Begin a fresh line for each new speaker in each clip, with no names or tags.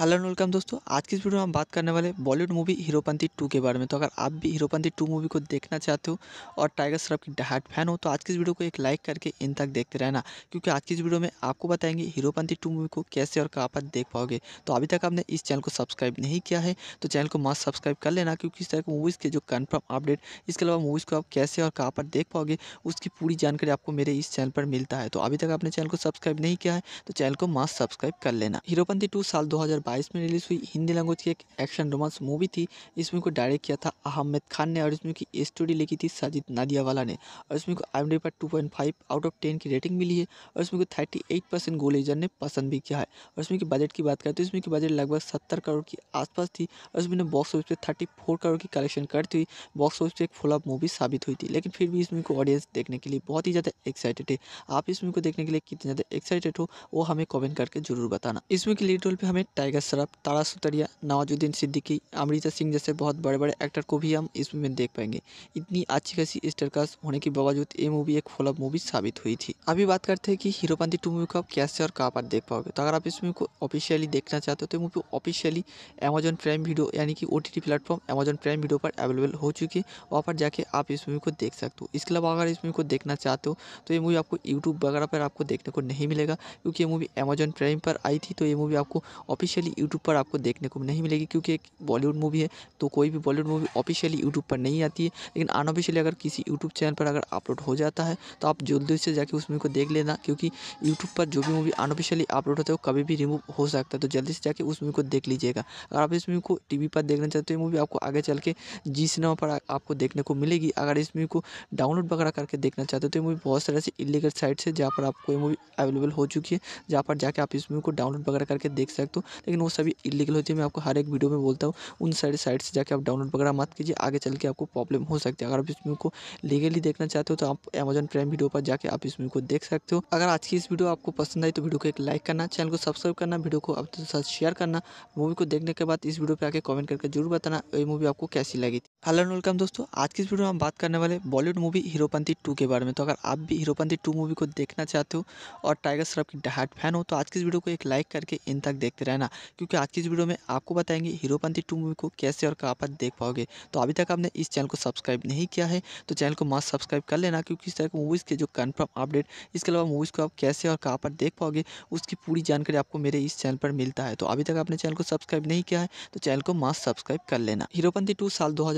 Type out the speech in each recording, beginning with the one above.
hello and welcome दोस्तों आज की इस वीडियो में हम बात करने वाले बॉलीवुड मूवी हीरोपंथी टू के बारे में तो अगर आप भी हीरोपंथी टू मूवी को देखना चाहते हो और टाइगर श्रॉफ की डहाट फैन हो तो आज की इस वीडियो को एक लाइक करके इन तक देखते रहना क्योंकि आज की इस वीडियो में आपको बताएंगे हीरोपंथी टू मूवी को कैसे और कहाँ पर देख पाओगे तो अभी तक आपने इस चैनल को सब्सक्राइब नहीं किया है तो चैनल को मस्त सब्सक्राइब कर लेना क्योंकि इस तरह की मूवीज़ के जो कन्फर्म अपडेट इसके अलावा मूवीज़ को आप कैसे और कहाँ पर देख पाओगे उसकी पूरी जानकारी आपको मेरे इस चैनल पर मिलता है तो अभी तक आपने चैनल को सब्सक्राइब नहीं किया है तो चैनल को मस्त सब्सक्राइब कर लेना हीरोपंथी टू साल दो 2022 में रिलीज़ हुई हिंदी लैंग्वेज की एक एक्शन रोमांस मूवी थी इस मूवी को डायरेक्ट किया था अहमद खान ने और इसमें की स्टोरी लिखी थी साजिद नादियावाला ने और इसमें को आई पर टू आउट ऑफ टेन की रेटिंग मिली है और इस मूवी को थर्टी गोलेजर ने पसंद भी किया है और इसमें की बजट की बात करें तो इसमें की बजट लगभग सत्तर करोड़ के आसपास थी और इसमें बॉक्स ऑफिस पर थर्टी करोड़ की कलेक्शन करती हुई बॉक्स ऑफिस पर एक फ्लॉप मूवी साबित हुई थी लेकिन फिर भी इसमें को ऑडियंस देखने के लिए बहुत ही ज़्यादा एक्साइटेड है आप इसमें को देखने के लिए कितने ज़्यादा एक्साइटेड हो वो हमें कॉमेंट करके जरूर बताना इसमें मूवी के लीड रोल पे हमें टाइगर सागर सर्फ तारा सुतरिया नवाजुद्दीन सिद्दीकी अमृता सिंह जैसे बहुत बड़े बड़े एक्टर को भी हम इस मूवी में देख पाएंगे इतनी अच्छी खासी स्टारकास्ट होने के बावजूद ये मूवी एक फ्लॉप मूवी साबित हुई थी अभी बात करते हैं कि हीरोपंथी टू मूवी को आप कैसे और कहाँ पर देख पाओगे तो अगर आप इस मूवी को ऑफिशियली देखना चाहते हो तो movie officially Amazon Prime Video यानी कि O T platform Amazon Prime Video पर अवेलेबल हो चुकी है वहाँ पर जाके आप इस मूवी को देख सकते हो इसके अलावा अगर इस मूवी को देखना चाहते हो तो ये मूवी आपको यूट्यूब वगैरह पर आपको देखने को नहीं मिलेगा क्योंकि ये मूवी अमेजन प्राइम पर आई थी तो ये मूवी आपको ऑफिशियल ऑफिशियली यूट्यूब पर आपको देखने को नहीं मिलेगी क्योंकि एक बॉलीवुड मूवी है तो कोई भी बॉलीवुड मूवी ऑफिशियली यूट्यूब पर नहीं आती है लेकिन अनऑफिशियली अगर किसी यूट्यूब चैनल पर अगर अपलोड हो जाता है तो आप जल्दी से जाकर उस मूवी को देख लेना क्योंकि यूट्यूब पर जो भी मूवी अनऑफिशियली अपलोड होता है वो कभी भी रिमूव हो सकता है तो जल्दी से जाकर उस मूवी को देख लीजिएगा अगर आप इस मूवी को टी पर देखना चाहते हो मूवी आपको आगे चल के जी सिनेमा पर आपको देखने को मिलेगी अगर इस मूवी को डाउनलोड वगैरह करके देखना चाहते हो तो ये मूवी बहुत सारे ऐसी इलीगल साइट्स है जहाँ पर आपको ये मूवी अवेलेबल हो चुकी है जहाँ पर जाके आप इस मूवी को डाउनलोड वगैरह करके देख सकते हो लेकिन वो सभी इलीगल होती है मैं आपको हर एक वीडियो में बोलता हूँ उन सारी साइट से जाकर आप डाउनलोड वगैरह मत कीजिए आगे चल के आपको प्रॉब्लम हो सकती है अगर आप इस मूवी को लीगली देखना चाहते हो तो आप अमेजन प्राइम वीडियो पर जाकर आप इस मूवी को देख सकते हो अगर आज की इस वीडियो आपको पसंद आई तो वीडियो को एक लाइक करना चैनल को सब्सक्राइब करना वीडियो को आपके साथ शेयर करना मूवी को देखने के बाद इस वीडियो पर आके कमेंट करके जरूर बताना ये मूवी आपको कैसी लगी थी हेलो एंड वेलकम दोस्तों आज की इस वीडियो में हम बात करने वाले बॉलीवुड मूवी हीरोपंथी टू के बारे में तो अगर आप भी हीरोपंथी टू मूवी को देखना चाहते हो और टाइगर श्रॉफ की डहाट फैन हो तो आज की इस वीडियो को एक लाइक करके इन तक देखते रहना क्योंकि आज की इस वीडियो में आपको बताएंगे हीरोपंथी टू मूवी को कैसे और कहाँ पर देख पाओगे तो अभी तक आपने इस चैनल को सब्सक्राइब नहीं किया है तो चैनल को मास्क सब्सक्राइब कर लेना क्योंकि इस तरह की मूवीज़ के जो कन्फर्म अपडेट इसके अलावा मूवीज़ को आप कैसे और कहाँ पर देख पाओगे उसकी पूरी जानकारी आपको मेरे इस चैनल पर मिलता है तो अभी तक आपने चैनल को सब्सक्राइब नहीं किया है तो चैनल को मास्क सब्सक्राइब कर लेना हीरोपंथी टू साल दो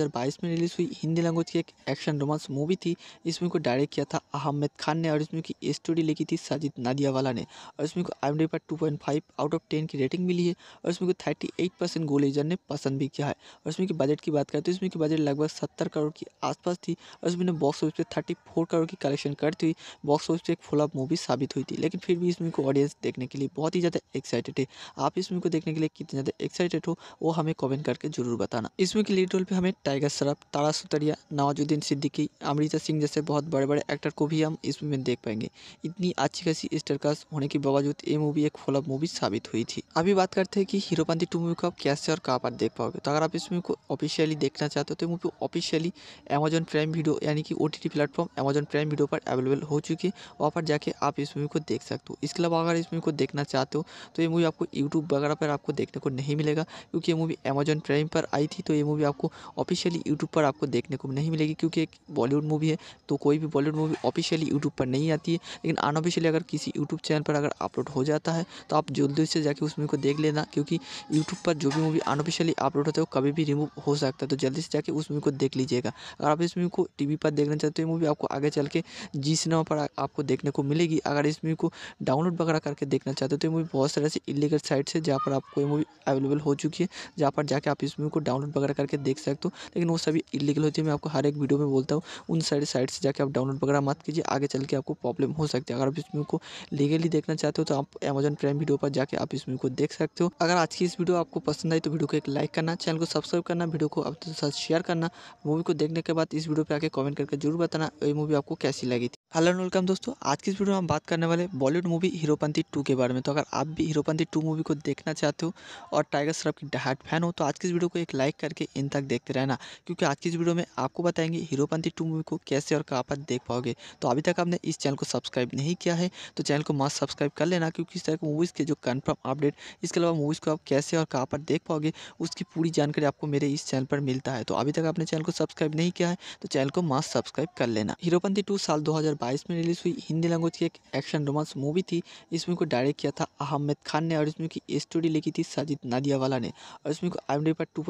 में रिलीज हुई हिंदी लैंग्वेज की एक एक्शन रोमांस मूवी थी इस मूवी को डायरेक्ट किया था अहमद खान ने और इसमें की स्टोरी लिखी थी साजिद नादियावाला ने और इसमें को आई पर टू आउट ऑफ टेन की रेटिंग मिली है है और इसमें को थर्टी एट परसेंट गोल यूजर ने पसंद भी किया है और इसमें की बजट की बात करें तो इसमें की बजट लगभग सत्तर करोड़ के आसपास थी और इसमें बॉक्स ऑफिस पर थर्टी फोर करोड़ की कलेक्शन करती हुई बॉक्स ऑफिस पर एक फुल ऑफ मूवी साबित हुई थी लेकिन फिर भी इसमें को ऑडियंस देखने के लिए बहुत ही ज़्यादा एक्साइटेड है आप इसमें को देखने के लिए कितने ज़्यादा एक्साइटेड हो वो हमें कॉमेंट करके जरूर बताना इसमें की लीड रोल पर हमें टाइगर श्रॉफ तारा सुतरिया नवाजुद्दीन सिद्दीकी अमृता सिंह जैसे बहुत बड़े बड़े एक्टर को भी हम इस मूवी में देख पाएंगे इतनी अच्छी खासी स्टरकास्ट होने के बावजूद ये मूवी एक फुल ऑफ मूवी साबित हुई थी अभी बात कर करते थे कि पानी टू मूवी को आप कैसे और कहाँ पर देख पाओगे तो अगर आप इस मूवी को ऑफिशियली देखना चाहते हो तो movie officially Amazon Prime Video यानी कि O T T platform Amazon Prime Video पर अवेलेबल हो चुकी है वहाँ पर जाके आप इस मूवी को देख सकते हो इसके अलावा अगर इस मूवी को देखना चाहते हो तो ये मूवी आपको यूट्यूब वगैरह पर आपको देखने को नहीं मिलेगा क्योंकि ये मूवी अमेजन प्राइम पर आई थी तो ये मूवी आपको ऑफिशियली यूट्यूब पर आपको देखने को नहीं मिलेगी क्योंकि एक बॉलीवुड मूवी है तो कोई भी बॉलीवुड मूवी ऑफिशियली यूट्यूब पर नहीं आती है लेकिन अनऑफिशियली अगर किसी यूट्यूब चैनल पर अगर अपलोड हो जाता है तो आप जल्दी से जाके उस मूवी को देख लेना लेना क्योंकि यूट्यूब पर जो भी मूवी अनऑफिशियली अपलोड होता है वो कभी भी रिमूव हो सकता है तो जल्दी से जाके उस मूवी को देख लीजिएगा अगर आप इस मूवी को टी पर देखना चाहते हो मूवी आपको आगे चल के जी सिनेमा पर आपको देखने को मिलेगी अगर इस मूवी को डाउनलोड वगैरह करके देखना चाहते हो तो ये मूवी बहुत सारे ऐसी इलीगल साइट है जहाँ पर आपको ये मूवी अवेलेबल हो चुकी है जहाँ पर जाके आप इस मूवी को डाउनलोड वगैरह करके देख सकते हो लेकिन वो सभी इलीगल होती है मैं आपको हर एक वीडियो में बोलता हूँ उन सारी साइट से जाकर आप डाउनलोड वगैरह मत कीजिए आगे चल के आपको प्रॉब्लम हो सकती है अगर आप इस मूवी को लीगली देखना चाहते हो तो आप अमेजन प्राइम वीडियो पर जाके आप इस मूवी को देख सकते हो सकते हो अगर आज की इस वीडियो आपको पसंद आई तो वीडियो को एक लाइक करना चैनल को सब्सक्राइब करना वीडियो को आप साथ शेयर करना मूवी को देखने के बाद इस वीडियो पर आके कमेंट करके जरूर बताना ये मूवी आपको कैसी लगी थी हेलो वेलकम दोस्तों आज की इस वीडियो में हम बात करने वाले बॉलीवुड मूवी हीरोपंथी टू के बारे में तो अगर आप भी हीरोपंथी टू मूवी को देखना चाहते हो और टाइगर श्रॉफ की डहाट फैन हो तो आज की इस वीडियो को एक लाइक करके इन तक देखते रहना क्योंकि आज की इस वीडियो में आपको बताएंगे हीरोपंथी टू मूवी को कैसे और कहाँ पर देख पाओगे तो अभी तक आपने इस चैनल को सब्सक्राइब नहीं किया है तो चैनल को मस्त सब्सक्राइब कर लेना क्योंकि इस तरह की मूवीज़ के जो कन्फर्म अपडेट इसके अलावा हुआ मूवीज़ को आप कैसे और कहाँ पर देख पाओगे उसकी पूरी जानकारी आपको मेरे इस चैनल पर मिलता है तो अभी तक आपने चैनल को सब्सक्राइब नहीं किया है तो चैनल को मास्क सब्सक्राइब कर लेना हीरोपंथी टू साल दो में रिलीज़ हुई हिंदी लैंग्वेज की एक एक्शन रोमांस मूवी थी इसमें को डायरेक्ट किया था अहमद खान ने और इसमें की स्टोरी लिखी थी साजिद नादियावाला ने और इसमें को आई पर टू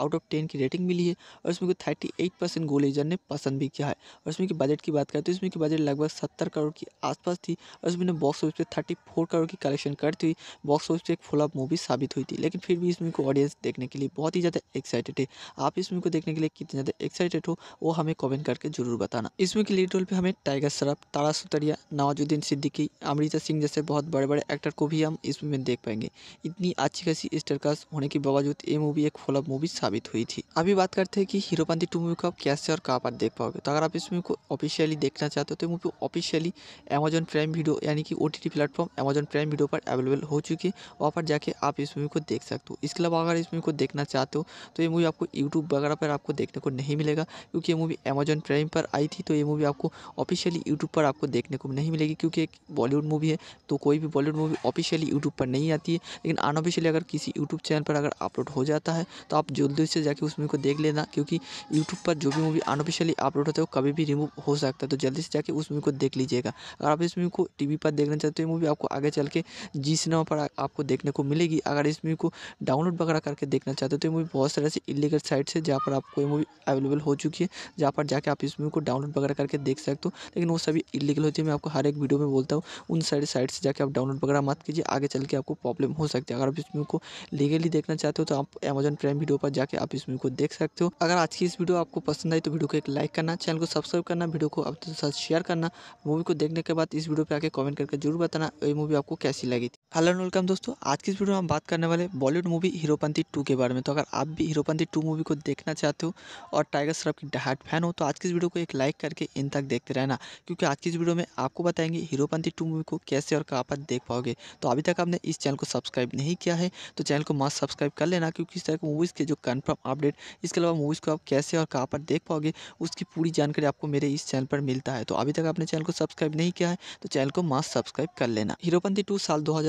आउट ऑफ टेन की रेटिंग मिली है और इसमें को थर्टी एट परसेंट गोलेजर ने पसंद भी किया है और इसमें की बजट की बात करें तो इसमें की बजट लगभग सत्तर करोड़ के आसपास थी और इसमें बॉक्स ऑफिस पे थर्टी फोर करोड़ की कलेक्शन करती हुई बॉक्स ऑफिस पे एक फ्लॉप मूवी साबित हुई थी लेकिन फिर भी इस मूवी को ऑडियंस देखने के लिए बहुत ही ज़्यादा एक्साइटेड है आप इस मूवी को देखने के लिए कितने ज़्यादा एक्साइटेड हो वो हमें कमेंट करके जरूर बताना इस मूवी के लीड रोल पर हमें टाइगर श्रॉफ तारा सुतरिया नवाजुद्दीन सिद्दीकी अमृता सिंह जैसे बहुत बड़े बड़े एक्टर को भी हम इस मूवी में देख पाएंगे इतनी अच्छी खासी स्टरकास्ट होने के बावजूद ये मूवी एक फॉलोअप मूवी साबित हुई थी अभी बात करते हैं कि हीरोपंथी टू मूवी को आप कैसे और कहाँ पर देख पाओगे तो अगर आप इस मूवी को ऑफिशियली देखना चाहते हो तो movie officially Amazon Prime Video यानी कि O T platform Amazon Prime Video पर अवेलेबल हो चुकी है वहाँ पर जाके आप इस मूवी को देख सकते हो इसके अलावा अगर इस मूवी को देखना चाहते हो तो ये मूवी आपको यूट्यूब वगैरह पर आपको देखने को नहीं मिलेगा क्योंकि ये मूवी अमेजॉन प्राइम पर आई थी तो ये मूवी आपको ऑफिशियली यूट्यूब पर आपको देखने को नहीं मिलेगी क्योंकि एक बॉलीवुड मूवी है तो कोई भी बॉलीवुड मूवी ऑफिशियली यूट्यूब पर नहीं आती है लेकिन अनऑफिशियली अगर किसी यूट्यूब चैनल पर अगर अपलोड हो जाता है तो आप जल्दी से जाके उस मूवी को देख लेना क्योंकि यूट्यूब पर जो भी मूवी अनऑफिशियली अपलोड होता है वो कभी भी रिमूव हो सकता है तो जल्दी से जाके उस मूवी को देख लीजिएगा अगर आप इस मूवी को टी पर देखना चाहते हो मूवी तो आपको आगे चल के जी सिनेमा पर आपको देखने को मिलेगी अगर इस मूवी को डाउनलोड वगैरह करके देखना चाहते हो तो ये मूवी बहुत सारे ऐसे इलीगल साइट्स है जहाँ पर आपको ये मूवी अवेलेबल हो चुकी है जहाँ पर जाके आप इस मूवी को डाउनलोड वगैरह करके देख सकते हो लेकिन वो सभी इलीगल होती है मैं आपको हर एक वीडियो में बोलता हूँ उन सारी साइट से जाकर आप डाउनलोड वगैरह मत कीजिए आगे चल के आपको प्रॉब्लम हो सकती है अगर आप इस मूवी को लीगली देखना चाहते हो तो आप अमेजन प्राइम वीडियो पर जाकर आप इस मूवी को देख सकते हो अगर आज की इस वीडियो आपको पसंद आई तो वीडियो को एक लाइक करना चैनल को सब्सक्राइब करना वीडियो को आपके साथ शेयर करना मूवी को देखने के बाद इस वीडियो पर आके कॉमेंट करके जरूर बताना ये मूवी आपको कैसी लगी थी हेलो वेलकम दोस्तों आज की इस वीडियो में हम बात करने वाले बॉलीवुड मूवी हीरोपंथी टू के बारे में तो अगर आप भी हीरोपंथी टू मूवी को देखना चाहते हो और टाइगर श्रॉफ की डहाट फैन हो तो आज की इस वीडियो को एक लाइक करके इन तक देखते रहना क्योंकि आज की इस वीडियो में आपको बताएंगे हीरोपंथी टू मूवी को कैसे और कहाँ पर देख पाओगे तो अभी तक आपने इस चैनल को सब्सक्राइब नहीं किया है तो चैनल को मस्त सब्सक्राइब कर लेना क्योंकि इस तरह की मूवीज़ के जो कन्फर्म अपडेट इसके अलावा मूवीज़ को आप कैसे और कहाँ पर देख पाओगे उसकी पूरी जानकारी आपको मेरे इस चैनल पर मिलता है तो अभी तक आपने चैनल को सब्सक्राइब नहीं किया है तो चैनल को मस्त सब्सक्राइब कर लेना हीरोपंथी टू साल दो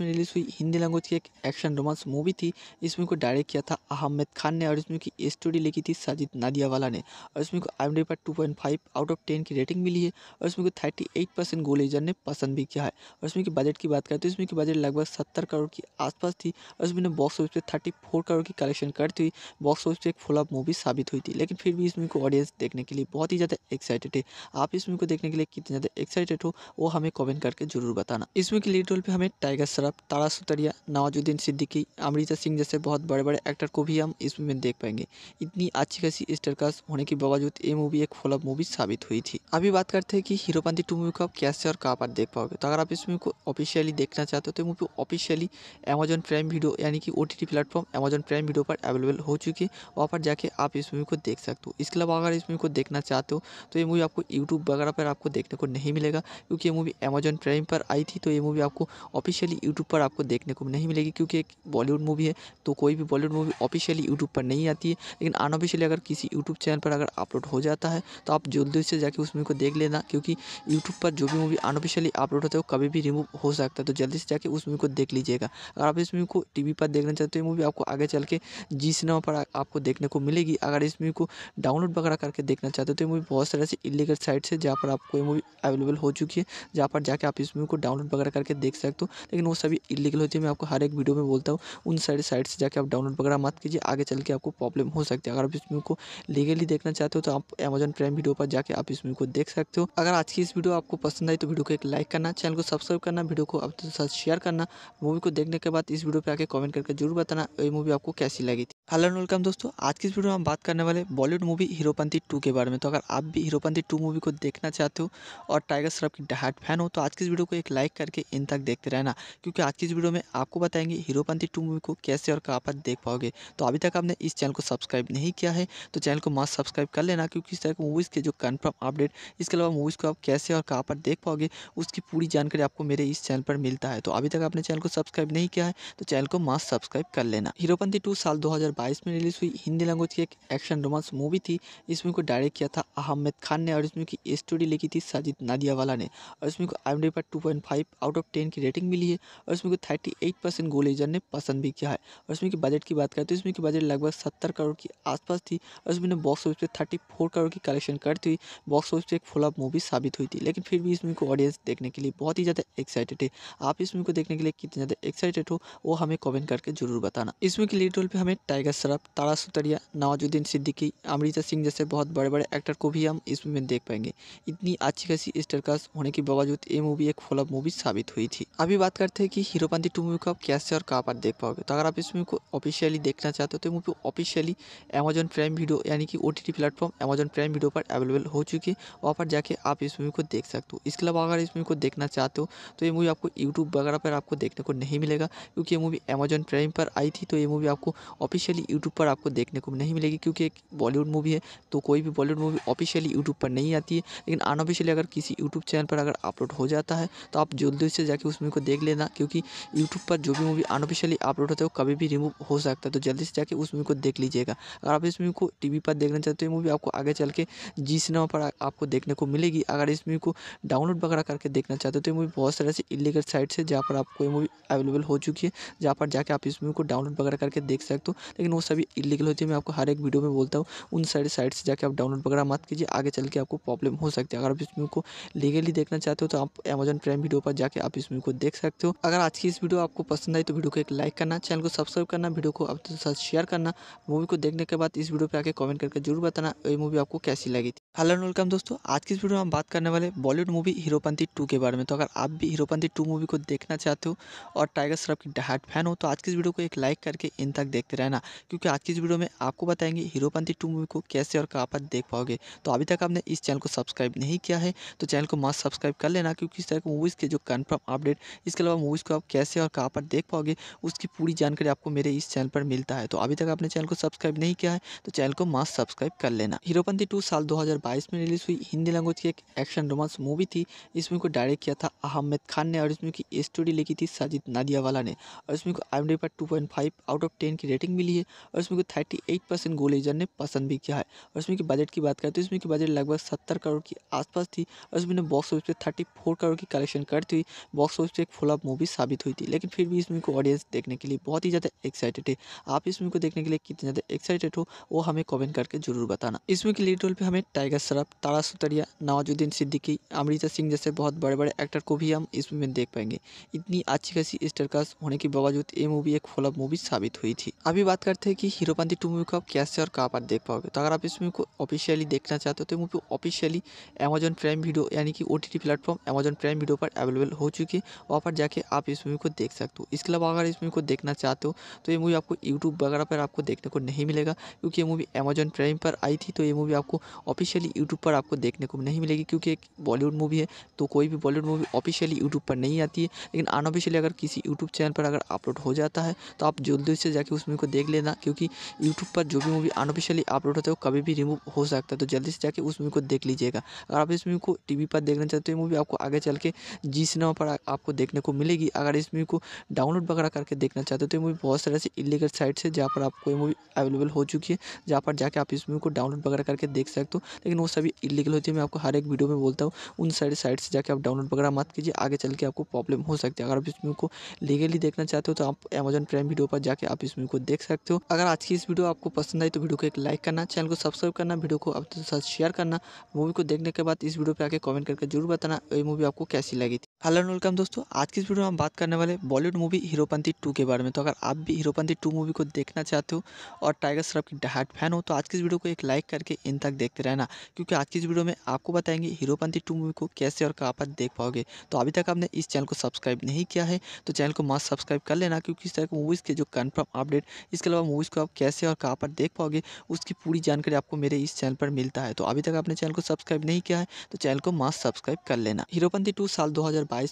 में रिलीज़ हुई हिंदी लैंग्वेज लैंग्वेज की एक एक्शन रोमांस मूवी थी इसमें को डायरेक्ट किया था अहमद खान ने और इसमें की स्टोरी लिखी थी साजिद नादियावाला ने और इसमें को आई पर two point five out of ten की रेटिंग मिली है और इसमें को थर्टी एट परसेंट एजर ने पसंद भी किया है और इसमें की बजट की बात करें तो इसमें की बजट लगभग सत्तर करोड़ के आसपास थी और इसमें बॉक्स ऑफिस पर थर्टी करोड़ की कलेक्शन करती हुई बॉक्स ऑफिस पर एक फ्लॉप मूवी साबित हुई थी लेकिन फिर भी इसमें को ऑडियंस देखने के लिए बहुत ही ज़्यादा एक्साइटेड है आप इस मूवी को देखने के लिए कितने ज़्यादा एक्साइटेड हो वो हमें कॉमेंट करके जरूर बताना इसमें की लीड रोल पर हमें टाइगर श्रॉफ तारा सुतरिया नवाजुद्दीन सिद्दीकी अमृता सिंह जैसे बहुत बड़े बड़े एक्टर को भी हम इसमें देख पाएंगे इतनी अच्छी खासी स्टारकास्ट होने के बावजूद ये मूवी एक फ्लॉप मूवी साबित हुई थी अभी बात करते हैं कि हीरोपंथी टू मूवी को आप कैसे और कहाँ पर देख पाओगे तो अगर आप इस मूवी को ऑफिशियली देखना चाहते हो तो movie officially Amazon Prime Video यानी कि O T platform Amazon Prime Video पर अवेलेबल हो चुकी है वहाँ पर जाके आप इस मूवी को देख सकते हो इसके अलावा अगर इस मूवी को देखना चाहते हो तो ये मूवी आपको यूट्यूब वगैरह पर आपको देखने को नहीं मिलेगा क्योंकि ये मूवी अमेजन प्राइम पर आई थी तो ये मूवी आपको ऑफिशियली यूट्यूब पर आपको देखने को नहीं मिलेगी क्योंकि एक बॉलीवुड मूवी है तो कोई भी बॉलीवुड मूवी ऑफिशियली यूट्यूब पर नहीं आती है लेकिन अनऑफिशियली अगर किसी यूट्यूब चैनल पर अगर अपलोड हो जाता है तो आप जल्दी से जाकर उस मूवी को देख लेना क्योंकि यूट्यूब पर जो भी मूवी अनऑफिशियली अपलोड होता है वो कभी भी रिमूव हो सकता है तो जल्दी से जाकर उस मूवी को देख लीजिएगा अगर आप इस मूवी को टी पर देखना चाहते हो मूवी आपको आगे चल के जी सिनेमा पर आपको देखने को मिलेगी अगर इस मूवी को डाउनलोड वगैरह करके देखना चाहते हो तो ये मूवी बहुत सारे ऐसी इलीगल साइट्स है जहाँ पर आपको ये मूवी अवेलेबल हो चुकी है जहाँ पर जाके आप इस मूवी को डाउनलोड वगैरह करके देख सकते हो लेकिन वो सभी इलीगल होती है मैं आपको हर एक वीडियो में बोलता हूँ उन सारे साइट से जाकर आप डाउनलोड वगैरह मत कीजिए आगे चल के आपको प्रॉब्लम हो सकती है अगर आप इस मूवी को लीगली देखना चाहते हो तो आप अमेजन प्राइम वीडियो पर जाकर आप इस मूवी को देख सकते हो अगर आज की इस वीडियो आपको पसंद आई तो वीडियो को एक लाइक करना चैनल को सब्सक्राइब करना वीडियो को अपने साथ शेयर करना मूवी को देखने के बाद इस वीडियो पर आके कॉमेंट करके जरूर बताना ये मूवी आपको कैसी लगी थी हेलो एंड वेलकम दोस्तों आज की इस वीडियो में हम बात करने वाले बॉलीवुड मूवी हीरोपंथी टू के बारे में तो अगर आप भी हीरोपंथी टू मूवी को देखना चाहते हो और टाइगर श्रॉफ की डहाट फैन हो तो आज की इस वीडियो को एक लाइक करके इन तक देखते रहना क्योंकि आज की इस वीडियो में आपको आपको बताएंगे हीरोपंथी टू मूवी को कैसे और कहाँ पर देख पाओगे तो अभी तक आपने इस चैनल को सब्सक्राइब नहीं किया है तो चैनल को मस्त सब्सक्राइब कर लेना क्योंकि इस तरह के मूवीज़ के जो कन्फर्म अपडेट इसके अलावा मूवीज़ को आप कैसे और कहाँ पर देख पाओगे उसकी पूरी जानकारी आपको मेरे इस चैनल पर मिलता है तो अभी तक आपने चैनल को सब्सक्राइब नहीं किया है तो चैनल को मस्त सब्सक्राइब कर लेना हीरोपंथी टू साल दो में रिलीज हुई हिंदी लैंग्वेज की एक एक्शन रोमांस मूवी थी इस मूवी को डायरेक्ट किया था अहमद खान ने और इसमें की स्टोरी लिखी थी साजिद नादियावाला ने और इसमें को आई पर two point five out of ten की रेटिंग मिली है और इसमें को थर्टी परसेंट गोल एजर ने पसंद भी किया है और इसमें की बजट की बात करें तो इसमें की बजट लगभग सत्तर करोड़ के आसपास थी और इसमें बॉक्स ऑफिस पे थर्टी फोर करोड़ की कलेक्शन करती हुई बॉक्स ऑफिस पे एक फ्लॉप मूवी साबित हुई थी लेकिन फिर भी इसमें को ऑडियंस देखने के लिए बहुत ही ज़्यादा एक्साइटेड है आप इस मूवी को देखने के लिए कितने ज़्यादा एक्साइटेड हो वो हमें कमेंट करके जरूर बताना इसमें की लीड रोल पर हमें टाइगर श्रॉफ तारा सुतरिया नवाजुद्दीन सिद्दीकी अमृता सिंह जैसे बहुत बड़े बड़े एक्टर को भी हम इस मूवी में देख पाएंगे इतनी अच्छी खासी स्टरकास्ट होने के बावजूद ये मूवी एक फ्लॉप मूवी साबित हुई थी अभी बात करते हैं कि हीरोपंथी टू मूवी को आप कैसे और कहाँ पर देख पाओगे तो अगर आप इस मूवी को ऑफिशियली देखना चाहते हो तो movie officially Amazon Prime Video यानी कि O T T platform Amazon Prime Video पर अवेलेबल हो चुकी है वहाँ पर जाके आप इस मूवी को देख सकते हो इसके अलावा अगर इस मूवी को देखना चाहते हो तो ये मूवी आपको यूट्यूब वगैरह पर आपको देखने को नहीं मिलेगा क्योंकि ये मूवी अमेजन प्राइम पर आई थी तो ये मूवी आपको ऑफिशियली यूट्यूब पर आपको देखने को नहीं मिलेगी क्योंकि एक बॉलीवुड मूवी है तो कोई भी बॉलीवुड मूवी ऑफिशियली यूट्यूब पर नहीं आती है लेकिन अनऑफिशियली अगर किसी यूट्यूब चैनल पर अगर अपलोड हो जाता है तो आप जल्दी से जाके उस मूवी को देख लेना क्योंकि यूट्यूब पर का जो भी मूवी अनऑफिशियली अपलोड होता है वो कभी भी रिमूव हो सकता है तो जल्दी से जाके उस मूवी को देख लीजिएगा अगर आप इस मूवी को टीवी पर देखना चाहते हो मूवी आपको आगे चल के जी सिनेमा पर आपको देखने को मिलेगी अगर इस मूवी को डाउनलोड वगैरह करके देखना चाहते हो तो ये मूवी बहुत सारे ऐसी इलीगल साइट्स है जहाँ पर आपको ये मूवी अवेलेबल हो चुकी है जहाँ पर जाके आप इस मूवी को डाउनलोड वगैरह करके देख सकते हो लेकिन वो सभी इलीगल होती है मैं आपको हर एक वीडियो में बोलता हूँ उन सारे साइट से जाकर आप डाउनलोड वगैरह मत कीजिए आगे चल के आपको प्रॉब्लम हो सकती है अगर आप इस मूवी को लीगली देखना चाहते हो तो आप अमेजन प्राइम वीडियो पर जाके आप इस मूवी को देख सकते हो अगर आज की इस वीडियो आपको पसंद आई तो वीडियो को एक लाइक करना चैनल को सब्सक्राइब करना वीडियो को आप साथ शेयर करना मूवी को देखने के बाद इस वीडियो पर आके कमेंट करके जरूर बताना ये मूवी आपको कैसी लगी थी हेलो एंड वेलकम दोस्तों आज की इस वीडियो में हम बात करने वाले बॉलीवुड मूवी हीरोपंथी टू के बारे में तो अगर आप भी हीरोपंथी टू मूवी को देखना चाहते हो और टाइगर श्रॉफ की डहाट फैन हो तो आज की इस वीडियो को एक लाइक करके इन तक देखते रहना क्योंकि आज की इस वीडियो में आपको बताएंगे हीरोपंथी टू मूवी को कैसे और कहाँ पर देख पाओगे तो अभी तक आपने इस चैनल को सब्सक्राइब नहीं किया है तो चैनल को मस्त सब्सक्राइब कर लेना क्योंकि इस तरह की मूवीज़ के जो कन्फर्म अपडेट इसके अलावा मूवीज़ को आप कैसे और कहाँ पर देख पाओगे उसकी पूरी जानकारी आपको मेरे इस चैनल पर मिलता है तो अभी तक आपने चैनल को सब्सक्राइब नहीं किया है तो चैनल को मास्ट सब्सक्राइब कर लेना हीरोपंथी टू साल दो में रिलीज हुई हिंदी लैंग्वेज की एक एक्शन रोमांस मूवी थी इसमें को डायरेक्ट किया था अहमद खान ने और इसमें की स्टोरी लिखी थी साजिद नादियावाला ने और इसमें को आई पर टू आउट ऑफ टेन की रेटिंग मिली है और इसमें को थर्टी परसेंट गोलेजर ने पसंद भी किया है और इसमें की बजट की बात करें तो इसमें की बजट लगभग सत्तर करोड़ के आसपास थी और इसमें बॉक्स ऑफिस पर थर्टी करोड़ की कलेक्शन करती हुई बॉक्स ऑफिस पर एक फुल मूवी साबित हुई थी लेकिन फिर फिर भी इस मूवी को ऑडियंस देखने के लिए बहुत ही ज़्यादा एक्साइटेड है आप इस मूवी को देखने के लिए कितने ज़्यादा एक्साइटेड हो वो हमें कमेंट करके जरूर बताना इस मूवी के लीड रोल पे हमें टाइगर श्रॉफ तारा सुतरिया नवाजुद्दीन सिद्दीकी अमृता सिंह जैसे बहुत बड़े बड़े एक्टर को भी हम इस मूवी में देख पाएंगे इतनी अच्छी खासी स्टारकास्ट होने के बावजूद ये मूवी एक फ्लॉप मूवी साबित हुई थी अभी बात करते हैं कि हीरोपंथी टू मूवी को आप कैसे और कहाँ पर देख पाओगे तो अगर आप इस मूवी को ऑफिशियली देखना चाहते हो तो movie officially Amazon Prime Video यानी कि O T platform Amazon Prime Video पर अवेलेबल हो चुकी है वहाँ पर जाके आप इस मूवी को देख सकते तो इसके अलावा अगर इस मूवी को देखना चाहते हो तो ये मूवी आपको यूट्यूब वगैरह पर आपको देखने को नहीं मिलेगा क्योंकि ये मूवी अमेजॉन प्राइम पर आई थी तो ये मूवी आपको ऑफिशियली यूट्यूब पर आपको देखने को नहीं मिलेगी क्योंकि एक बॉलीवुड मूवी है तो कोई भी बॉलीवुड मूवी ऑफिशियली यूट्यूब पर नहीं आती है लेकिन अनऑफिशियली अगर किसी यूट्यूब चैनल पर अगर अपलोड हो जाता है तो आप जल्दी से जाके उस मूवी को देख लेना क्योंकि यूट्यूब पर जो भी मूवी अनऑफिशियली अपलोड होता है वो कभी भी रिमूव हो सकता है तो जल्दी से जाकर उस मूवी को देख लीजिएगा अगर आप इस मूवी को टी पर देखना चाहते हो तो ये मूवी आपको आगे चल के जी सिनेमा पर आपको देखने को मिलेगी अगर इस मूवी को डाउनलोड वगैरह करके देखना चाहते हो तो ये मूवी बहुत सारे ऐसे इलीगल साइट्स है जहाँ पर आपको ये मूवी अवेलेबल हो चुकी है जहाँ पर जाके आप इस मूवी को डाउनलोड वगैरह करके देख सकते हो लेकिन वो सभी इलीगल होती है मैं आपको हर एक वीडियो में बोलता हूँ उन सारी साइट से जाकर आप डाउनलोड वगैरह मत कीजिए आगे चल के आपको प्रॉब्लम हो सकती है अगर आप इस मूवी को लीगली देखना चाहते हो तो आप अमेजन प्राइम वीडियो पर जाकर आप इस मूवी को देख सकते हो अगर आज की इस वीडियो आपको पसंद आई तो वीडियो को एक लाइक करना चैनल को सब्सक्राइब करना वीडियो को आपके साथ शेयर करना मूवी को देखने के बाद इस वीडियो पर आके कॉमेंट करके जरूर बताना ये मूवी आपको कैसी लगी थी हेलो वेलकम दोस्तों आज की इस वीडियो में हम बात करने वाले Bollywood Bollywood movie Heropanti two के बारे में तो अगर आप भी हीरोपंती टू मूवी को देखना चाहते हो और टाइगर श्रॉफ की डहाट फैन हो तो आज की इस वीडियो को एक लाइक करके इन तक देखते रहना क्योंकि आज की इस वीडियो में आपको बताएंगे हीरोपंती टू मूवी को कैसे और कहाँ पर देख पाओगे तो अभी तक आपने इस चैनल को सब्सक्राइब नहीं किया है तो चैनल को मस्त सब्सक्राइब कर लेना क्योंकि इस तरह मूवीज़ के जो कन्फर्म अपडेट इसके अलावा मूवीज़ को आप कैसे और कहाँ पर देख पाओगे उसकी पूरी जानकारी आपको मेरे इस चैनल पर मिलता है तो अभी तक आपने चैनल को सब्सक्राइब नहीं किया है तो चैनल को मस्त सब्सक्राइब कर लेना हीरोपंती टू साल दो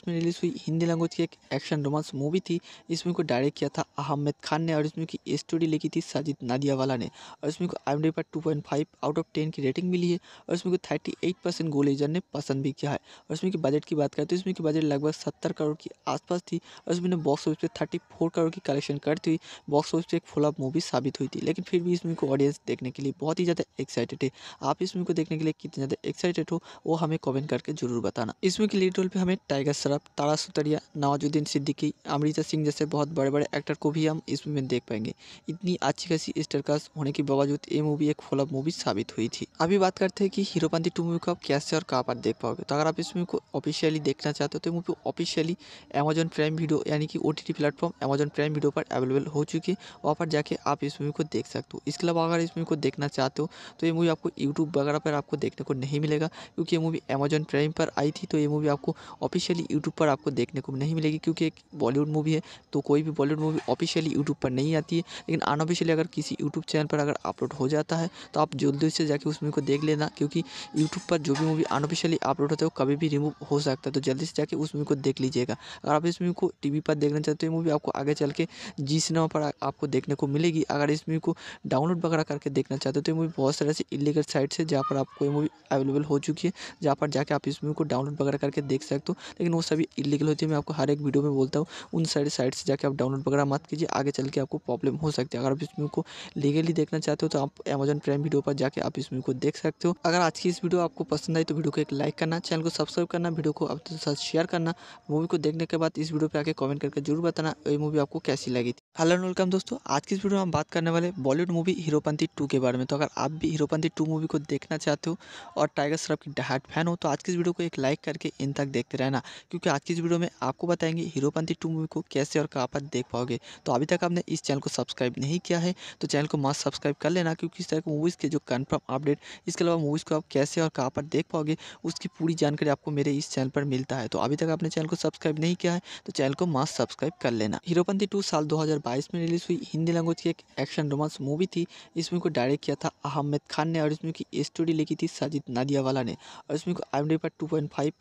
में रिलीज़ हुई हिंदी लैंग्वेज की एक एक्शन रोमांस मूवी मूवी थी इस मूवी को डायरेक्ट किया था अहमद खान ने और इस मूवी की स्टोरी लिखी थी साजिद नादियावाला ने और इस मूवी को आई डी पर two point five out of ten की रेटिंग मिली है और इसमें को थर्टी एट परसेंट गोलेजर ने पसंद भी किया है और इसमें की बजट की बात करें तो इसमें की बजट लगभग सत्तर करोड़ के आसपास थी और इसमें बॉक्स ऑफिस पर थर्टी करोड़ की कलेक्शन करती हुई बॉक्स ऑफिस पर एक फ्लॉप मूवी साबित हुई थी लेकिन फिर भी इस मूवी को ऑडियंस देखने के लिए बहुत ही ज़्यादा एक्साइटेड है आप इस मूवी को देखने के लिए कितने ज़्यादा एक्साइटेड हो वो हमें कमेंट करके जरूर बताना इसमें के लीड रोल पर हमें टाइगर श्रॉफ तारा सुतरिया नवाजुद्दीन सिद्दीकी अमृता सिंह जैसे बहुत बड़े बड़े एक्टर को भी हम इस मूवी में देख पाएंगे इतनी अच्छी खासी स्टारकास्ट होने के बावजूद ये मूवी एक फ्लॉप मूवी साबित हुई थी अभी बात करते हैं कि पानी टू मूवी को आप कैसे और कहाँ पर देख पाओगे तो अगर आप इस मूवी को ऑफिशियली देखना चाहते हो तो movie officially Amazon Prime Video यानी कि O platform Amazon Prime Video पर अवेलेबल हो चुकी है वहाँ पर जाके आप इस मूवी को देख सकते हो इसके अलावा अगर इस मूवी को देखना चाहते हो तो ये मूवी आपको यूट्यूब वगैरह पर आपको देखने को नहीं मिलेगा क्योंकि ये मूवी अमेजन प्राइम पर आई थी तो ये मूवी आपको ऑफिशियली यूट्यूब पर आपको देखने को नहीं मिलेगी क्योंकि एक बॉलीवुड बॉलीवुड मूवी है तो कोई भी बॉलीवुड मूवी ऑफिशियली यूट्यूब पर नहीं आती है लेकिन अनऑफिशियली अगर किसी यूट्यूब चैनल पर अगर अपलोड हो जाता है तो आप जल्दी से जाकर उस मूवी को देख लेना क्योंकि यूट्यूब पर जो भी मूवी अनऑफिशियली अपलोड होता है वो कभी भी रिमूव हो सकता है तो जल्दी से जाकर उस मूवी को देख लीजिएगा अगर आप इस मूवी को टी पर देखना चाहते हो मूवी आपको आगे चल के जी सिनेमा पर आपको देखने को मिलेगी अगर इस मूवी को डाउनलोड वगैरह करके देखना चाहते हो तो ये मूवी बहुत सारे ऐसी इलीगल साइट्स है जहाँ पर आपको ये मूवी अवेलेबल हो चुकी है जहाँ पर जाके आप इस मूवी को डाउनलोड वगैरह करके देख सकते हो लेकिन वो सभी इलीगल होती है मैं आपको हर एक वीडियो में बोलता हूँ उन सारे साइट से जाके आप डाउनलोड वगैरह मत कीजिए आगे चल के आपको प्रॉब्लम हो सकती है अगर आप इस मूवी को लीगली देखना चाहते हो तो आप अमेजन प्राइम वीडियो पर जाके आप इस मूवी को देख सकते हो अगर आज की इस वीडियो आपको पसंद आई तो वीडियो को एक लाइक करना चैनल को सब्सक्राइब करना वीडियो को अपने साथ शेयर करना मूवी को देखने के बाद इस वीडियो पर आके कमेंट करके जरूर बताना ये मूवी आपको कैसी लगी थी हेलो वेलकम दोस्तों आज की इस वीडियो में हम बात करने वाले बॉलीवुड मूवी हीरोपंथी टू के बारे में तो अगर आप भी हीरोपंथी टू मूवी को देखना चाहते हो और टाइगर श्रॉफ की डहाट फैन हो तो आज की इस वीडियो को एक लाइक करके इन तक देखते रहना क्योंकि आज की इस वीडियो में आपको बताएंगे हीरोपंथी टू मूवी मूवी को कैसे और कहाँ पर देख पाओगे तो अभी तक आपने इस चैनल को सब्सक्राइब नहीं किया है तो चैनल को मस्त सब्सक्राइब कर लेना क्योंकि इस तरह की मूवीज़ के जो कन्फर्म अपडेट इसके अलावा मूवीज़ को आप कैसे और कहाँ पर देख पाओगे उसकी पूरी जानकारी आपको मेरे इस चैनल पर मिलता है तो अभी तक आपने चैनल को सब्सक्राइब नहीं किया है तो चैनल को मस्त सब्सक्राइब कर लेना हीरोपंथी टू साल दो में रिलीज हुई हिंदी लैंग्वेज की एक एक्शन रोमांस मूवी थी इस मूवी को डायरेक्ट किया था अहमद खान ने और इसमें की स्टोरी लिखी थी साजिद नादियावाला ने और इसमें को आई पर टू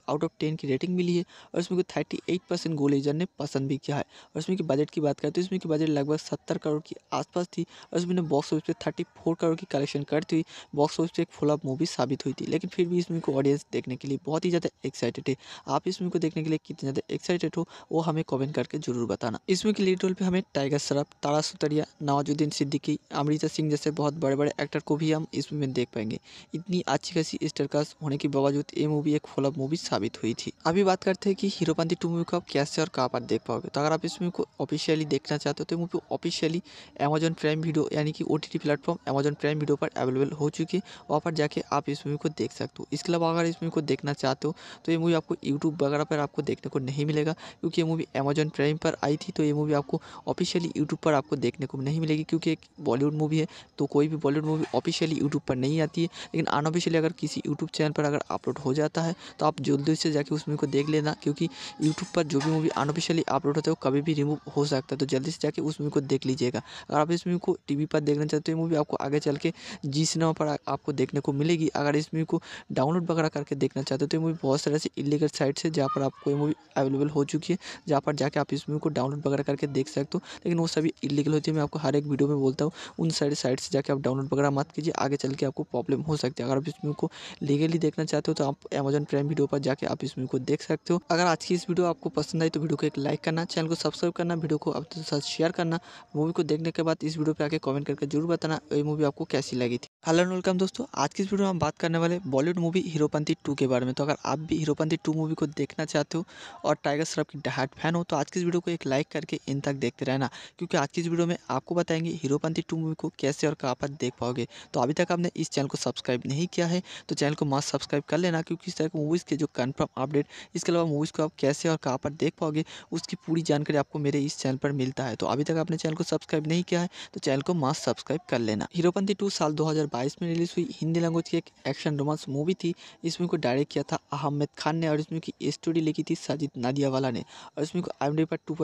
आउट ऑफ टेन की रेटिंग मिली है और इसमें मूवी को थर्टी गोलेजर ने पसंद भी भी किया है और इसमें की बजट की बात करें तो इसमें की बजट लगभग सत्तर करोड़ के आसपास थी और इसमें बॉक्स ऑफिस पर थर्टी फोर करोड़ की कलेक्शन करती हुई बॉक्स ऑफिस पर एक फुल मूवी साबित हुई थी लेकिन फिर भी इसमें को ऑडियंस देखने के लिए बहुत ही ज़्यादा एक्साइटेड है आप इसमें को देखने के लिए कितने ज़्यादा एक्साइटेड हो वो हमें कॉमेंट करके जरूर बताना इसमें की लीड रोल पर हमें टाइगर श्रॉफ तारा सुतरिया नवाजुद्दीन सिद्दीकी अमृता सिंह जैसे बहुत बड़े बड़े एक्टर को भी हम इसमें देख पाएंगे इतनी अच्छी खासी स्टरकास्ट होने के बावजूद ये मूवी एक फ्लॉप मूवी साबित हुई थी अभी बात करते हैं कि हीरोपंथी टू मूवी को आप कैसे और कहाँ पर देख पाओगे হবে तो अगर आप इस मूवी को ऑफिशियली देखना चाहते हो तो movie officially Amazon Prime Video यानी कि O T T platform Amazon Prime Video पर अवेलेबल हो चुकी है वहाँ पर जाके आप इस मूवी को देख सकते हो इसके अलावा अगर इस मूवी को देखना चाहते हो तो ये मूवी आपको यूट्यूब वगैरह पर आपको देखने को नहीं मिलेगा क्योंकि ये मूवी अमेजन प्राइम पर आई थी तो ये मूवी आपको ऑफिशियली यूट्यूब पर आपको देखने को नहीं मिलेगी क्योंकि एक बॉलीवुड मूवी है तो कोई भी बॉलीवुड मूवी ऑफिशियली यूट्यूब पर नहीं आती है लेकिन अनऑफिशियली अगर किसी यूट्यूब चैनल पर अगर अपलोड हो जाता है तो आप जल्दी से जाके उस मूवी को देख लेना क्योंकि यूट्यूब पर जो भी मूवी अनऑफिशियली अपलोड अपलोड होते हो कभी भी रिमूव हो सकता है तो जल्दी से जाके उस मूवी को देख लीजिएगा अगर आप इस मूवी को टीवी पर देखना चाहते हो मूवी आपको आगे चल के जी सिनेमा पर आपको देखने को मिलेगी अगर इस मूवी को डाउनलोड वगैरह करके देखना चाहते हो तो ये मूवी बहुत सारे ऐसे इलीगल साइट है जहाँ पर आपको ये मूवी अवेलेबल हो चुकी है जहाँ पर जाके आप इस मूवी को डाउनलोड वगैरह करके देख सकते हो लेकिन वो सभी इलीगल होती है मैं आपको हर एक वीडियो में बोलता हूँ उन सारे साइट से जाके आप डाउनलोड वगैरह मत कीजिए आगे चल के आपको प्रॉब्लम हो सकती है अगर आप इस मूवी को लीगली देखना चाहते हो तो आप अमेजन प्राइम वीडियो पर जाके आप इस मूवी को देख सकते हो अगर आज की इस वीडियो आपको पसंद आई तो वीडियो को एक लाइक करना करना चैनल को सब्सक्राइब करना वीडियो को आप दोस्तों साथ शेयर करना मूवी को देखने के बाद इस वीडियो पे आके कमेंट करके जरूर बताना ये मूवी आपको कैसी लगी थी हेलो एंड वेलकम दोस्तों आज की इस वीडियो में हम बात करने वाले बॉलीवुड मूवी हीरोपंथी टू के बारे में तो अगर आप भी हीरोपंथी टू मूवी को देखना चाहते हो और टाइगर श्रॉफ की डायट फैन हो तो आज की इस वीडियो को एक लाइक करके इन तक देखते रहना क्योंकि आज की इस वीडियो में आपको बताएंगे हीरोपंथी टू मूवी को कैसे और कहाँ पर देख पाओगे तो अभी तक आपने इस चैनल को सब्सक्राइब नहीं किया है तो चैनल को मस्त सब्सक्राइब कर लेना क्योंकि इस तरह की मूवीज़ के जो कन्फर्म अपडेट इसके अलावा मूवीज़ को आप कैसे और कहाँ पर देख पाओगे उसकी पूरी जानकारी आपको मेरे इस चैनल पर मिलता है तो अभी तक आपने चैनल को सब्सक्राइब नहीं किया है तो चैनल को मास्क सब्सक्राइब कर लेना हीरोपंथी टू साल 2022 में रिलीज हुई हिंदी लैंग्वेज की एक एक्शन रोमांस मूवी थी इस मूवी को डायरेक्ट किया था अहमद खान ने और इस मूवी की स्टोरी लिखी थी साजिद नादियावाला ने और इस मूवी को आई पर टू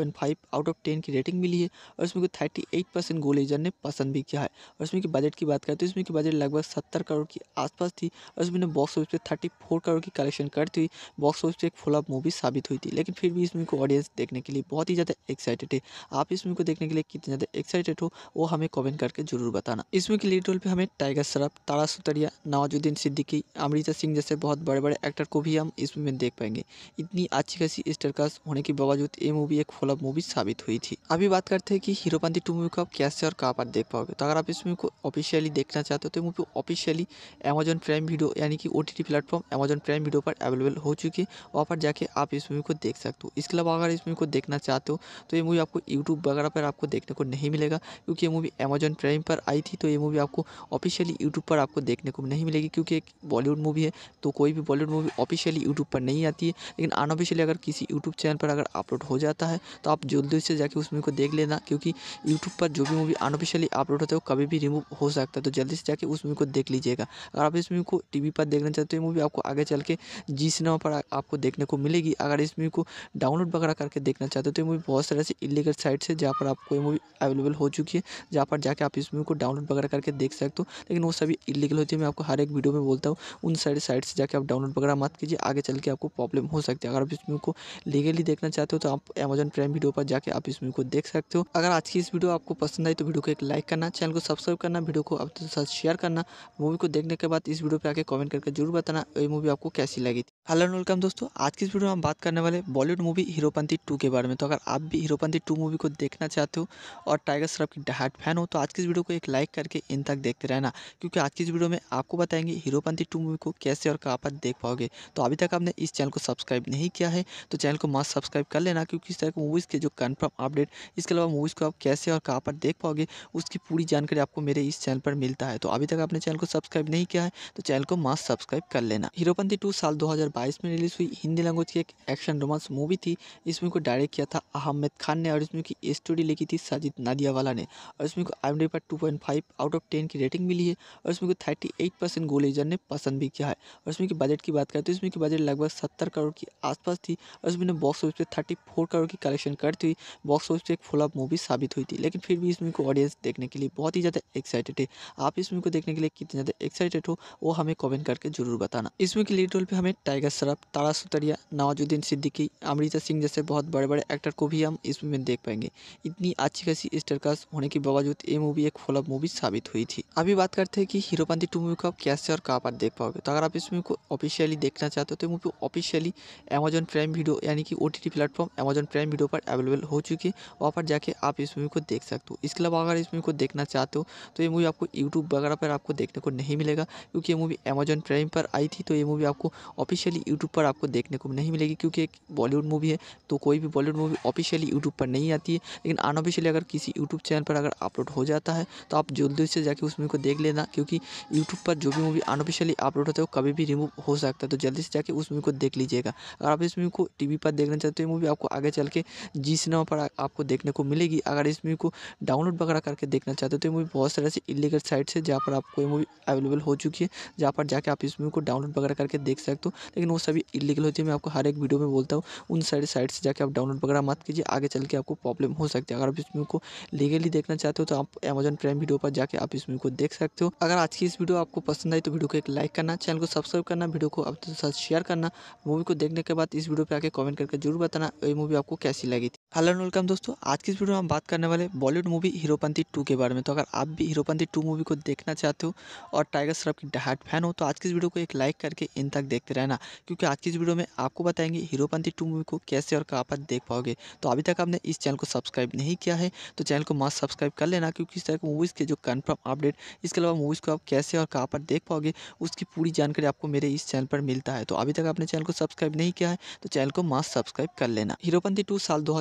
आउट ऑफ टेन की रेटिंग मिली है और इस मूवी को थर्टी गोलेजर ने पसंद भी किया है और इस मूवी की बजट की बात करें तो इस मूवी की बजट लगभग सत्तर करोड़ के आसपास थी और इस मूवी ने बॉक्स ऑफिस पर थर्टी करोड़ की कलेक्शन करती हुई बॉक्स ऑफिस पर एक फॉलोअप मूवी साबित हुई थी लेकिन फिर भी इस मूवी को ऑडियंस देखने के लिए बहुत ही ज़्यादा एक्साइटेड है आप इस मूवी को देखने के लिए कितने ज़्यादा एक्साइटेड हो वो हमें कमेंट करके जरूर बताना इस मूवी के लीड रोल पर हमें टाइगर श्रॉफ तारा सुतरिया नवाजुद्दीन सिद्दीकी अमृता सिंह जैसे बहुत बड़े बड़े एक्टर को भी हम इस मूवी में देख पाएंगे इतनी अच्छी खासी स्टरकास्ट होने के बावजूद ये मूवी एक फ्लॉप मूवी साबित हुई थी अभी बात करते हैं कि हीरोपंथी टू मूवी को आप कैसे और कहाँ पर देख पाओगे तो अगर आप इस मूवी को ऑफिशियली देखना चाहते हो तो movie officially Amazon Prime Video यानी कि O T platform Amazon Prime Video पर अवेलेबल हो चुकी है वहाँ पर जाके आप इस मूवी को देख सकते हो इसके अलावा अगर इस मूवी को देखना चाहते हो तो ये मूवी आपको यूट्यूब वगैरह पर आपको देखने को नहीं मिलेगा क्योंकि ये मूवी अमेजन प्राइम पर आई थी तो ये मूवी आपको ऑफिशियली यूट्यूब पर आपको देखने को नहीं मिलेगी क्योंकि एक बॉलीवुड मूवी है तो कोई भी बॉलीवुड मूवी ऑफिशियली यूट्यूब पर नहीं आती है लेकिन अनऑफिशियली अगर किसी यूट्यूब चैनल पर अगर अपलोड हो जाता है तो आप जल्दी से जाकर उस मूवी को देख लेना क्योंकि यूट्यूब पर जो भी मूवी अनऑफिशियली अपलोड होता है वो कभी भी रिमूव हो सकता है तो जल्दी से जाकर उस मूवी को देख लीजिएगा अगर आप इस मूवी को टीवी पर देखना चाहते हो ये मूवी आपको आगे चल के जी सिनेमा पर आपको देखने को मिलेगी अगर इस मूवी को डाउनलोड वगैरह करके देखना चाहते हो तो ये मूवी बहुत सारे ऐसे इलीगल साइट्स है जहाँ पर आपको ये मूवी अवेलेबल हो चुकी है जहाँ पर जाके आप इस मूवी को डाउनलोड वगैरह करके देख सकते हो लेकिन वो सभी इलीगल होती है मैं आपको हर एक वीडियो में बोलता हूँ उन सारे साइट से जाकर आप डाउनलोड वगैरह मत कीजिए आगे चल के आपको प्रॉब्लम हो सकती है अगर आप इस मूवी को लीगली देखना चाहते हो तो आप अमेजन प्राइम वीडियो पर जाकर आप इस मूवी को देख सकते हो अगर आज की इस वीडियो आपको पसंद आई तो वीडियो को एक लाइक करना चैनल को सब्सक्राइब करना वीडियो को आप साथ शेयर करना मूवी को देखने के बाद इस वीडियो पर आके कमेंट करके जरूर बताना ये मूवी आपको कैसी लगी थी हेलो वेलकम दोस्तों आज की इस वीडियो में हम बात करने वाले बॉलीवुड मूवी हीरोपंथी टू के बारे बारे में तो अगर आप भी हीरोपंथी टू मूवी को देखना चाहते हो और टाइगर श्रॉफ की डहाट फैन हो तो आज की इस वीडियो को एक लाइक करके इन तक देखते रहना क्योंकि आज की इस वीडियो में आपको बताएंगे हीरोपंथी टू मूवी को कैसे और कहाँ पर देख पाओगे तो अभी तक आपने इस चैनल को सब्सक्राइब नहीं किया है तो चैनल को मस्त सब्सक्राइब कर लेना क्योंकि इस तरह की मूवीज़ के जो कन्फर्म अपडेट इसके अलावा मूवीज़ को आप कैसे और कहाँ पर देख पाओगे उसकी पूरी जानकारी आपको मेरे इस चैनल पर मिलता है तो अभी तक आपने चैनल को सब्सक्राइब नहीं किया है तो चैनल को मस्त सब्सक्राइब कर लेना हीरोपंथी टू साल दो में रिलीज हुई हिंदी लैंग्वेज की एक एक्शन रोमांस मूवी थी इस मूवी को डायरेक्ट किया था अहमद खान ने और इसमें की स्टोरी लिखी थी साजिद नादियावाला ने और इसमें को आई पर two point five out of ten की रेटिंग मिली है और इसमें को थर्टी एट परसेंट एजर ने पसंद भी किया है और इसमें की बजट की बात करें तो इसमें की बजट लगभग सत्तर करोड़ के आसपास थी और इसमें बॉक्स ऑफिस पर थर्टी फोर करोड़ की कलेक्शन करती हुई बॉक्स ऑफिस पर एक फ्लॉप मूवी साबित हुई थी लेकिन फिर भी इसमें को ऑडियंस देखने के लिए बहुत ही ज़्यादा एक्साइटेड है आप इसमें को देखने के लिए कितने ज़्यादा एक्साइटेड हो वो हमें कॉमेंट करके जरूर बताना इसमें की लीड रोल पर हमें टाइगर श्रॉफ तारा सुतरिया नवाजुद्दीन सिद्दीकी अमृता सिंह जैसे बहुत बड़े बड़े बड़े एक्टर को भी हम इस मूवी में देख पाएंगे इतनी अच्छी खासी स्टर होने के बावजूद ये मूवी एक फ्लॉप मूवी साबित हुई थी अभी बात करते हैं कि हीरोपंथी टू मूवी को आप कैसे और कहाँ पर देख पाओगे तो अगर आप इस मूवी को ऑफिशियली देखना चाहते हो तो movie officially Amazon Prime Video यानी कि O T platform Amazon Prime Video पर अवेलेबल हो चुकी है वहाँ पर जाके आप इस मूवी को देख सकते हो इसके अलावा अगर इस मूवी को देखना चाहते हो तो ये मूवी आपको यूट्यूब वगैरह पर आपको देखने को नहीं मिलेगा क्योंकि ये मूवी अमेजन प्राइम पर आई थी तो ये मूवी आपको ऑफिशियली यूट्यूब पर आपको देखने को नहीं मिलेगी क्योंकि एक बॉलीवुड मूवी है तो कोई भी बॉलीवुड मूवी ऑफिशियली यूट्यूब पर नहीं आती है लेकिन अनऑफिशियली अगर किसी यूट्यूब चैनल पर अगर अपलोड हो जाता है तो आप जल्दी से जाकर उस मूवी को देख लेना क्योंकि यूट्यूब पर जो भी मूवी अनऑफिशियली अपलोड होता है वो कभी भी रिमूव हो सकता है तो जल्दी से जाकर उस मूवी को देख लीजिएगा अगर आप इस मूवी को टी पर देखना चाहते हो मूवी आपको आगे चल के जी सिनेमा पर आपको देखने को मिलेगी अगर इस मूवी को डाउनलोड वगैरह करके देखना चाहते हो तो ये मूवी बहुत सारे ऐसी इलीगल साइट्स है जहाँ पर आपको ये मूवी अवेलेबल हो चुकी है जहाँ पर जाके आप इस मूवी को डाउनलोड वगैरह करके देख सकते हो लेकिन वो सभी इलीगल होती है मैं आपको हर एक वीडियो में बोलता हूँ उन सारी साइट से जाके आप डाउनलोड डाउनलोड वगैरह मत कीजिए आगे चल के आपको प्रॉब्लम हो सकती है अगर आप इस मूवी को लीगली देखना चाहते हो तो आप अमेजन प्राइम वीडियो पर जाकर आप इस मूवी को देख सकते हो अगर आज की इस वीडियो आपको पसंद आई तो वीडियो को एक लाइक करना चैनल को सब्सक्राइब करना वीडियो को आपके साथ शेयर करना मूवी को देखने के बाद इस वीडियो पर आके कॉमेंट करके जरूर बताना ये मूवी आपको कैसी लगी थी हेलो एंड वेलकम दोस्तों आज की इस वीडियो में हम बात करने वाले बॉलीवुड मूवी हीरोपंथी टू के बारे में तो अगर आप भी हीरोपंथी टू मूवी को देखना चाहते हो और टाइगर श्रॉफ की डायट फैन हो तो आज की इस वीडियो को एक लाइक करके इन तक देखते रहना क्योंकि आज की इस वीडियो में आपको बताएंगे हीरोपंथी टू मूवी को कैसे और कहाँ पर देख देख पाओगे तो अभी तक आपने इस चैनल को सब्सक्राइब नहीं किया है तो चैनल को मस्त सब्सक्राइब कर लेना क्योंकि इस तरह के मूवीज़ के जो कन्फर्म अपडेट इसके अलावा मूवीज़ को आप कैसे और कहाँ पर देख पाओगे उसकी पूरी जानकारी आपको मेरे इस चैनल पर मिलता है तो अभी तक आपने चैनल को सब्सक्राइब नहीं किया है तो चैनल को मस्त सब्सक्राइब कर लेना हीरोपंथी टू साल दो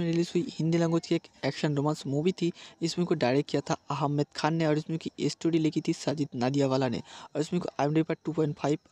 में रिलीज हुई हिंदी लैंग्वेज की एक एक्शन रोमांस मूवी थी इस मूवी को डायरेक्ट किया था अहमद खान ने और इसमें की स्टोरी लिखी थी साजिद नादियावाला ने और इसमें को आई पर टू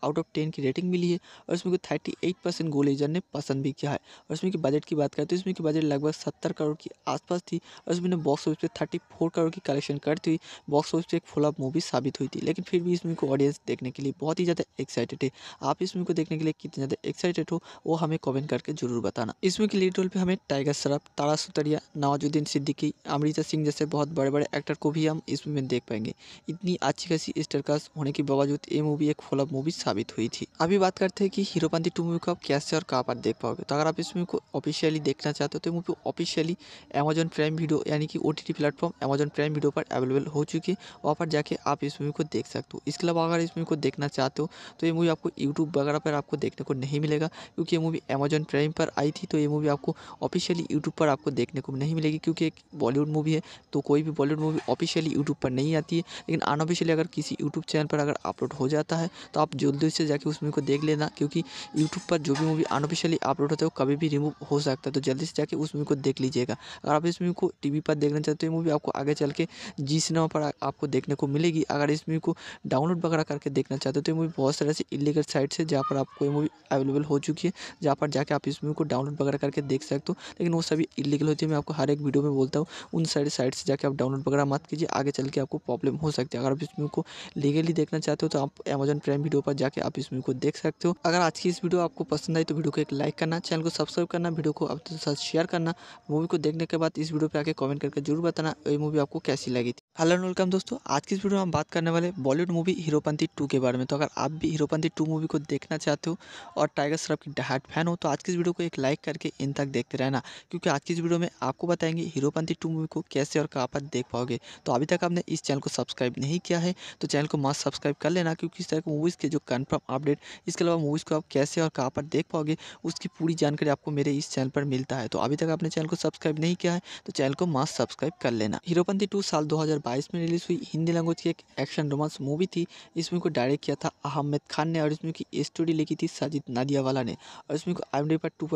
आउट ऑफ टेन की रेटिंग मिली है और इसमें को थर्टी परसेंट गोलेजर ने पसंद भी किया है और इसमें की बजट की बात करें तो इसमें की बजट लगभग सत्तर करोड़ के आसपास थी और इसमें बॉक्स ऑफिस पे थर्टी फोर करोड़ की कलेक्शन करती हुई बॉक्स ऑफिस पे एक फ्लॉप मूवी साबित हुई थी लेकिन फिर भी इसमें को ऑडियंस देखने के लिए बहुत ही ज़्यादा एक्साइटेड है आप इसमें को देखने के लिए कितने ज़्यादा एक्साइटेड हो वो हमें कमेंट करके जरूर बताना इसमें की लीड रोल पर हमें टाइगर श्रॉफ तारा सुतरिया नवाजुद्दीन सिद्दीकी अमृता सिंह जैसे बहुत बड़े बड़े एक्टर को भी हम इसमें में देख पाएंगे इतनी अच्छी खासी स्टारकास्ट होने के बावजूद ये मूवी एक फ्लॉप मूवी साबित हुई थी अभी बात करते हैं कि हीरोपंथी टू मूवी को आप कैसे और कहाँ पर देख पाओगे तो अगर आप इस मूवी को ऑफिस ऑफिशियली देखना चाहते हो तो movie officially Amazon Prime Video यानी कि O T T platform Amazon Prime Video पर अवेलेबल हो चुकी है वहाँ पर जाके आप इस मूवी को देख सकते हो इसके अलावा अगर इस मूवी को देखना चाहते हो तो ये मूवी आपको यूट्यूब वगैरह पर आपको देखने को नहीं मिलेगा क्योंकि ये मूवी अमेजन प्राइम पर आई थी तो ये मूवी आपको ऑफिशियली यूट्यूब पर आपको देखने को नहीं मिलेगी क्योंकि एक बॉलीवुड मूवी है तो कोई भी बॉलीवुड मूवी ऑफिशियली यूट्यूब पर नहीं आती है लेकिन अनऑफिशियली अगर किसी यूट्यूब चैनल पर अगर अपलोड हो जाता है तो आप जल्दी से जाके उस मूवी को देख लेना क्योंकि यूट्यूब पर जो भी मूवी अनऑफिशियली अपलोड होते है वो कभी भी रिमूव हो सकता है तो जल्दी से जाके उस मूवी को देख लीजिएगा अगर आप इस मूवी को टीवी पर देखना चाहते हो मूवी आपको आगे चल के जी सिनेमा पर आपको देखने को मिलेगी अगर इस मूवी को डाउनलोड वगैरह करके देखना चाहते हो तो ये मूवी बहुत सारे ऐसी इलीगल साइट्स है जहाँ पर आपको ये मूवी अवेलेबल हो चुकी है जहाँ पर जाके आप इस मूवी को डाउनलोड वगैरह करके देख सकते हो लेकिन वो सभी इलीगल होती है मैं आपको हर एक वीडियो में बोलता हूँ उन सारी साइट से जाकर आप डाउनलोड वगैरह मत कीजिए आगे चल के आपको प्रॉब्लम हो सकती है अगर आप इस मूवी को लीगली देखना चाहते हो तो आप अमेजन प्राइम वीडियो पर जाके आप इस मूवी को देख सकते हो अगर आज की इस वीडियो आपको पसंद आई तो वीडियो को एक लाइक करना चैनल को सब्सक्राइब करना वीडियो को अपने तो साथ शेयर करना मूवी को देखने के बाद इस वीडियो पर आके कॉमेंट करके जरूर बताना ये मूवी आपको कैसी लगी थी हेलो वेलकम दोस्तों आज की इस वीडियो में हम बात करने वाले बॉलीवुड मूवी हीरोपंथी टू के बारे में तो अगर आप भी हीरोपंथी टू मूवी को देखना चाहते हो और टाइगर श्रॉफ की डहाट फैन हो तो आज की इस वीडियो को एक लाइक करके इन तक देखते रहना क्योंकि आज की इस वीडियो में आपको बताएंगे हीरोपंथी टू मूवी को कैसे और कहाँ पर देख पाओगे तो अभी तक आपने इस चैनल को सब्सक्राइब नहीं किया है तो चैनल को मस्त सब्सक्राइब कर लेना क्योंकि इस तरह की मूवीज़ के जो कन्फर्म अपडेट इसके अलावा मूवीज़ को आप कैसे और कहाँ पर देख पाओगे उसकी पूरी जानकारी आपको मेरे इस चैनल चैनल पर मिलता है तो अभी तक आपने चैनल को सब्सक्राइब नहीं किया है तो चैनल को मास्क सब्सक्राइब कर लेना हीरोपंथी टू साल 2022 में रिलीज हुई हिंदी लैंग्वेज की एक एक्शन रोमांस मूवी थी इसमें को डायरेक्ट किया था अहमद खान ने और इसमें की स्टोरी लिखी थी साजिद नादियावाला ने और इसमें को आई पर टू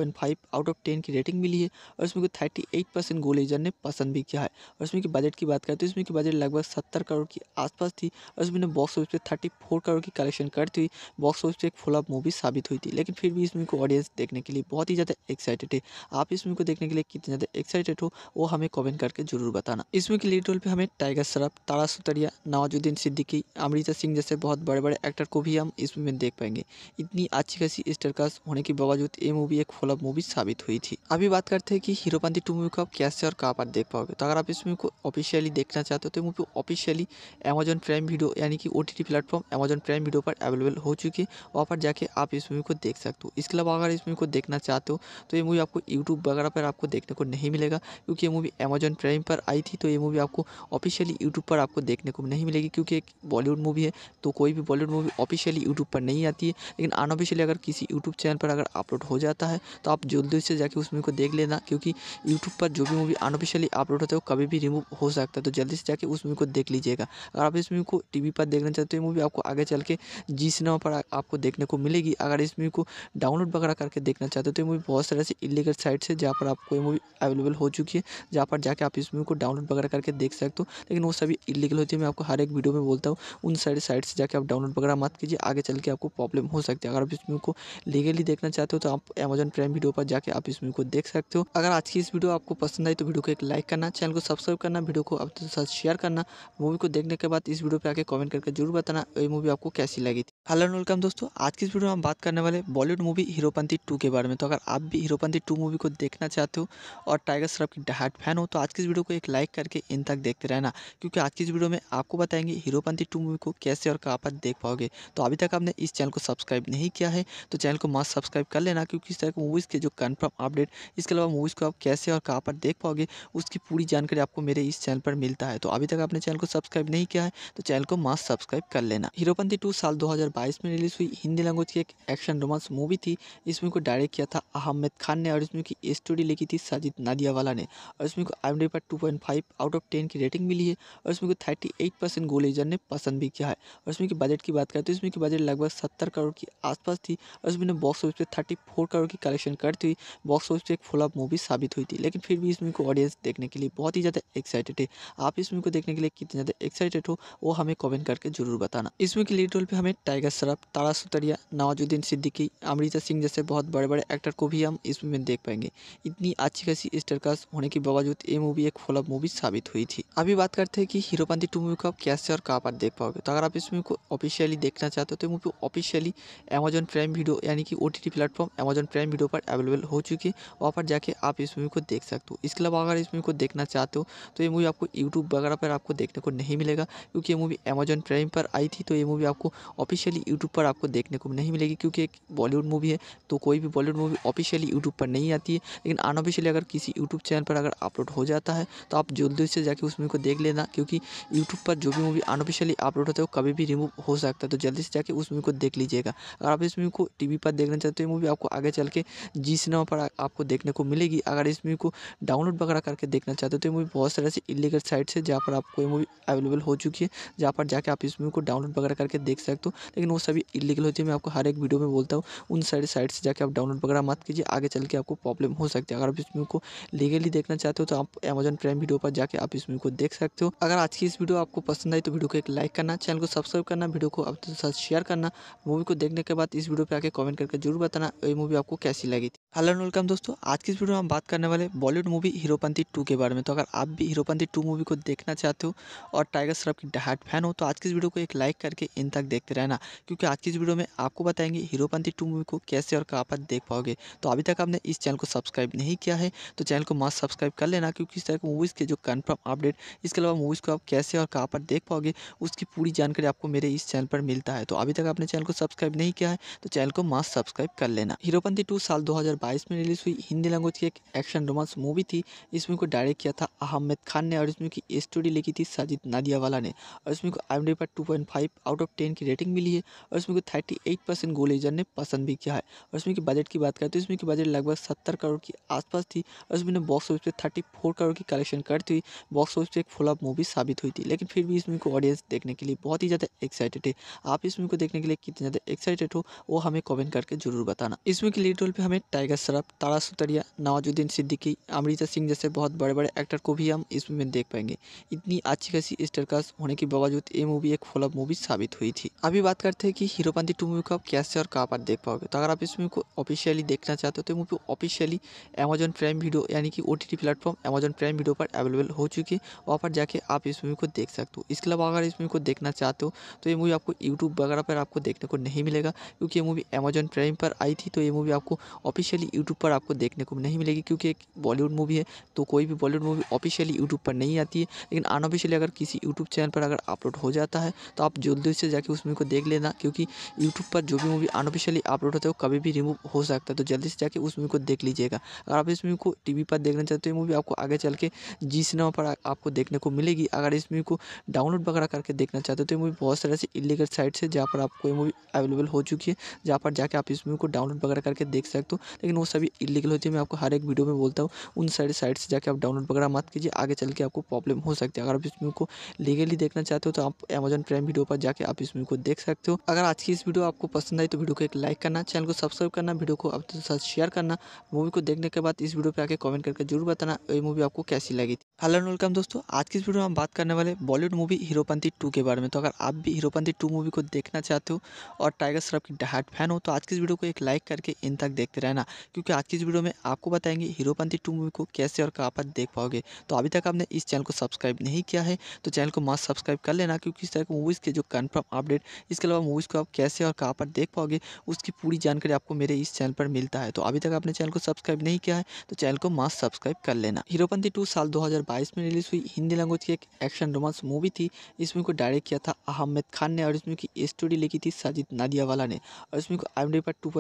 आउट ऑफ टेन की रेटिंग मिली है और इसमें को थर्टी गोलेजर ने पसंद भी किया है और इसमें की बजट की बात करें तो इसमें की बजट लगभग सत्तर करोड़ के आसपास थी और इसमें बॉक्स ऑफिस पे थर्टी फोर करोड़ की कलेक्शन करती हुई बॉक्स ऑफिस पे एक फुल मूवी साबित हुई थी लेकिन फिर भी इसमें को ऑडियंस देखने के लिए बहुत ही ज़्यादा एक्साइटेड घंटे आप इस मूवी को देखने के लिए कितने ज़्यादा एक्साइटेड हो वो हमें कमेंट करके जरूर बताना इसमें की लीड रोल पर हमें टाइगर श्रॉफ तारा सुतरिया नवाजुद्दीन सिद्दीकी अमृता सिंह जैसे बहुत बड़े बड़े एक्टर को भी हम इस मूवी में देख पाएंगे इतनी अच्छी खासी स्टरकास्ट होने के बावजूद ये मूवी एक फ्लॉप मूवी साबित हुई थी अभी बात करते हैं कि हीरोपंथी टू मूवी को आप कैसे और कहाँ पर देख पाओगे तो अगर आप इस मूवी को ऑफिशियली देखना चाहते हो तो movie officially Amazon Prime Video यानी कि O T platform Amazon Prime Video पर अवेलेबल हो चुकी है वहाँ पर जाके आप इस मूवी को देख सकते हो इसके अलावा अगर इस मूवी को देखना चाहते हो तो ये मूवी मूवी आपको यूट्यूब वगैरह पर आपको देखने को नहीं मिलेगा क्योंकि ये मूवी अमेजन प्राइम पर आई थी तो ये मूवी आपको ऑफिशियली यूट्यूब पर आपको देखने को नहीं मिलेगी क्योंकि एक बॉलीवुड मूवी है तो कोई भी बॉलीवुड मूवी ऑफिशियली यूट्यूब पर नहीं आती है लेकिन अनऑफिशियली अगर किसी यूट्यूब चैनल पर अगर अपलोड हो जाता है तो आप जल्दी से जाकर उस मूवी को देख लेना क्योंकि यूट्यूब पर जो भी मूवी अनऑफिशियली अपलोड होता है वो कभी भी रिमूव हो सकता है तो जल्दी से जाके उस मूवी को देख लीजिएगा अगर आप इस मूवी को टी पर देखना चाहते हो ये मूवी आपको आगे चल के जी सिनेमा पर आपको देखने को मिलेगी अगर इस मूवी को डाउनलोड वगैरह करके देखना चाहते हो तो ये मूवी बहुत सारे ऐसे के साइड से जहाँ पर आपको ये मूवी अवेलेबल हो चुकी है जहाँ पर जाके आप इस मूवी को डाउनलोड वगैरह करके देख सकते हो लेकिन वो सभी इलीगल होती है मैं आपको हर एक वीडियो में बोलता हूँ उन सारी साइट से जाके आप डाउनलोड वगैरह मत कीजिए आगे चल के आपको प्रॉब्लम हो सकती है अगर आप इस मूवी को लीगली देखना चाहते हो तो आप अमेजन प्राइम वीडियो पर जाकर आप इस मूवी को देख सकते हो अगर आज की इस वीडियो आपको पसंद आई तो वीडियो को एक लाइक करना चैनल को सब्सक्राइब करना वीडियो को आपके साथ शेयर करना मूवी को देखने के बाद इस वीडियो पर आके कमेंट करके जरूर बताना ये मूवी आपको कैसी लगी थी हेलो वेलकम दोस्तों आज की इस वीडियो में हम बात करने वाले बॉलीवुड मूवी हीरोपंथी टू के बारे में तो अगर आप भी हीरोपंथी टू मूवी को देखना चाहते हो और टाइगर श्रॉफ की डहाट फैन हो तो आज की इस वीडियो को एक लाइक करके इन तक देखते रहना क्योंकि आज की इस वीडियो में आपको बताएंगे हीरोपंथी टू मूवी को कैसे और कहाँ पर देख पाओगे तो अभी तक आपने इस चैनल को सब्सक्राइब नहीं किया है तो चैनल को मस्त सब्सक्राइब कर लेना क्योंकि इस तरह की मूवीज़ के जो कन्फर्म अपडेट इसके अलावा मूवीज़ को आप कैसे और कहाँ पर देख पाओगे उसकी पूरी जानकारी आपको मेरे इस चैनल पर मिलता है तो अभी तक आपने चैनल को सब्सक्राइब नहीं किया है तो चैनल को मस्त सब्सक्राइब कर लेना हीरोपंथी टू साल बाईस में रिलीज हुई हिंदी लैंग्वेज की एक एक्शन रोमांस मूवी थी इस मूवी को डायरेक्ट किया था अहमद खान ने ने और इसमें की स्टोरी लिखी थी साजिद नादियावाला ने और इसमें को आई एम डी पर two point five out of ten की रेटिंग मिली है और इसमें को थर्टी एट परसेंट गोल एजर ने पसंद भी किया है और इसमें की बजट की बात करें तो इसमें की बजट लगभग सत्तर करोड़ के आसपास थी और इसमें बॉक्स ऑफिस पर थर्टी फोर करोड़ की कलेक्शन करती हुई बॉक्स ऑफिस पर एक फ्लॉप मूवी साबित हुई थी लेकिन फिर भी इसमें को ऑडियंस देखने के लिए बहुत ही ज़्यादा एक्साइटेड है आप इसमें को देखने के लिए कितने ज़्यादा एक्साइटेड हो वो हमें कॉमेंट करके जरूर बताना इसमें की लीड रोल पर हमें टाइगर श्रॉफ तारा सुतरिया नवाजुद्दीन सिद्दीकी अमृता सिंह जैसे बहुत बड़े बड़े एक्टर को भी हम इसमें में देख पाएंगे इतनी अच्छी खासी स्टारकास्ट होने के बावजूद ये मूवी एक फ्लॉप मूवी साबित हुई थी अभी बात करते हैं कि पानी टू मूवी को आप कैसे और कहाँ पर देख पाओगे तो अगर आप इस मूवी को ऑफिशियली देखना चाहते हो तो movie officially Amazon Prime Video यानी कि O T platform Amazon Prime Video पर अवेलेबल हो चुकी है वहाँ पर जाके आप इस मूवी को देख सकते हो इसके अलावा अगर इस मूवी को देखना चाहते हो तो ये मूवी आपको यूट्यूब वगैरह पर आपको देखने को नहीं मिलेगा क्योंकि ये मूवी अमेजन प्राइम पर आई थी तो ये मूवी आपको ऑफिशियली यूट्यूब पर आपको देखने को नहीं मिलेगी क्योंकि एक बॉलीवुड मूवी है तो कोई भी बॉलीवुड मूवी ऑफिशियली यूट्यूब पर नहीं आती है लेकिन अनऑफिशियली अगर किसी यूट्यूब चैनल पर अगर अपलोड हो जाता है तो आप जल्दी से जाके उस मूवी को देख लेना क्योंकि यूट्यूब पर जो भी मूवी अनऑफिशियली अपलोड होता है वो कभी भी रिमूव हो सकता है तो जल्दी से जाके उस मूवी को देख लीजिएगा अगर आप इस मूवी को टी पर देखना चाहते हो मूवी आपको आगे चल के जी सिनेमा पर आपको देखने को मिलेगी अगर इस मूवी को डाउनलोड वगैरह करके देखना चाहते हो तो ये मूवी बहुत सारे ऐसी इलीगल साइट्स है जहाँ पर आपको ये मूवी अवेलेबल हो चुकी है जहाँ पर जाके आप इस मूवी को डाउनलोड वगैरह करके देख सकते हो लेकिन वो सभी इलीगल होती है मैं आपको हर एक वीडियो में बोलता हूँ उन सारी साइट से जाके आप डाउनलोड वगैरह मत कीजिए आगे चल के आपको प्रॉब्लम हो सकती है अगर आप इस मूवी को लीगली देखना चाहते हो तो आप अमेजन प्राइम वीडियो पर जाकर आप इस मूवी को देख सकते हो अगर आज की इस वीडियो आपको पसंद आई तो वीडियो को एक लाइक करना चैनल को सब्सक्राइब करना वीडियो को अपने साथ शेयर करना मूवी को देखने के बाद इस वीडियो पर आके कॉमेंट करके जरूर बताना ये मूवी आपको कैसी लगी थी हेलो एंड वेलकम दोस्तों आज की इस वीडियो में हम बात करने वाले बॉलीवुड मूवी हीरोपंथी टू के बारे में तो अगर आप भी हीरोपंथी टू मूवी को देखना चाहते हो और टाइगर श्रॉफ की डहाट फैन हो तो आज की इस वीडियो को एक लाइक करके इन तक देखते रहना क्योंकि आज की इस वीडियो में आपको बताएंगे हीरोपंथी टू मूवी को कैसे और कहाँ पर देख पाओगे तो अभी तक आपने इस चैनल को सब्सक्राइब नहीं किया है तो चैनल को मस्त सब्सक्राइब कर लेना क्योंकि इस तरह के मूवीज़ के जो कन्फर्म अपडेट इसके अलावा मूवीज़ को आप कैसे और कहाँ पर देख पाओगे उसकी पूरी जानकारी आपको मेरे इस चैनल पर मिलता है तो अभी तक आपने चैनल को सब्सक्राइब नहीं किया है तो चैनल को मस्त सब्सक्राइब कर लेना हीरोपंथी टू साल दो में रिलीज हुई हिंदी लैंग्वेज की एक एक्शन रोमांस मूवी थी इस मूवी को डायरेक्ट किया था अहमद खान ने और इसमें की स्टोरी लिखी थी साजिद नादियावाला ने और इसमें को आई डी पर टू आउट ऑफ टेन की रेटिंग मिली है और इसमें को थर्टी एट परसेंट गोलेजर ने पसंद भी किया है और इसमें की बजट की बात करें तो इसमें की बजट लगभग लगभग सत्तर करोड़ के आसपास थी और इस महीने बॉक्स ऑफिस पे थर्टी फोर करोड़ की कलेक्शन करती हुई बॉक्स ऑफिस पे एक फ्लॉप मूवी साबित हुई थी लेकिन फिर भी इस मूवी को ऑडियंस देखने के लिए बहुत ही ज़्यादा एक्साइटेड है आप इस मूवी को देखने के लिए कितने ज़्यादा एक्साइटेड हो वो हमें कॉमेंट करके जरूर बताना इस मूवी के लीड रोल पर हमें टाइगर श्रॉफ तारा सुतरिया नवाजुद्दीन सिद्दीकी अमृता सिंह जैसे बहुत बड़े बड़े एक्टर को भी हम इस मूवी में देख पाएंगे इतनी अच्छी खासी स्टरकास्ट होने के बावजूद ये मूवी एक फ्लॉप मूवी साबित हुई थी अभी बात करते हैं कि हीरोपंथी टू मूवी को आप कैसे और कहाँ पर देख पाओगे तो अगर आप इस मूवी को ऑफिशियली देखना चाहते हो तो movie officially Amazon Prime Video यानी कि O platform Amazon Prime Video पर अवेलेबल हो चुकी है वहाँ पर जाके आप इस मूवी को देख सकते हो इसके अलावा अगर इस मूवी को देखना चाहते हो तो ये मूवी आपको यूट्यूब वगैरह पर आपको देखने को नहीं मिलेगा क्योंकि ये मूवी अमेज़न प्राइम पर आई थी तो ये मूवी आपको ऑफिशियली यूट्यूब पर आपको देखने को नहीं मिलेगी क्योंकि एक बॉलीवुड मूवी है तो कोई भी बॉलीवुड मूवी ऑफिशियली यूट्यूब पर नहीं आती है लेकिन अनऑफिशियली अगर किसी यूट्यूब चैनल पर अगर अपलोड हो जाता है तो आप जल्दी से जाके उस मूवी को देख लेना क्योंकि यूट्यूब पर जो भी मूवी अनऑफिशियली अपलोड होता है वो कभी भी रिमूव हो सकता है तो जल्दी से जाके उस मूवी को देख लीजिएगा अगर आप इस मूवी को टी वी पर देखना चाहते हो मूवी आपको आगे चल के जी सिनेमा पर आपको देखने को मिलेगी अगर इस मूवी को डाउनलोड वगैरह करके देखना चाहते हो तो ये मूवी बहुत सारे ऐसे इलीगल साइट्स है जहाँ पर आपको ये मूवी अवेलेबल हो चुकी है जहाँ पर जाके आप इस मूवी को डाउनलोड वगैरह करके देख सकते हो लेकिन वो सभी इलीगल होती है मैं आपको हर एक वीडियो में बोलता हूँ उन सारे साइट से जाके आप डाउनलोड वगैरह मत कीजिए आगे चल के आपको प्रॉब्लम हो सकती है अगर आप इस मूवी को लीगली देखना चाहते हो तो आप अमेजन प्राइम वीडियो पर जाके आप इस मूवी को देख सकते हो अगर आज की इस वीडियो आपको पसंद आई तो वीडियो को एक लाइक करना चैनल को सब्सक्राइब करना वीडियो को अपने साथ शेयर करना मूवी को देखने के बाद इस वीडियो पे आके कमेंट करके जरूर बताना ये मूवी आपको कैसी लगी थी हेलो एंड वेलकम दोस्तों आज की इस वीडियो में हम बात करने वाले बॉलीवुड मूवी हीरोपंथी टू के बारे में तो अगर आप भी हीरोपंथी टू मूवी को देखना चाहते हो और टाइगर श्रॉफ की डहाट फैन हो तो आज की इस वीडियो को एक लाइक करके इन तक देखते रहना क्योंकि आज की इस वीडियो में आपको बताएंगे हीरोपंथी टू मूवी को कैसे और कहाँ पर देख पाओगे तो अभी तक आपने इस चैनल को सब्सक्राइब नहीं किया है तो चैनल को मस्त सब्सक्राइब कर लेना क्योंकि इस तरह की मूवीज़ के जो कन्फर्म अपडेट इसके अलावा मूवीज़ को आप कैसे और कहाँ पर देख पाओगे उसकी पूरी जानकारी आपको मेरे इस चैनल पर मिलता है तो अभी तक आपने आपने चैनल को सब्सक्राइब नहीं किया है तो चैनल को मस्ट सब्सक्राइब कर लेना हीरोपंथी टू साल 2022 में रिलीज हुई हिंदी लैंग्वेज की एक एक्शन रोमांस मूवी थी इसमें को डायरेक्ट किया था अहमद खान ने और इसमें की स्टोरी लिखी थी साजिद नादियावाला ने और इसमें को आई पर टू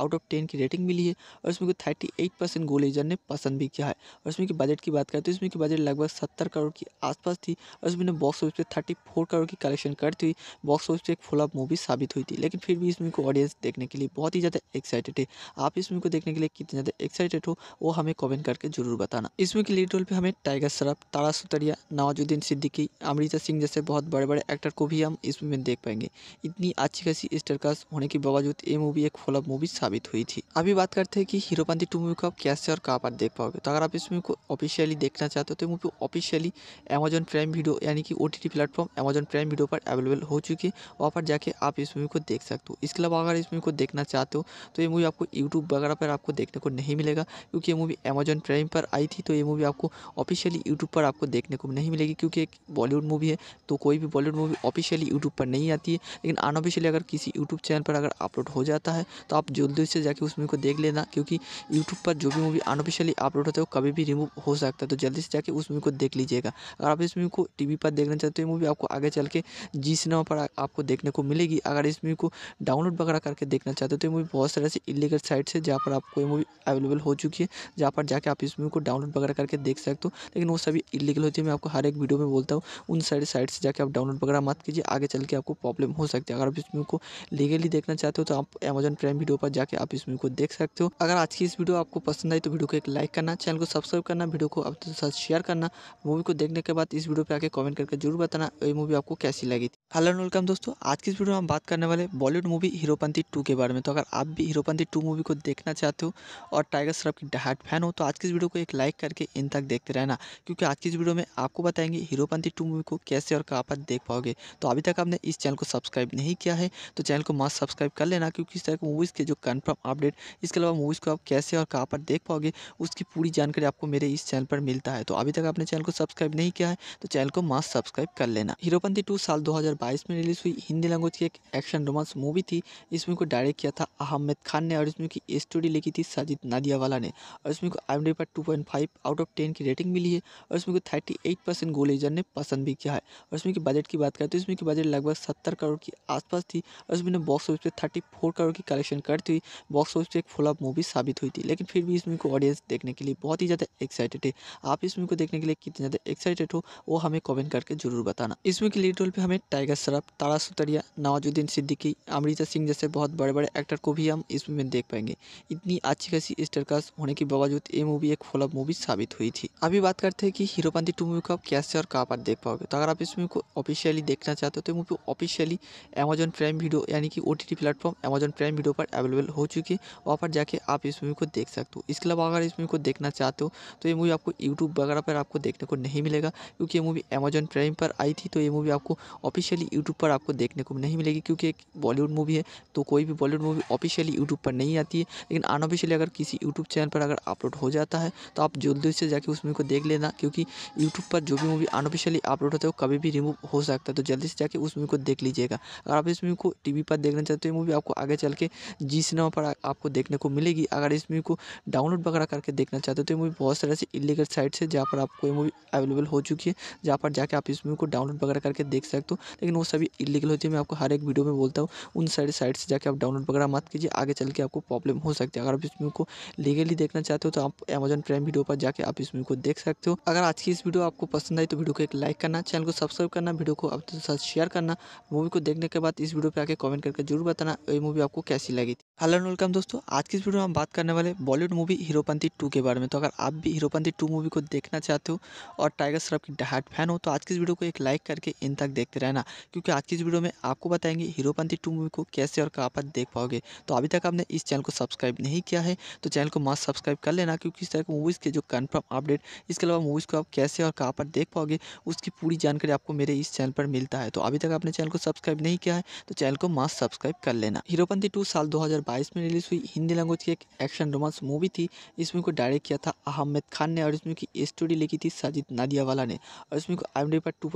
आउट ऑफ टेन की रेटिंग मिली है और इसमें को थर्टी गोलेजर ने पसंद भी किया है और इसमें बजट की बात करें तो इसमें बजट लगभग सत्तर करोड़ के आसपास थी और इसमें बॉक्स ऑफिस पर थर्टी करोड़ की कलेक्शन करती हुई बॉक्स ऑफिस पर एक फुल मूवी साबित हुई थी लेकिन फिर भी इसमें को ऑडियंस देखने के लिए बहुत ही ज़्यादा एक्साइटेड है आप इसमें को देखने के लिए लिए कितने ज़्यादा एक्साइटेड हो वो हमें कमेंट करके जरूर बताना इसमें की लीड रोल पे हमें टाइगर श्रॉफ तारा सुतरिया नवाजुद्दीन सिद्दीकी अमृता सिंह जैसे बहुत बड़े बड़े एक्टर को भी हम इसमें में देख पाएंगे इतनी अच्छी खासी स्टारकास्ट होने के बावजूद ये मूवी एक फ्लॉप मूवी साबित हुई थी अभी बात करते हैं कि हीरोपंथी टू मूवी को आप कैसे और कहाँ पर देख पाओगे तो अगर आप इस मूवी को ऑफिशियली देखना चाहते हो तो movie officially Amazon Prime Video यानी कि O T platform Amazon Prime Video पर अवेलेबल हो चुकी है वहाँ पर जाके आप इस मूवी को देख सकते हो इसके अलावा अगर इस मूवी को देखना चाहते हो तो ये मूवी आपको यूट्यूब वगैरह पर आपको देखने को नहीं मिलेगा क्योंकि ये मूवी अमेजॉन प्राइम पर आई थी तो ये मूवी आपको ऑफिशियली यूट्यूब पर आपको देखने को नहीं मिलेगी क्योंकि एक बॉलीवुड मूवी है तो कोई भी बॉलीवुड मूवी ऑफिशियली यूट्यूब पर नहीं आती है लेकिन अनऑफिशियली अगर किसी यूट्यूब चैनल पर अगर अपलोड हो जाता है तो आप जल्दी से जाकर उस मूवी को देख लेना क्योंकि यूट्यूब पर जो भी मूवी अनऑफिशियली अपलोड होता है वो कभी भी रिमूव हो सकता है तो जल्दी से जाकर उस मूवी को देख लीजिएगा अगर आप इस मूवी को टी पर देखना चाहते हो ये मूवी आपको आगे चल के जी सिनेमा पर आपको देखने को मिलेगी अगर इस मूवी को डाउनलोड वगैरह करके देखना चाहते हो तो ये मूवी बहुत सारे ऐसे इलीगल साइट्स है जहाँ पर आपको मूवी अवेलेबल हो चुकी है जहाँ पर जाके आप इस मूवी को डाउनलोड वगैरह करके देख सकते हो लेकिन वो सभी इलीगल होती है मैं आपको हर एक वीडियो में बोलता हूँ उन सारी साइट से जाके आप डाउनलोड वगैरह मत कीजिए आगे चल के आपको प्रॉब्लम हो सकती है अगर आप इस मूवी को लीगली देखना चाहते हो तो आप अमेजन प्राइम वीडियो पर जाकर आप इस मूवी को देख सकते हो अगर आज की इस वीडियो आपको पसंद आई तो वीडियो को एक लाइक करना चैनल को सब्सक्राइब करना वीडियो को आपके साथ शेयर करना मूवी को देखने के बाद इस वीडियो पर आके कमेंट करके जरूर बताना ये मूवी आपको कैसी लगी थी हेलो एंड वेलकम दोस्तों आज की इस वीडियो में हम बात करने वाले बॉलीवुड मूवी हीरोपंथी टू के बारे में तो अगर आप भी हीरोपंथी टू मूवी को देखना चाहते हो हो और टाइगर श्रॉफ की डहाट फैन हो तो आज की इस वीडियो को एक लाइक करके इन तक देखते रहना क्योंकि आज की इस वीडियो में आपको बताएंगे हीरोपंथी टू मूवी को कैसे और कहाँ पर देख पाओगे तो अभी तक आपने इस चैनल को सब्सक्राइब नहीं किया है तो चैनल को मास्क सब्सक्राइब कर लेना क्योंकि इस तरह के मूवीज़ के जो कन्फर्म अपडेट इसके अलावा मूवीज़ को आप कैसे और कहाँ पर देख पाओगे उसकी पूरी जानकारी आपको मेरे इस चैनल पर मिलता है तो अभी तक आपने चैनल को सब्सक्राइब नहीं किया है तो चैनल को मास्क सब्सक्राइब कर लेना हीरोपंथी टू साल दो में रिलीज हुई हिंदी लैंग्वेज की एक एक्शन रोमांस मूवी थी इस मूवी को डायरेक्ट किया था अहमद खान ने और इस मूवी की स्टोरी लिखी नीतीश साजिद नादियावाला ने और इसमें को आई पर two point five out of ten की रेटिंग मिली है और इसमें को थर्टी एट परसेंट एजर ने पसंद भी किया है और इसमें की बजट की बात करें तो इसमें की बजट लगभग सत्तर करोड़ के आसपास थी और इसमें बॉक्स ऑफिस पर थर्टी फोर करोड़ की कलेक्शन करती हुई बॉक्स ऑफिस पर एक फ्लॉप मूवी साबित हुई थी लेकिन फिर भी इसमें को ऑडियंस देखने के लिए बहुत ही ज़्यादा एक्साइटेड है आप इस मूवी को देखने के लिए कितने ज़्यादा एक्साइटेड हो वो हमें कॉमेंट करके जरूर बताना इसमें की लीड रोल पर हमें टाइगर शराफ तारा सुतरिया नवाजुद्दीन सिद्दीकी अमृता सिंह जैसे बहुत बड़े बड़े एक्टर को भी हम इसमें देख पाएंगे इतनी अच्छी खासी स्टरकास्ट होने के बावजूद ये मूवी एक फ्लॉप मूवी साबित हुई थी अभी बात करते हैं कि हीरोपंथी टू मूवी को आप कैसे और कहाँ पर देख पाओगे तो अगर आप इस मूवी को ऑफिशियली देखना चाहते हो तो movie officially Amazon Prime Video यानी कि O T T platform Amazon Prime Video पर अवेलेबल हो चुकी है वहाँ पर जाके आप इस मूवी को देख सकते हो इसके अलावा अगर इस मूवी को देखना चाहते हो तो ये मूवी आपको यूट्यूब वगैरह पर आपको देखने को नहीं मिलेगा क्योंकि ये मूवी अमेजन प्राइम पर आई थी तो ये मूवी आपको ऑफिशियली यूट्यूब पर आपको देखने को नहीं मिलेगी क्योंकि एक बॉलीवुड मूवी है तो कोई भी बॉलीवुड मूवी ऑफिशियली यूट्यूब पर नहीं आती है लेकिन अनऑफिस ऑफिशियली अगर किसी यूट्यूब चैनल पर अगर अपलोड हो जाता है तो आप जल्दी से जाके उस मूवी को देख लेना क्योंकि यूट्यूब पर जो भी मूवी अनऑफिशियली अपलोड होता है वो कभी भी रिमूव हो सकता है तो जल्दी से जाके उस मूवी को देख लीजिएगा अगर आप इस मूवी को टी पर देखना चाहते हो मूवी आपको आगे चल के जी सिनेमा पर आपको देखने को मिलेगी अगर इस मूवी को डाउनलोड वगैरह करके देखना चाहते हो तो ये मूवी बहुत सारे ऐसी इलीगल साइट्स है जहाँ पर आपको ये मूवी अवेलेबल हो चुकी है जहाँ पर जाके आप इस मूवी को डाउनलोड वगैरह करके देख सकते हो लेकिन वो सभी इलीगल होती है मैं आपको हर एक वीडियो में बोलता हूँ उन सारी साइट से जाके आप डाउनलोड वगैरह मत कीजिए आगे चल के आपको प्रॉब्लम हो सकती है अगर आप इस मूवी को लीगली देखना चाहते हो तो आप अमेजन प्राइम वीडियो पर जाकर आप इस मूवी को देख सकते हो अगर आज की इस वीडियो आपको पसंद आई तो वीडियो को एक लाइक करना चैनल को सब्सक्राइब करना वीडियो को अपने साथ शेयर करना मूवी को देखने के बाद इस वीडियो पर आके कॉमेंट करके जरूर बताना ये मूवी आपको कैसी लगी थी हेलो वेलकम दोस्तों आज की इस वीडियो में हम बात करने वाले बॉलीवुड मूवी हीरोपंथी टू के बारे में तो अगर आप भी हीरोपंथी टू मूवी को देखना चाहते हो और टाइगर श्रॉफ की डहाट फैन हो तो आज की इस वीडियो को एक लाइक करके इन तक देखते रहना क्योंकि आज की इस वीडियो में आपको बताएंगे हीरोपंथी टू मूवी को कैसे और कहाँ पर देख पाओगे तो अभी तक आपने इस चैनल को सब्सक्राइब नहीं किया किया है तो चैनल को मस्त सब्सक्राइब कर लेना क्योंकि इस तरह की मूवीज़ के जो कन्फर्म अपडेट इसके अलावा मूवीज़ को आप कैसे और कहाँ पर देख पाओगे उसकी पूरी जानकारी आपको मेरे इस चैनल पर मिलता है तो अभी तक आपने चैनल को सब्सक्राइब नहीं किया है तो चैनल को मस्त सब्सक्राइब कर लेना हीरोपंथी टू साल दो में रिलीज हुई हिंदी लैंग्वेज की एक एक्शन रोमांस मूवी थी इस मूवी को डायरेक्ट किया था अहमद खान ने और इसमें की स्टोरी लिखी थी साजिद नादियावाला ने और इसमें को आई पर टू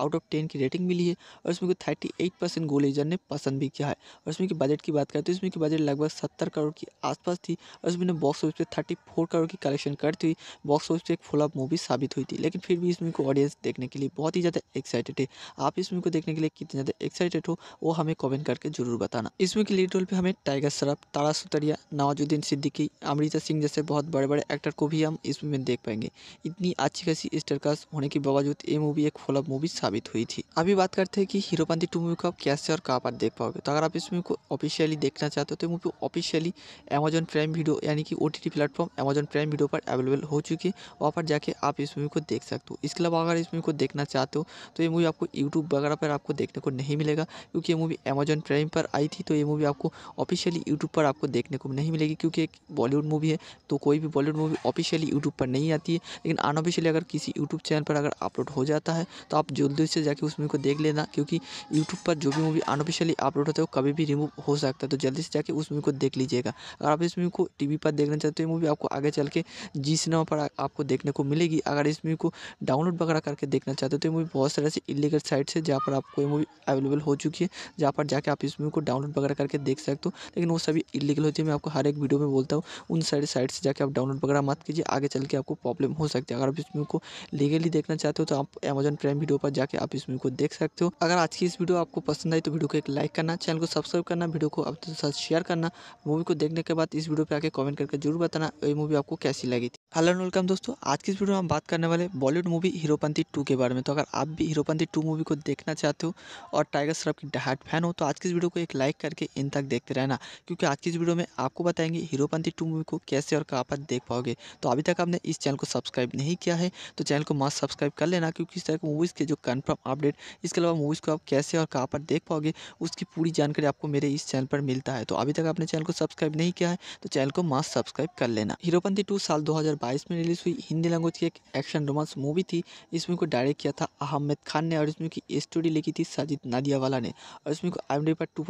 आउट ऑफ टेन की रेटिंग मिली है और इसमें को थर्टी एट परसेंट गोलेजर ने पसंद भी किया है और इसमें की बजट की बात करें तो इसमें की बजट लगभग सत्तर करोड़ के आसपास प्लस थी और इसमें बॉक्स ऑफिस पे थर्टी फोर करोड़ की कलेक्शन करती हुई बॉक्स ऑफिस पे एक फ्लॉप मूवी साबित हुई थी लेकिन फिर भी इस मूवी को ऑडियंस देखने के लिए बहुत ही ज़्यादा एक्साइटेड है आप इस मूवी को देखने के लिए कितने ज़्यादा एक्साइटेड हो वो हमें कॉमेंट करके जरूर बताना इस मूवी के लीड रोल पर हमें टाइगर श्रॉफ तारा सुतरिया नवाजुद्दीन सिद्दीकी अमृता सिंह जैसे बहुत बड़े बड़े एक्टर को भी हम इस मूवी में देख पाएंगे इतनी अच्छी खासी स्टरकास्ट होने के बावजूद ये मूवी एक फ्लॉप मूवी साबित हुई थी अभी बात करते हैं कि हीरोपंथी टू मूवी को आप कैसे और कहाँ पर देख पाओगे तो अगर आप इस मूवी को ऑफिशियली देखना चाहते हो तो movie officially Amazon Amazon Prime Video यानी कि O T T platform Amazon Prime Video पर अवेलेबल हो चुकी है वहाँ पर जाके आप इस मूवी को देख सकते हो इसके अलावा अगर इस मूवी को देखना चाहते हो तो ये मूवी आपको यूट्यूब वगैरह पर आपको देखने को नहीं मिलेगा क्योंकि ये मूवी अमेज़न प्राइम पर आई थी तो ये मूवी आपको ऑफिशियली यूट्यूब पर आपको देखने को नहीं मिलेगी क्योंकि एक बॉलीवुड मूवी है तो कोई भी बॉलीवुड मूवी ऑफिशियली यूट्यूब पर नहीं आती है लेकिन अनऑफिशियली अगर किसी यूट्यूब चैनल पर अगर अपलोड हो जाता है तो आप जल्दी से जाके उस मूवी को देख लेना क्योंकि यूट्यूब पर जो भी मूवी अनऑफिशियली अपलोड होता है वो कभी भी रिमूव हो सकता है तो जल्दी से जाके उस मूवी को देख लीजिएगा अगर आप इस मूवी को टीवी पर देखना चाहते हो मूवी आपको आगे चल के जी सिनेमा पर आपको देखने को मिलेगी अगर इस मूवी को डाउनलोड वगैरह करके देखना चाहते हो तो मूवी बहुत सारे ऐसे इलीगल साइट्स है जहाँ पर आपको ये मूवी अवेलेबल हो चुकी है जहाँ पर जाके आप इस मूवी को डाउनलोड वगैरह करके देख सकते हो लेकिन वो सभी इलीगल होती है मैं आपको हर एक वीडियो में बोलता हूँ उन सारे साइट से जाके आप डाउनलोड वगैरह मत कीजिए आगे चल के आपको प्रॉब्लम हो सकती है अगर आप इस मूवी को लीगली देखना चाहते हो तो आप अमेजन प्राइम वीडियो पर जाके आप इस मूवी को देख सकते हो अगर आज की इस वीडियो आपको पसंद आई तो वीडियो को एक लाइक करना चैनल को सब्सक्राइब करना वीडियो को अपने साथ शेयर करना मूवी को देखने के बाद इस वीडियो पे आके कमेंट करके जरूर बताना ये मूवी आपको कैसी लगी थी हेलो एंड वेलकम दोस्तों आज की इस वीडियो में हम बात करने वाले बॉलीवुड मूवी हीरोपंथी टू के बारे में तो अगर आप भी हीरोपंथी टू मूवी को देखना चाहते हो और टाइगर श्रॉफ की डहाट फैन हो तो आज की इस वीडियो को एक लाइक करके इन तक देखते रहना क्योंकि आज की इस वीडियो में आपको बताएंगे हीरोपंथी टू मूवी को कैसे और कहाँ पर देख पाओगे तो अभी तक आपने इस चैनल को सब्सक्राइब नहीं किया है तो चैनल को मस्त सब्सक्राइब कर लेना क्योंकि इस तरह की मूवीज़ के जो कन्फर्म अपडेट इसके अलावा मूवीज़ को आप कैसे और कहाँ पर देख पाओगे उसकी पूरी जानकारी आपको मेरे इस चैनल पर मिलता है तो अभी तक आपने चैनल को सब्सक्राइब नहीं किया है तो चैनल को मास्क सब्सक्राइब कर लेना हीरोपंथी टू साल 2022 में रिलीज हुई हिंदी लैंग्वेज की एक एक्शन रोमांस मूवी थी इसमें को डायरेक्ट किया था अहमद खान ने और इसमें की स्टोरी लिखी थी साजिद नादियावाला ने और इसमें को आई पर टू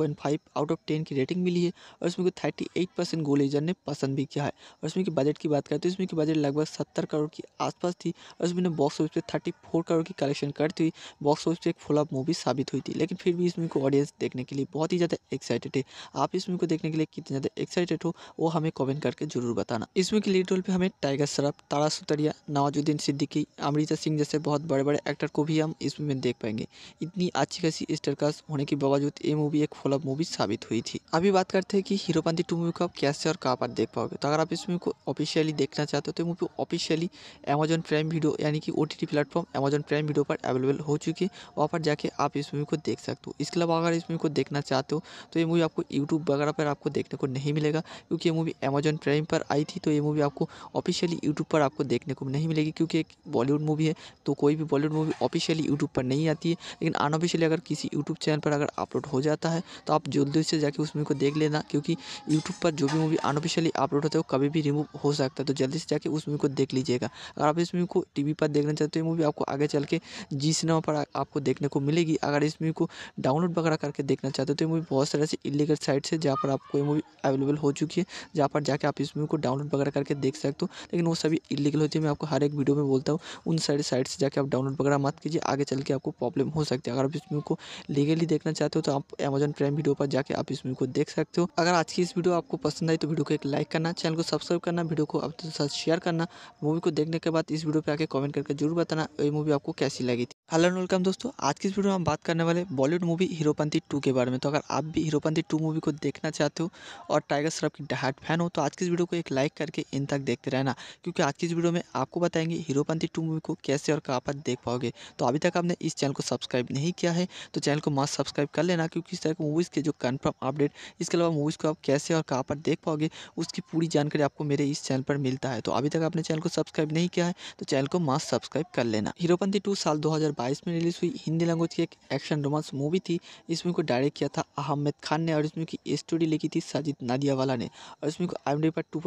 आउट ऑफ टेन की रेटिंग मिली है और इसमें को थर्टी परसेंट गोलेजर ने पसंद भी किया है और इसमें की बजट की बात करें तो इसमें की बजट लगभग सत्तर करोड़ के आसपास थी और इसमें बॉक्स ऑफिस पर थर्टी करोड़ की कलेक्शन करती हुई बॉक्स ऑफिस पर एक फ्लॉप मूवी साबित हुई थी लेकिन फिर भी इसमें को ऑडियंस देखने के लिए बहुत ही ज़्यादा एक्साइटेड है आप इस मूवी को देखने के लिए कितने ज़्यादा एक्साइटेड हो वो हमें कमेंट करके ज़रूर बताना इसमें की लीड रोल पे हमें टाइगर श्रॉफ तारा सुतरिया नवाजुद्दीन सिद्दीकी अमृता सिंह जैसे बहुत बड़े बड़े एक्टर को भी हम इसमें देख पाएंगे इतनी अच्छी खासी स्टरकास्ट होने के बावजूद ये मूवी एक फॉलोअप मूवी साबित हुई थी अभी बात करते हैं कि हीरोपंथी टू मूवी को आप कैसे और कहाँ पर देख पाओगे तो अगर आप इस मूवी को ऑफिशियली देखना चाहते हो तो movie officially Amazon Prime Video यानी कि O T platform Amazon Prime Video पर अवेलेबल हो चुकी है वहाँ पर जाके आप इस मूवी को देख सकते हो इसके अलावा अगर इस मूवी को देखना चाहते हो तो ये मूवी आपको यूट्यूब वगैरह पर आपको देखने को नहीं मिलेगा क्योंकि ये मूवी अमेजन प्राइम पर आई थी तो ये मूवी आपको ऑफिशियली यूट्यूब पर आपको देखने को नहीं मिलेगी क्योंकि एक बॉलीवुड मूवी है तो कोई भी बॉलीवुड मूवी ऑफिशियली यूट्यूब पर नहीं आती है लेकिन अनऑफिशियली अगर किसी यूट्यूब चैनल पर अगर अपलोड हो जाता है तो आप जल्दी से जाकर उस मूवी को देख लेना क्योंकि यूट्यूब पर जो भी मूवी अनऑफिशियली अपलोड होता है वो कभी भी रिमूव हो सकता है तो जल्दी से जाकर उस मूवी को देख लीजिएगा अगर आप इस मूवी को टी पर देखना चाहते हो मूवी आपको आगे चल के जी सिनेमा पर आपको देखने को मिलेगी अगर इस मूवी को डाउनलोड वगैरह करके देखना चाहते हो तो ये मूवी बहुत सारे ऐसे इलीगल साइट्स है जहाँ पर आपको ये मूवी अवेलेबल हो चुकी है है जहाँ पर जाके आप इस मूवी को डाउनलोड वगैरह करके देख सकते हो लेकिन वो सभी इलीगल होती है मैं आपको हर एक वीडियो में बोलता हूँ उन सारे साइट से जाकर आप डाउनलोड वगैरह मत कीजिए आगे चल के आपको प्रॉब्लम हो सकती है अगर आप इस मूवी को लीगली देखना चाहते हो तो आप अमेजन प्राइम वीडियो पर जाकर आप इस मूवी को देख सकते हो अगर आज की इस वीडियो आपको पसंद आई तो वीडियो को एक लाइक करना चैनल को सब्सक्राइब करना वीडियो को अपने साथ शेयर करना मूवी को देखने के बाद इस वीडियो पर आकर कॉमेंट करके जरूर बताना ये मूवी आपको कैसी लगी थी हेलो एंड वेलकम दोस्तों आज की इस वीडियो में हम बात करने वाले बॉलीवुड मूवी हीरोपंथी टू के बारे में तो अगर आप भी हीरोपंथी टू मूवी को देखना चाहते हो और टाइगर श्रॉफ की डहाट फैन हो तो आज की इस वीडियो को एक लाइक करके इन तक देखते रहना क्योंकि आज की इस वीडियो में आपको बताएंगे हीरोपंथी टू मूवी को कैसे और कहाँ पर देख पाओगे तो अभी तक आपने इस चैनल को सब्सक्राइब नहीं किया है तो चैनल को मस्त सब्सक्राइब कर लेना क्योंकि इस तरह की मूवीज़ के जो कन्फर्म अपडेट इसके अलावा मूवीज़ को आप कैसे और कहाँ पर देख पाओगे उसकी पूरी जानकारी आपको मेरे इस चैनल पर मिलता है तो अभी तक आपने चैनल को सब्सक्राइब नहीं किया है तो चैनल को मस्त सब्सक्राइब कर लेना हीरोपंथी टू साल दो 2022 में रिलीज़ हुई हिंदी लैंग्वेज की एक एक्शन रोमांस मूवी थी इस मूवी को डायरेक्ट किया था अहमद खान ने और इस मूवी की स्टोरी लिखी थी साजिद नादियावाला ने और इस मूवी को आई पर टू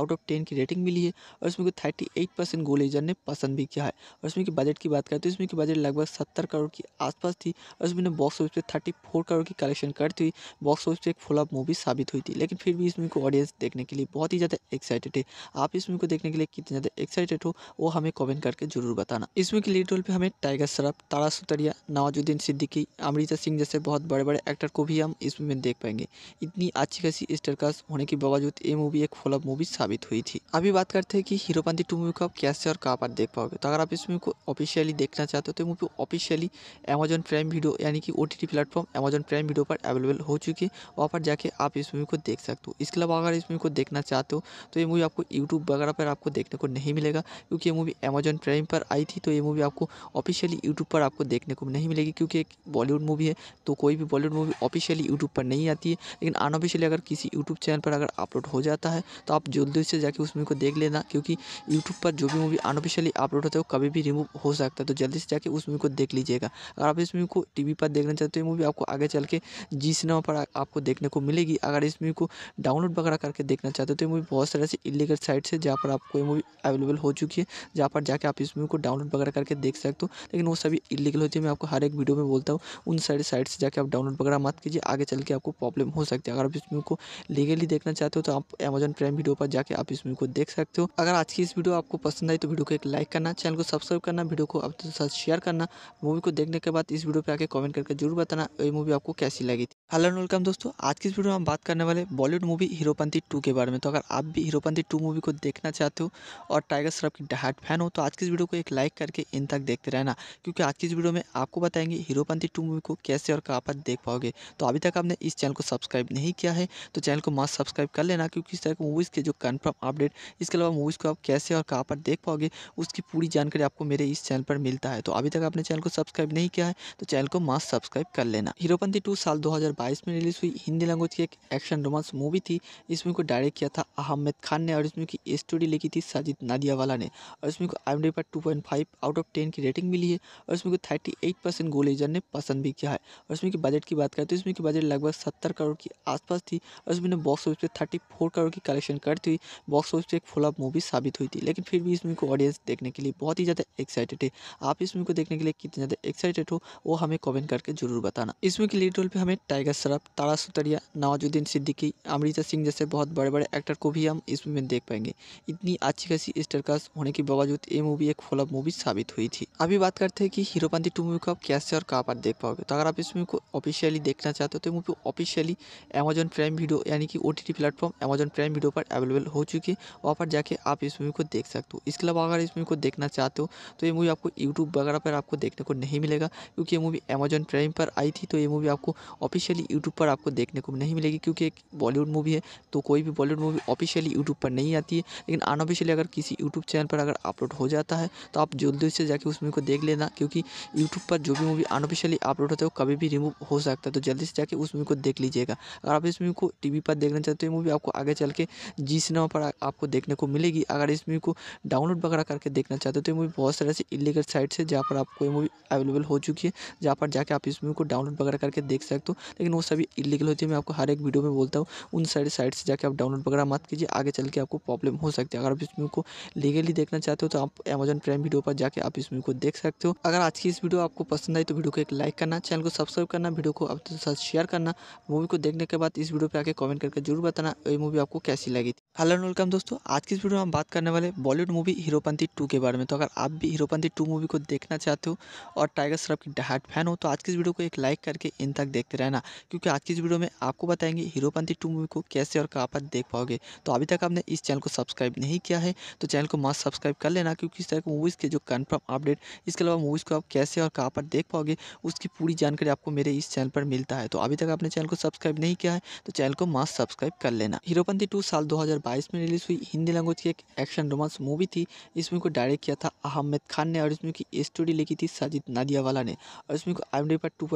आउट ऑफ टेन की रेटिंग मिली है और इस मूवी को थर्टी एट परसेंट गोलेजर ने पसंद भी किया है और इसमें की बजट की बात करें तो इसमें की बजट लगभग सत्तर करोड़ के आसपास थी और इसमें ने बॉक्स ऑफिस पर थर्टी करोड़ की कलेक्शन करती हुई बॉक्स ऑफिस पर एक फ्लॉप मूवी साबित हुई थी लेकिन फिर भी इस मूवी को ऑडियंस देखने के लिए बहुत ही ज़्यादा एक्साइटेड है आप इस मूवी को देखने के लिए कितने ज़्यादा एक्साइटेड हो वो हमें कॉमेंट करके जरूर बताना इसमें की लीड रोल पर हमें टाइगर टाइगर श्रॉफ तारा सुतरिया नवाजुद्दीन सिद्दीकी अमृता सिंह जैसे बहुत बड़े बड़े एक्टर को भी हम इस मूवी में देख पाएंगे इतनी अच्छी खासी स्टारकास्ट होने के बावजूद ये मूवी एक फ्लॉप मूवी साबित हुई थी अभी बात करते हैं कि हीरोपंथी टू मूवी को आप कैसे और कहाँ पर देख पाओगे तो अगर आप इस मूवी को ऑफिशियली देखना चाहते हो तो movie officially Amazon Prime Video यानी कि O platform Amazon Prime Video पर अवेलेबल हो चुकी है वहाँ पर जाके आप इस मूवी को देख सकते हो इसके अलावा अगर इस मूवी को देखना चाहते हो तो ये मूवी आपको यूट्यूब वगैरह पर आपको देखने को नहीं मिलेगा क्योंकि ये मूवी अमेजन प्राइम पर आई थी तो ये मूवी आपको ऑफिशियल ऑफिशियली यूट्यूब पर आपको देखने को नहीं मिलेगी क्योंकि एक बॉलीवुड मूवी है तो कोई भी बॉलीवुड मूवी ऑफिशियली यूट्यूब पर नहीं आती है लेकिन अनऑफिशियली अगर किसी यूट्यूब चैनल पर अगर अपलोड हो जाता है तो आप जल्दी से जाकर उस मूवी को देख लेना क्योंकि यूट्यूब पर जो भी मूवी अनऑफिशियली अपलोड होता है वो कभी भी रिमूव हो सकता है तो जल्दी से जाकर उस मूवी को देख लीजिएगा अगर आप इस मूवी को टी पर देखना चाहते हो मूवी आपको आगे चल के जी सिनेमा पर आपको देखने को मिलेगी अगर इस मूवी को डाउनलोड वगैरह करके देखना चाहते हो तो ये मूवी बहुत सारे ऐसी इलीगल साइट्स है जहाँ पर आपको ये मूवी अवेलेबल हो चुकी है जहाँ पर जाके आप इस मूवी को डाउनलोड वगैरह करके देख सकते हो लेकिन वो सभी इलीगल होती है मैं आपको हर एक वीडियो में बोलता हूँ उन सारे साइट से जाकर आप डाउनलोड वगैरह मत कीजिए आगे चल के आपको प्रॉब्लम हो सकती है अगर आप इस मूवी को लीगली देखना चाहते हो तो आप अमेजन प्राइम वीडियो पर जाकर आप इस मूवी को देख सकते हो अगर आज की इस वीडियो आपको पसंद आई तो वीडियो को एक लाइक करना चैनल को सब्सक्राइब करना वीडियो को आप साथ शेयर करना मूवी को देखने के बाद इस वीडियो पर आके कमेंट करके जरूर बताना ये मूवी आपको कैसी लगी थी हेलो वेलकम दोस्तों आज की इस वीडियो में हम बात करने वाले बॉलीवुड मूवी हीरोपंथी टू के बारे में तो अगर आप भी हीरोपंथी टू मूवी को देखना चाहते हो और टाइगर श्रॉफ की डहाट फैन हो तो आज की इस वीडियो को एक लाइक करके इन तक देखते रहना क्योंकि आज की इस वीडियो में आपको बताएंगे हीरोपंथी टू मूवी को कैसे और कहाँ पर देख पाओगे तो अभी तक आपने इस चैनल को सब्सक्राइब नहीं किया है तो चैनल को मास्क सब्सक्राइब कर लेना क्योंकि इस तरह की मूवीज़ के जो कन्फर्म अपडेट इसके अलावा मूवीज़ को आप कैसे और कहाँ पर देख पाओगे उसकी पूरी जानकारी आपको मेरे इस चैनल पर मिलता है तो अभी तक आपने चैनल को सब्सक्राइब नहीं किया है तो चैनल को मस्त सब्सक्राइब कर लेना हीरोपंथी टू साल दो में रिलीज हुई हिंदी लैंग्वेज की एक एक्शन रोमांस मूवी थी इस मूवी को डायरेक्ट किया था अहमद खान ने और इसमें की स्टोरी लिखी थी साजिद नादियावाला ने और इसमें को आई पर 2.5 आउट ऑफ टेन की रेटिंग मिली है है और इसमें को थर्टी एट परसेंट एजर ने पसंद भी किया है और इसमें की बजट की बात करें तो इसमें की बजट लगभग सत्तर करोड़ के आसपास थी और इसमें बॉक्स ऑफिस पर थर्टी फोर करोड़ की कलेक्शन करती हुई बॉक्स ऑफिस पर एक फुल मूवी साबित हुई थी लेकिन फिर भी इसमें को ऑडियंस देखने के लिए बहुत ही ज़्यादा एक्साइटेड है आप इसमें को देखने के लिए कितने ज़्यादा एक्साइटेड हो वो हमें कॉमेंट करके जरूर बताना इसमें की लीड रोल पर हमें टाइगर श्रॉफ तारा सुतरिया नवाजुद्दीन सिद्दीकी अमृता सिंह जैसे बहुत बड़े बड़े एक्टर को भी हम इस मूवी में देख पाएंगे इतनी अच्छी खासी स्टरकास्ट होने के बावजूद ये मूवी एक फ्लॉप मूवी साबित हुई थी अभी बात करें ट्रेलर थे कि पानी टू मूवी को आप कैसे और कहाँ पर देख पाओगे तो अगर आप इस मूवी को ऑफिशियली देखना चाहते हो तो movie officially Amazon Prime Video यानी कि O T platform Amazon Prime Video पर अवेलेबल हो चुकी है वहाँ पर जाके आप इस मूवी को देख सकते हो इसके अलावा अगर इस मूवी को देखना चाहते हो तो ये मूवी आपको यूट्यूब वगैरह पर आपको देखने को नहीं मिलेगा क्योंकि ये मूवी अमेजन प्राइम पर आई थी तो ये मूवी आपको ऑफिशियली यूट्यूब पर आपको देखने को नहीं मिलेगी क्योंकि एक बॉलीवुड मूवी है तो कोई भी बॉलीवुड मूवी ऑफिशियली यूट्यूब पर नहीं आती है लेकिन अनऑफिशियली अगर किसी यूट्यूब चैनल पर अगर अपलोड हो जाता है तो आप जल्दी से जाके उस मूवी को देख लेना लेना क्योंकि यूट्यूब पर जो भी मूवी अनऑफिशियली अपलोड होता है वो कभी भी रिमूव हो सकता है तो जल्दी से जाके उस मूवी को देख लीजिएगा अगर आप इस मूवी को टी पर देखना चाहते हो मूवी आपको आगे चल के जी सिनेमा पर आपको देखने को मिलेगी अगर इस मूवी को डाउनलोड वगैरह करके देखना चाहते हो तो ये मूवी बहुत सारे ऐसे इलीगल साइट्स है जहाँ पर आपको ये मूवी अवेलेबल हो चुकी है जहाँ पर जाके आप इस मूवी को डाउनलोड वगैरह करके देख सकते हो लेकिन वो सभी इलीगल होती है मैं आपको हर एक वीडियो में बोलता हूँ उन सारी साइट से जाके आप डाउनलोड वगैरह मत कीजिए आगे चल के आपको प्रॉब्लम हो सकती है अगर आप इस मूवी को लीगली देखना चाहते हो तो आप अमेजन प्राइम वीडियो पर जाके आप इस मूवी को देख सकते सकते हो अगर आज की इस वीडियो आपको पसंद आई तो वीडियो को एक लाइक करना चैनल को सब्सक्राइब करना वीडियो को अपने साथ शेयर करना मूवी को देखने के बाद इस वीडियो पर आके कमेंट करके जरूर बताना ये मूवी आपको कैसी लगी थी हेलो वेलकम दोस्तों आज की इस वीडियो में हम बात करने वाले बॉलीवुड मूवी हीरोपंथी टू के बारे में तो अगर आप भी हीरोपंथी टू मूवी को देखना चाहते हो और टाइगर श्रॉफ की डहाट फैन हो तो आज की इस वीडियो को एक लाइक करके इन तक देखते रहना क्योंकि आज की इस वीडियो में आपको बताएंगे हीरोपंथी टू मूवी को कैसे और कहाँ पर देख पाओगे तो अभी तक आपने इस चैनल को सब्सक्राइब नहीं किया है तो चैनल को मास्क सब्सक्राइब कर लेना क्योंकि इस तरह की मूवीज़ के जो कन्फर्म अपडेट इसके अलावा मूवीज़ को आप कैसे और कहाँ पर देख पाओगे उसकी पूरी जानकारी आपको मेरे इस चैनल पर मिलता है तो अभी तक आपने चैनल को सब्सक्राइब नहीं किया है तो चैनल को मास्क सब्सक्राइब कर लेना हीरोपंथी टू साल दो में रिलीज़ हुई हिंदी लैंग्वेज की एक एक्शन रोमांस मूवी थी इसमें को डायरेक्ट किया था अहमद खान ने और इसमें की स्टोरी लिखी थी साजिद नादियावाला ने और इसमें को आई पर टू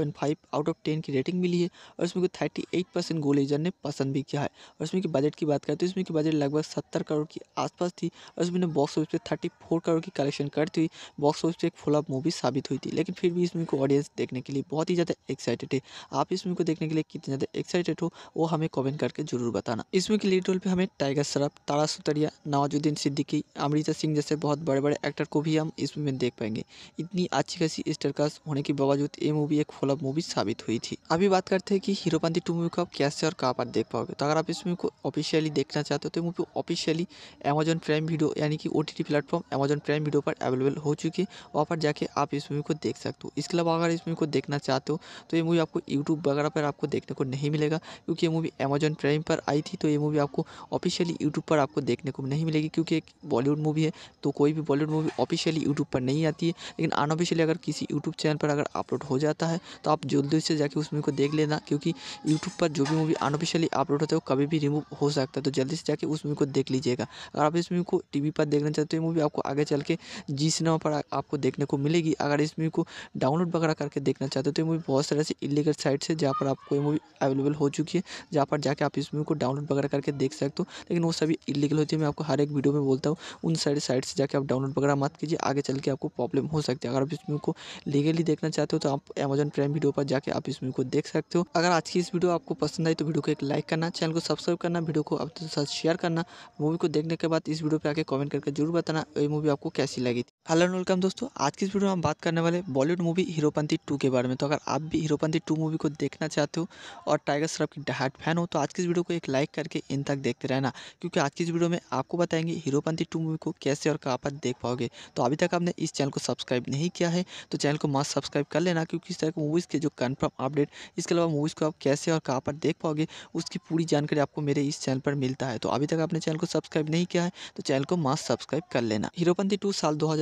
आउट ऑफ टेन की रेटिंग मिली है और इसमें को थर्टी परसेंट गोलेजर ने पसंद भी किया है और इसमें की बजट की बात करें तो इसमें की बजट लगभग सत्तर करोड़ के आसपास थी और इसमें बॉक्स ऑफिस पर थर्टी करोड़ की कलेक्शन करती हुई बॉक्स ऑफिस पर एक फुला फ्लॉप मूवी साबित हुई थी लेकिन फिर भी इस मूवी को ऑडियंस देखने के लिए बहुत ही ज़्यादा एक्साइटेड है आप इस मूवी को देखने के लिए कितने ज़्यादा एक्साइटेड हो वो हमें कमेंट करके जरूर बताना इस मूवी के लीड रोल पर हमें टाइगर श्रॉफ तारा सुतरिया नवाजुद्दीन सिद्दीकी अमृता सिंह जैसे बहुत बड़े बड़े एक्टर को भी हम इस मूवी में देख पाएंगे इतनी अच्छी खासी स्टरकास्ट होने के बावजूद ये मूवी एक फ्लॉप मूवी साबित हुई थी अभी बात करते हैं कि हीरोपंथी टू मूवी को आप कैसे और कहाँ पर देख पाओगे तो अगर आप इस मूवी को ऑफिशियली देखना चाहते हो तो movie officially Amazon Prime Video यानी कि O T platform Amazon Prime Video पर अवेलेबल हो चुकी है वहाँ पर जाके आप इस मूवी को देख सकते हो इसके अलावा अगर इस मूवी को देखना चाहते हो तो ये मूवी आपको यूट्यूब वगैरह पर आपको देखने को नहीं मिलेगा क्योंकि ये मूवी अमेजन प्राइम पर आई थी तो ये मूवी आपको ऑफिशियली यूट्यूब पर आपको देखने को नहीं मिलेगी क्योंकि एक बॉलीवुड मूवी है तो कोई भी बॉलीवुड मूवी ऑफिशियली यूट्यूब पर नहीं आती है लेकिन अनऑफिशियली अगर किसी यूट्यूब चैनल पर अगर अपलोड हो जाता है तो आप जल्दी से जाके उस मूवी को देख लेना क्योंकि यूट्यूब पर जो भी मूवी अनऑफिशियली अपलोड होता है वो कभी भी रिमूव हो सकता है तो जल्दी से जाके उस मूवी को देख लीजिएगा अगर आप इस मूवी को टी पर देखना चाहते हो तो मूवी आपको आगे चल के जी सिनेमा पर आपको देखने को मिलेगी अगर इस मूवी को डाउनलोड वगैरह करके देखना चाहते हो तो ये मूवी बहुत सारे ऐसे इलीगल साइट्स है जहाँ पर आपको ये मूवी अवेलेबल हो चुकी है जहाँ पर जाके आप इस मूवी को डाउनलोड वगैरह करके देख सकते हो लेकिन वो सभी इलीगल होती है मैं आपको हर एक वीडियो में बोलता हूँ उन सारे साइट से जाकर आप डाउनलोड वगैरह मत कीजिए आगे चल के आपको प्रॉब्लम हो सकती है अगर आप इस मूवी को लीगली देखना चाहते हो तो आप अमेजन प्राइम वीडियो पर जाकर आप इस मूवी को देख सकते हो अगर आज की इस वीडियो आपको पसंद आई तो वीडियो को एक लाइक करना चैनल को सब्सक्राइब करना वीडियो को अपने साथ शेयर करना मूवी को देखने के बाद इस वीडियो पर आके कॉमेंट करके जरूर बताना ये मूवी आपको कैसी लगी थी हेलो वेलकम दोस्तों आज की वीडियो में हम बात करने वाले बॉलीवुड मूवी हीरोपंथी टू के बारे में तो अगर आप भी हीरोपंथी टू मूवी को देखना चाहते हो और टाइगर श्रॉफ की डहाट फैन हो तो आज की इस वीडियो को एक लाइक करके इन तक देखते रहना क्योंकि आज की इस वीडियो में आपको बताएंगे हीरोपंथी टू मूवी को कैसे और कहाँ पर देख पाओगे तो अभी तक आपने इस चैनल को सब्सक्राइब नहीं किया है तो चैनल को मास्क सब्सक्राइब कर लेना क्योंकि इस तरह की मूवीज़ के जो कन्फर्म अपडेट इसके अलावा मूवीज़ को आप कैसे और कहाँ पर देख पाओगे उसकी पूरी जानकारी आपको मेरे इस चैनल पर मिलता है तो अभी तक आपने चैनल को सब्सक्राइब नहीं किया है तो चैनल को मास्क सब्सक्राइब कर लेना हीरोपंथी टू साल दो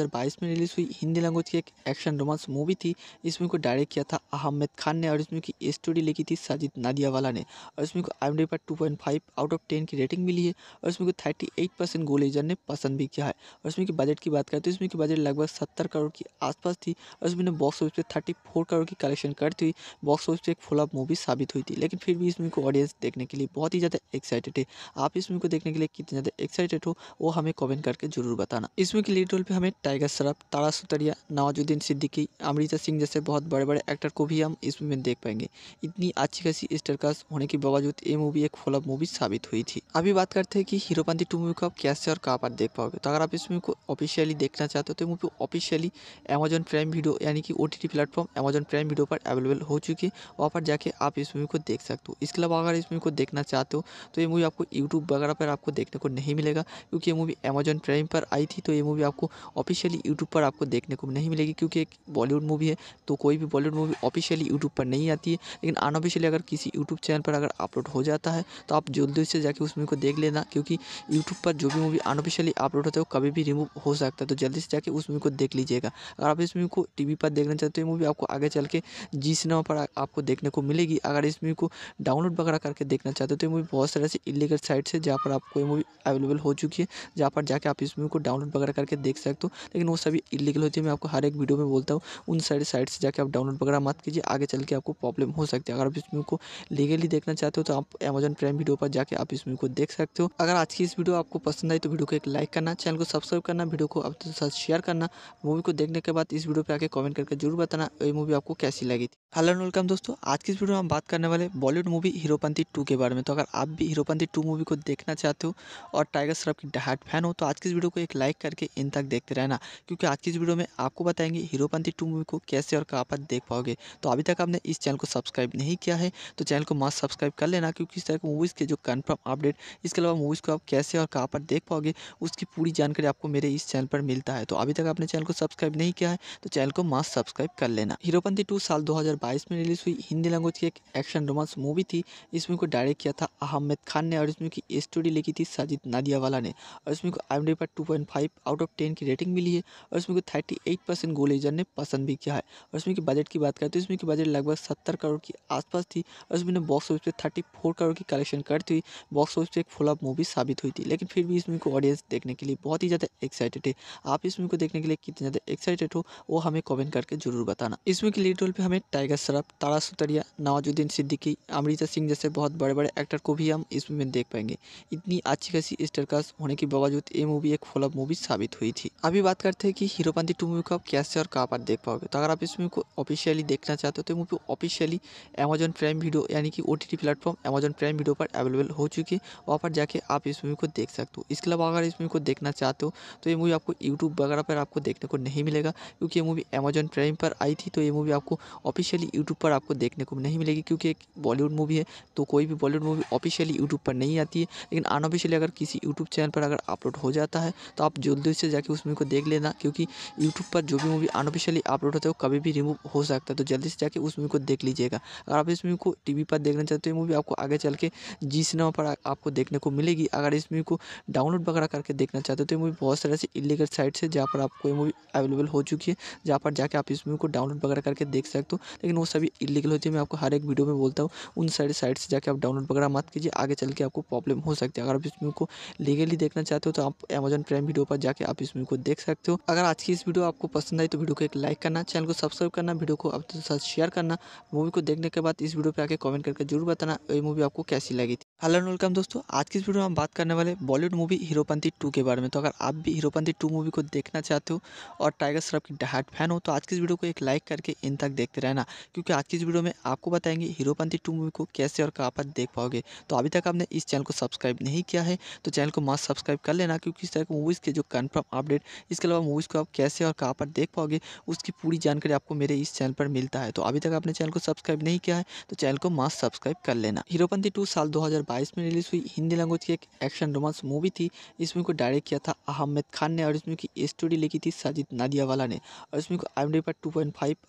में रिलीज़ हुई हिंदी लैंग्वेज वो थी एक एक्शन रोमांस मूवी थी इसमें को डायरेक्ट किया था अहमद खान ने और इसमें की स्टोरी लिखी थी साजिद नादियावाला ने और इसमें को आई पर two point five out of ten की रेटिंग मिली है और इसमें को थर्टी एट परसेंट गोलेजर ने पसंद भी किया है और इसमें की बजट की बात करें तो इसमें की बजट लगभग सत्तर करोड़ के आसपास थी और इसमें बॉक्स ऑफिस पर थर्टी करोड़ की कलेक्शन करती हुई बॉक्स ऑफिस पर एक फ्लॉप मूवी साबित हुई थी लेकिन फिर भी इसमें को ऑडियंस देखने के लिए बहुत ही ज़्यादा एक्साइटेड है आप इसमें को देखने के लिए कितने ज़्यादा एक्साइटेड हो वो हमें कॉमेंट करके जरूर बताना इसमें की लीड रोल पर हमें टाइगर श्रॉफ तारा सुतरिया नवाजुद्दीन सिद्दीकी अमृता सिंह जैसे बहुत बड़े बड़े एक्टर को भी हम इसमें देख पाएंगे इतनी अच्छी खासी स्टारकास्ट होने के बावजूद ये मूवी एक फ्लॉप मूवी साबित हुई थी अभी बात करते हैं कि हीरोपंथी टू मूवी को आप कैसे और कहाँ पर देख पाओगे तो अगर आप इस मूवी को ऑफिशियली देखना चाहते हो तो movie officially Amazon Prime Video यानी कि O T platform Amazon Prime Video पर अवेलेबल हो चुकी है वहाँ पर जाके आप इस मूवी को देख सकते हो इसके अलावा अगर इस मूवी को देखना चाहते हो तो ये मूवी आपको यूट्यूब वगैरह पर आपको देखने को नहीं मिलेगा क्योंकि ये मूवी अमेजन प्राइम पर आई थी तो ये मूवी आपको ऑफिशियली यूट्यूब पर आपको देखने को यूट्यूब नहीं मिलेगी क्योंकि एक बॉलीवुड मूवी है तो कोई भी बॉलीवुड मूवी ऑफिशियली यूट्यूब पर नहीं आती है लेकिन अनऑफिशियली अगर किसी यूट्यूब चैनल पर अगर अपलोड हो जाता है तो आप जल्दी से जाकर उस मूवी को देख लेना क्योंकि यूट्यूब पर जो भी मूवी अनऑफिशियली अपलोड होता है वो कभी भी रिमूव हो सकता है तो जल्दी से जाकर उस मूवी को देख लीजिएगा अगर आप इस मूवी को टी पर देखना चाहते हो मूवी आपको आगे चल के जी सिनेमा पर आपको देखने को मिलेगी अगर इस मूवी को डाउनलोड वगैरह करके देखना चाहते हो तो ये मूवी बहुत सारे ऐसी इलीगल साइट्स है जहाँ पर आपको ये मूवी अवेलेबल हो चुकी है जहाँ पर जाके आप इस मूवी को डाउनलोड वगैरह करके देख सकते हो लेकिन वो सभी इलीगल होती है मैं आपको हर एक वीडियो में बोलता हूँ उन सारे साइट से जाकर आप डाउनलोड वगैरह मत कीजिए आगे चल के आपको प्रॉब्लम हो सकती है अगर आप इस वीडियो को लीगली देखना चाहते हो तो आप अमेजन प्राइम वीडियो पर जाकर आप इस वीडियो को देख सकते हो अगर आज की इस वीडियो आपको पसंद आई तो वीडियो को एक लाइक करना चैनल को सब्सक्राइब करना वीडियो को आप साथ शेयर करना मूवी को देखने के बाद इस वीडियो पर आके कॉमेंट करके जरूर बताना ये मूवी आपको कैसी लगी थी हेलो वेलकम दोस्तों आज की इस वीडियो में हम बात करने वाले बॉलीवुड मूवी हीरोपंथी टू के बारे में तो अगर आप भी हीरोपंथी टू मूवी को देखना चाहते हो और टाइगर श्रॉफ की डहाट फैन हो तो आज की इस वीडियो को एक लाइक करके इन तक देखते रहना क्योंकि आज की इस वीडियो में आप आपको बताएंगे हीरोपंथी टू मूवी को कैसे और कहाँ पर देख पाओगे तो अभी तक आपने इस चैनल को सब्सक्राइब नहीं किया है तो चैनल को मास्क सब्सक्राइब कर लेना क्योंकि इस तरह मूवीज़ के जो कन्फर्म अपडेट इसके अलावा मूवीज़ को आप कैसे और कहाँ पर देख पाओगे उसकी पूरी जानकारी आपको मेरे इस चैनल पर मिलता है तो अभी तक आपने चैनल को सब्सक्राइब नहीं किया है तो चैनल को मास्क सब्सक्राइब कर लेना हीरोपंथी टू साल दो में रिलीज हुई हिंदी लैंग्वेज की एक एक्शन रोमांस मूवी थी इस मूवी को डायरेक्ट किया था अहमद खान ने और इसमें की स्टोरी लिखी थी साजिद नादियावाला ने और इसमें को आई पर two point five out of ten की रेटिंग मिली है और इसमें को थर्टी एक परसेंट गोल एजर ने पसंद भी किया है और इसमें की बजट की बात करें तो इसमें की बजट लगभग सत्तर करोड़ के आसपास थी और इसमें बॉक्स ऑफिस पे थर्टी फोर करोड़ की कलेक्शन करती हुई बॉक्स ऑफिस पे एक ऑफ मूवी साबित हुई थी लेकिन फिर भी इसमें को ऑडियंस देखने के लिए बहुत ही ज़्यादा एक्साइटेड है आप इस मूवी को देखने के लिए कितने ज़्यादा एक्साइटेड हो वो हमें कॉमेंट करके जरूर बताना इसमें की लीड रोल पर हमें टाइगर श्रॉफ तारा सुतरिया नवाजुद्दीन सिद्दीकी अमृता सिंह जैसे बहुत बड़े बड़े एक्टर को भी हम इसमें में देख पाएंगे इतनी अच्छी खासी स्टरकास्ट होने के बावजूद ये मूवी एक ऑफ मूवी साबित हुई थी अभी बात करते हैं कि हीरोपंथी टू मूवी को आप कैसे और कहाँ पर देख पाओगे तो अगर आप इस मूवी को ऑफिशियली देखना चाहते हो तो movie officially Amazon Prime Video यानी कि O T T platform Amazon Prime Video पर अवेलेबल हो चुकी है वहाँ पर जाके आप इस मूवी को देख सकते हो इसके अलावा अगर इस मूवी को देखना चाहते हो तो ये मूवी आपको यूट्यूब वगैरह पर आपको देखने को नहीं मिलेगा क्योंकि ये मूवी अमेजन प्राइम पर आई थी तो ये मूवी आपको ऑफिशियली यूट्यूब पर आपको देखने को नहीं मिलेगी क्योंकि एक बॉलीवुड मूवी है तो कोई भी बॉलीवुड मूवी ऑफिशियली यूट्यूब पर नहीं आती है लेकिन अनऑफिशियली अगर किसी यूट्यूब चैनल पर अगर अपलोड हो जाता है तो आप जल्दी से जाके उस मूवी को देख लेना क्योंकि यूट्यूब पर का जो भी मूवी अनऑफिशियली अपलोड होता है वो कभी भी रिमूव हो सकता है तो जल्दी से जाके उस मूवी को देख लीजिएगा अगर आप इस मूवी को टीवी पर देखना चाहते हो मूवी आपको आगे चल के जी सिनेमा पर आपको देखने को मिलेगी अगर इस मूवी को डाउनलोड वगैरह करके देखना चाहते हो तो ये मूवी बहुत सारे ऐसी इलीगल साइट्स है जहाँ पर आपको ये मूवी अवेलेबल हो चुकी है जहाँ पर जाके आप इस मूवी को डाउनलोड वगैरह करके देख सकते हो लेकिन वो सभी इलीगल होती है मैं आपको हर एक वीडियो में बोलता हूँ उन सारी साइट से जाके आप डाउनलोड वगैरह मत कीजिए आगे चल के आपको प्रॉब्लम हो सकती है अगर आप इस मूवी को लीगली देखना चाहते हो तो आप अमेजन प्राइम वीडियो पर जाके आप इस मूवी को देख सकते हो अगर आज की इस वीडियो आपको पसंद आई तो वीडियो को एक लाइक करना चैनल को सब्सक्राइब करना वीडियो को अपने साथ शेयर करना मूवी को देखने के बाद इस वीडियो पर आके कमेंट करके जरूर बताना ये मूवी आपको कैसी लगी हेलो एंड वेलकम दोस्तों आज की इस वीडियो में हम बात करने वाले बॉलीवुड मूवी हीरोपंथी टू के बारे में तो अगर आप भी हीरोपंथी टू मूवी को देखना चाहते हो और टाइगर श्रॉफ की डहाट फैन हो तो आज की इस वीडियो को एक लाइक करके इन तक देखते रहना क्योंकि आज की इस वीडियो में आपको बताएंगे हीरोपंथी टू मूवी को कैसे और कहाँ पर देख पाओगे तो अभी तक आपने इस चैनल को सब्सक्राइब नहीं किया है तो चैनल को मस्त सब्सक्राइब कर लेना क्योंकि इस तरह की मूवीज़ के जो कन्फर्म अपडेट इसके अलावा मूवीज़ को आप कैसे और कहाँ पर देख पाओगे उसकी पूरी जानकारी आपको मेरे इस चैनल पर मिलता है तो अभी तक आपने चैनल को सब्सक्राइब नहीं किया है तो चैनल को मस्त सब्सक्राइब कर लेना हीरोपंथी टू साल दो 2022 में रिलीज़ हुई हिंदी लैंग्वेज की एक एक्शन रोमांस मूवी थी इस मूवी को डायरेक्ट किया था अहमद खान ने और इस मूवी की स्टोरी लिखी थी साजिद नादियावाला ने और इस मूवी को आई पर टू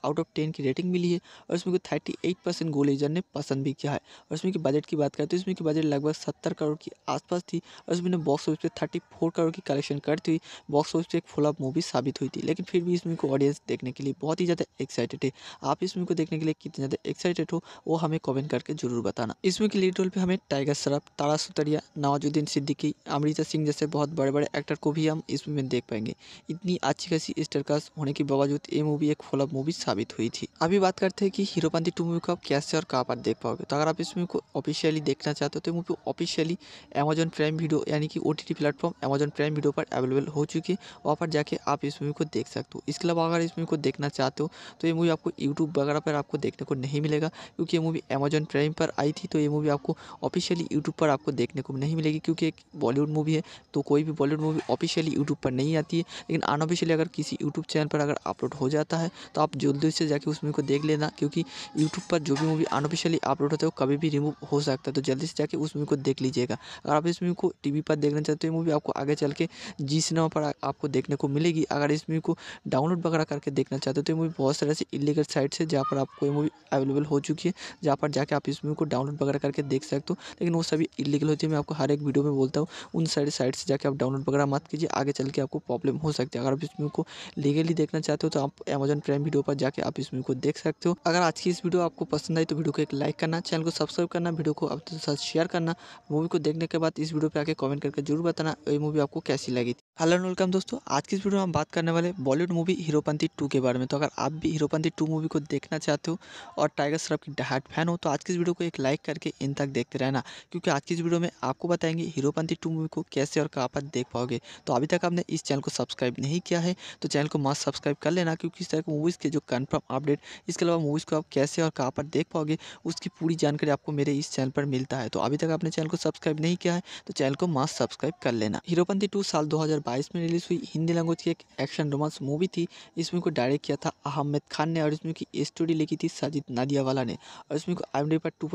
आउट ऑफ टेन की रेटिंग मिली है और इस मूवी को थर्टी परसेंट गोलेजर ने पसंद भी किया है और इस मूवी बजट की बात करें तो इस मूवी की बजट लगभग सत्तर करोड़ के आसपास थी और इसमें बॉक्स ऑफिस पर थर्टी करोड़ की कलेक्शन करती हुई बॉक्स ऑफिस पर एक फ्लॉप मूवी साबित हुई थी लेकिन फिर भी इस मूवी को ऑडियंस देखने के लिए बहुत ही ज़्यादा एक्साइटेड है आप इस मूवी को देखने के लिए कितने ज़्यादा एक्साइटेड हो वो हमें कमेंट करके जरूर बताना इसमें के लीड रोल पे हमें टाइगर सागर श्रॉफ तारा सुतरिया नवाजुद्दीन सिद्दीकी अमृता सिंह जैसे बहुत बड़े बड़े एक्टर को भी हम इस मूवी में देख पाएंगे इतनी अच्छी खासी स्टारकास्ट होने के बावजूद ये मूवी एक फ्लॉप मूवी साबित हुई थी अभी बात करते हैं कि हीरोपंथी टू मूवी को आप कैसे और कहाँ पर देख पाओगे तो अगर आप इस मूवी को ऑफिशियली देखना चाहते हो तो movie officially Amazon Prime Video यानी कि O T platform Amazon Prime Video पर अवेलेबल हो चुकी है वहाँ पर जाके आप इस मूवी को देख सकते हो इसके अलावा अगर इस मूवी को देखना चाहते हो तो ये मूवी आपको यूट्यूब वगैरह पर आपको देखने को नहीं मिलेगा क्योंकि ये मूवी अमेजन प्राइम पर आई थी तो ये मूवी आपको ऑफिशियल ऑफिशियली यूट्यूब पर आपको देखने को नहीं मिलेगी क्योंकि एक बॉलीवुड मूवी है तो कोई भी बॉलीवुड मूवी ऑफिशियली यूट्यूब पर नहीं आती है लेकिन अनऑफिशियली अगर किसी यूट्यूब चैनल पर अगर अपलोड हो जाता है तो आप जल्दी से जाकर उस मूवी को देख लेना क्योंकि यूट्यूब पर जो भी मूवी अनऑफिशियली अपलोड होता है वो कभी भी रिमूव हो सकता है तो जल्दी से जाकर उस मूवी को देख लीजिएगा अगर आप इस मूवी को टी पर देखना चाहते हो मूवी आपको आगे चल के जी सिनेमा पर आपको देखने को मिलेगी अगर इस मूवी को डाउनलोड वगैरह करके देखना चाहते हो तो ये मूवी बहुत सारे ऐसी इलीगल साइट्स है जहाँ पर आपको ये मूवी अवेलेबल हो चुकी है जहाँ पर जाके आप इस मूवी को डाउनलोड वगैरह करके देख सकते हो लेकिन वो सभी इलीगल होती है मैं आपको हर एक वीडियो में बोलता हूँ उन सारी साइट से जाकर आप डाउनलोड वगैरह मत कीजिए आगे चल के आपको प्रॉब्लम हो सकती है अगर आप इस मूवी को लीगली देखना चाहते हो तो आप अमेजन प्राइम वीडियो पर जाकर आप इस मूवी को देख सकते हो अगर आज की इस वीडियो आपको पसंद आई तो वीडियो को एक लाइक करना चैनल को सब्सक्राइब करना वीडियो को आप साथ शेयर करना मूवी को देखने के बाद इस वीडियो पर आके कॉमेंट करके जरूर बताना ये मूवी आपको कैसी लगी थी हेलो वेलकम दोस्तों आज की इस वीडियो में हम बात करने वाले बॉलीवुड मूवी हीरोपंथी टू के बारे में तो अगर आप भी हीरोपंथी टू मूवी को देखना चाहते हो और टाइगर श्रॉफ की डहाट फैन हो तो आज की इस वीडियो को एक लाइक करके इन तक देखते रहना क्योंकि आज की इस वीडियो में आपको बताएंगे हीरोपंथी टू मूवी को कैसे और कहाँ पर देख पाओगे तो अभी तक आपने इस चैनल को सब्सक्राइब नहीं किया है तो चैनल को मस्त सब्सक्राइब कर लेना क्योंकि इस तरह मूवीज़ के जो कन्फर्म अपडेट इसके अलावा मूवीज़ को आप कैसे और कहाँ पर देख पाओगे उसकी पूरी जानकारी आपको मेरे इस चैनल पर मिलता है तो अभी तक आपने चैनल को सब्सक्राइब नहीं किया है तो चैनल को मस्त सब्सक्राइब कर लेना हीरोपंथी टू साल दो में रिलीज हुई हिंदी लैंग्वेज की एक एक्शन रोमांस मूवी थी इस मूवी को डायरेक्ट किया था अहमद खान ने और इसमें की स्टोरी लिखी थी साजिद नादियावाला ने और इसमें को आई पर टू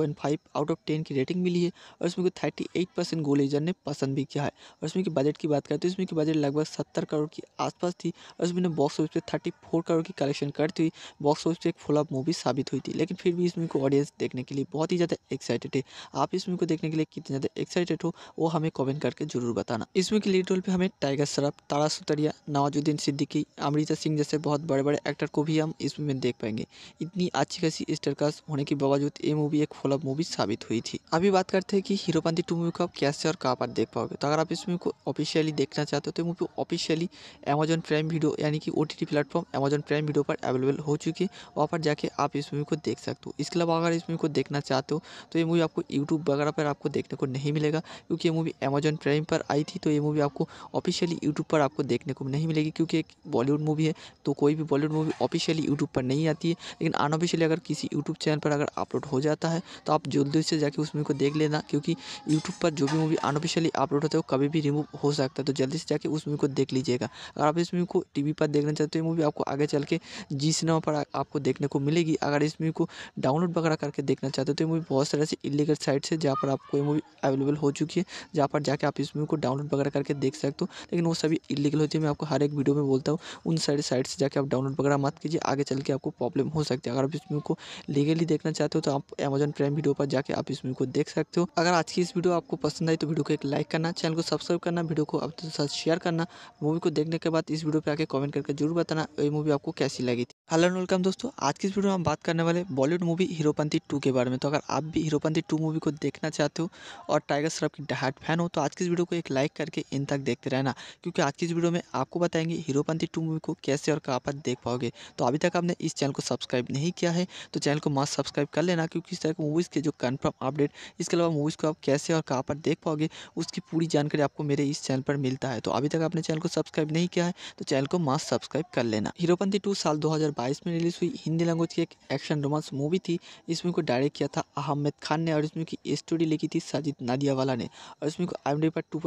आउट ऑफ टेन की रेटिंग मिली है है और इसमें को थर्टी एट परसेंट गोलेजर ने पसंद भी किया है और इसमें की बजट की बात करें तो इसमें की बजट लगभग सत्तर करोड़ के आसपास थी और इसमें बॉक्स ऑफिस पे थर्टी फोर करोड़ की कलेक्शन करती हुई बॉक्स ऑफिस पे एक फ्लॉप मूवी साबित हुई थी लेकिन फिर भी इसमें को ऑडियंस देखने के लिए बहुत ही ज़्यादा एक्साइटेड है आप इसमें को देखने के लिए कितने ज़्यादा एक्साइटेड हो वो हमें कॉमेंट करके जरूर बताना इसमें की लीड रोल पर हमें टाइगर श्रॉफ तारा सुतरिया नवाजुद्दीन सिद्दीकी अमृता सिंह जैसे बहुत बड़े बड़े एक्टर को भी हम इसमें देख पाएंगे इतनी अच्छी खासी स्टरकास्ट होने के बावजूद ये मूवी एक फ्लॉप मूवी साबित हुई थी अभी बात करते थे कि हीरोपंथी टू मूवी को आप कैसे और कहाँ पर देख पाओगे तो अगर आप इस मूवी को ऑफिशियली देखना चाहते हो तो movie officially Amazon Prime Video यानी कि O T T platform Amazon Prime Video पर अवेलेबल हो चुकी है वहाँ पर जाके आप इस मूवी को देख सकते हो इसके अलावा अगर इस मूवी को देखना चाहते हो तो ये मूवी आपको यूट्यूब वगैरह पर आपको देखने को नहीं मिलेगा क्योंकि ये मूवी अमेजन प्राइम पर आई थी तो ये मूवी आपको ऑफिशियली यूट्यूब पर आपको देखने को नहीं मिलेगी क्योंकि एक बॉलीवुड मूवी है तो कोई भी बॉलीवुड मूवी ऑफिशियली यूट्यूब पर नहीं आती है लेकिन अनऑफिशियली अगर किसी यूट्यूब चैनल पर अगर अपलोड हो जाता है तो आप जल्दी से जाके उस मूवी को देख ले लेना क्योंकि यूट्यूब पर जो भी मूवी अनऑफिशियली अपलोड होता है वो कभी भी रिमूव हो सकता है तो जल्दी से जाके उस मूवी को देख लीजिएगा अगर आप इस मूवी को टी पर देखना चाहते हो मूवी आपको आगे चल के जी सिनेमा पर आपको देखने को मिलेगी अगर इस मूवी को डाउनलोड वगैरह करके देखना चाहते हो तो ये मूवी बहुत सारे ऐसी इलीगल साइट्स है जहाँ पर आपको ये मूवी अवेलेबल हो चुकी है जहाँ पर जाके आप इस मूवी को डाउनलोड वगैरह करके देख सकते हो लेकिन वो सभी इलीगल होती है मैं आपको हर एक वीडियो में बोलता हूँ उन सारे साइट से जाके आप डाउनलोड वगैरह मत कीजिए आगे चल के आपको प्रॉब्लम हो सकती है अगर आप इस मूवी को लीगली देखना चाहते हो तो आप अमेजन प्राइम वीडियो पर जाके आप इस मूवी को देख सकते हो सकते हो अगर आज की इस वीडियो आपको पसंद आई तो वीडियो को एक लाइक करना चैनल को सब्सक्राइब करना वीडियो को आप साथ शेयर करना मूवी को देखने के बाद इस वीडियो पर आके कमेंट करके जरूर बताना ये मूवी आपको कैसी लगी थी हेलो वेलकम दोस्तों आज की इस वीडियो में हम बात करने वाले बॉलीवुड मूवी हीरोपंथी टू के बारे में तो अगर आप भी हीरोपंथी टू मूवी को देखना चाहते हो और टाइगर श्रॉफ की डहाट फैन हो तो आज की इस वीडियो को एक लाइक करके इन तक देखते रहना क्योंकि आज की इस वीडियो में आपको बताएंगे हीरोपंथी टू मूवी को कैसे और कहाँ पर देख पाओगे तो अभी तक आपने इस चैनल को सब्सक्राइब नहीं किया है तो चैनल को मस्त सब्सक्राइब कर लेना क्योंकि इस तरह की मूवीज़ के जो कन्फर्म अपडेट इसके अलावा अलावा मूवीज़ को आप कैसे और कहाँ पर देख पाओगे उसकी पूरी जानकारी आपको मेरे इस चैनल पर मिलता है तो अभी तक आपने चैनल को सब्सक्राइब नहीं किया है तो चैनल को मास्क सब्सक्राइब कर लेना हीरोपंथी टू साल दो में रिलीज हुई हिंदी लैंग्वेज की एक एक्शन रोमांस मूवी थी इस मूवी को डायरेक्ट किया था अहमद खान ने और इसमें की स्टोरी लिखी थी साजिद नादियावाला ने और इसमें को आई पर टू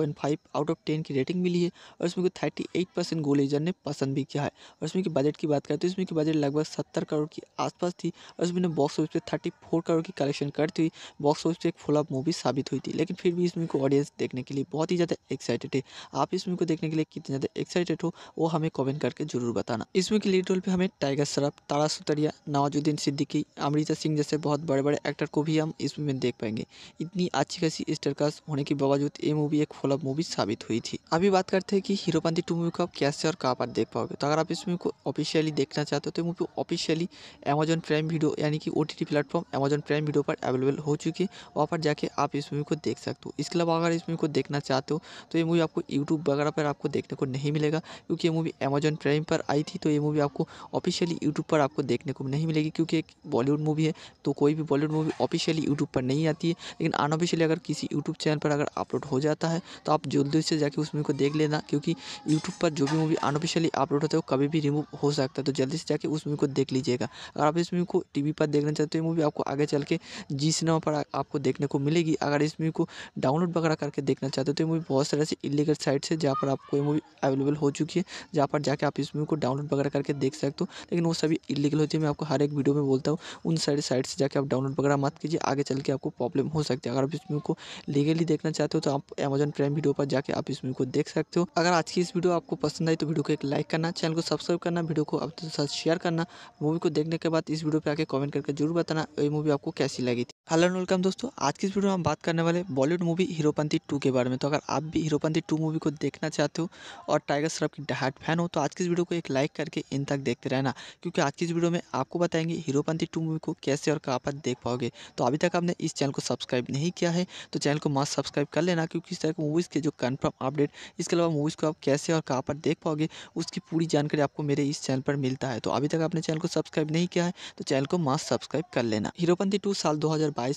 आउट ऑफ टेन की रेटिंग मिली है और इसमें मूवी को थर्टी गोलेजर ने पसंद भी किया है और इसमें की बजट की बात करें तो इसमें की बजट लगभग सत्तर करोड़ के आसपास थी और इसमें बॉक्स ऑफिस पे थर्टी करोड़ की कलेक्शन करती हुई बॉक्स ऑफिस पे एक फुल फ्लॉप मूवी साबित हुई थी लेकिन फिर भी इस मूवी को ऑडियंस देखने के लिए बहुत ही ज़्यादा एक्साइटेड है आप इस मूवी को देखने के लिए कितने ज़्यादा एक्साइटेड हो वो हमें कमेंट करके जरूर बताना इस मूवी के लीड रोल पर हमें टाइगर श्रॉफ तारा सुतरिया नवाजुद्दीन सिद्दीकी अमृता सिंह जैसे बहुत बड़े बड़े एक्टर को भी हम इस मूवी में देख पाएंगे इतनी अच्छी खासी स्टरकास्ट होने के बावजूद ये मूवी एक फ्लॉप मूवी साबित हुई थी अभी बात करते हैं कि हीरोपंथी टू मूवी को आप कैसे और कहाँ पर देख पाओगे तो अगर आप इस मूवी को ऑफिशियली देखना चाहते हो तो movie officially Amazon Prime Video यानी कि O T platform Amazon Prime Video पर अवेलेबल हो चुकी है वहाँ पर जाके आप इस मूवी को देख सकते हो इसके अलावा अगर इस मूवी को देखना चाहते हो तो ये मूवी आपको यूट्यूब वगैरह पर आपको देखने को नहीं मिलेगा क्योंकि ये मूवी अमेजन प्राइम पर आई थी तो ये मूवी आपको ऑफिशियली यूट्यूब पर आपको देखने को नहीं मिलेगी क्योंकि एक बॉलीवुड मूवी है तो कोई भी बॉलीवुड मूवी ऑफिशियली यूट्यूब पर नहीं आती है लेकिन अनऑफिशियली अगर किसी यूट्यूब चैनल पर अगर अपलोड हो जाता है तो आप जल्दी से जाके उस मूवी को देख लेना क्योंकि यूट्यूब पर जो भी मूवी अनऑफिशियली अपलोड होता है वो कभी भी रिमूव हो सकता है तो जल्दी से जाके उस मूवी को देख लीजिएगा अगर आप इस मूवी को टी पर देखना चाहते हो मूवी तो आपको आगे चल के जी सिनेमा पर आपको देखने को मिलेगी अगर इस मूवी को डाउनलोड वगैरह करके देखना चाहते हो तो ये मूवी बहुत सारे ऐसी इलीगल साइट्स है जहाँ पर आपको ये मूवी अवेलेबल हो चुकी है जहाँ पर जाके आप इस मूवी को डाउनलोड वगैरह करके देख सकते हो लेकिन वो सभी इलीगल होती है मैं आपको हर एक वीडियो में बोलता हूँ उन सारी साइट से जाके आप डाउनलोड वगैरह मत कीजिए आगे चल के आपको प्रॉब्लम हो सकती है अगर आप इस मूवी को लीगली देखना चाहते हो तो आप अमेजन प्राइम वीडियो पर जाके आप इस मूवी को देख सकते हो अगर आज की इस वीडियो आपको पसंद आई तो वीडियो को एक लाइक करना चैनल को सब्सक्राइब करना वीडियो को आप साथ शेयर करना मूवी को देखने के बाद इस वीडियो पर आके कमेंट करके जरूर बताना ये मूवी आपको कैसी लगी थी हेलो वेलकम दोस्तों आज की इस वीडियो में हम बात करने वाले बॉलीवुड मूवी हीरोपंथी टू के बारे में तो अगर आप भी हीरोपंथी टू मूवी को देखना चाहते हो और टाइगर श्रॉफ की डहाट फैन हो तो आज की इस वीडियो को एक लाइक करके इन तक देखते रहना क्योंकि आज की इस वीडियो में आपको बताएंगे हीरोपंथी टू मूवी को कैसे और कहाँ पर देख पाओगे तो अभी तक आपने इस चैनल को सब्सक्राइब नहीं किया है तो चैनल को मास्क सब्सक्राइब कर लेना क्योंकि इस तरह की मूवीज़ के जो कन्फर्म अपडेट इसके अलावा मूवीज़ को आप कैसे और कहाँ पर देख पाओगे उसकी पूरी जानकारी आपको मेरे इस चैनल पर मिलता है तो अभी तक आपने चैनल को सब्सक्राइब नहीं किया है तो चैनल को मास्क सब्सक्राइब कर लेना हीरोपंथी टू साल दो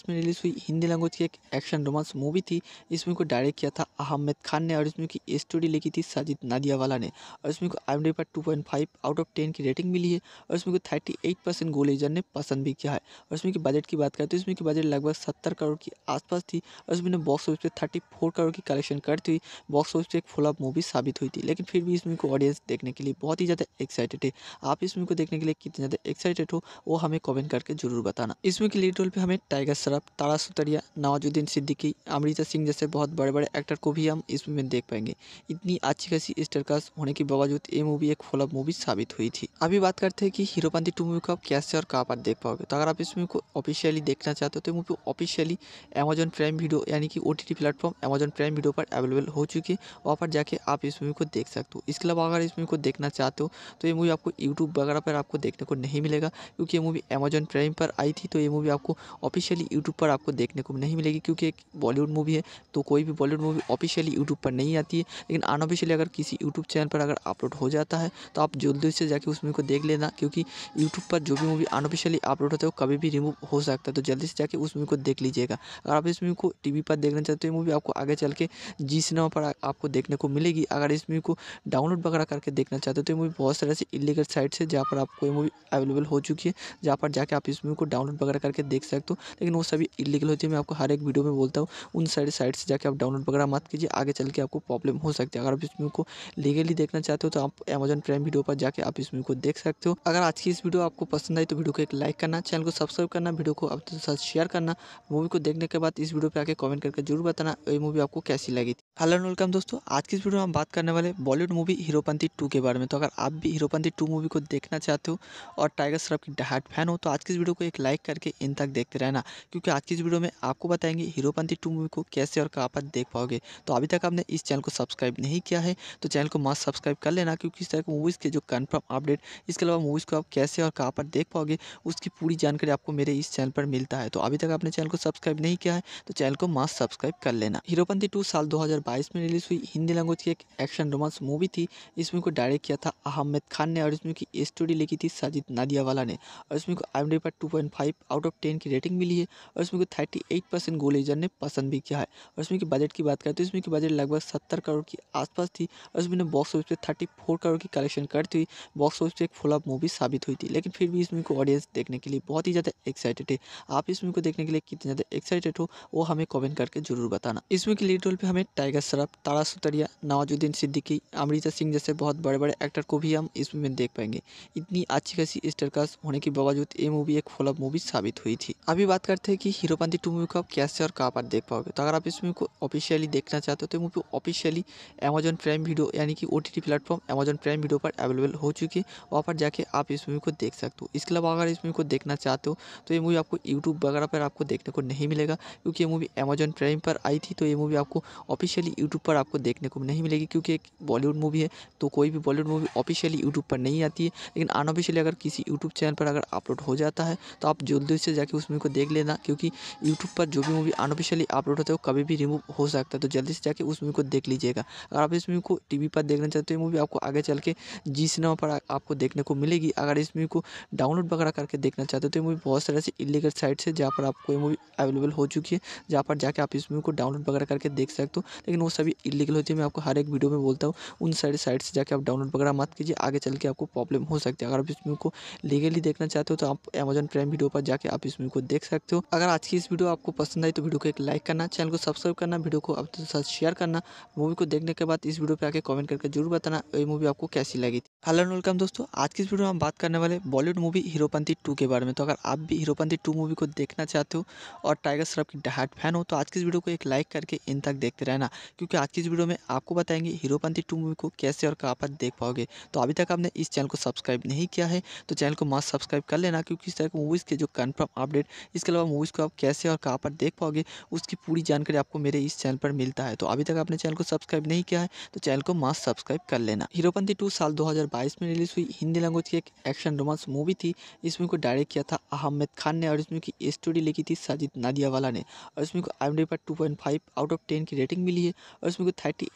में रिलीज़ हुई हिंदी लैंग्वेज की एक एक्शन रोमांस मूवी थी इसमें को डायरेक्ट किया था अहमद खान ने और इसमें की स्टोरी लिखी थी साजिद नादियावाला ने और इसमें को आई एम पर two point five out of ten की रेटिंग मिली है और इसमें को थर्टी एट परसेंट गोलेजर ने पसंद भी किया है और इसमें की बजट की बात करें तो इसमें की बजट लगभग सत्तर करोड़ के आसपास थी और इसमें बॉक्स ऑफिस पर थर्टी करोड़ की कलेक्शन करती हुई बॉक्स ऑफिस पर एक फ्लॉप मूवी साबित हुई थी लेकिन फिर भी इसमें को ऑडियंस देखने के लिए बहुत ही ज़्यादा एक्साइटेड है आप इसमें को देखने के लिए कितने ज़्यादा एक्साइटेड हो वो हमें कॉमेंट करके जरूर बताना इसमें के लीड रोल पर हमें टाइगर श्रॉफ तारा सुतरिया नवाजुद्दीन सिद्दीकी अमृता सिंह जैसे बहुत बड़े बड़े एक्टर को भी हम इसमें देख पाएंगे इतनी अच्छी खासी स्टारकास्ट होने के बावजूद ये मूवी एक फ्लॉप मूवी साबित हुई थी अभी बात करते हैं कि हीरोपंथी टू मूवी को आप कैसे और कहाँ पर देख पाओगे तो अगर आप इस मूवी को ऑफिशियली देखना चाहते हो तो movie officially Amazon Prime Video यानी कि O T platform Amazon Prime Video पर अवेलेबल हो चुकी है वहाँ पर जाके आप इस मूवी को देख सकते हो इसके अलावा अगर इस मूवी को देखना चाहते हो तो ये मूवी आपको यूट्यूब वगैरह पर आपको देखने को नहीं मिलेगा क्योंकि ये मूवी अमेजन प्राइम पर आई थी तो ये मूवी आपको ऑफिशियली यूट्यूब पर आपको देखने को नहीं मिलेगी क्योंकि एक बॉलीवुड मूवी है तो कोई भी बॉलीवुड मूवी ऑफिशियली यूट्यूब पर नहीं आती है लेकिन अनऑफिशियली अगर किसी यूट्यूब चैनल पर अगर अपलोड हो जाता है तो आप जल्दी से जाकर उस मूवी को देख लेना क्योंकि यूट्यूब पर जो भी मूवी अनऑफिशियली अपलोड होता है वो कभी भी रिमूव हो सकता है तो जल्दी से जाकर उस मूवी को देख लीजिएगा अगर आप इस मूवी को टी पर देखना चाहते हो मूवी आपको आगे चल के जी सिनेमा पर आपको देखने को मिलेगी अगर इस मूवी को डाउनलोड वगैरह करके देखना चाहते हो तो ये मूवी बहुत सारे से इलीगल साइट्स है जहाँ पर आपको ये मूवी अवेलेबल हो चुकी है जहाँ पर जाके आप इस मूवी को डाउनलोड वगैरह करके देख सकते हो लेकिन वो सभी इलीगल होती है मैं आपको आपको हर एक वीडियो में बोलता हूँ उन सारे साइट से जाकर आप डाउनलोड वगैरह मत कीजिए आगे चल के आपको प्रॉब्लम हो सकती है अगर आप इस मूवी को लीगली देखना चाहते हो तो आप अमेजन प्राइम वीडियो पर जाकर आप इस मूवी को देख सकते हो अगर आज की इस वीडियो आपको पसंद आई तो वीडियो को एक लाइक करना चैनल को सब्सक्राइब करना वीडियो को आपके साथ शेयर करना मूवी को देखने के बाद इस वीडियो पर आके कॉमेंट करके जरूर बताना ये मूवी आपको कैसी लगी थी हेलो वेलकम दोस्तों आज की इस वीडियो में हम बात करने वाले बॉलीवुड मूवी हीरोपंथी टू के बारे में तो अगर आप भी हीरोपंथी टू मूवी को देखना चाहते हो और टाइगर श्रॉफ की डहाट फैन हो तो आज की इस वीडियो को एक लाइक करके इन तक देखते रहना क्योंकि आज की इस वीडियो में आपको आपको बताएंगे हीरोपंथी टू मूवी को कैसे और कहाँ पर देख पाओगे तो अभी तक आपने इस चैनल को सब्सक्राइब नहीं किया है तो चैनल को मस्त सब्सक्राइब कर लेना क्योंकि इस तरह की मूवीज़ के जो कन्फर्म अपडेट इसके अलावा मूवीज़ को आप कैसे और कहाँ पर देख पाओगे उसकी पूरी जानकारी आपको मेरे इस चैनल पर मिलता है तो अभी तक आपने चैनल को सब्सक्राइब नहीं किया है तो चैनल को मस्त सब्सक्राइब कर लेना हीरोपंथी टू साल दो में रिलीज हुई हिंदी लैंग्वेज की एक एक्शन रोमांस मूवी थी इस मूवी को डायरेक्ट किया था अहमद खान ने और इसमें की स्टोरी लिखी थी साजिद नादियावाला ने और इसमें को आई पर टू आउट ऑफ टेन की रेटिंग मिली है और इसमें को थर्टी एक परसेंट एजर ने पसंद भी किया है और इसमें की बजट की बात करें तो इसमें की बजट लगभग सत्तर करोड़ के आसपास थी और इसमें बॉक्स ऑफिस पे थर्टी फोर करोड़ की कलेक्शन करती हुई बॉक्स ऑफिस पे एक फ्लॉप मूवी साबित हुई थी लेकिन फिर भी इसमें को ऑडियंस देखने के लिए बहुत ही ज़्यादा एक्साइटेड है आप इस मूवी को देखने के लिए कितने ज़्यादा एक्साइटेड हो वो हमें कॉमेंट करके जरूर बताना इसमें की लीड रोल पर हमें टाइगर शराफ तारा सुतरिया नवाजुद्दीन सिद्दीकी अमृता सिंह जैसे बहुत बड़े बड़े एक्टर को भी हम इस मूवी में देख पाएंगे इतनी अच्छी खासी स्टरकास्ट होने के बावजूद ये मूवी एक फ्लॉप मूवी साबित हुई थी अभी बात करते हैं कि हीरोपंथी टू मूवी को आप कैसे और कहाँ पर देख पाओगे तो अगर आप इस मूवी को ऑफिशियली देखना चाहते हो तो movie officially Amazon Prime Video यानी कि O T T platform Amazon Prime Video पर अवेलेबल हो चुकी है वहाँ पर जाके आप इस मूवी को देख सकते हो इसके अलावा अगर इस मूवी को देखना चाहते हो तो ये मूवी आपको यूट्यूब वगैरह पर आपको देखने को नहीं मिलेगा क्योंकि ये मूवी अमेजन प्राइम पर आई थी तो ये मूवी आपको ऑफिशियली यूट्यूब पर आपको देखने को नहीं मिलेगी क्योंकि एक बॉलीवुड मूवी है तो कोई भी बॉलीवुड मूवी ऑफिशियली यूट्यूब पर नहीं आती है लेकिन अनऑफिशियली अगर किसी यूट्यूब चैनल पर अगर अपलोड हो जाता है तो आप जल्दी से जाके उस मूवी को देख लेना क्योंकि यूट्यूब पर पर जो भी मूवी अनऑफिशियली अपलोड होता है वो कभी भी रिमूव हो सकता है तो जल्दी से जाके उस मूवी को देख लीजिएगा अगर आप इस मूवी को टी पर देखना चाहते हो मूवी आपको आगे चल के जी सिनेमा पर आपको देखने को मिलेगी अगर इस मूवी को डाउनलोड वगैरह करके देखना चाहते हो तो मूवी बहुत सारे ऐसी इलीगल साइट्स है जहाँ पर आपको ये मूवी अवेलेबल हो चुकी है जहाँ पर जाके आप इस मूवी को डाउनलोड वगैरह करके देख सकते हो लेकिन वो सभी इलीगल होती है मैं आपको हर एक वीडियो में बोलता हूँ उन सारी साइट से जाके आप डाउनलोड वगैरह मत कीजिए आगे चल के आपको प्रॉब्लम हो सकती है अगर आप इस मूवी को लीगली देखना चाहते हो तो आप अमेजन प्राइम वीडियो पर जाके आप इस मूवी को देख सकते हो अगर आज की इस वीडियो आपको पसंद आई तो वीडियो को एक लाइक करना चैनल को सब्सक्राइब करना वीडियो को आप दोस्तों साथ शेयर करना मूवी को देखने के बाद इस वीडियो पर आके कमेंट करके जरूर बताना ये मूवी आपको कैसी लगी थी हेलो वेलकम दोस्तों आज की इस वीडियो में हम बात करने वाले बॉलीवुड मूवी हीरोपंथी टू के बारे में तो अगर आप भी हीरोपंथी टू मूवी को देखना चाहते हो और टाइगर श्रॉफ की डहाट फैन हो तो आज की इस वीडियो को एक लाइक करके इन तक देखते रहना क्योंकि आज की इस वीडियो में आपको बताएंगे हीरोपंथी टू मूवी को कैसे और कहाँ पर देख पाओगे तो अभी तक आपने इस चैनल को सब्सक्राइब नहीं किया है तो चैनल को मस्त सब्सक्राइब कर लेना क्योंकि इस तरह की मूवीज़ के जो कन्फर्म अपडेट इसके अलावा मूवीज़ को आप कैसे और कहाँ पर देख पाओगे उसकी पूरी जानकारी आपको मेरे इस चैनल पर मिलता है तो अभी तक आपने चैनल को सब्सक्राइब नहीं किया है तो चैनल को मास्ट सब्सक्राइब कर लेना हीरोपंथी टू साल दो में रिलीज हुई हिंदी लैंग्वेज की एक एक्शन रोमांस मूवी थी इस मूवी को डायरेक्ट किया था अहमद खान ने और इस मूवी की स्टोरी लिखी थी साजिद नादियावाला ने और इसमें को आई पर टू आउट ऑफ टेन की रेटिंग मिली है और इसमें को थर्टी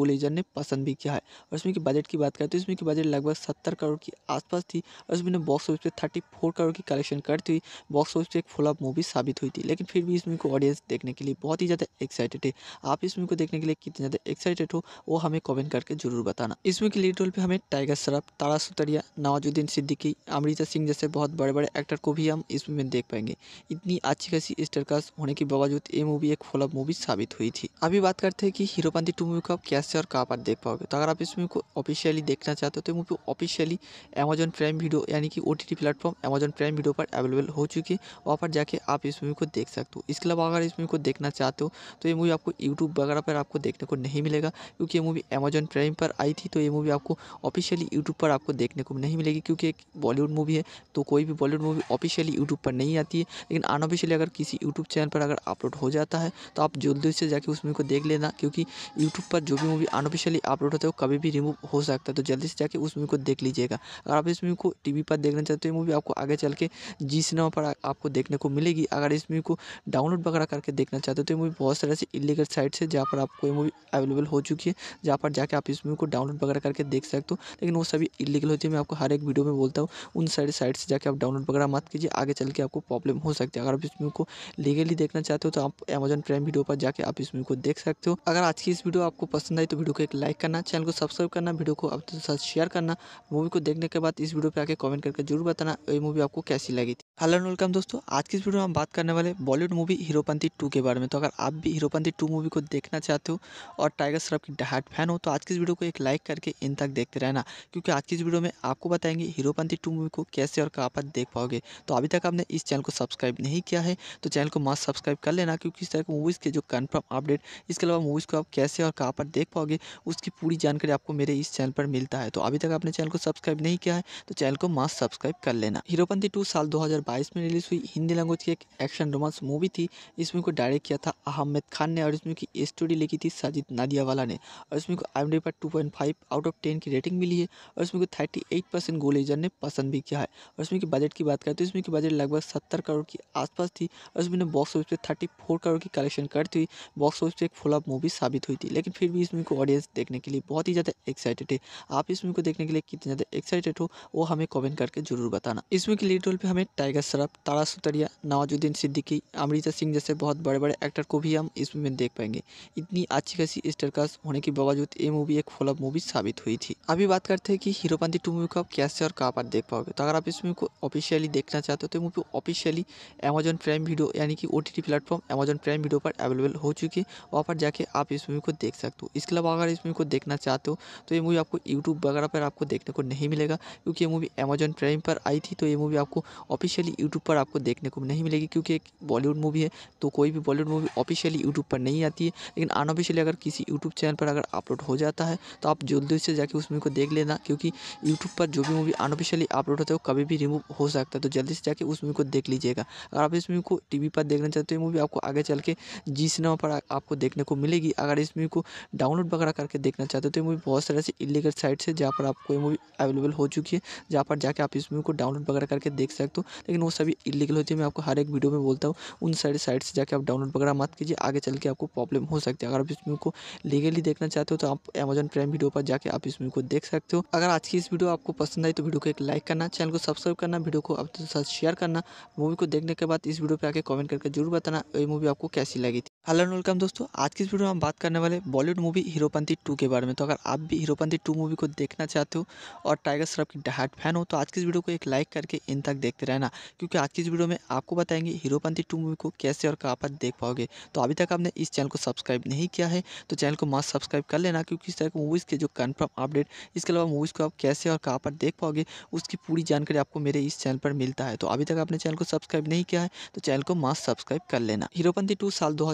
गोलेजर ने पसंद भी किया है और इसमें की बजट की बात करें तो इसमें की बजट लगभग सत्तर करोड़ के आसपास थी और इसमें बॉक्स ऑफिस पर थर्टी फोर करोड़ की कलेक्शन करती हुई बॉक्स ऑफिस पे एक फ्लॉप मूवी साबित हुई थी लेकिन फिर फिर भी इस मूवी को ऑडियंस देखने के लिए बहुत ही ज़्यादा एक्साइटेड है आप इस मूवी को देखने के लिए कितने ज़्यादा एक्साइटेड हो वो हमें कमेंट करके जरूर बताना इस मूवी के लीड रोल पर हमें टाइगर श्रॉफ तारा सुतरिया नवाजुद्दीन सिद्दीकी अमृता सिंह जैसे बहुत बड़े बड़े एक्टर को भी हम इस मूवी में देख पाएंगे इतनी अच्छी खासी स्टरकास्ट होने के बावजूद ये मूवी एक फ्लॉप मूवी साबित हुई थी अभी बात करते हैं कि हीरोपंथी टू मूवी को आप कैसे और कहाँ पर देख पाओगे तो अगर आप इस मूवी को ऑफिशियली देखना चाहते हो तो movie officially Amazon Prime Video यानी कि O T platform Amazon Prime Video पर अवेलेबल हो चुकी है वहाँ पर जाके आप इस मूवी को देख सकते सकते हो इसके अलावा अगर इस मूवी को देखना चाहते हो तो ये मूवी आपको यूट्यूब वगैरह पर आपको देखने को नहीं मिलेगा क्योंकि ये मूवी अमेजन प्राइम पर आई थी तो ये मूवी आपको ऑफिशियली यूट्यूब पर आपको देखने को नहीं मिलेगी क्योंकि एक बॉलीवुड मूवी है तो कोई भी बॉलीवुड मूवी ऑफिशियली यूट्यूब पर नहीं आती है लेकिन अनऑफिशियली अगर किसी यूट्यूब चैनल पर अगर अपलोड हो जाता है तो आप जल्दी से जाकर उस मूवी को देख लेना क्योंकि यूट्यूब पर जो भी मूवी अनऑफिशियली अपलोड होता है वो कभी भी रिमूव हो सकता है तो जल्दी से जाकर उस मूवी को देख लीजिएगा अगर आप इस मूवी को टी पर देखना चाहते हो मूवी आपको आगे चल के जी सिनेमा पर आपको देखने को मिलेगी अगर इस मूवी को डाउनलोड वगैरह करके देखना चाहते हो तो ये मूवी बहुत सारे ऐसे इलीगल साइट्स है जहाँ पर आपको ये मूवी अवेलेबल हो चुकी है जहाँ पर जाके आप इस मूवी को डाउनलोड वगैरह करके देख सकते हो लेकिन वो सभी इलीगल होती है मैं आपको हर एक वीडियो में बोलता हूँ उन सारी साइट से जाकर आप डाउनलोड वगैरह मत कीजिए आगे चल के आपको प्रॉब्लम हो सकती है अगर आप इस मूवी को लीगली देखना चाहते हो तो आप अमेजन प्राइम वीडियो पर जाकर आप इस मूवी को देख सकते हो अगर आज की इस वीडियो आपको पसंद आई तो वीडियो को एक लाइक करना चैनल को सब्सक्राइब करना वीडियो को आप साथ शेयर करना मूवी को देखने के बाद इस वीडियो पर आके कॉमेंट करके जरूर बताना ये मूवी आपको कैसी लगी थी हेलो वेलकम दोस्तों आज की इस वीडियो में हम बात करने वाले Bollywood Bollywood movie Heropanti two के बारे में तो अगर आप भी हीरोपंथी टू मूवी को देखना चाहते हो और टाइगर श्रॉफ की डहाट फैन हो तो आज की इस वीडियो को एक लाइक करके इन तक देखते रहना क्योंकि आज की इस वीडियो में आपको बताएंगे हीरोपंथी टू मूवी को कैसे और कहाँ पर देख पाओगे तो अभी तक आपने इस चैनल को सब्सक्राइब नहीं किया है तो चैनल को मास्ट सब्सक्राइब कर लेना क्योंकि इस तरह की मूवीज़ के जो कन्फर्म अपडेट इसके अलावा मूवीज़ को आप कैसे और कहाँ पर देख पाओगे उसकी पूरी जानकारी आपको मेरे इस चैनल पर मिलता है तो अभी तक आपने चैनल को सब्सक्राइब नहीं किया है तो चैनल को मास्ट सब्सक्राइब कर लेना हीरोपंथी टू साल दो में रिलीज हुई हिंदी लैंग्वेज की एक एक्शन रोमांस मूवी थी मूवी को डायरेक्ट किया था अहमद खान ने और इसमें की स्टोरी लिखी थी साजिद नादियावाला ने और इसमें को आई पर two point five out of ten की रेटिंग मिली है और इसमें को थर्टी एट परसेंट गोलेजर ने पसंद भी किया है और इसमें की बजट की बात करें तो इसमें की बजट लगभग सत्तर करोड़ के आसपास थी और इसमें बॉक्स ऑफिस पर थर्टी फोर करोड़ की कलेक्शन करती हुई बॉक्स ऑफिस पर एक फ्लॉप मूवी साबित हुई थी लेकिन फिर भी इसमें को ऑडियंस देखने के लिए बहुत ही ज़्यादा एक्साइटेड है आप इस मूवी को देखने के लिए कितने ज़्यादा एक्साइटेड हो वो हमें कमेंट करके जरूर बताना इसमें के लीड रोल पर हमें टाइगर सराफ तारा सुतरिया नवाजुद्दीन सिद्दीकी अमृता सिंह जैसे बहुत बड़े बड़े एक्टर को भी हम इसमें देख पाएंगे इतनी अच्छी खासी स्टार कास्ट होने के बावजूद ये मूवी एक फ्लॉप मूवी साबित हुई थी अभी बात करते हैं कि हीरोपंथी टू मूवी को आप कैसे और कहाँ पर देख पाओगे तो अगर आप इस मूवी को ऑफिशियली देखना चाहते हो तो movie officially Amazon Prime Video यानी कि O T platform Amazon Prime Video पर अवेलेबल हो चुकी है वहाँ पर जाके आप इस मूवी को देख सकते हो इसके अलावा अगर इस मूवी को देखना चाहते हो तो ये मूवी आपको यूट्यूब वगैरह पर आपको देखने को नहीं मिलेगा क्योंकि ये मूवी अमेजन प्राइम पर आई थी तो ये मूवी आपको ऑफिशियली यूट्यूब पर आपको देखने को नहीं मिलेगी क्योंकि एक बॉलीवुड बॉलीवुड मूवी है तो कोई भी बॉलीवुड मूवी ऑफिशियली यूट्यूब पर नहीं आती है लेकिन अनऑफिशियली अगर किसी यूट्यूब चैनल पर अगर अपलोड हो जाता है तो आप जल्दी से जाकर उस मूवी को देख लेना क्योंकि यूट्यूब पर जो भी मूवी अनऑफिशियली अपलोड होता है वो कभी भी रिमूव हो सकता है तो जल्दी से जाकर उस मूवी को देख लीजिएगा अगर आप इस मूवी को टी पर देखना चाहते हो मूवी आपको आगे चल के जी सिनेमा पर आपको देखने को मिलेगी अगर इस मूवी को डाउनलोड वगैरह करके देखना चाहते हो तो ये मूवी बहुत सारे ऐसे इलीगल साइट्स है जहाँ पर आपको ये मूवी अवेलेबल हो चुकी है जहाँ पर जाके आप इस मूवी को डाउनलोड वगैरह करके देख सकते हो लेकिन वो सभी इलीगल होती है मैं आपको हर एक वीडियो में बोलता हूँ उन सारे साइट से जाके आप डाउनलोड वगैरह मत कीजिए आगे चल के आपको प्रॉब्लम हो सकती है अगर आप इस मूवी को लीगली देखना चाहते हो तो आप अमेजन प्राइम वीडियो पर जाके आप इस मूवी को देख सकते हो अगर आज की इस वीडियो आपको पसंद आई तो वीडियो को एक लाइक करना चैनल को सब्सक्राइब करना वीडियो को आपके साथ शेयर करना मूवी को देखने के बाद इस वीडियो पर आके कॉमेंट करके जरूर बताना ये मूवी आपको कैसी लगी थी हेलो एंड वेलकम दोस्तों आज की इस वीडियो में हम बात करने वाले बॉलीवुड मूवी हीरोपंथी टू के बारे में तो अगर आप भी हीरोपंथी टू मूवी को देखना चाहते हो और टाइगर श्रॉफ की डहाट फैन हो तो आज की इस वीडियो को एक लाइक करके इन तक देखते रहना क्योंकि आज की इस वीडियो में आपको बताएंगे हीरोपंथी टू मूवी को कैसे और कहाँ पर देख पाओगे तो अभी तक आपने इस चैनल को सब्सक्राइब नहीं किया है तो चैनल को मास्क सब्सक्राइब कर लेना क्योंकि इस तरह के मूवीज़ के जो कन्फर्म अपडेट इसके अलावा मूवीज़ को आप कैसे और कहाँ पर देख पाओगे उसकी पूरी जानकारी आपको मेरे इस चैनल पर मिलता है तो अभी तक आपने चैनल को सब्सक्राइब नहीं किया है तो चैनल को मास्क सब्सक्राइब कर लेना हीरोपंथी टू साल दो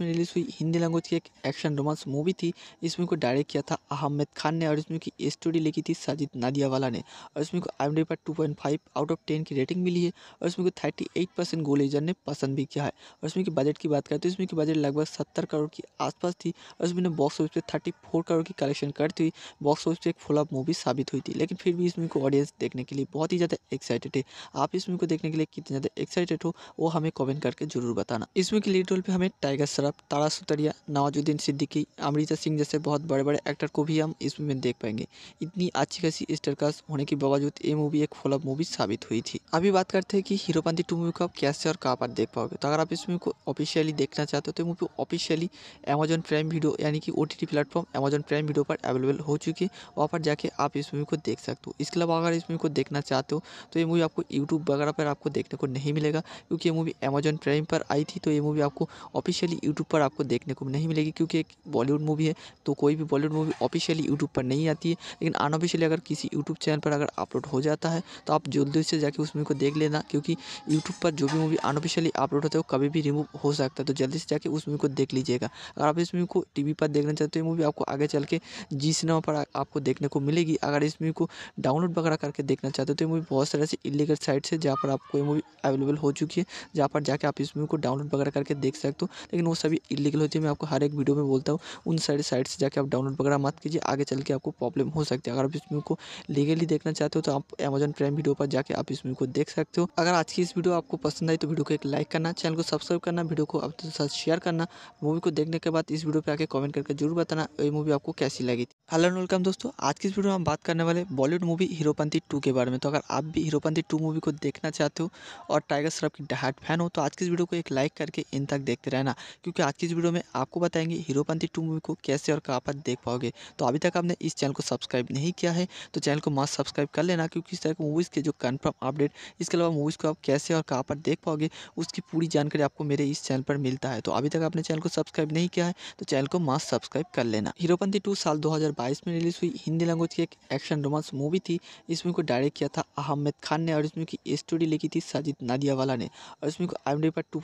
में रिलीज हुई हिंदी लैंग्वेज की एक एक्शन रोमांस मूवी थी इस मूवी को डायरेक्ट किया था अहमद खान ने और इसमें की स्टोरी लिखी थी साजिद नादियावाला ने और इसमें को आई पर two point five out of ten की रेटिंग मिली है और इसमें को थर्टी एट परसेंट गोलेजर ने पसंद भी किया है और इसमें की बजट की बात करें तो इसमें की बजट लगभग सत्तर करोड़ के आसपास थी और इसमें बॉक्स ऑफिस पे थर्टी फोर करोड़ की कलेक्शन करती हुई बॉक्स ऑफिस पे एक फ्लॉप मूवी साबित हुई थी लेकिन फिर भी इसमें को ऑडियंस देखने के लिए बहुत ही ज़्यादा एक्साइटेड है आप इसमें को देखने के लिए कितने ज़्यादा एक्साइटेड हो वो हमें कमेंट करके जरूर बताना इसमें के लीड रोल पर हमें टाइगर श्रॉफ तारा सुतरिया नवाजुद्दीन सिद्दीकी अमृता सिंह जैसे बहुत बड़े बड़े एक्टर को भी हम इसमें देख पाएंगे इतनी अच्छी खासी स्टरकास्ट होने के बावजूद ये मूवी एक फ्लॉप मूवी साबित हुई थी अभी बात करते हैं कि हीरोपंथी टू मूवी को आप कैसे और कहाँ पर देख पाओगे होगा तो अगर आप इस मूवी को ऑफिशियली देखना चाहते हो तो movie officially Amazon Prime Video यानी कि O T T platform Amazon Prime Video पर अवेलेबल हो चुकी है वहाँ पर जाके आप इस मूवी को देख सकते हो इसके अलावा अगर इस मूवी को देखना चाहते हो तो ये मूवी आपको यूट्यूब वगैरह पर आपको देखने को नहीं मिलेगा क्योंकि ये मूवी अमेजन प्राइम पर आई थी तो ये मूवी आपको ऑफिशियली यूट्यूब पर आपको देखने को नहीं मिलेगी क्योंकि एक बॉलीवुड मूवी है तो कोई भी बॉलीवुड मूवी ऑफिशियली यूट्यूब पर नहीं आती है लेकिन अनऑफिशियली अगर किसी यूट्यूब चैनल पर अगर अपलोड हो जाता है तो आप जल्दी से जाके उस मूवी को देख लेना क्योंकि यूट्यूब पर जो भी मूवी अनऑफिशियली आप अपलोड होते हो कभी भी रिमूव हो सकता है तो जल्दी से जाके उस मूवी को देख लीजिएगा अगर आप इस मूवी को टी पर देखना चाहते हो मूवी आपको आगे चल के जी सिनेमा पर आपको देखने को मिलेगी अगर इस मूवी को डाउनलोड वगैरह करके देखना चाहते हो तो ये मूवी बहुत सारे ऐसी इलीगल साइट से जहाँ पर आपको ये मूवी अवेलेबल हो चुकी है जहाँ पर जाके आप इस मूवी को डाउनलोड वगैरह करके देख सकते हो लेकिन वो सभी इलीगल होती है मैं आपको हर एक वीडियो में बोलता हूँ उन सारी साइट से जाके आप डाउनलोड वगैरह मत कीजिए आगे चल के आपको प्रॉब्लम हो सकती है अगर आप इस मूवी को लीगली देखना चाहते हो तो आप अमेजन प्राइम वीडियो पर जाके आप इस मूवी को देख सकते हो अगर आज की इस वीडियो आपको पसंद आई तो वीडियो को एक लाइक करना चैनल को सब्सक्राइब करना वीडियो को अब तक साथ शेयर करना मूवी को देखने के बाद इस वीडियो पे आके कमेंट करके जरूर बताना ये मूवी आपको कैसी लगी थी हेलो वेलकम दोस्तों आज की इस वीडियो में हम बात करने वाले बॉलीवुड मूवी हीरोपंथी टू के बारे में तो अगर आप भी हीरोपंथी टू मूवी को देखना चाहते हो और टाइगर श्रॉफ की डहाट फैन हो तो आज की इस वीडियो को एक लाइक करके इन तक देखते रहना क्योंकि आज की इस वीडियो में आपको बताएंगे हीरोपंथी टू मूवी को कैसे और कहाँ पर देख पाओगे तो अभी तक आपने इस चैनल को सब्सक्राइब नहीं किया है तो चैनल को मस्त सब्सक्राइब कर लेना क्योंकि इस तरह की मूवीज़ के जो कन्फर्म अपडेट इसके अलावा मूवीज़ को आप कैसे और कहाँ पर देख पाओगे उसकी पूरी जानकारी आपको मेरे इस चैनल पर मिलता है तो अभी तक आपने चैनल को सब्सक्राइब नहीं किया है तो चैनल को मास्क सब्सक्राइब कर लेना हीरोपंथी टू साल दो में रिलीज हुई हिंदी लैंग्वेज की एक एक्शन रोमांस मूवी थी इसमें को डायरेक्ट किया था अहमद खान ने और इसमें की स्टोरी लिखी थी साजिद नादियावाला ने और इसमें को आई पर टू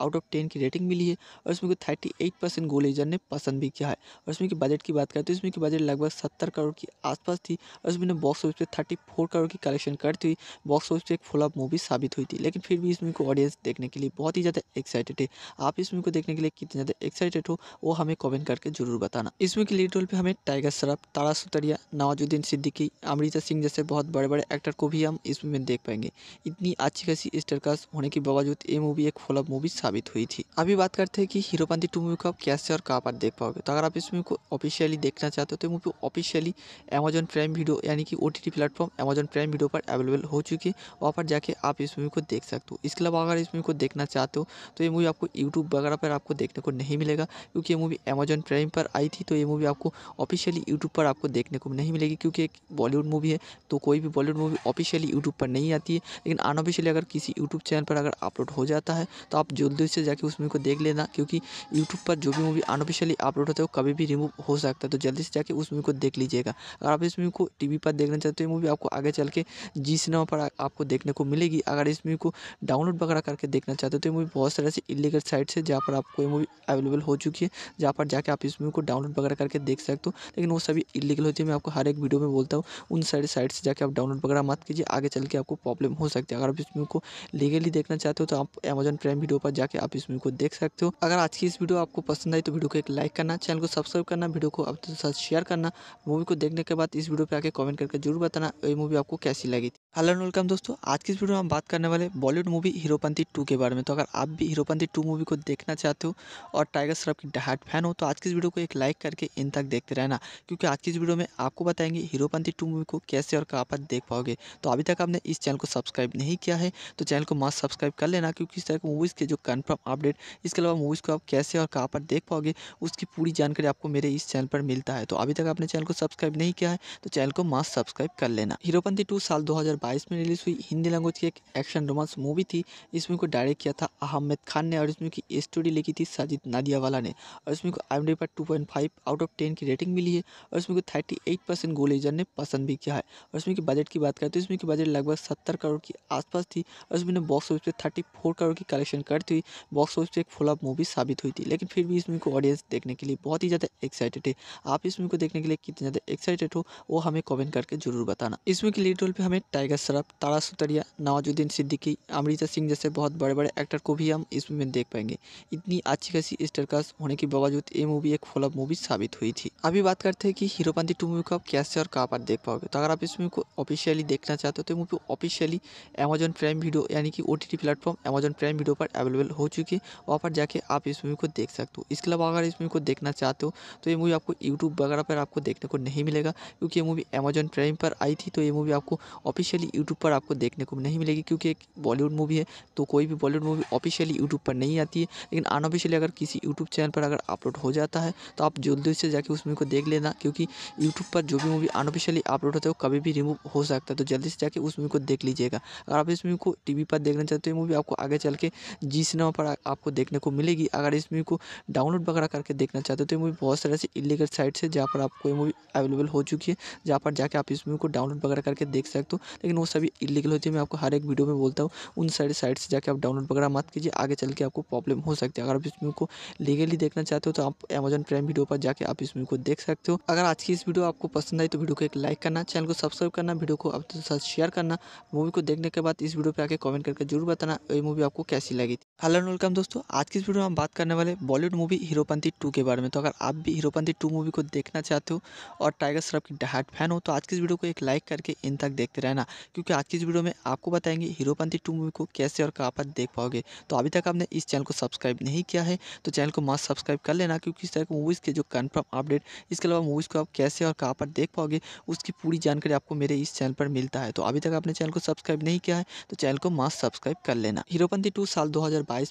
आउट ऑफ टेन की रेटिंग मिली है और इसमें को थर्टी गोलेजर ने पसंद भी किया है और इसमें की बजट की बात करें तो इसमें की बजट लगभग सत्तर करोड़ के आसपास थी और इसमें बॉक्स ऑफिस पर थर्टी फोर करोड़ की कलेक्शन करती हुई बॉक्स ऑफिस पर एक फ्लॉप मूवी साबित हुई थी लेकिन फिर भी इसमें को ऑडियंस देखने के लिए बहुत ही ज़्यादा एक्साइटेड है आप इस मूवी को देखने के लिए कितने ज़्यादा एक्साइटेड हो वो हमें कमेंट करके जरूर बताना इस मूवी के लीड रोल पर हमें टाइगर श्रॉफ तारा सुतरिया नवाजुद्दीन सिद्दीकी अमृता सिंह जैसे बहुत बड़े बड़े एक्टर को भी हम इस मूवी में देख पाएंगे इतनी अच्छी खासी स्टरकास्ट होने के बावजूद ये मूवी एक फॉलोअप मूवी साबित हुई थी अभी बात करते हैं कि हीरोपंथी टू मूवी को आप कैसे और कहाँ पर देख पाओगे तो अगर आप इस मूवी को ऑफिशियली देखना चाहते हो तो movie officially Amazon Prime Video यानी कि O T platform Amazon Prime Video पर अवेलेबल हो चुकी है वहाँ पर जाके आप इस मूवी को देख सकते हो इसके अलावा अगर इस मूवी को देखना चाहते हो तो ये मूवी आपको यूट्यूब वगैरह पर आपको देखने को नहीं मिलेगा क्योंकि ये मूवी अमेजन प्राइम पर आई थी तो ये मूवी आपको ऑफिशियली यूट्यूब पर आपको देखने को नहीं मिलेगी क्योंकि एक बॉलीवुड मूवी है तो कोई भी बॉलीवुड मूवी ऑफिशियली यूट्यूब पर नहीं आती है लेकिन अनऑफिशियली अगर किसी यूट्यूब चैनल पर अगर अपलोड हो जाता है तो आप जल्दी से जाकर उस मूवी को देख लेना क्योंकि यूट्यूब पर जो भी मूवी अनऑफिशियली अपलोड होता है वो कभी भी रिमूव हो सकता है तो जल्दी से जाकर उस मूवी को देख लीजिएगा अगर आप इस मूवी को वी पर देखना चाहते हो तो ये मूवी आपको आगे चल के जी सिनेमा पर आपको देखने को मिलेगी अगर इस मूवी को डाउनलोड वगैरह करके देखना चाहते हो तो ये मूवी बहुत सारे ऐसे इलीगल साइट्स है जहाँ पर आपको ये मूवी अवेलेबल हो चुकी है जहाँ पर जाके आप इस मूवी को डाउनलोड वगैरह करके देख सकते हो लेकिन वो सभी इलीगल होती है मैं आपको हर एक वीडियो में बोलता हूँ उन सारी साइट से जाकर आप डाउनलोड वगैरह मत कीजिए आगे चल के आपको प्रॉब्लम हो सकती है अगर आप इस मूवी को लीगली देखना चाहते हो तो आप अमेजन प्राइम वीडियो पर जाकर आप इस मूवी को देख सकते हो अगर आज की इस वीडियो आपको पसंद आई तो वीडियो को एक लाइक करना चैनल को सब्सक्राइब करना वीडियो को आप साथ शेयर करना मूवी को देखने के बाद इस वीडियो पर आके कमेंट करके जरूर बताना ये मूवी आपको कैसी लगी थी हेलो वेलकम दोस्तों आज की इस वीडियो में हम बात करने वाले बॉलीवुड मूवी हीरोपंथी टू के बारे बारे में तो अगर आप भी हीरोपंथी टू मूवी को देखना चाहते हो और टाइगर श्रॉफ की डहाट फैन हो तो आज की इस वीडियो को एक लाइक करके इन तक देखते रहना क्योंकि आज की इस वीडियो में आपको बताएंगे हीरोपंथी टू मूवी को कैसे और कहाँ पर देख पाओगे तो अभी तक आपने इस चैनल को सब्सक्राइब नहीं किया है तो चैनल को मस्त सब्सक्राइब कर लेना क्योंकि इस तरह की मूवीज़ के जो कन्फर्म अपडेट इसके अलावा मूवीज़ को आप कैसे और कहाँ पर देख पाओगे उसकी पूरी जानकारी आपको मेरे इस चैनल पर मिलता है तो अभी तक आपने चैनल को सब्सक्राइब नहीं किया है तो चैनल को मास्क सब्सक्राइब कर लेना हीरोपंथी टू साल 2022 में रिलीज हुई हिंदी लैंग्वेज की एक एक्शन रोमांस मूवी थी इस मूवी को डायरेक्ट किया था अहमद खान ने और इसमें की स्टोरी लिखी थी साजिद नादियावाला ने और इसमें को आई पर two point five out of ten की रेटिंग मिली है और इसमें को थर्टी एट परसेंट एजर ने पसंद भी किया है और इसमें की बजट की बात करें तो इसमें की बजट लगभग सत्तर करोड़ के आसपास थी और इसमें बॉक्स ऑफिस पर थर्टी फोर करोड़ की कलेक्शन करती हुई बॉक्स ऑफिस पर एक फ्लॉप मूवी साबित हुई थी लेकिन फिर भी इसमें को ऑडियंस देखने के लिए बहुत ही ज़्यादा एक्साइटेड है आप इसमें को देखने के लिए कितने ज़्यादा एक्साइटेड हो वो हमें कमेंट करके जरूर बताना इसमें की लीड रोल पर हमें टाइगर श्रॉफ तारा सुतरिया नवाजुद्दीन सिद्दीकी अमृता सिंह जैसे बहुत बड़े बड़े बड़े एक्टर को भी हम इस मूवी में देख पाएंगे इतनी अच्छी खासी स्टारकास्ट होने के बावजूद ये मूवी एक फ्लॉप मूवी साबित हुई थी अभी बात करते हैं कि हीरोपंथी टू मूवी को आप कैसे और कहाँ पर देख पाओगे तो अगर आप इस मूवी को ऑफिशियली देखना चाहते हो तो movie officially Amazon Prime Video यानी कि O T platform Amazon Prime Video पर अवेलेबल हो चुकी है वहाँ पर जाके आप इस मूवी को देख सकते हो इसके अलावा अगर इस मूवी को देखना चाहते हो तो ये मूवी आपको यूट्यूब वगैरह पर आपको देखने को नहीं मिलेगा क्योंकि ये मूवी अमेजन प्राइम पर आई थी तो ये मूवी आपको ऑफिशियली यूट्यूब पर आपको देखने को नहीं मिलेगी क्योंकि एक बॉलीवुड मूवी है तो कोई भी बॉलीवुड मूवी ऑफिशियली यूट्यूब पर नहीं आती है लेकिन अनऑफिशियली अगर किसी यूट्यूब चैनल पर अगर अपलोड हो जाता है तो आप जल्दी से जाकर उस मूवी को देख लेना क्योंकि यूट्यूब पर जो भी मूवी अनऑफिशियली अपलोड होता है वो कभी भी रिमूव हो सकता है तो जल्दी से जाकर उस मूवी को देख लीजिएगा अगर आप इस मूवी को टी पर देखना चाहते हो मूवी आपको आगे चल के जी सिनेमा पर आपको देखने को मिलेगी अगर इस मूवी को डाउनलोड वगैरह करके देखना चाहते हो तो ये मूवी बहुत सारे ऐसी इलीगल साइट्स है जहाँ पर आपको ये मूवी अवेलेबल हो चुकी है जहाँ पर जाके आप इस मूवी को डाउनलोड वगैरह करके देख सकते हो लेकिन वो सभी इलीगल होती है मैं आपको हर एक वीडियो में बोलता हूँ उन सारी साइट से जाके आप डाउनलोड डाउनलोड वगैरह मत कीजिए आगे चल के आपको प्रॉब्लम हो सकती है अगर आप इस मूवी को लीगली देखना चाहते हो तो आप अमेजन प्राइम वीडियो पर जाकर आप इस मूवी को देख सकते हो अगर आज की इस वीडियो आपको पसंद आई तो वीडियो को एक लाइक करना चैनल को सब्सक्राइब करना वीडियो को आपके साथ शेयर करना मूवी को देखने के बाद इस वीडियो पर आके कॉमेंट करके जरूर बताना ये मूवी आपको कैसी लगी थी हेलो एंड वेलकम दोस्तों आज की इस वीडियो में हम बात करने वाले बॉलीवुड मूवी हीरोपंथी टू के बारे में तो अगर आप भी हीरोपंथी टू मूवी को देखना चाहते हो और टाइगर श्रॉफ की डहाट फैन हो तो आज की इस वीडियो को एक लाइक करके इन तक देखते रहना क्योंकि आज की इस वीडियो में आपको बताएंगे हीरोपंथी टू मूवी को कैसे और कहाँ पर देख देख पाओगे तो अभी तक आपने इस चैनल को सब्सक्राइब नहीं किया है तो चैनल को मास्ट सब्सक्राइब कर लेना क्योंकि इस तरह के मूवीज़ के जो कन्फर्म अपडेट इसके अलावा मूवीज़ को आप कैसे और कहाँ पर देख पाओगे उसकी पूरी जानकारी आपको मेरे इस चैनल पर मिलता है तो अभी तक आपने चैनल को सब्सक्राइब नहीं किया है तो चैनल को मास्ट सब्सक्राइब कर लेना हीरोपंथी टू साल दो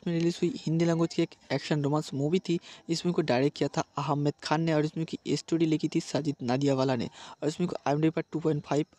में रिलीज़ हुई हिंदी लैंग्वेज की एक एक्शन रोमांस मूवी थी इस मूवी को डायरेक्ट किया था अहमद खान ने और इसमें की स्टोरी लिखी थी साजिद नादियावाला ने और इसमें को आई पर टू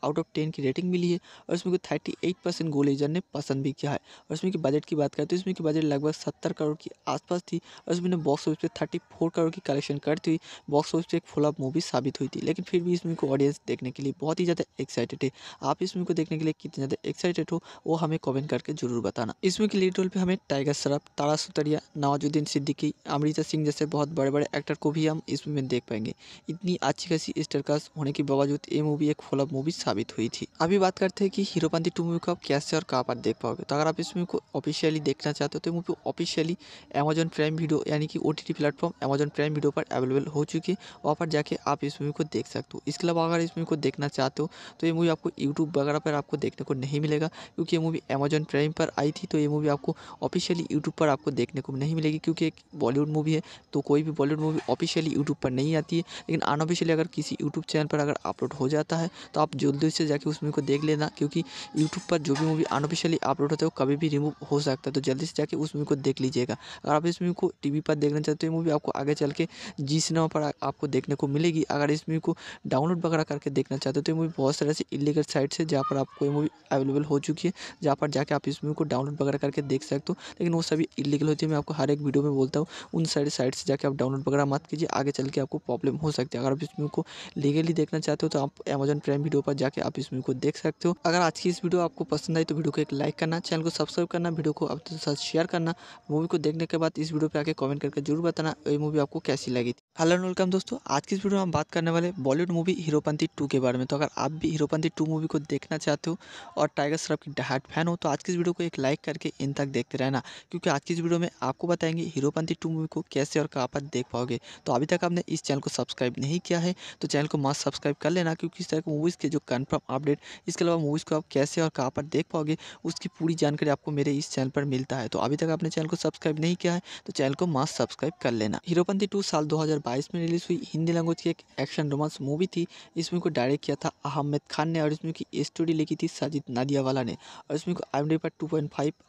आउट ऑफ टेन की रेटिंग मिली है और इसमें को थर्टी परसेंट गोलेजर ने पसंद भी किया है और इसमें की बजट की बात करें तो इस मूवी की बजट लगभग सत्तर करोड़ के आसपास थी और इस मूवी ने बॉक्स ऑफिस पर थर्टी फोर करोड़ की कलेक्शन करती हुई बॉक्स ऑफिस पर एक फ्लॉप मूवी साबित हुई थी लेकिन फिर भी इस मूवी को ऑडियंस देखने के लिए बहुत ही ज़्यादा एक्साइटेड है आप इस मूवी को देखने के लिए कितने ज़्यादा एक्साइटेड हो वो हमें कॉमेंट करके जरूर बताना इसमें के लीड रोल पर हमें टाइगर श्रॉफ तारा सुतरिया नवाजुद्दीन सिद्दीकी अमृता सिंह जैसे बहुत बड़े बड़े एक्टर को भी हम इस मूवी में देख पाएंगे इतनी अच्छी खासी स्टारकास्ट होने के बावजूद ये मूवी एक फ्लॉप मूवी साबित हुई थी अभी बात करते हैं कि हीरोपंथी टू मूवी को आप कैसे और कहाँ पर देख पाओगे तो अगर आप इस मूवी को ऑफिस ऑफिशियली देखना चाहते हो तो movie officially Amazon Prime Video यानी कि O T platform Amazon Prime Video पर अवेलेबल हो चुकी है वहाँ पर जाके आप इस मूवी को देख सकते हो इसके अलावा अगर इस मूवी को देखना चाहते हो तो ये मूवी आपको यूट्यूब वगैरह पर आपको देखने को नहीं मिलेगा क्योंकि ये मूवी अमेजन प्राइम पर आई थी तो ये मूवी आपको ऑफिशियली यूट्यूब पर आपको देखने को नहीं मिलेगी क्योंकि एक बॉलीवुड मूवी है तो कोई भी बॉलीवुड मूवी ऑफिशियली यूट्यूब पर नहीं आती है लेकिन अनऑफिशियली अगर किसी यूट्यूब चैनल पर अगर अपलोड हो जाता है तो आप जल्दी से जाके उस मूवी को देख लेना क्योंकि यूट्यूब पर जो भी मूवी अनऑफिशियली अपलोड होते है वो कभी भी रिमूव हो सकता है तो जल्दी से जाके उस मूवी को देख लीजिएगा अगर आप इस मूवी को टीवी पर देखना चाहते हो मूवी आपको आगे चल के जी सिनेमा पर आपको देखने को मिलेगी अगर इस मूवी को डाउनलोड वगैरह करके देखना चाहते हो तो ये मूवी बहुत सारे ऐसी इलीगल साइट्स है जहाँ पर आपको ये मूवी अवेलेबल हो चुकी है जहाँ पर जाके आप इस मूवी को डाउनलोड वगैरह करके देख सकते हो लेकिन वो सभी इलीगल होती है मैं आपको हर एक वीडियो में बोलता हूँ उन सारी साइट से जाकर आप डाउनलोड वगैरह मत कीजिए आगे चल के आपको प्रॉब्लम हो सकती है अगर आप इस मूवी को लीगली देखना चाहते हो तो आप अमेजन प्राइम वीडियो पर जाके आप इस मूवी को देख सकते हो अगर आज की इस वीडियो आपको पसंद आई तो वीडियो को एक लाइक करना चैनल को सब्सक्राइब करना वीडियो को तक तो साथ शेयर करना मूवी को देखने के बाद इस वीडियो पर आके कमेंट करके जरूर बताना ये मूवी आपको कैसी लगी थी हेलो वेलकम दोस्तों आज की इस वीडियो में हम बात करने वाले बॉलीवुड मूवी हीरोपंथी टू के बारे में तो अगर आप भी हीरोपंथी टू मूवी को देखना चाहते हो और टाइगर श्रॉफ की डहाट फैन हो तो आज की इस वीडियो को एक लाइक करके इन तक देखते रहना क्योंकि आज की इस वीडियो में आपको बताएंगे हीरोपंथी टू मूवी को कैसे और कहाँ पर देख पाओगे तो अभी तक आपने इस चैनल को सब्सक्राइब नहीं किया है तो चैनल को मस्त सब्सक्राइब कर लेना क्योंकि इस तरह की मूवीज़ के जो कन्फर्म अपडेट इसके अलावा मूवीज़ को आप कैसे और कहाँ पर देख पाओगे उसकी पूरी जानकारी आपको मेरे इस चैनल चैनल पर मिलता है तो अभी तक आपने चैनल को सब्सक्राइब नहीं किया है तो चैनल को मास्क सब्सक्राइब कर लेना हीरोपंथी टू साल 2022 में रिलीज हुई हिंदी लैंग्वेज की एक एक्शन रोमांस मूवी थी इसमें को डायरेक्ट किया था अहमद खान ने और इसमें की स्टोरी लिखी थी साजिद नादियावाला ने और इसमें को आई पर टू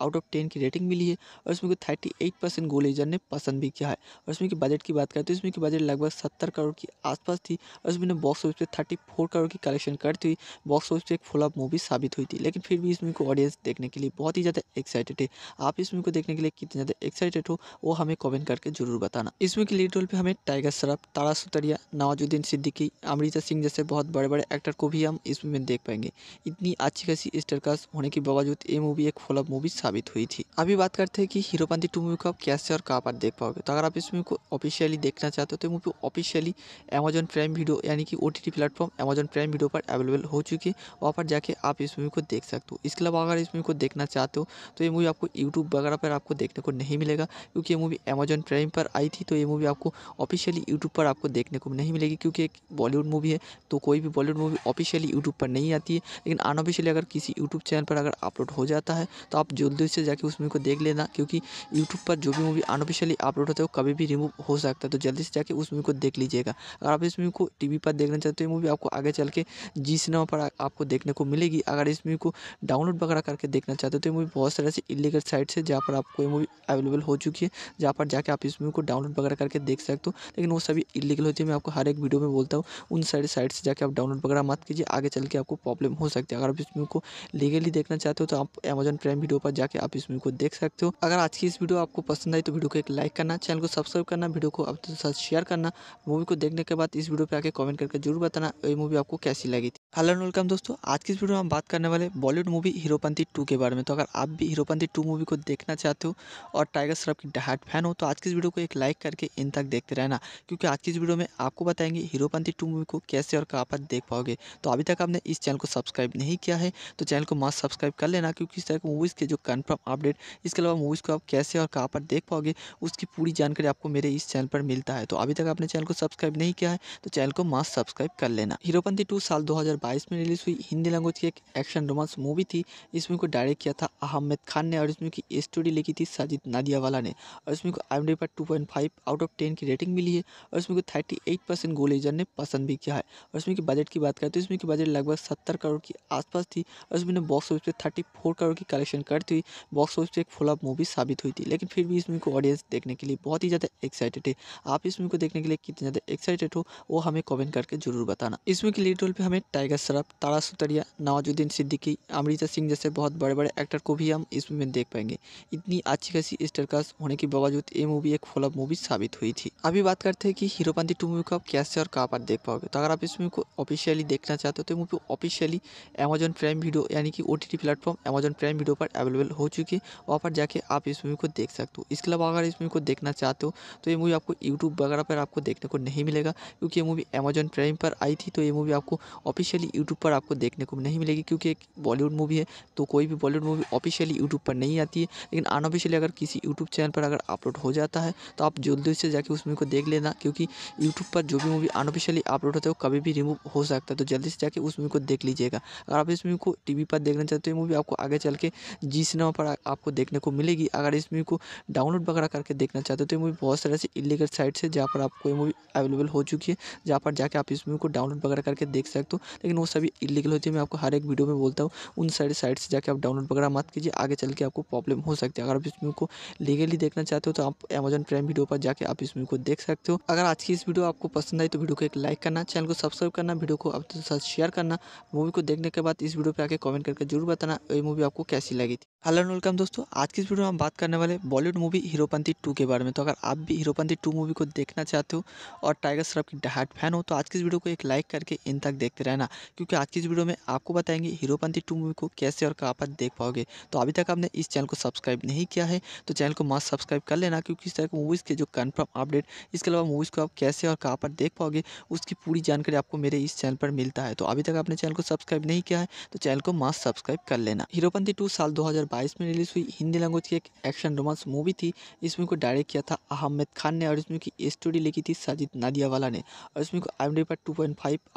आउट ऑफ टेन की रेटिंग मिली है और इसमें को थर्टी गोलेजर ने पसंद भी किया है और इसमें की बजट की बात करें तो इसमें की बजट लगभग सत्तर करोड़ के आसपास थी और इसमें बॉक्स ऑफिस पे थर्टी फोर करोड़ की कलेक्शन करती हुई बॉक्स ऑफिस पे एक फ्लॉप मूवी साबित हुई थी लेकिन फिर भी इसमें को ऑडियंस देखने के लिए बहुत ही ज़्यादा एक्साइटेड घंटे आप इस मूवी को देखने के लिए कितने ज़्यादा एक्साइटेड हो वो हमें कमेंट करके जरूर बताना इसमें की लीड रोल पर हमें टाइगर श्रॉफ तारा सुतरिया नवाजुद्दीन सिद्दीकी अमृता सिंह जैसे बहुत बड़े बड़े एक्टर को भी हम इस मूवी में देख पाएंगे इतनी अच्छी खासी स्टरकास्ट होने के बावजूद ये मूवी एक फ्लॉप मूवी साबित हुई थी अभी बात करते हैं कि हीरोपंथी टू मूवी को आप कैसे और कहाँ पर देख पाओगे तो अगर आप इस मूवी को ऑफिशियली देखना चाहते हो तो movie officially Amazon Prime Video यानी कि O T platform Amazon Prime Video पर अवेलेबल हो चुकी है वहाँ पर जाके आप इस मूवी को देख सकते हो इसके अलावा अगर इस मूवी को देखना चाहते हो तो ये मूवी मूवी आपको यूट्यूब वगैरह पर आपको देखने को नहीं मिलेगा क्योंकि ये मूवी अमेजन प्राइम पर आई थी तो ये मूवी आपको ऑफिशियली यूट्यूब पर आपको देखने को नहीं मिलेगी क्योंकि एक बॉलीवुड मूवी है तो कोई भी बॉलीवुड मूवी ऑफिशियली यूट्यूब पर नहीं आती है लेकिन अनऑफिशियली अगर किसी यूट्यूब चैनल पर अगर अपलोड हो जाता है तो आप जल्दी से जाकर उस मूवी को देख लेना क्योंकि यूट्यूब पर जो भी मूवी अनऑफिशियली अपलोड होता है वो कभी भी रिमूव हो सकता है तो जल्दी से जाके उस मूवी को देख लीजिएगा अगर आप इस मूवी को टी पर देखना चाहते हो ये मूवी आपको आगे चल के जी सिनेमा पर आपको देखने को मिलेगी अगर इस मूवी को डाउनलोड वगैरह करके देखना चाहते हो तो ये मूवी बहुत सारे ऐसे लेकर साइट से जहाँ पर आपको ये मूवी अवेलेबल हो चुकी है जहाँ पर जाके आप इस मूवी को डाउनलोड वगैरह करके देख सकते हो लेकिन वो सभी इलीगल होती है मैं आपको हर एक वीडियो में बोलता हूँ उन सारी साइट से जाके आप डाउनलोड वगैरह मत कीजिए आगे चल के आपको प्रॉब्लम हो सकती है अगर आप इस मूवी को लीगली देखना चाहते हो तो आप अमेजन प्राइम वीडियो पर जाकर आप इस मूवी को देख सकते हो अगर आज की इस वीडियो आपको पसंद आई तो वीडियो को एक लाइक करना चैनल को सब्सक्राइब करना वीडियो को आप साथ शेयर करना मूवी को देखने के बाद इस वीडियो पर आके कॉमेंट करके जरूर बताना ये मूवी आपको कैसी लगी थी हेलो एंड वेलकम दोस्तों आज की इस वीडियो में हम बात करने वाले बॉलीवुड मूवी हीरोपंथी टू के बारे में तो अगर आप भी हीरोपंथी टू मूवी को देखना चाहते हो और टाइगर श्रॉफ की डहाट फैन हो तो आज की इस वीडियो को एक लाइक करके इन तक देखते रहना क्योंकि आज की इस वीडियो में आपको बताएंगे हीरोपंथी टू मूवी को कैसे और कहाँ पर देख पाओगे तो अभी तक आपने इस चैनल को सब्सक्राइब नहीं किया है तो चैनल को मस्त सब्सक्राइब कर लेना क्योंकि इस तरह की मूवीज़ के जो कन्फर्म अपडेट इसके अलावा मूवीज़ को आप कैसे और कहाँ पर देख पाओगे उसकी पूरी जानकारी आपको मेरे इस चैनल पर मिलता है तो अभी तक आपने चैनल को सब्सक्राइब नहीं किया है तो चैनल को मस्त सब्सक्राइब कर लेना हीरोपंथी टू साल दो 2022 में रिलीज़ हुई हिंदी लैंग्वेज की एक एक्शन रोमांस मूवी थी इस मूवी को डायरेक्ट किया था अहमद खान ने और इस मूवी की स्टोरी लिखी थी साजिद नादियावाला ने और इसमें को आई पर 2.5 आउट ऑफ 10 की रेटिंग मिली है और इसमें को 38 परसेंट गोलेजर ने पसंद भी किया है और इसमें की बजट की बात करें तो इसमें की बजट लगभग सत्तर करोड़ के आसपास थी और इसमें बॉक्स ऑफिस पर थर्टी करोड़ की कलेक्शन करती हुई बॉक्स ऑफिस पर एक फ्लॉप मूवी साबित हुई थी लेकिन फिर भी इसमें को ऑडियंस देखने के लिए बहुत ही ज़्यादा एक्साइटेड है आप इसमें को देखने के लिए कितने ज़्यादा एक्साइटेड हो वो हमें कॉमेंट करके जरूर बताना इसमें की लीड रोल पे हमें टाइगर टाइगर श्रफ तारा सुतरिया नवाजुद्दीन सिद्दीकी अमृता सिंह जैसे बहुत बड़े बड़े एक्टर को भी हम इस मूवी में देख पाएंगे इतनी अच्छी खासी स्टारकास्ट होने के बावजूद ये मूवी एक फ्लॉप मूवी साबित हुई थी अभी बात करते हैं कि हीरोपंथी टू मूवी को आप कैसे और कहाँ पर देख पाओगे तो अगर आप इस मूवी को ऑफिशियली देखना चाहते हो तो movie officially Amazon Prime Video यानी कि O T platform Amazon Prime Video पर अवेलेबल हो चुकी है वहाँ पर जाके आप इस मूवी को देख सकते हो इसके अलावा अगर इस मूवी को देखना चाहते हो तो ये मूवी आपको यूट्यूब वगैरह पर आपको देखने को नहीं मिलेगा क्योंकि ये मूवी अमेजन प्राइम पर आई थी तो ये मूवी आपको ऑफिशियल ऑफिशियली यूट्यूब पर आपको देखने को नहीं मिलेगी क्योंकि एक बॉलीवुड मूवी है तो कोई भी बॉलीवुड मूवी ऑफिशियली यूट्यूब पर नहीं आती है लेकिन अनऑफिशियली अगर किसी यूट्यूब चैनल पर अगर अपलोड हो जाता है तो आप जल्दी से जाकर उस मूवी को देख लेना क्योंकि यूट्यूब पर जो भी मूवी अनऑफिशियली अपलोड होता है वो कभी भी रिमूव हो सकता है तो जल्दी से जाकर उस मूवी को देख लीजिएगा अगर आप इस मूवी को टी पर देखना चाहते हो मूवी आपको आगे चल के जी सिनेमा पर आपको देखने को मिलेगी अगर इस मूवी को डाउनलोड वगैरह करके देखना चाहते हो तो ये मूवी बहुत सारे ऐसी इलीगल साइट्स है जहाँ पर आपको ये मूवी अवेलेबल हो चुकी है जहाँ पर जाके आप इस मूवी को डाउनलोड वगैरह करके देख सकते हो लेकिन वो सभी इलीगल होती है मैं आपको हर एक वीडियो में बोलता हूँ उन सारी साइट से जाकर आप डाउनलोड वगैरह मत कीजिए आगे चल के आपको प्रॉब्लम हो सकती है अगर आप इस मूवी को लीगली देखना चाहते हो तो आप अमेजन प्राइम वीडियो पर जाकर आप इस मूवी को देख सकते हो अगर आज की इस वीडियो आपको पसंद आई तो वीडियो को एक लाइक करना चैनल को सब्सक्राइब करना वीडियो को आपके साथ शेयर करना मूवी को देखने के बाद इस वीडियो पर आके कमेंट करके जरूर बताना ये मूवी आपको कैसी लगी थी हेलो एंड वेलकम दोस्तों आज की इस वीडियो में हम बात करने वाले बॉलीवुड मूवी हीरोपंथी टू के बारे में तो अगर आप भी हीरोपंथी टू मूवी को देखना चाहते हो और टाइगर श्रॉफ की डहाट फैन हो तो आज की इस वीडियो को एक लाइक करके इन तक देखते रहना क्योंकि आज की इस वीडियो में आपको बताएंगे हीरोपंथी टू मूवी को कैसे और कहाँ पर देख पाओगे तो अभी तक आपने इस चैनल को सब्सक्राइब नहीं किया है तो चैनल को मास्क सब्सक्राइब कर लेना क्योंकि इस तरह मूवीज़ के जो कन्फर्म अपडेट इसके अलावा मूवीज़ को आप कैसे और कहाँ पर देख पाओगे उसकी पूरी जानकारी आपको मेरे इस चैनल पर मिलता है तो अभी तक आपने चैनल को सब्सक्राइब नहीं किया है तो चैनल को मास्क सब्सक्राइब कर लेना हीरोपंथी टू साल दो में रिलीज हुई हिंदी लैंग्वेज की एक एक्शन रोमांस मूवी थी इस मूवी को डायरेक्ट किया था अहमद खान ने और इसमें की स्टोरी लिखी थी साजिद नादियावाला ने और इसमें को आई पर टू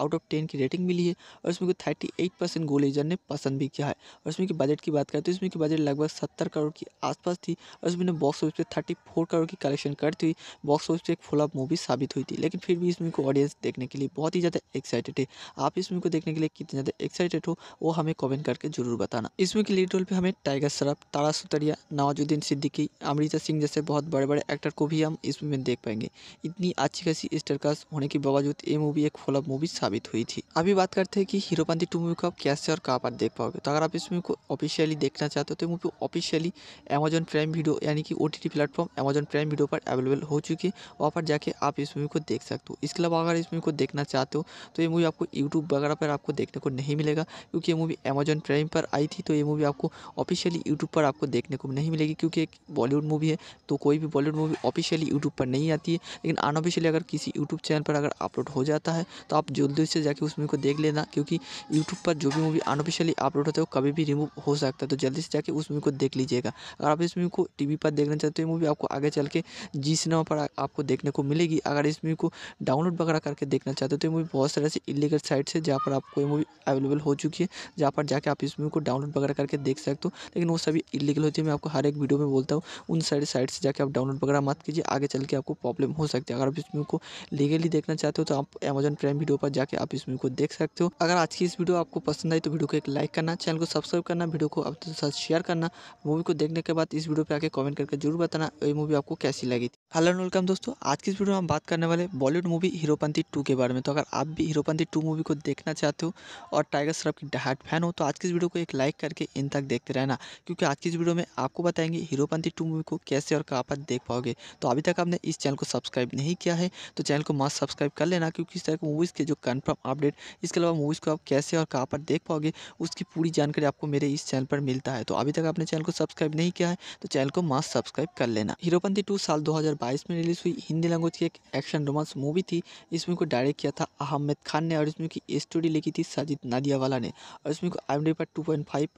आउट ऑफ टेन की रेटिंग मिली है है और इसमें को थर्टी एट परसेंट गोलेजर ने पसंद भी किया है और इसमें की बजट की बात करें तो इसमें की बजट लगभग सत्तर करोड़ के आसपास थी और इसमें बॉक्स ऑफिस पर थर्टी फोर करोड़ की कलेक्शन करती हुई बॉक्स ऑफिस पर एक फ्लॉप मूवी साबित हुई थी लेकिन फिर भी इसमें को ऑडियंस देखने के लिए बहुत ही ज़्यादा एक्साइटेड है आप इस मूवी को देखने के लिए कितने ज़्यादा एक्साइटेड हो वो हमें कॉमेंट करके जरूर बताना इसमें की लीड रोल पर हमें टाइगर श्रॉफ तारा सुतरिया नवाजुद्दीन सिद्दीकी अमृता सिंह जैसे बहुत बड़े बड़े एक्टर को भी हम इस मूवी में देख पाएंगे इतनी अच्छी खासी स्टरकास्ट होने के बावजूद ये मूवी एक फ्लॉप मूवी साबित हुई थी अभी बात करते हैं कि पानी टू मूवी को आप कैसे और कहाँ पर देख पाओगे तो अगर आप इस मूवी को ऑफिशियली देखना चाहते हो तो movie officially Amazon Prime Video यानी कि O T platform Amazon Prime Video पर अवेलेबल हो चुकी है वहाँ पर जाके आप इस मूवी को देख सकते हो इसके अलावा अगर इस मूवी को देखना चाहते हो तो ये मूवी आपको यूट्यूब वगैरह पर आपको देखने को नहीं मिलेगा क्योंकि ये मूवी अमेजन प्राइम पर आई थी तो ये मूवी आपको ऑफिशियली यूट्यूब पर आपको देखने को नहीं मिलेगी क्योंकि एक बॉलीवुड मूवी है तो कोई भी बॉलीवुड मूवी ऑफिशियली यूट्यूब पर नहीं आती है लेकिन अनऑफिशियली अगर किसी यूट्यूब चैनल पर अगर अपलोड हो जाता है तो आप जल्दी से जाके उस मूवी को देख ले लेना क्योंकि यूट्यूब पर जो भी मूवी अनऑफिशियली अपलोड होता है वो कभी भी रिमूव हो सकता है तो जल्दी से जाके उस मूवी को देख लीजिएगा अगर आप इस मूवी को टी पर देखना चाहते हो मूवी आपको आगे चल के जी सिनेमा पर आपको देखने को मिलेगी अगर इस मूवी को डाउनलोड वगैरह करके देखना चाहते हो तो ये मूवी बहुत सारे ऐसी इलीगल साइट्स है जहाँ पर आपको ये मूवी अवेलेबल हो चुकी है जहाँ पर जाके आप इस मूवी को डाउनलोड वगैरह करके देख सकते हो लेकिन वो सभी इलीगल होती है मैं आपको हर एक वीडियो में बोलता हूँ उन सारी साइट से जाके आप डाउनलोड वगैरह मत कीजिए आगे चल के आपको प्रॉब्लम हो सकती है अगर आप इस मूवी को लीगली देखना चाहते हो तो आप अमेजन प्राइम वीडियो पर जाके आप इस मूवी को देख सकते सकते हो अगर आज की इस वीडियो आपको पसंद आई तो वीडियो को एक लाइक करना चैनल को सब्सक्राइब करना वीडियो को अब तक साथ शेयर करना मूवी को देखने के बाद इस वीडियो पर आके कमेंट करके जरूर बताना ये मूवी आपको कैसी लगी थी हेलो वेलकम दोस्तों आज की इस वीडियो में हम बात करने वाले बॉलीवुड मूवी हीरोपंथी टू के बारे में तो अगर आप भी हीरोपंथी टू मूवी को देखना चाहते हो और टाइगर श्रॉफ की डहाट फैन हो तो आज की इस वीडियो को एक लाइक करके इन तक देखते रहना क्योंकि आज की इस वीडियो में आपको बताएंगे हीरोपंथी टू मूवी को कैसे और कहाँ पर देख पाओगे तो अभी तक आपने इस चैनल को सब्सक्राइब नहीं किया है तो चैनल को मस्त सब्सक्राइब कर लेना क्योंकि इस तरह की मूवीज़ के जो कन्फर्म अपडेट इसके अलावा मूवीज़ को आप कैसे और कहाँ पर देख पाओगे उसकी पूरी जानकारी आपको मेरे इस चैनल पर मिलता है तो अभी तक आपने चैनल को सब्सक्राइब नहीं किया है तो चैनल को मास्ट सब्सक्राइब कर लेना हीरोपंथी टू साल दो में रिलीज हुई हिंदी लैंग्वेज की एक एक्शन रोमांस मूवी थी इस मूवी को डायरेक्ट किया था अहमद खान ने और इस मूवी की स्टोरी लिखी थी साजिद नादियावाला ने और इसमें को आई पर टू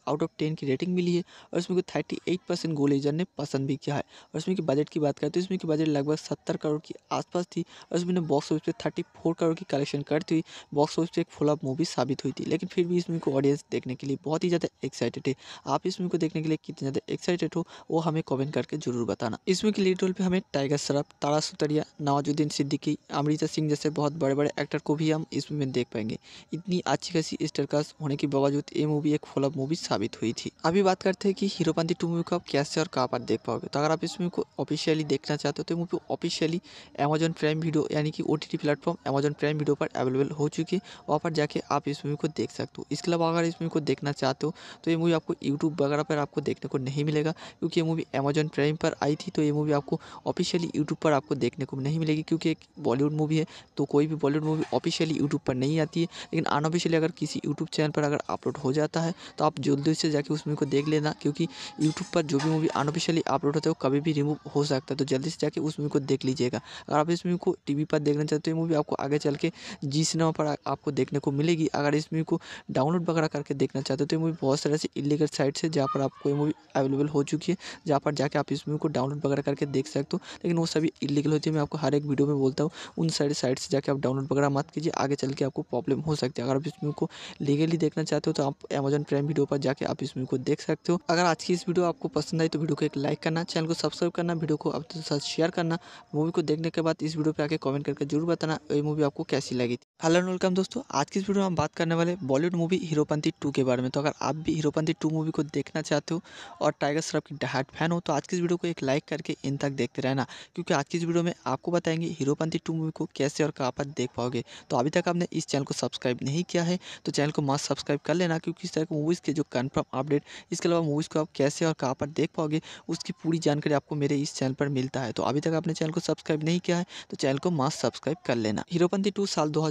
आउट ऑफ टेन की रेटिंग मिली है और इस मूवी को थर्टी गोलेजर ने पसंद भी किया है और इसमें की बजट की बात करें तो इसमें की बजट लगभग सत्तर करोड़ के आसपास थी और इसमें बॉक्स ऑफिस पे थर्टी करोड़ की कलेक्शन करती हुई बॉक्स ऑफिस पे एक फुल फ्लॉप मूवी साबित हुई थी लेकिन फिर भी इस मूवी को ऑडियंस देखने के लिए बहुत ही ज़्यादा एक्साइटेड है आप इस मूवी को देखने के लिए कितने ज़्यादा एक्साइटेड हो वो हमें कमेंट करके जरूर बताना इस मूवी के लीड रोल पर हमें टाइगर श्रॉफ तारा सुतरिया नवाजुद्दीन सिद्दीकी अमृता सिंह जैसे बहुत बड़े बड़े एक्टर को भी हम इस मूवी में देख पाएंगे इतनी अच्छी खासी स्टरकास्ट होने के बावजूद ये मूवी एक फ्लॉप मूवी साबित हुई थी अभी बात करते हैं कि हीरोपंथी टू मूवी को आप कैसे और कहाँ पर देख पाओगे तो अगर आप इस मूवी को ऑफिशियली देखना चाहते हो तो movie officially Amazon Prime Video यानी कि O T platform Amazon Prime Video पर अवेलेबल हो चुकी है वहाँ पर जाके आप इस मूवी को देख सकते हो इसके अलावा अगर इस मूवी को देखना चाहते हो तो ये मूवी आपको यूट्यूब वगैरह पर आपको देखने को नहीं मिलेगा क्योंकि ये मूवी अमेजन प्राइम पर आई थी तो ये मूवी आपको ऑफिशियली यूट्यूब पर आपको देखने को नहीं मिलेगी क्योंकि एक बॉलीवुड मूवी है तो कोई भी बॉलीवुड मूवी ऑफिशियली यूट्यूब पर नहीं आती है लेकिन अनऑफिशियली अगर किसी यूट्यूब चैनल पर अगर अपलोड हो जाता है तो आप जल्दी से जाके उस मूवी को देख लेना क्योंकि यूट्यूब पर जो भी मूवी अनऑफिशियली अपलोड होता है वो कभी भी रिमूव हो सकता है तो जल्दी से जाके उस मूवी को देख लीजिएगा अगर आप इस मूवी को टी पर देखना चाहते हो मूवी तो आपको आगे चल के जी सिनेमा पर आपको देखने को मिलेगी अगर इस मूवी को डाउनलोड वगैरह करके देखना चाहते हो तो ये मूवी बहुत सारे ऐसे इलीगल साइट्स है जहाँ पर आपको ये मूवी अवेलेबल हो चुकी है जहाँ पर जाके आप इस मूवी को डाउनलोड वगैरह करके देख सकते हो लेकिन वो सभी इलीगल होती है मैं आपको हर एक वीडियो में बोलता हूँ उन सारे साइट से जाके आप डाउनलोड वगैरह मत कीजिए आगे चल के आपको प्रॉब्लम हो सकती है अगर आप इस मूवी को लीगली देखना चाहते हो तो आप अमेजन प्राइम वीडियो पर जाके आप इस मूवी को देख सकते हो अगर आज की इस वीडियो आपको पसंद आई तो वीडियो को एक लाइक करना चैनल को सब्सक्राइब करना वीडियो को आप साथ शेयर करना मूवी को देखने के बाद इस वीडियो पर आके कमेंट करके जरूर बताना ये मूवी आपको कैसी लगी थी हेलो वेलकम दोस्तों आज की इस वीडियो में हम बात करने वाले बॉलीवुड मूवी हीरोपंथी टू के बारे में तो अगर आप भी हीरोपंथी टू मूवी को देखना चाहते हो और टाइगर श्रॉफ की डहाट फैन हो तो आज की इस वीडियो को एक लाइक करके इन तक देखते रहना क्योंकि आज की इस वीडियो में आपको बताएंगे हीरोपंथी टू मूवी को कैसे और कहाँ पर देख पाओगे तो अभी तक आपने इस चैनल को सब्सक्राइब नहीं किया है तो चैनल को मस्त सब्सक्राइब कर लेना क्योंकि इस तरह की मूवीज़ के जो कन्फर्म अपडेट इसके अलावा मूवीज़ को आप कैसे और कहाँ पर देख पाओगे उसकी पूरी जानकारी आपको मेरे इस चैनल पर मिलता है तो अभी तक आपने चैनल को सब्सक्राइब नहीं किया है तो चैनल को मस्त सब्सक्राइब कर लेना हीरोपंथी टू साल दो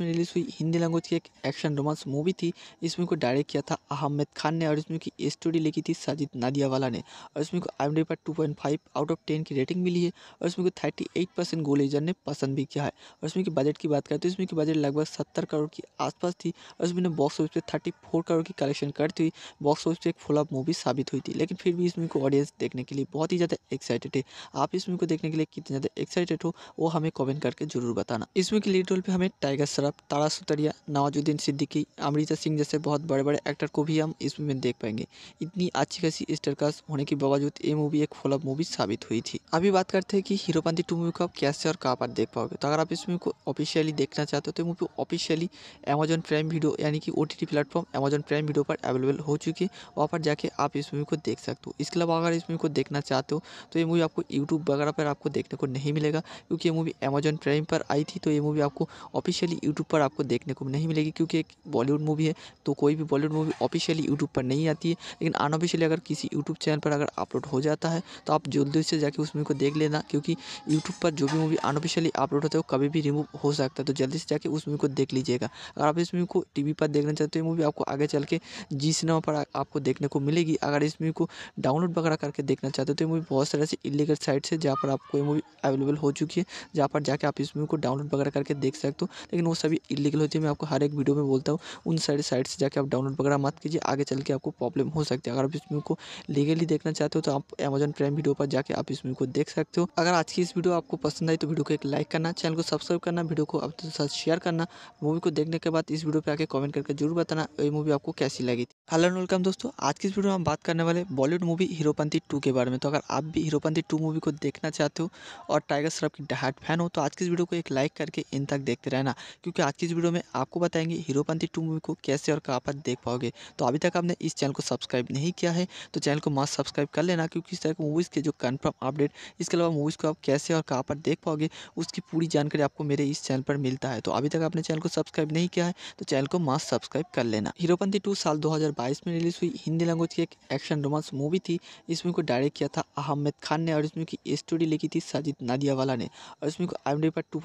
में रिलीज़ हुई हिंदी लैंग्वेज की एक एक्शन रोमांस मूवी थी इसमें को डायरेक्ट किया था अहमद खान ने और इसमें की स्टोरी लिखी थी साजिद नादियावाला ने और इसमें को आई एम पर two point five out of ten की रेटिंग मिली है और इसमें को थर्टी एट परसेंट एजर ने पसंद भी किया है और इसमें की बजट की बात करें तो इसमें की बजट लगभग सत्तर करोड़ के आसपास थी और इसमें बॉक्स ऑफिस पर थर्टी करोड़ की कलेक्शन करती हुई बॉक्स ऑफिस पर एक फुलअप मूवी साबित हुई थी लेकिन फिर भी इसमें को ऑडियंस देखने के लिए बहुत ही ज़्यादा एक्साइटेड है आप इस मूवी को देखने के लिए कितने ज़्यादा एक्साइटेड हो वो हमें कॉमेंट करके जरूर बताना इसमें मूवी के लीड रोल पर हमें टाइगर सराफ तारा सुतरिया नवाजुद्दीन सिद्दीकी अमृता सिंह जैसे बहुत बड़े बड़े एक्टर को भी हम इस मूवी में देख पाएंगे इतनी अच्छी खासी स्टारकास्ट होने के बावजूद ये मूवी एक फ्लॉप मूवी साबित हुई थी अभी बात करते हैं कि हीरोपंथी टू मूवी को आप कैसे और कहाँ पर देख पाओगे तो अगर आप इस मूवी को ऑफिशियली देखना चाहते हो तो movie officially Amazon Prime Video यानी कि O T platform Amazon Prime Video पर अवेलेबल हो चुकी है वहाँ पर जाके आप इस मूवी को देख सकते हो इसके अलावा अगर इस मूवी को देखना चाहते हो तो ये मूवी आपको यूट्यूब वगैरह पर आपको देखने को नहीं मिलेगा क्योंकि ये मूवी अमेजन प्राइम पर आई थी तो ये मूवी आपको ऑफिशियली यूट्यूब पर आपको देखने को को नहीं मिलेगी क्योंकि एक बॉलीवुड मूवी है तो कोई भी बॉलीवुड मूवी ऑफिशियली यूट्यूब पर नहीं आती है लेकिन अनऑफिशियली अगर किसी यूट्यूब चैनल पर अगर अपलोड हो जाता है तो आप जल्दी से जाकर उस मूवी को देख लेना क्योंकि यूट्यूब पर जो भी मूवी अनऑफिशियली अपलोड होता है वो कभी भी रिमूव हो सकता है तो जल्दी से जाकर उस मूवी को देख लीजिएगा अगर आप इस मूवी को टी पर देखना चाहते हो मूवी आपको आगे चल के जी सिनेमा पर आपको देखने को मिलेगी अगर इस मूवी को डाउनलोड वगैरह करके देखना चाहते हो तो ये मूवी बहुत सारे ऐसी इलीगल साइट्स है जहाँ पर आपको ये मूवी अवेलेबल हो चुकी है जहाँ पर जाके आप इस मूवी को डाउनलोड वगैरह करके देख सकते हो लेकिन वो सभी इलीगल होती है मैं आपको हर एक वीडियो में बोलता हूँ उन सारे साइट से जाकर आप डाउनलोड वगैरह मत कीजिए आगे चल के आपको प्रॉब्लम हो सकती है अगर आप इस मूवी को लीगली देखना चाहते हो तो आप अमेजन प्राइम वीडियो पर जाकर आप इस मूवी को देख सकते हो अगर आज की इस वीडियो आपको पसंद आई तो वीडियो को एक लाइक करना चैनल को सब्सक्राइब करना वीडियो को आपके साथ शेयर करना मूवी को देखने के बाद इस वीडियो पर आके कॉमेंट करके जरूर बताना ये मूवी आपको कैसी लगी थी हेलो वेलकम दोस्तों आज की इस वीडियो में हम बात करने वाले बॉलीवुड मूवी हीरोपंथी टू के बारे में तो अगर आप भी हीरोपंथी टू मूवी को देखना चाहते हो और टाइगर श्रॉफ की डहाट फैन हो तो आज की इस वीडियो को एक लाइक करके इन तक देखते रहना क्योंकि आज की इस वीडियो में आप आपको बताएंगे हीरोपंथी टू मूवी को कैसे और कहाँ पर देख पाओगे तो अभी तक आपने इस चैनल को सब्सक्राइब नहीं किया है तो चैनल को मस्त सब्सक्राइब कर लेना क्योंकि इस तरह के मूवीज़ के जो कन्फर्म अपडेट इसके अलावा मूवीज़ को आप कैसे और कहाँ पर देख पाओगे उसकी पूरी जानकारी आपको मेरे इस चैनल पर मिलता है तो अभी तक आपने चैनल को सब्सक्राइब नहीं किया है तो चैनल को मस्त सब्सक्राइब कर लेना हीरोपंथी टू साल दो में रिलीज हुई हिंदी लैंग्वेज की एक एक्शन रोमांस मूवी थी इस मूवी को डायरेक्ट किया था अहमद खान ने और इसमें की स्टोरी लिखी थी साजिद नादियावाला ने और इसमें को आई पर टू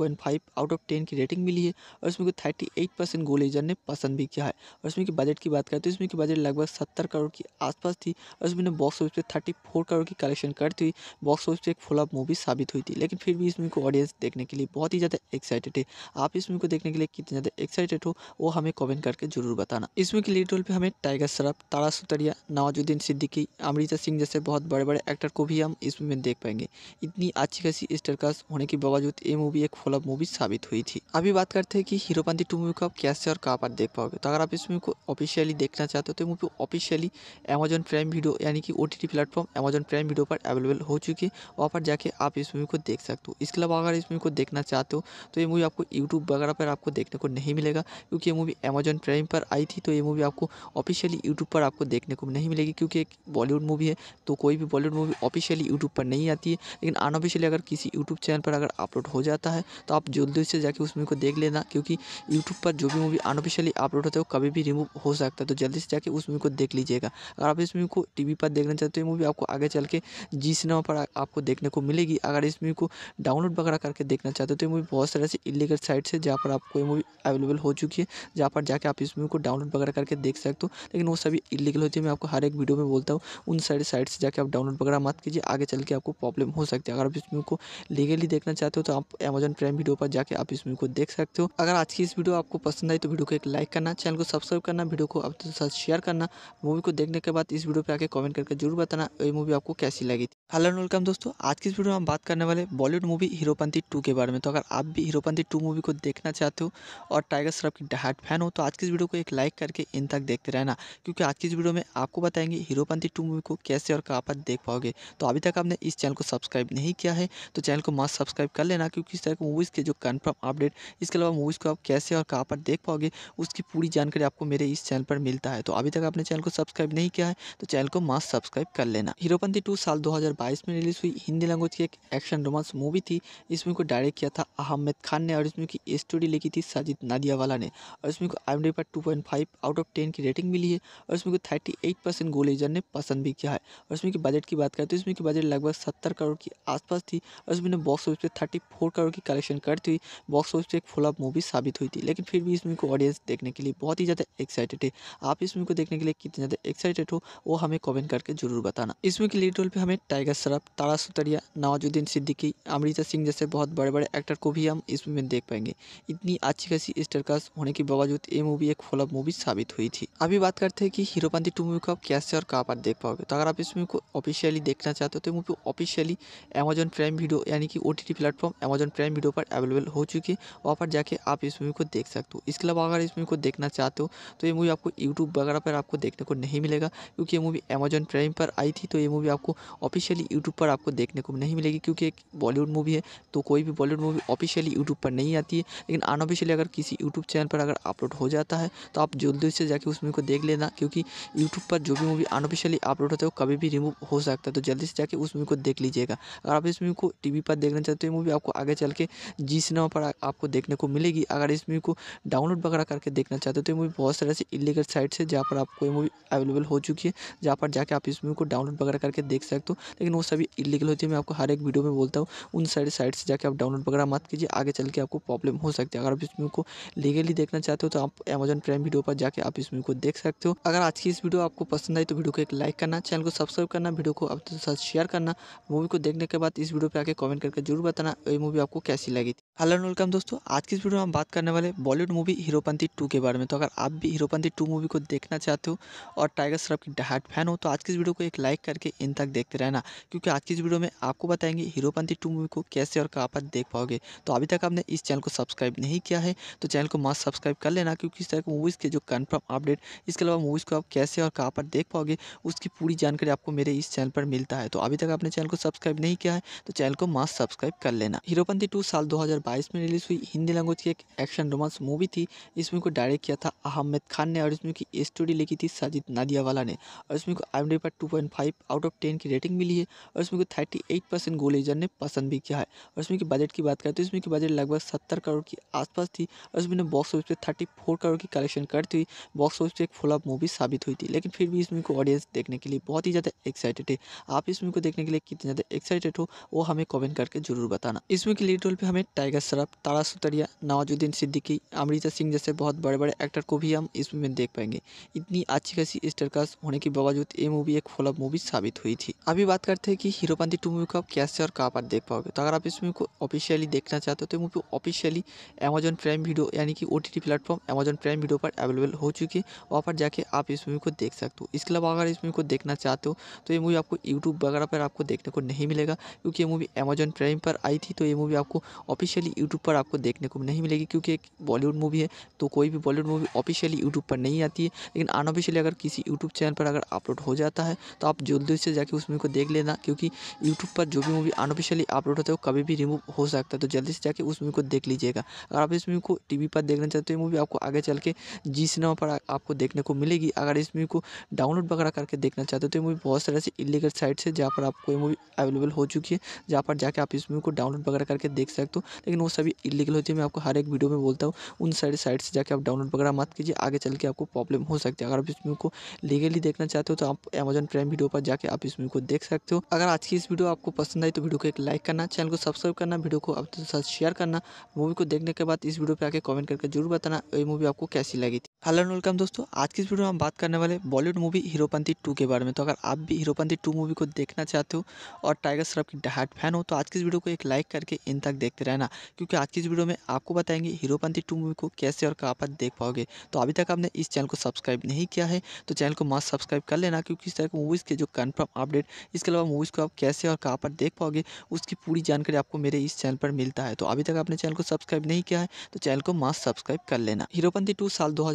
आउट ऑफ टेन की रेटिंग मिली है और इसमें को थर्टी एक परसेंट एजर ने पसंद भी किया है और इसमें की बजट की बात करें तो इसमें की बजट लगभग सत्तर करोड़ के आसपास थी और इसमें बॉक्स ऑफिस पे थर्टी फोर करोड़ की कलेक्शन करती हुई बॉक्स ऑफिस पे एक फ्लॉप मूवी साबित हुई थी लेकिन फिर भी इसमें को ऑडियंस देखने के लिए बहुत ही ज़्यादा एक्साइटेड है आप इसमें को देखने के लिए कितने ज़्यादा एक्साइटेड हो वो हमें कॉमेंट करके जरूर बताना इसमें की लीड रोल पर हमें टाइगर शराफ तारा सुतरिया नवाजुद्दीन सिद्दीकी अमृता सिंह जैसे बहुत बड़े बड़े एक्टर को भी हम इसमें देख पाएंगे इतनी अच्छी खासी स्टरकास्ट होने के बावजूद ये मूवी एक फ्लॉप मूवी साबित हुई थी अभी बात करते हैं कि हीरोपंथी टू मूवी को आप कैसे और कहाँ पर देख पाओगे तो अगर आप इस मूवी को ऑफिशियली देखना चाहते हो तो movie officially Amazon Prime Video यानी कि O T T platform Amazon Prime Video पर अवेलेबल हो चुकी है वहाँ पर जाके आप इस मूवी को देख सकते हो इसके अलावा अगर इस मूवी को देखना चाहते हो तो ये मूवी आपको यूट्यूब वगैरह पर आपको देखने को नहीं मिलेगा क्योंकि ये मूवी अमेजन प्राइम पर आई थी तो ये मूवी आपको ऑफिशियली यूट्यूब पर आपको देखने को नहीं मिलेगी क्योंकि एक बॉलीवुड मूवी है तो कोई भी बॉलीवुड मूवी ऑफिशियली यूट्यूब पर नहीं आती है लेकिन अनऑफिशियली अगर किसी यूट्यूब चैनल पर अगर अपलोड हो जाता है तो आप जल्दी से जाके उस मूवी को देख लेना क्योंकि यूट्यूब पर पर जो भी मूवी अनऑफिशियली अपलोड होता है वो कभी भी रिमूव हो सकता है तो जल्दी से जाके उस मूवी को देख लीजिएगा अगर आप इस मूवी को टी पर देखना चाहते हो मूवी आपको आगे चल के जी सिनेमा पर आपको देखने को मिलेगी अगर इस मूवी को डाउनलोड वगैरह करके देखना चाहते हो तो ये मूवी बहुत सारे ऐसी इलीगल साइट्स है जहाँ पर आपको ये मूवी अवेलेबल हो चुकी है जहाँ पर जाके आप इस मूवी को डाउनलोड वगैरह करके देख सकते हो लेकिन वो सभी इलीगल होती है मैं आपको हर एक वीडियो में बोलता हूँ उन सारे साइट से जाके आप डाउनलोड वगैरह मत कीजिए आगे चल के आपको प्रॉब्लम हो सकती है अगर आप इस मूवी को लीगली देखना चाहते हो तो आप अमेजन प्राइम वीडियो पर जाके आप इस मूवी को देख सकते हो अगर आज की इस वीडियो आपको पसंद आई तो वीडियो को एक लाइक करना चैनल को सब्सक्राइब करना वीडियो को आप दोस्तों साथ शेयर करना मूवी को देखने के बाद इस वीडियो पे आके कमेंट करके जरूर बताना ये मूवी आपको कैसी लगी थी हेलो वेलकम दोस्तों आज की इस वीडियो में हम बात करने वाले बॉलीवुड मूवी हीरोपंथी टू के बारे में तो अगर आप भी हीरोपंथी टू मूवी को देखना चाहते हो और टाइगर श्रॉफ की डहाट फैन हो तो आज की इस वीडियो को एक लाइक करके इन तक देखते रहना क्योंकि आज की इस वीडियो में आपको बताएंगे हीरोपंथी टू मूवी को कैसे और कहाँ पर देख पाओगे तो अभी तक आपने इस चैनल को सब्सक्राइब नहीं किया है तो चैनल को मस्त सब्सक्राइब कर लेना क्योंकि इस तरह की मूवीज़ के जो कन्फर्म अपडेट इसके अलावा मूवीज़ को आप कैसे और कहाँ पर देख पाओगे उसकी पूरी जानकारी आपको मेरे इस चैनल पर मिलता है तो अभी तक आपने चैनल को सब्सक्राइब नहीं किया है तो चैनल को मास्क सब्सक्राइब कर लेना हीरोपंथी टू साल दो में रिलीज हुई हिंदी लैंग्वेज की एक एक्शन रोमांस मूवी थी इसमें को डायरेक्ट किया था अहमद खान ने और इसमें की स्टोरी लिखी थी साजिद नादियावाला ने और इसमें को आई पर टू आउट ऑफ टेन की रेटिंग मिली है और इसमें को थर्टी गोल यूजर ने पसंद भी किया है और इसमें की बजट की बात करें तो इसमें की बजट लगभग सत्तर करोड़ के आसपास थी और इसमें बॉक्स ऑफिस पर थर्टी फोर करोड़ की कलेक्शन करती हुई बॉक्स ऑफिस पर एक फ्लॉप मूवी साबित हुई थी लेकिन फिर भी इस मूवी को ऑडियंस देखने के लिए बहुत ही ज़्यादा एक्साइटेड है आप इस मूवी को देखने के लिए कितने ज़्यादा एक्साइटेड हो वो हमें कमेंट करके जरूर बताना इस मूवी के लीड रोल पर हमें टाइगर श्रॉफ तारा सुतरिया नवाजुद्दीन सिद्दीकी अमृता सिंह जैसे बहुत बड़े बड़े एक्टर को भी हम इस मूवी में देख पाएंगे इतनी अच्छी खासी स्टारकास्ट होने के बावजूद ये मूवी एक फ्लॉप मूवी साबित हुई थी अभी बात करते हैं कि हीरोपंथी टू मूवी को आप कैसे और कहाँ पर देख पाओगे तो अगर आप इस मूवी को ऑफिशियली देखना चाहते हो तो movie officially Amazon Prime Video यानी कि O T platform Amazon Prime Video पर अवेलेबल हो चुकी है वहाँ पर जाके आप इस मूवी को देख सकते सकते हो इसके अलावा अगर इस मूवी को देखना चाहते हो तो ये मूवी आपको यूट्यूब वगैरह पर आपको देखने को नहीं मिलेगा क्योंकि ये मूवी अमेजन प्राइम पर आई थी तो ये मूवी आपको ऑफिशियली यूट्यूब पर आपको देखने को नहीं मिलेगी क्योंकि एक बॉलीवुड मूवी है तो कोई भी बॉलीवुड मूवी ऑफिशियली यूट्यूब पर नहीं आती है लेकिन अनऑफिशियली अगर किसी यूट्यूब चैनल पर अगर अपलोड हो जाता है तो आप जल्दी से जाकर उस मूवी को देख लेना क्योंकि यूट्यूब पर जो भी मूवी अनऑफिशियली अपलोड होता है वो कभी भी रिमूव हो सकता है तो जल्दी से जाकर उस मूवी को देख लीजिएगा अगर आप इस मूवी को टी पर देखना चाहते हो तो ये मूवी आपको आगे चल के जी सिनेमा पर आपको देखने को मिलेगी अगर इस मूवी को डाउनलोड वगैरह करके देखना चाहते हो तो ये मूवी बहुत सारे ऐसे इलीगल साइट्स है जहाँ पर आपको ये मूवी अवेलेबल हो चुकी है जहाँ पर जाके आप इस मूवी को डाउनलोड वगैरह करके देख सकते हो लेकिन वो सभी इलीगल होती है मैं आपको हर एक वीडियो में बोलता हूँ उन सारी साइट से जाकर आप डाउनलोड वगैरह मत कीजिए आगे चल के आपको प्रॉब्लम हो सकती है अगर आप इस मूवी को लीगली देखना चाहते हो तो आप अमेजन प्राइम वीडियो पर जाकर आप इस मूवी को देख सकते हो अगर आज की इस वीडियो आपको पसंद आई तो वीडियो को एक लाइक करना चैनल को सब्सक्राइब करना वीडियो को आप साथ शेयर करना मूवी को देखने के बाद इस वीडियो पर आके कॉमेंट करके जरूर बताना ये मूवी आपको कैसी लगी हेलो एंड वेलकम दोस्तों आज की इस वीडियो में हम बात करने वाले बॉलीवुड मूवी हीरोपंथी टू के बारे में तो अगर आप भी हीरोपंथी टू मूवी को देखना चाहते हो और टाइगर श्रॉफ की डहाट फैन हो तो आज की इस वीडियो को एक लाइक करके इन तक देखते रहना क्योंकि आज की इस वीडियो में आपको बताएंगे हीरोपंथी टू मूवी को कैसे और कहाँ पर देख पाओगे तो अभी तक आपने इस चैनल को सब्सक्राइब नहीं किया है तो चैनल को मास्ट सब्सक्राइब कर लेना क्योंकि इस तरह की मूवीज़ के जो कन्फर्म अपडेट इसके अलावा मूवीज़ को आप कैसे और कहाँ पर देख पाओगे उसकी पूरी जानकारी आपको मेरे इस चैनल पर मिलता है तो अभी तक आपने चैनल को सब्सक्राइब नहीं किया है तो चैनल को मास्ट सब्सक्राइब कर लेना हीरोपंथी टू साल दो 2022 में रिलीज़ हुई हिंदी लैंग्वेज की एक एक्शन रोमांस मूवी थी इस मूवी को डायरेक्ट किया था अहमद खान ने और इसमें की स्टोरी लिखी थी साजिद नादियावाला ने और इसमें को आई पर 2.5 आउट ऑफ 10 की रेटिंग मिली है और इसमें मूवी को 38 परसेंट गोलेजर ने पसंद भी किया है और इसमें की बजट की बात करें तो इसमें की बजट लगभग सत्तर करोड़ के आसपास थी और इसमें बॉक्स ऑफिस पर थर्टी करोड़ की कलेक्शन करती हुई बॉक्स ऑफिस पर एक फ्लॉप मूवी साबित हुई थी लेकिन फिर भी इसमें को ऑडियंस देखने के लिए बहुत ही ज़्यादा एक्साइटेड है आप इसमें को देखने के लिए कितने ज़्यादा एक्साइटेड हो वो हमें कॉमेंट करके जरूर बताना इसमें मूवी के लीड रोल पर हमें टाइगर सागर श्रॉफ तारा सुतरिया नवाजुद्दीन सिद्दीकी अमृता सिंह जैसे बहुत बड़े बड़े एक्टर को भी हम इसमें में देख पाएंगे इतनी अच्छी खासी स्टारकास्ट होने के बावजूद ये मूवी एक फ्लॉप मूवी साबित हुई थी अभी बात करते हैं कि हीरोपंथी टू मूवी को आप कैसे और कहाँ पर देख पाओगे तो अगर आप इस मूवी को ऑफिशियली देखना चाहते हो तो movie officially Amazon Prime Video यानी कि O T platform Amazon Prime Video पर अवेलेबल हो चुकी है वहाँ पर जाके आप इस मूवी को देख सकते हो इसके अलावा अगर इस मूवी को देखना चाहते हो तो ये मूवी आपको यूट्यूब वगैरह पर आपको देखने को नहीं मिलेगा क्योंकि ये मूवी अमेजन प्राइम पर आई थी तो ये मूवी आपको ऑफिशियल ऑफिशियली यूट्यूब पर आपको देखने को नहीं मिलेगी क्योंकि एक बॉलीवुड मूवी है तो कोई भी बॉलीवुड मूवी ऑफिशियली यूट्यूब पर नहीं आती है लेकिन अनऑफिशियली अगर किसी यूट्यूब चैनल पर अगर अपलोड हो जाता है तो आप जल्दी से जाकर उस मूवी को देख लेना क्योंकि यूट्यूब पर जो भी मूवी अनऑफिशियली अपलोड होता है वो कभी भी रिमूव हो सकता है तो जल्दी से जाकर उस मूवी को देख लीजिएगा अगर आप इस मूवी को टी पर देखना चाहते हो मूवी आपको आगे चल के जी सिनेमा पर आपको देखने को मिलेगी अगर इस मूवी को डाउनलोड वगैरह करके देखना चाहते हो तो ये मूवी बहुत सारे से इलीगल साइट्स है जहाँ पर आपको ये मूवी अवेलेबल हो चुकी है जहाँ पर जाके आप इस मूवी को डाउनलोड वगैरह करके देख सकते हो लेकिन वो सभी इलीगल होती है मैं आपको हर एक वीडियो में बोलता हूँ उन सारे साइट से जाकर आप डाउनलोड वगैरह मत कीजिए आगे चल के आपको प्रॉब्लम हो सकती है अगर आप इस मूवी को लीगली देखना चाहते हो तो आप अमेजन प्राइम वीडियो पर जाकर आप इस मूवी को देख सकते हो अगर आज की इस वीडियो आपको पसंद आई तो वीडियो को एक लाइक करना चैनल को सब्सक्राइब करना वीडियो को आपके साथ शेयर करना मूवी को देखने के बाद इस वीडियो पर आके कमेंट करके जरूर बताना ये मूवी आपको कैसी लगी थी हेलो एंड वेलकम दोस्तों आज की इस वीडियो में हम बात करने वाले बॉलीवुड मूवी हीरोपंथी टू के बारे में तो अगर आप भी हीरोपंथी टू मूवी को देखना चाहते हो और टाइगर श्रॉफ की डहाट फैन हो तो आज की इस वीडियो को एक लाइक करके इन तक देखते रहना क्योंकि आज की इस वीडियो में आपको बताएंगे हीरोपंथी टू मूवी को कैसे और कहाँ पर देख पाओगे तो अभी तक आपने इस चैनल को सब्सक्राइब नहीं किया है तो चैनल को मास्क सब्सक्राइब कर लेना क्योंकि इस तरह मूवीज़ के जो कन्फर्म अपडेट इसके अलावा मूवीज़ को आप कैसे और कहाँ पर देख पाओगे उसकी पूरी जानकारी आपको मेरे इस चैनल पर मिलता है तो अभी तक आपने चैनल को सब्सक्राइब नहीं किया है तो चैनल को मस्त सब्सक्राइब कर लेना हीरोपंथी टू साल दो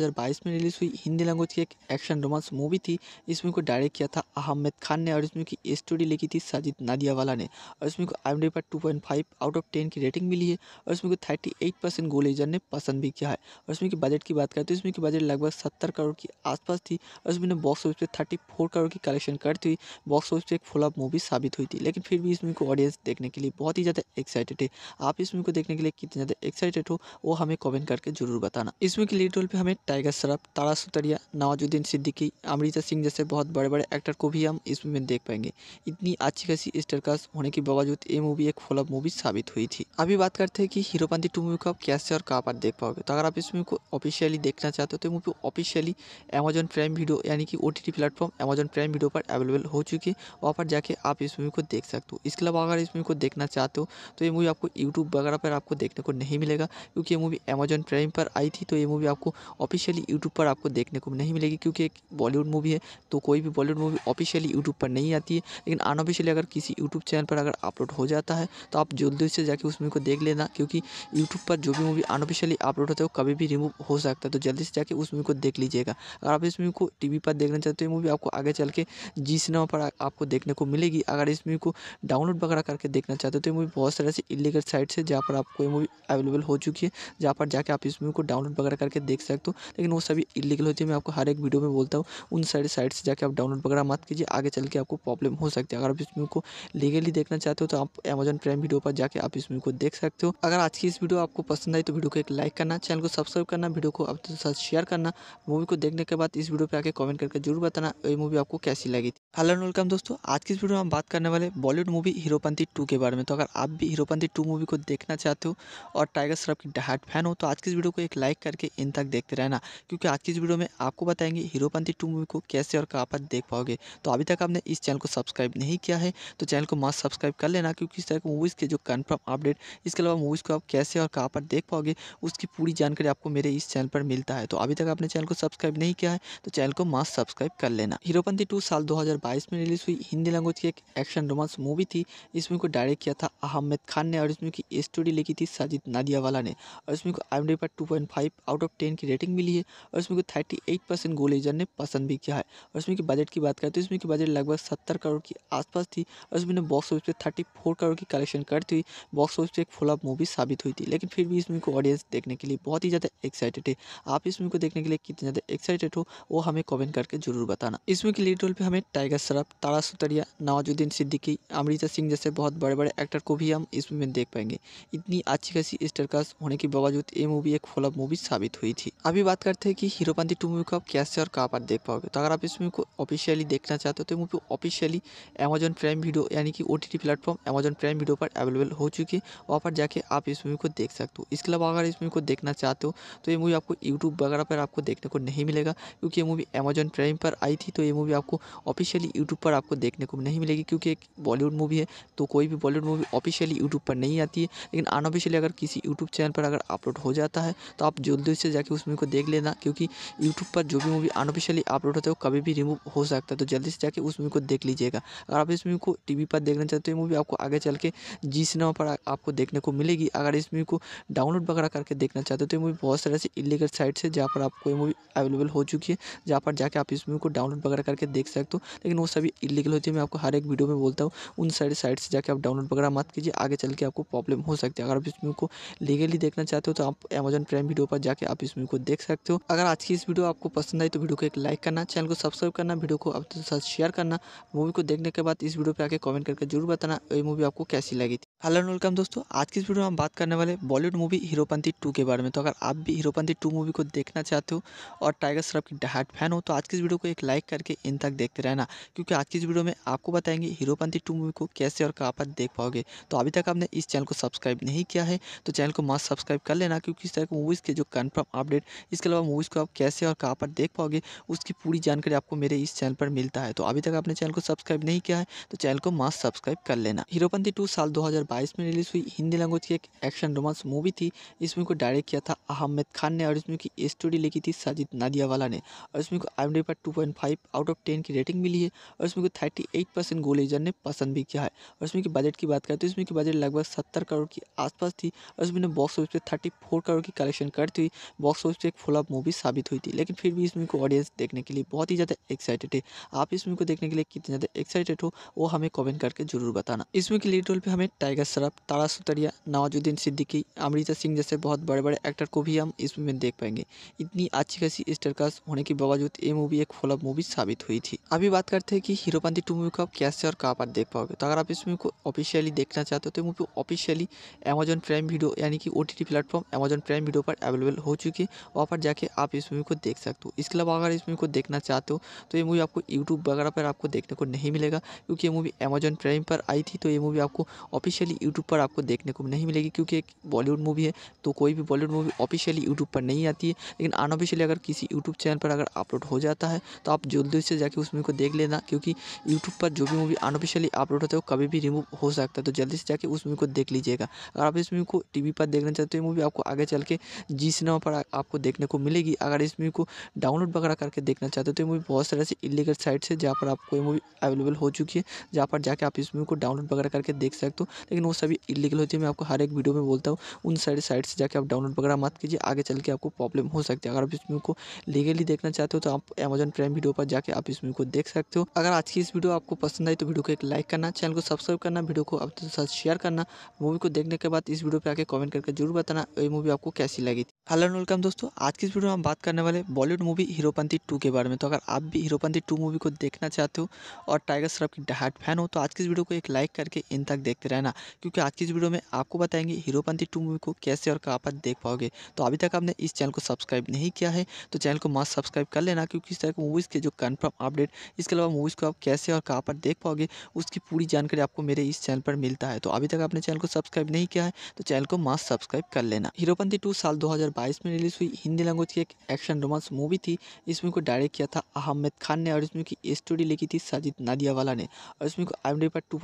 में रिलीज हुई हिंदी लैंग्वेज की एक एक्शन रोमांस मूवी थी इस मूवी को डायरेक्ट किया था अहमद खान ने और इसमें की स्टोरी लिखी थी साजिद नादियावाला ने और इसमें को आई पर टू आउट ऑफ टेन की रेटिंग मिली है है और इसमें को थर्टी एट परसेंट गोल यूजर ने पसंद भी किया है और इसमें की बजट की बात करें तो इसमें की बजट लगभग सत्तर करोड़ के आसपास थी और इसमें बॉक्स ऑफिस पे थर्टी फोर करोड़ की कलेक्शन करती हुई बॉक्स ऑफिस पे एक फ्लॉप मूवी साबित हुई थी लेकिन फिर भी इसमें को ऑडियंस देखने के लिए बहुत ही ज़्यादा एक्साइटेड है आप इसमें को देखने के लिए कितने ज़्यादा एक्साइटेड हो वो हमें कॉमेंट करके जरूर बताना इसमें की लीड रोल पर हमें टाइगर श्रॉफ तारा सुतरिया नवाजुद्दीन सिद्दीकी अमृता सिंह जैसे बहुत बड़े बड़े एक्टर को भी हम इसमें देख पाएंगे इतनी अच्छी खासी स्टरकास्ट होने के बावजूद ये मूवी एक फ्लॉप मूवी साबित हुई थी अभी बात कर करते थे कि पानी टू मूवी को आप कैसे और कहाँ पर देख पाओगे तो अगर आप इस मूवी को ऑफिशियली देखना चाहते हो तो movie officially Amazon Prime Video यानी कि O T T platform Amazon Prime Video पर अवेलेबल हो चुकी है वहाँ पर जाके आप इस मूवी को देख सकते हो इसके अलावा अगर इस मूवी को देखना चाहते हो तो ये मूवी आपको यूट्यूब वगैरह पर आपको देखने को नहीं मिलेगा क्योंकि ये मूवी अमेजन प्राइम पर आई थी तो ये मूवी आपको ऑफिशियली यूट्यूब पर आपको देखने को नहीं मिलेगी क्योंकि एक बॉलीवुड मूवी है तो कोई भी बॉलीवुड मूवी ऑफिशियली यूट्यूब पर नहीं आती है लेकिन अनऑफिशियली अगर किसी यूट्यूब चैनल पर अगर अपलोड हो जाता है तो आप जल्दी से जाके उस मूवी को देख ले देना क्योंकि यूट्यूब पर जो भी मूवी अनऑफिशियली अपलोड होता है वो कभी भी रिमूव हो सकता है तो जल्दी से जाके उस मूवी को देख लीजिएगा अगर आप इस मूवी को टी पर देखना चाहते हो मूवी आपको आगे चल के जी सिनेमा पर आपको देखने को मिलेगी अगर इस मूवी को डाउनलोड वगैरह करके देखना चाहते हो तो ये मूवी बहुत सारे ऐसी इलीगल साइट्स है जहाँ पर आपको ये मूवी अवेलेबल हो चुकी है जहाँ पर जाके आप इस मूवी को डाउनलोड वगैरह करके देख सकते हो लेकिन वो सभी इलीगल होती है मैं आपको हर एक वीडियो में बोलता हूँ उन सारी साइट से जाकर आप डाउनलोड वगैरह मत कीजिए आगे चल के आपको प्रॉब्लम हो सकती है अगर आप इस मूवी को लीगली देखना चाहते हो तो आप अमेजन प्राइम वीडियो पर जाके आप इस मूवी को देख सकते हो सकते हो अगर आज की इस वीडियो आपको पसंद आई तो वीडियो को एक लाइक करना चैनल को सब्सक्राइब करना वीडियो को आप दोस्तों साथ शेयर करना मूवी को देखने के बाद इस वीडियो पर आके कमेंट करके जरूर बताना ये मूवी आपको कैसी लगी थी हेलो वेलकम दोस्तों आज की इस वीडियो में हम बात करने वाले बॉलीवुड मूवी हीरोपंथी टू के बारे में तो अगर आप भी हीरोपंथी टू मूवी को देखना चाहते हो और टाइगर श्रॉफ की डहाट फैन हो तो आज की इस वीडियो को एक लाइक करके इन तक देखते रहना क्योंकि आज की इस वीडियो में आपको बताएंगे हीरोपंथी टू मूवी को कैसे और कहाँ पर देख पाओगे तो अभी तक आपने इस चैनल को सब्सक्राइब नहीं किया है तो चैनल को मस्त सब्सक्राइब कर लेना क्योंकि इस तरह की मूवीज़ के जो कन्फर्म अपडेट इसके अलावा अलावा मूवीज़ को आप कैसे और कहाँ पर देख पाओगे उसकी पूरी जानकारी आपको मेरे इस चैनल पर मिलता है तो अभी तक आपने चैनल को सब्सक्राइब नहीं किया है तो चैनल को मास्ट सब्सक्राइब कर लेना हीरोपंथी टू साल दो में रिलीज़ हुई हिंदी लैंग्वेज की एक एक्शन रोमांस मूवी थी इस मूवी को डायरेक्ट किया था अहमद खान ने और इस मूवी की स्टोरी लिखी थी साजिद नादियावाला ने और इस मूवी को आई पर टू आउट ऑफ टेन की रेटिंग मिली है और इस मूवी को थर्टी गोलेजर ने पसंद भी किया है और इस मूवी की बजट की बात करें तो इस मूवी की बजट लगभग सत्तर करोड़ के आसपास थी और इसमें बॉक्स ऑफिस पे थर्टी फोर करोड़ की कलेक्शन करती हुई बॉक्स ऑफिस पे एक फुला फ्लॉप मूवी साबित हुई थी लेकिन फिर भी इस मूवी को ऑडियंस देखने के लिए बहुत ही ज़्यादा एक्साइटेड है आप इस मूवी को देखने के लिए कितने ज़्यादा एक्साइटेड हो वो हमें कमेंट करके जरूर बताना इस मूवी के लीड रोल पर हमें टाइगर श्रॉफ तारा सुतरिया नवाजुद्दीन सिद्दीकी अमृता सिंह जैसे बहुत बड़े बड़े एक्टर को भी हम इस मूवी में देख पाएंगे इतनी अच्छी खासी स्टरकास्ट होने के बावजूद ये मूवी एक फॉलअप मूवी साबित हुई थी अभी बात करते हैं कि हीरोपंथी टू मूवी को आप कैसे और कहाँ पर देख पाओगे तो अगर आप इस मूवी को ऑफिशियली देखना चाहते हो तो movie officially Amazon Prime Video यानी कि O T platform Amazon Prime Video पर अवेलेबल हो चुकी है वहाँ पर जाके आप इस मूवी को देख सकते हो इसके अलावा अगर इस मूवी को देखना चाहते हो तो ये मूवी आपको यूट्यूब वगैरह पर आपको देखने को नहीं मिलेगा क्योंकि ये मूवी अमेजॉन प्राइम पर आई थी तो ये मूवी आपको ऑफिशियली यूट्यूब पर आपको देखने को नहीं मिलेगी क्योंकि एक बॉलीवुड मूवी है तो कोई भी बॉलीवुड मूवी ऑफिशियली यूट्यूब पर नहीं आती है लेकिन अनऑफिशियली अगर किसी यूट्यूब चैनल पर अगर अपलोड हो जाता है तो आप जल्दी से जाके उस मूवी को देख लेना क्योंकि यूट्यूब पर जो भी मूवी अनऑफिशियली अपलोड होता है वो कभी भी रिमूव हो सकता है तो जल्दी से जाके उस मूवी को देख लीजिएगा अगर आप इस मूवी को टी पर देखना चाहते हो तो ये मूवी आपको आगे चल के जी सिनेमा पर आपको देखने को मिलेगी अगर इस मूवी को डाउनलोड वगैरह करके देखना चाहते हो तो ये मूवी बहुत सारे ऐसे इलीगल साइट्स है जहाँ पर आपको ये मूवी अवेलेबल हो चुकी है जहाँ पर जाके आप इस मूवी को डाउनलोड वगैरह करके देख सकते हो लेकिन वो सभी इलीगल होती है मैं आपको हर एक वीडियो में बोलता हूँ उन सारी साइट से जाकर आप डाउनलोड वगैरह मत कीजिए आगे चल के आपको प्रॉब्लम हो सकती है अगर आप इस मूवी को लीगली देखना चाहते हो तो आप अमेजन प्राइम वीडियो पर जाकर आप इस मूवी को देख सकते हो अगर आज की इस वीडियो आपको पसंद आई तो वीडियो को एक लाइक करना चैनल को सब्सक्राइब करना वीडियो को आप साथ शेयर करना मूवी को देखने के बाद इस वीडियो पर आके कॉमेंट करके जरूर बताना ये मूवी आपको कैसी लगी थी हेलो वेलकम दोस्तों आज की इस वीडियो में हम बात करने वाले बॉलीवुड मूवी हीरोपंथी टू के बारे में तो अगर आप भी हीरोपंथी टू मूवी को देखना चाहते हो और टाइगर श्रॉफ की डहाट फैन हो तो आज की इस वीडियो को एक लाइक करके इन तक देखते रहना क्योंकि आज की इस वीडियो में आपको बताएंगे हीरोपंथी टू मूवी को कैसे और कहाँ पर देख पाओगे तो अभी तक आपने इस चैनल को सब्सक्राइब नहीं किया है तो चैनल को मस्त सब्सक्राइब कर लेना क्योंकि इस तरह की मूवीज़ के जो कन्फर्म अपडेट इसके अलावा मूवीज़ को आप कैसे और कहाँ पर देख पाओगे उसकी पूरी जानकारी आपको मेरे इस चैनल पर मिलता है तो अभी तक आपने चैनल को सब्सक्राइब नहीं किया है तो चैनल को मस्त सब्सक्राइब कर लेना हीरोपंथी टू साल दो में रिलीज़ हुई हिंदी लैंग्वेज लैंग्वेज की एक एक्शन रोमांस मूवी थी इसमें को डायरेक्ट किया था अहमद खान ने और इसमें की स्टोरी लिखी थी साजिद नादियावाला ने और इसमें को आई एम पर two point five out of ten की रेटिंग मिली है और इसमें को थर्टी एट परसेंट एजर ने पसंद भी किया है और इसमें की बजट की बात करें तो इसमें की बजट लगभग सत्तर करोड़ के आसपास थी और इसमें बॉक्स ऑफिस पर थर्टी करोड़ की कलेक्शन करती हुई बॉक्स ऑफिस पर एक फ्लॉप मूवी साबित हुई थी लेकिन फिर भी इसमें को ऑडियंस देखने के लिए बहुत ही ज़्यादा एक्साइटेड है आप इस मूवी को देखने के लिए कितने ज़्यादा एक्साइटेड हो वो हमें कॉमेंट करके जरूर बताना इसमें की लीड रोल पर हमें टाइगर श्रॉफ तारा सुतरिया नवाजुद्दीन सिद्दीकी अमृता सिंह जैसे बहुत बड़े बड़े एक्टर को भी हम इसमें देख पाएंगे इतनी अच्छी खासी स्टारकास्ट होने के बावजूद ये मूवी एक फ्लॉप मूवी साबित हुई थी अभी बात करते हैं कि हीरोपंथी टू मूवी को आप कैसे और कहाँ पर देख पाओगे तो अगर आप इस मूवी को ऑफिशियली देखना चाहते हो तो movie officially Amazon Prime Video यानी कि O T platform Amazon Prime Video पर अवेलेबल हो चुकी है वहाँ पर जाके आप इस मूवी को देख सकते हो इसके अलावा अगर इस मूवी को देखना चाहते हो तो ये मूवी आपको यूट्यूब वगैरह पर आपको देखने को नहीं मिलेगा क्योंकि ये मूवी अमेजन प्राइम पर आई थी तो ये मूवी आपको ऑफिशियली यूट्यूब पर आपको देखने को नहीं मिलेगी क्योंकि एक बॉलीवुड मूवी है तो कोई भी बॉलीवुड मूवी ऑफिशियली यूट्यूब पर नहीं आती है लेकिन अनऑफिशियली अगर किसी यूट्यूब चैनल पर अगर अपलोड हो जाता है तो आप जल्दी से जाकर उस मूवी को देख लेना क्योंकि यूट्यूब पर जो भी मूवी अनऑफिशियली अपलोड होता है वो कभी भी रिमूव हो सकता है तो जल्दी से जाकर उस मूवी को देख लीजिएगा अगर आप इस मूवी को टी पर देखना चाहते हो मूवी आपको आगे चल के जी सिनेमा पर आपको देखने को मिलेगी अगर इस मूवी को डाउनलोड वगैरह करके देखना चाहते हो तो ये मूवी बहुत सारे ऐसी इलीगल साइट्स है जहाँ पर आपको ये मूवी अवेलेबल हो चुकी है जहाँ पर जाके आप इस मूवी को डाउनलोड वगैरह करके देख सकते हो लेकिन वो सभी इलीगल होती है मैं आपको हर एक वीडियो में बोलता हूँ उन सारे साइट से जाके आप डाउनलोड वगैरह मत कीजिए आगे चल के आपको प्रॉब्लम हो सकती है अगर आप इस मूवी को लीगली देखना चाहते हो तो आप अमेजन प्राइम वीडियो पर जाकर आप इस मूवी को देख सकते हो अगर आज की इस वीडियो आपको पसंद आई तो वीडियो को एक लाइक करना चैनल को सब्सक्राइब करना वीडियो को आपके साथ शेयर करना मूवी को देखने के बाद इस वीडियो पर आके कॉमेंट करके जरूर बताना ये मूवी आपको कैसी लगी थी हेलो वेलकम दोस्तों आज की इस वीडियो में हम बात करने वाले बॉलीवुड मूवी हीरोपंथी टू के बारे में तो अगर आप भी हीरोपंथी टू मूवी को देखना चाहते हो और टाइगर श्रॉफ की डहाट फैन हो तो आज की इस वीडियो को एक लाइक करके इन तक देखते रहना क्योंकि आज की इस वीडियो में आपको बताएंगे हीरोपंथी टू मूवी को कैसे और कहाँ पर देख पाओगे तो अभी तक आपने इस चैनल को सब्सक्राइब नहीं किया है तो चैनल को मस्त सब्सक्राइब कर लेना क्योंकि इस तरह की मूवीज़ के जो कन्फर्म अपडेट इसके अलावा मूवीज़ को आप कैसे और कहाँ पर देख पाओगे उसकी पूरी जानकारी आपको मेरे इस चैनल पर मिलता है तो अभी तक आपने चैनल को सब्सक्राइब नहीं किया है तो चैनल को मस्त सब्सक्राइब कर लेना हीरोपंथी टू साल दो 2022 में रिलीज़ हुई हिंदी लैंग्वेज की एक एक्शन रोमांस मूवी थी इस मूवी को डायरेक्ट किया था अहमद खान ने और इस मूवी की स्टोरी लिखी थी साजिद नादियावाला ने और इस मूवी को आई पर टू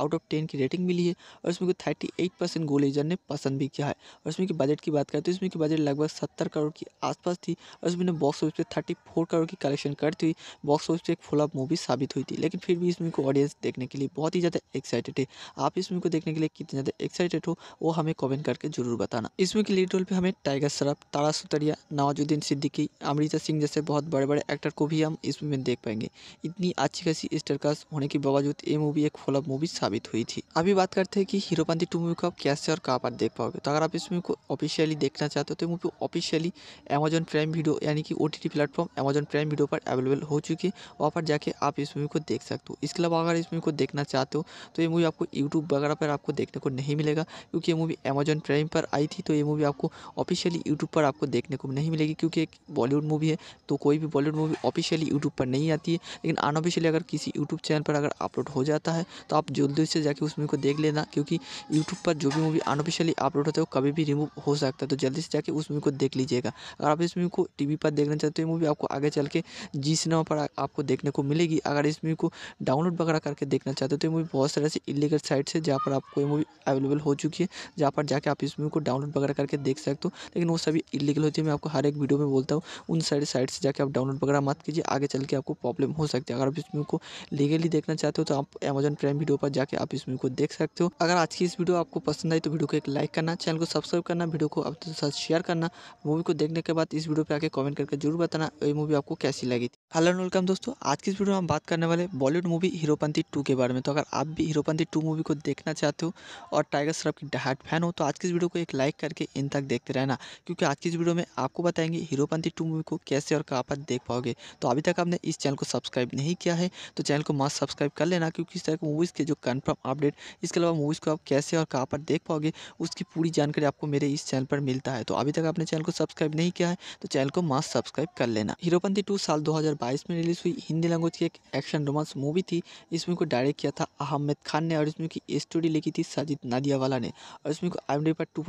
आउट ऑफ टेन की रेटिंग मिली है और इस मूवी को थर्टी एट परसेंट गोलेजर ने पसंद भी किया है और इसमें की बजट की बात करें तो इसमें की बजट लगभग सत्तर करोड़ के आसपास थी और इसमें बॉक्स ऑफिस पर थर्टी फोर करोड़ की कलेक्शन करती हुई बॉक्स ऑफिस पर एक ऑफ मूवी साबित हुई थी लेकिन फिर भी इस मूवी को ऑडियंस देखने के लिए बहुत ही ज़्यादा एक्साइटेड है आप इस मूवी को देखने के लिए कितने ज़्यादा एक्साइटेड हो वो हमें कमेंट करके जरूर बताना इसमें की लीड रोल पर हमें टाइगर टाइगर श्रॉफ तारा सुतरिया नवाजुद्दीन सिद्दीकी अमृता सिंह जैसे बहुत बड़े बड़े एक्टर को भी हम इस मूवी में देख पाएंगे इतनी अच्छी खासी स्टारकास्ट होने के बावजूद ये मूवी एक फॉलोअप मूवी साबित हुई थी अभी बात करते हैं कि हीरोपंथी टू मूवी को आप कैसे और कहाँ पर देख पाओगे तो अगर आप इस मूवी को ऑफिशियली देखना चाहते हो तो movie officially Amazon Prime Video यानी कि O T platform Amazon Prime Video पर अवेलेबल हो चुकी है वहाँ पर जाके आप इस मूवी को देख सकते हो इसके अलावा अगर इस मूवी को देखना चाहते हो तो ये मूवी आपको यूट्यूब वगैरह पर आपको देखने को नहीं मिलेगा क्योंकि ये मूवी अमेजन प्राइम पर आई थी तो ये मूवी आपको ऑफिशियली ऑफिशियली यूट्यूब पर आपको देखने को नहीं मिलेगी क्योंकि एक बॉलीवुड मूवी है तो कोई भी बॉलीवुड मूवी ऑफिशियली यूट्यूब पर नहीं आती है लेकिन अनऑफिशियली अगर किसी यूट्यूब चैनल पर अगर अपलोड हो जाता है तो आप जल्दी से जाकर उस मूवी को देख लेना क्योंकि यूट्यूब पर जो भी मूवी अनऑफिशियली अपलोड होता है वो कभी भी रिमूव हो सकता है तो जल्दी से जाकर उस मूवी को देख लीजिएगा अगर आप इस मूवी को टी पर देखना चाहते हो मूवी आपको आगे चल के जी सिनेमा पर आपको देखने को मिलेगी अगर इस मूवी को डाउनलोड वगैरह करके देखना चाहते हो तो ये मूवी बहुत सारे ऐसी इलीगल साइट्स है जहाँ पर आपको ये मूवी अवेलेबल हो चुकी है जहाँ पर जाके आप इस मूवी को डाउनलोड वगैरह करके देख सकते हो लेकिन वो सभी इलीगल होती है मैं आपको हर एक वीडियो में बोलता हूँ उन सारे साइट से जाकर आप डाउनलोड वगैरह मत कीजिए आगे चल के आपको प्रॉब्लम हो सकती है अगर आप इस मूवी को लीगली देखना चाहते हो तो आप अमेजन प्राइम वीडियो पर जाकर आप इस मूवी को देख सकते हो अगर आज की इस वीडियो आपको पसंद आई तो वीडियो को एक लाइक करना चैनल को सब्सक्राइब करना वीडियो को आप साथ शेयर करना मूवी को देखने के बाद इस वीडियो पर आके कॉमेंट करके जरूर बताना ये मूवी आपको कैसी लगी थी हेलो वेलकम दोस्तों आज की इस वीडियो में हम बात करने वाले बॉलीवुड मूवी हीरोपंथी टू के बारे में तो अगर आप भी हीरोपंथी टू मूवी को देखना चाहते हो और टाइगर श्रॉफ की डहाट फैन हो तो आज की इस वीडियो को एक लाइक करके इन तक देखते रहना क्योंकि आज की इस वीडियो में आपको बताएंगे हीरोपंथी टू मूवी को कैसे और कहाँ पर देख पाओगे तो अभी तक आपने इस चैनल को सब्सक्राइब नहीं किया है तो चैनल को मास्क सब्सक्राइब कर लेना क्योंकि इस तरह की मूवीज़ के जो कन्फर्म अपडेट इसके अलावा मूवीज़ को आप कैसे और कहाँ पर देख पाओगे उसकी पूरी जानकारी आपको मेरे इस चैनल पर मिलता है तो अभी तक आपने चैनल को सब्सक्राइब नहीं किया है तो चैनल को मास्क सब्सक्राइब कर लेना हीरोपंथी टू साल दो में रिलीज हुई हिंदी लैंग्वेज की एक एक्शन रोमांस मूवी थी इस मूवी को डायरेक्ट किया था अहमद खान ने और इसमें की स्टोरी लिखी थी साजिद नादियावाला ने और इसमें को आई एम पर टू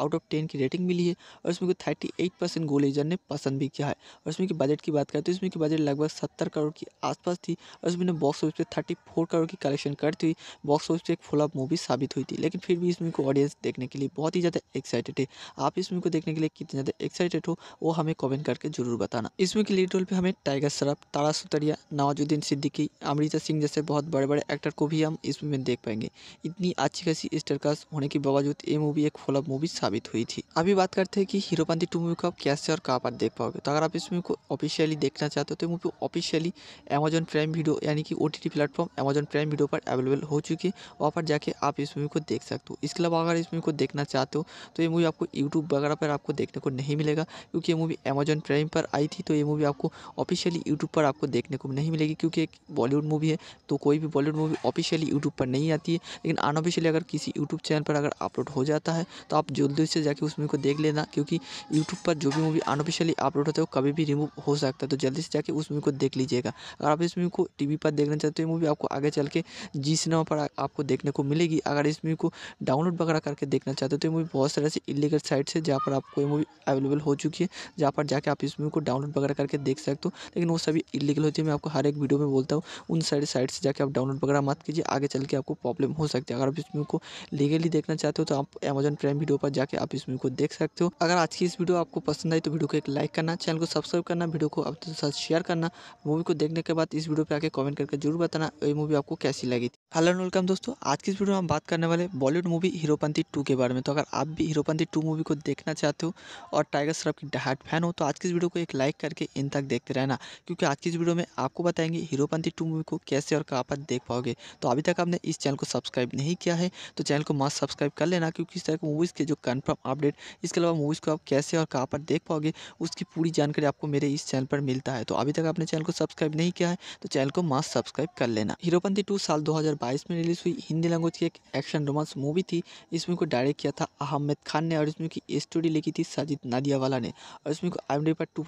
आउट ऑफ टेन की रेटिंग मिली है और इसमें को थर्टी एट परसेंट गोलेजर ने पसंद भी किया है और इसमें की बजट की बात करें तो इसमें की बजट लगभग सत्तर करोड़ के आसपास थी और इसमें बॉक्स ऑफिस पर थर्टी फोर करोड़ की कलेक्शन करती हुई बॉक्स ऑफिस पर एक फ्लॉप मूवी साबित हुई थी लेकिन फिर भी इसमें को ऑडियंस देखने के लिए बहुत ही ज़्यादा एक्साइटेड है आप इसमें को देखने के लिए कितने ज़्यादा एक्साइटेड हो वो हमें कॉमेंट करके जरूर बताना इसमें के लीड रोल पर हमें टाइगर श्रॉफ तारा सुतरिया नवाजुद्दीन सिद्दीकी अमृता सिंह जैसे बहुत बड़े बड़े एक्टर को भी हम इसमें में देख पाएंगे इतनी अच्छी खासी स्टरकास्ट होने के बावजूद ये मूवी एक फ्लॉप मूवी साबित हुई थी अभी बात करें ट्रेलर थे कि हीरोपंती टू मूवी को आप कैसे और कहाँ पर देख पाओगे तो अगर आप इस मूवी को ऑफिशियली देखना चाहते हो तो movie officially Amazon Prime Video यानी कि O T platform Amazon Prime Video पर अवेलेबल हो चुकी है वहाँ पर जाके आप इस मूवी को देख सकते हो इसके अलावा अगर इस मूवी को देखना चाहते हो तो ये मूवी आपको यूट्यूब वगैरह पर आपको देखने को नहीं मिलेगा क्योंकि ये मूवी अमेजन प्राइम पर आई थी तो ये मूवी आपको ऑफिशियली यूट्यूब पर आपको देखने को नहीं मिलेगी क्योंकि एक बॉलीवुड मूवी है तो कोई भी बॉलीवुड मूवी ऑफिशियली यूट्यूब पर नहीं आती है लेकिन अनऑफिशियली अगर किसी यूट्यूब चैनल पर अगर अपलोड हो जाता है तो आप जल्दी से जाके उस मूवी को देख लेना क्योंकि यूट्यूब पर जो भी मूवी अनऑफिशियली अपलोड होता है वो कभी भी रिमूव हो सकता है तो जल्दी से जाके उस मूवी को देख लीजिएगा अगर आप इस मूवी को टी पर देखना चाहते हो मूवी आपको आगे चल के जी सिनेमा पर आपको देखने को मिलेगी अगर इस मूवी को डाउनलोड वगैरह करके देखना चाहते हो तो ये मूवी बहुत सारे ऐसे इलीगल साइट्स है जहाँ पर आपको ये मूवी अवेलेबल हो चुकी है जहाँ पर जाके आप इस मूवी को डाउनलोड वगैरह करके देख सकते हो लेकिन वो सभी इलीगल होती है मैं आपको हर एक वीडियो में बोलता हूँ उन सारी साइट से जाके आप डाउनलोड वगैरह मत कीजिए आगे चल के आपको प्रॉब्लम हो सकती है अगर आप इस मूवी को लीगली देखना चाहते हो तो आप अमेजन प्राइम वीडियो पर जाके आप इस मूवी को देख सकते सकते हो अगर आज की इस वीडियो आपको पसंद आई तो वीडियो को एक लाइक करना चैनल को सब्सक्राइब करना वीडियो को अपने साथ शेयर करना मूवी को देखने के बाद इस वीडियो पर आके कमेंट करके जरूर बताना ये मूवी आपको कैसी लगी थी हेलो वेलकम दोस्तों आज की इस वीडियो में हम बात करने वाले बॉलीवुड मूवी हीरोपंथी टू के बारे में तो अगर आप भी हीरोपंथी टू मूवी को देखना चाहते हो और टाइगर श्रॉफ की डहाट फैन हो तो आज की इस वीडियो को एक लाइक करके इन तक देखते रहना क्योंकि आज की इस वीडियो में आपको बताएंगे हीरोपंथी टू मूवी को कैसे और कहाँ पर देख पाओगे तो अभी तक आपने इस चैनल को सब्सक्राइब नहीं किया है तो चैनल को मस्ट सब्सक्राइब कर लेना क्योंकि इस तरह की मूवीज़ के जो कन्फर्म अपडेट इसके अलावा मूवीज़ को आप कैसे और कहाँ पर देख पाओगे उसकी पूरी जानकारी आपको मेरे इस चैनल पर मिलता है तो अभी तक आपने चैनल को सब्सक्राइब नहीं किया है तो चैनल को मास्क सब्सक्राइब कर लेना हीरोपंथी टू साल दो में रिलीज हुई हिंदी लैंग्वेज की एक एक्शन रोमांस मूवी थी इसमें को डायरेक्ट किया था अहमद खान ने और इसमें की स्टोरी लिखी थी साजिद नादियावाला ने और इसमें को आई पर टू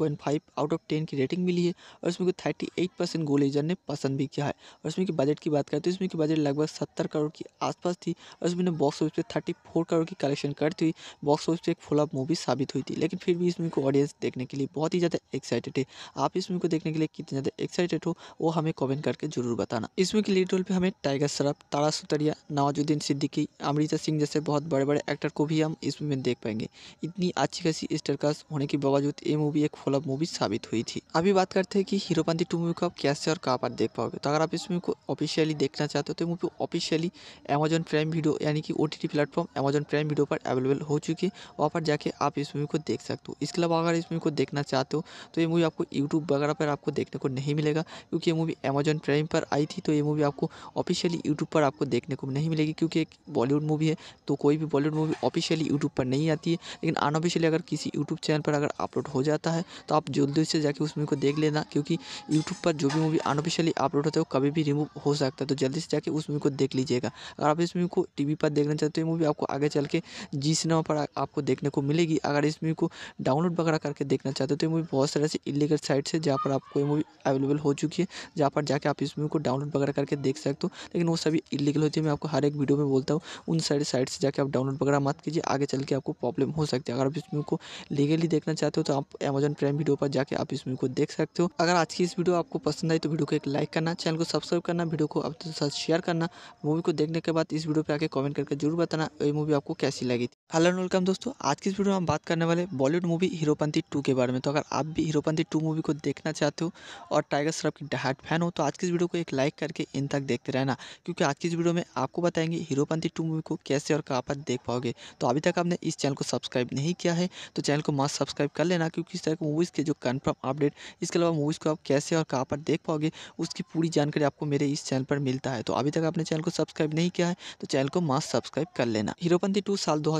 आउट ऑफ टेन की रेटिंग मिली है और इसमें को थर्टी एट गोलेजर ने पसंद भी किया है और इसमें की बजट की बात करें तो इसमें की बजट लगभग सत्तर करोड़ के आसपास थी और इसमें बॉक्स ऑफिस पे थर्टी करोड़ की कलेक्शन करती हुई बॉक्स ऑफिस पे एक फुला फ्लॉप मूवी साबित हुई थी लेकिन फिर भी इस मूवी को ऑडियंस देखने के लिए बहुत ही ज़्यादा एक्साइटेड है आप इस मूवी को देखने के लिए कितने ज़्यादा एक्साइटेड हो वो हमें कमेंट करके जरूर बताना इस मूवी के लीड रोल पर हमें टाइगर श्रॉफ तारा सुतरिया नवाजुद्दीन सिद्दीकी अमृता सिंह जैसे बहुत बड़े बड़े एक्टर को भी हम इस मूवी में देख पाएंगे इतनी अच्छी खासी स्टरकास्ट होने के बावजूद ये मूवी एक फ्लॉप मूवी साबित हुई थी अभी बात करते हैं कि हीरोपंथी टू मूवी को आप कैसे और कहाँ पर देख पाओगे तो अगर आप इस मूवी को ऑफिशियली देखना चाहते हो तो movie officially Amazon Prime Video यानी कि O T platform Amazon Prime Video पर अवेलेबल हो चुकी है वहाँ पर जाकर जाके आप इस मूवी को देख सकते हो इसके अलावा अगर इस मूवी को देखना चाहते हो तो ये मूवी आपको यूट्यूब वगैरह पर आपको देखने को नहीं मिलेगा क्योंकि ये मूवी अमेजन प्राइम पर आई थी तो ये मूवी आपको ऑफिशियली यूट्यूब पर आपको देखने को नहीं मिलेगी क्योंकि एक बॉलीवुड मूवी है तो कोई भी बॉलीवुड मूवी ऑफिशियली यूट्यूब पर नहीं आती है लेकिन अनऑफिशियली अगर किसी यूट्यूब चैनल पर अगर अपलोड हो जाता है तो आप जल्दी से जाकर उस मूवी को देख लेना क्योंकि यूट्यूब पर जो भी मूवी अनऑफिशियली अपलोड होता है वो कभी भी रिमूव हो सकता है तो जल्दी से जाके उस मूवी को देख लीजिएगा अगर आप इस मूवी को टी पर देखना चाहते हो तो मूवी आपको आगे चल के जी सिनेमा पर आपको देखने को मिलेगी अगर इस मूवी को डाउनलोड वगैरह करके देखना चाहते हो तो मूवी बहुत सारे ऐसे इलीगल साइट्स है जहाँ पर आपको ये मूवी अवेलेबल हो चुकी है जहाँ पर जाके आप इस मूवी को डाउनलोड वगैरह करके देख सकते हो लेकिन वो सभी इलीगल होती है मैं आपको हर एक वीडियो में बोलता हूँ उन सारे साइट से जाके आप डाउनलोड वगैरह मत कीजिए आगे चल के आपको प्रॉब्लम हो सकती है अगर आप इस मूवी को लीगली देखना चाहते हो तो आप अमेजन प्राइम वीडियो पर जाके आप इस मूवी को देख सकते हो अगर आज की इस वीडियो आपको पसंद आई तो वीडियो को एक लाइक करना चैनल को सब्सक्राइब करना वीडियो को अपने साथ शेयर करना मूवी को देखने के बाद इस वीडियो पर आके कमेंट करके जरूर बताना ये मूवी आपको कैसी लगी थी हेलो वेलकम दोस्तों आज की वीडियो में हम बात करने वाले बॉलीवुड मूवी हीरोपंथी टू के बारे में तो अगर आप भी हीरोपंथी टू मूवी को देखना चाहते हो और टाइगर श्रॉफ की डहाट फैन हो तो आज की इस वीडियो को एक लाइक करके इन तक देखते रहना क्योंकि आज की इस वीडियो में आपको बताएंगे हीरोपंथी टू मूवी को कैसे और कहाँ पर देख पाओगे तो अभी तक आपने इस चैनल को सब्सक्राइब नहीं किया है तो चैनल को मास्क सब्सक्राइब कर लेना क्योंकि इस तरह की मूवीज़ के जो कन्फर्म अपडेट इसके अलावा मूवीज़ को आप कैसे और कहाँ पर देख पाओगे उसकी पूरी जानकारी आपको मेरे इस चैनल पर मिलता है तो अभी तक आपने चैनल को सब्सक्राइब नहीं किया है तो चैनल को मस्त सब्सक्राइब कर लेना हीरोपंथी टू साल दो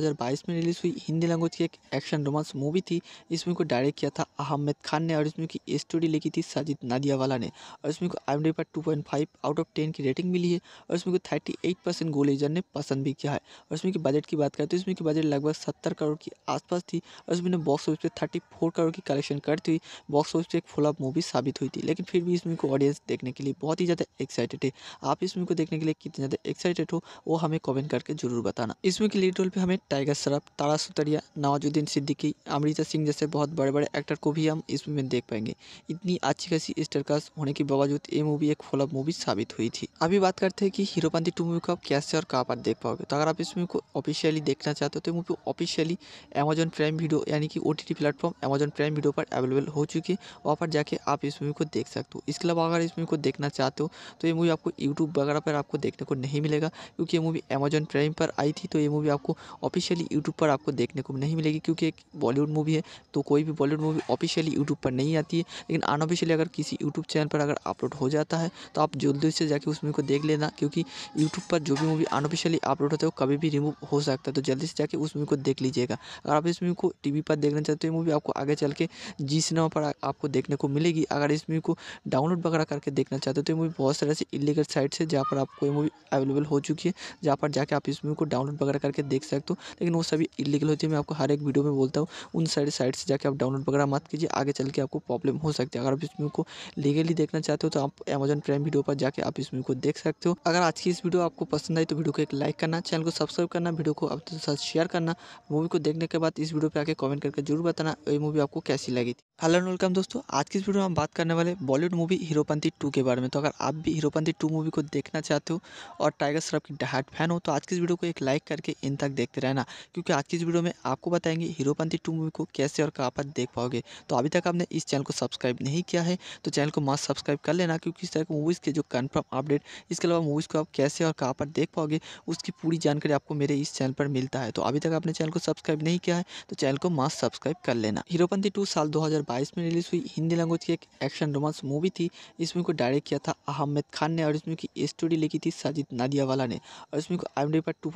में रिलीज़ हुई हिंदी लैंग्वेज भोज की एक एक्शन रोमांस मूवी थी इस मूवी को डायरेक्ट किया था अहमद खान ने और इस मूवी की स्टोरी लिखी थी साजिद नादियावाला ने और इस मूवी को आई पर टू आउट ऑफ टेन की रेटिंग मिली है और इस मूवी को थर्टी एट परसेंट गोलेजर ने पसंद भी किया है और इसमें की बजट की बात करें तो इसमें की बजट लगभग सत्तर करोड़ के आसपास थी और इसमें बॉक्स ऑफिस पर थर्टी करोड़ की कलेक्शन करती हुई बॉक्स ऑफिस पर एक फ्लॉप मूवी साबित हुई थी लेकिन फिर भी इस मूवी को ऑडियंस देखने के लिए बहुत ही ज़्यादा एक्साइटेड है आप इस मूवी को देखने के लिए कितने ज़्यादा एक्साइटेड हो वो हमें कमेंट करके जरूर बताना इसमें मूवी के लीड रोल पर हमें टाइगर श्रॉफ तारा सुतरिया नवाजुद्दीन सिद्दीकी अमृता सिंह जैसे बहुत बड़े बड़े एक्टर को भी हम इसमें देख पाएंगे इतनी अच्छी खासी स्टारकास्ट होने के बावजूद ये मूवी एक फ्लॉप मूवी साबित हुई थी अभी बात करते हैं कि हीरोपंथी टू मूवी को आप कैसे और कहाँ पर देख पाओगे तो अगर आप इस मूवी को ऑफिशियली देखना चाहते हो तो movie officially Amazon Prime Video यानी कि O platform Amazon Prime Video पर अवेलेबल हो चुकी है वहाँ पर जाके आप इस मूवी को देख सकते हो इसके अलावा अगर इस मूवी को देखना चाहते हो तो ये मूवी आपको यूट्यूब वगैरह पर आपको देखने को नहीं मिलेगा क्योंकि ये मूवी अमेजन प्राइम पर आई थी तो ये मूवी आपको ऑफिशियली यूट्यूब पर आपको देखने को नहीं मिलेगी क्योंकि एक बॉलीवुड मूवी है तो कोई भी बॉलीवुड मूवी ऑफिशियली यूट्यूब पर नहीं आती है लेकिन अनऑफिशियली अगर किसी यूट्यूब चैनल पर अगर अपलोड हो जाता है तो आप जल्दी से जाकर उस मूवी को देख लेना क्योंकि यूट्यूब पर जो भी मूवी अनऑफिशियली अपलोड होता है वो कभी भी रिमूव हो सकता है तो जल्दी से जाकर उस मूवी को देख लीजिएगा अगर आप इस मूवी को टी पर देखना चाहते हो मूवी आपको आगे चल के जी सिनेमा पर आपको देखने को मिलेगी अगर इस मूवी को डाउनलोड वगैरह करके देखना चाहते हो तो ये मूवी बहुत सारे ऐसी इलीगल साइट्स से जहाँ पर आपको ये मूवी अवेलेबल हो चुकी है जहाँ पर जाके आप इस मूवी को डाउनलोड वगैरह करके देख सकते हो लेकिन वो सभी इलीगल होती है मैं आपको आपको हर एक वीडियो में बोलता हूँ उन सारे साइट से जाकर आप डाउनलोड वगैरह मत कीजिए आगे चल के आपको प्रॉब्लम हो सकती है अगर आप इस मूवी को लीगली देखना चाहते हो तो आप अमेजन प्राइम वीडियो पर जाकर आप इस मूवी को देख सकते हो अगर आज की इस वीडियो आपको पसंद आई तो वीडियो को एक लाइक करना चैनल को सब्सक्राइब करना वीडियो को आप साथ शेयर करना मूवी को देखने के बाद इस वीडियो पर आके कॉमेंट करके जरूर बताना ये मूवी आपको कैसी लगी थी हेलो वेलकम दोस्तों आज की इस वीडियो में हम बात करने वाले बॉलीवुड मूवी हीरोपंथी टू के बारे में तो अगर आप भी हीरोपंथी टू मूवी को देखना चाहते हो और टाइगर श्रॉफ की डहाट फैन हो तो आज की इस वीडियो को एक लाइक करके इन तक देखते रहना क्योंकि आज की इस वीडियो में आप आपको बताएंगे हीरोपंथी टू मूवी को कैसे और कहाँ पर देख पाओगे तो अभी तक आपने इस चैनल को सब्सक्राइब नहीं किया है तो चैनल को मास्क सब्सक्राइब कर लेना क्योंकि इस तरह की मूवीज़ के जो कन्फर्म अपडेट इसके अलावा मूवीज़ को आप कैसे और कहाँ पर देख पाओगे उसकी पूरी जानकारी आपको मेरे इस चैनल पर मिलता है तो अभी तक आपने चैनल को सब्सक्राइब नहीं किया है तो चैनल को मास्क सब्सक्राइब कर लेना हीरोपंथी टू साल दो में रिलीज हुई हिंदी लैंग्वेज की एक एक्शन रोमांस मूवी थी इस मूवी को डायरेक्ट किया था अहमद खान ने और इसमें की स्टोरी लिखी थी साजिद नादियावाला ने और इसमें को आई पर टू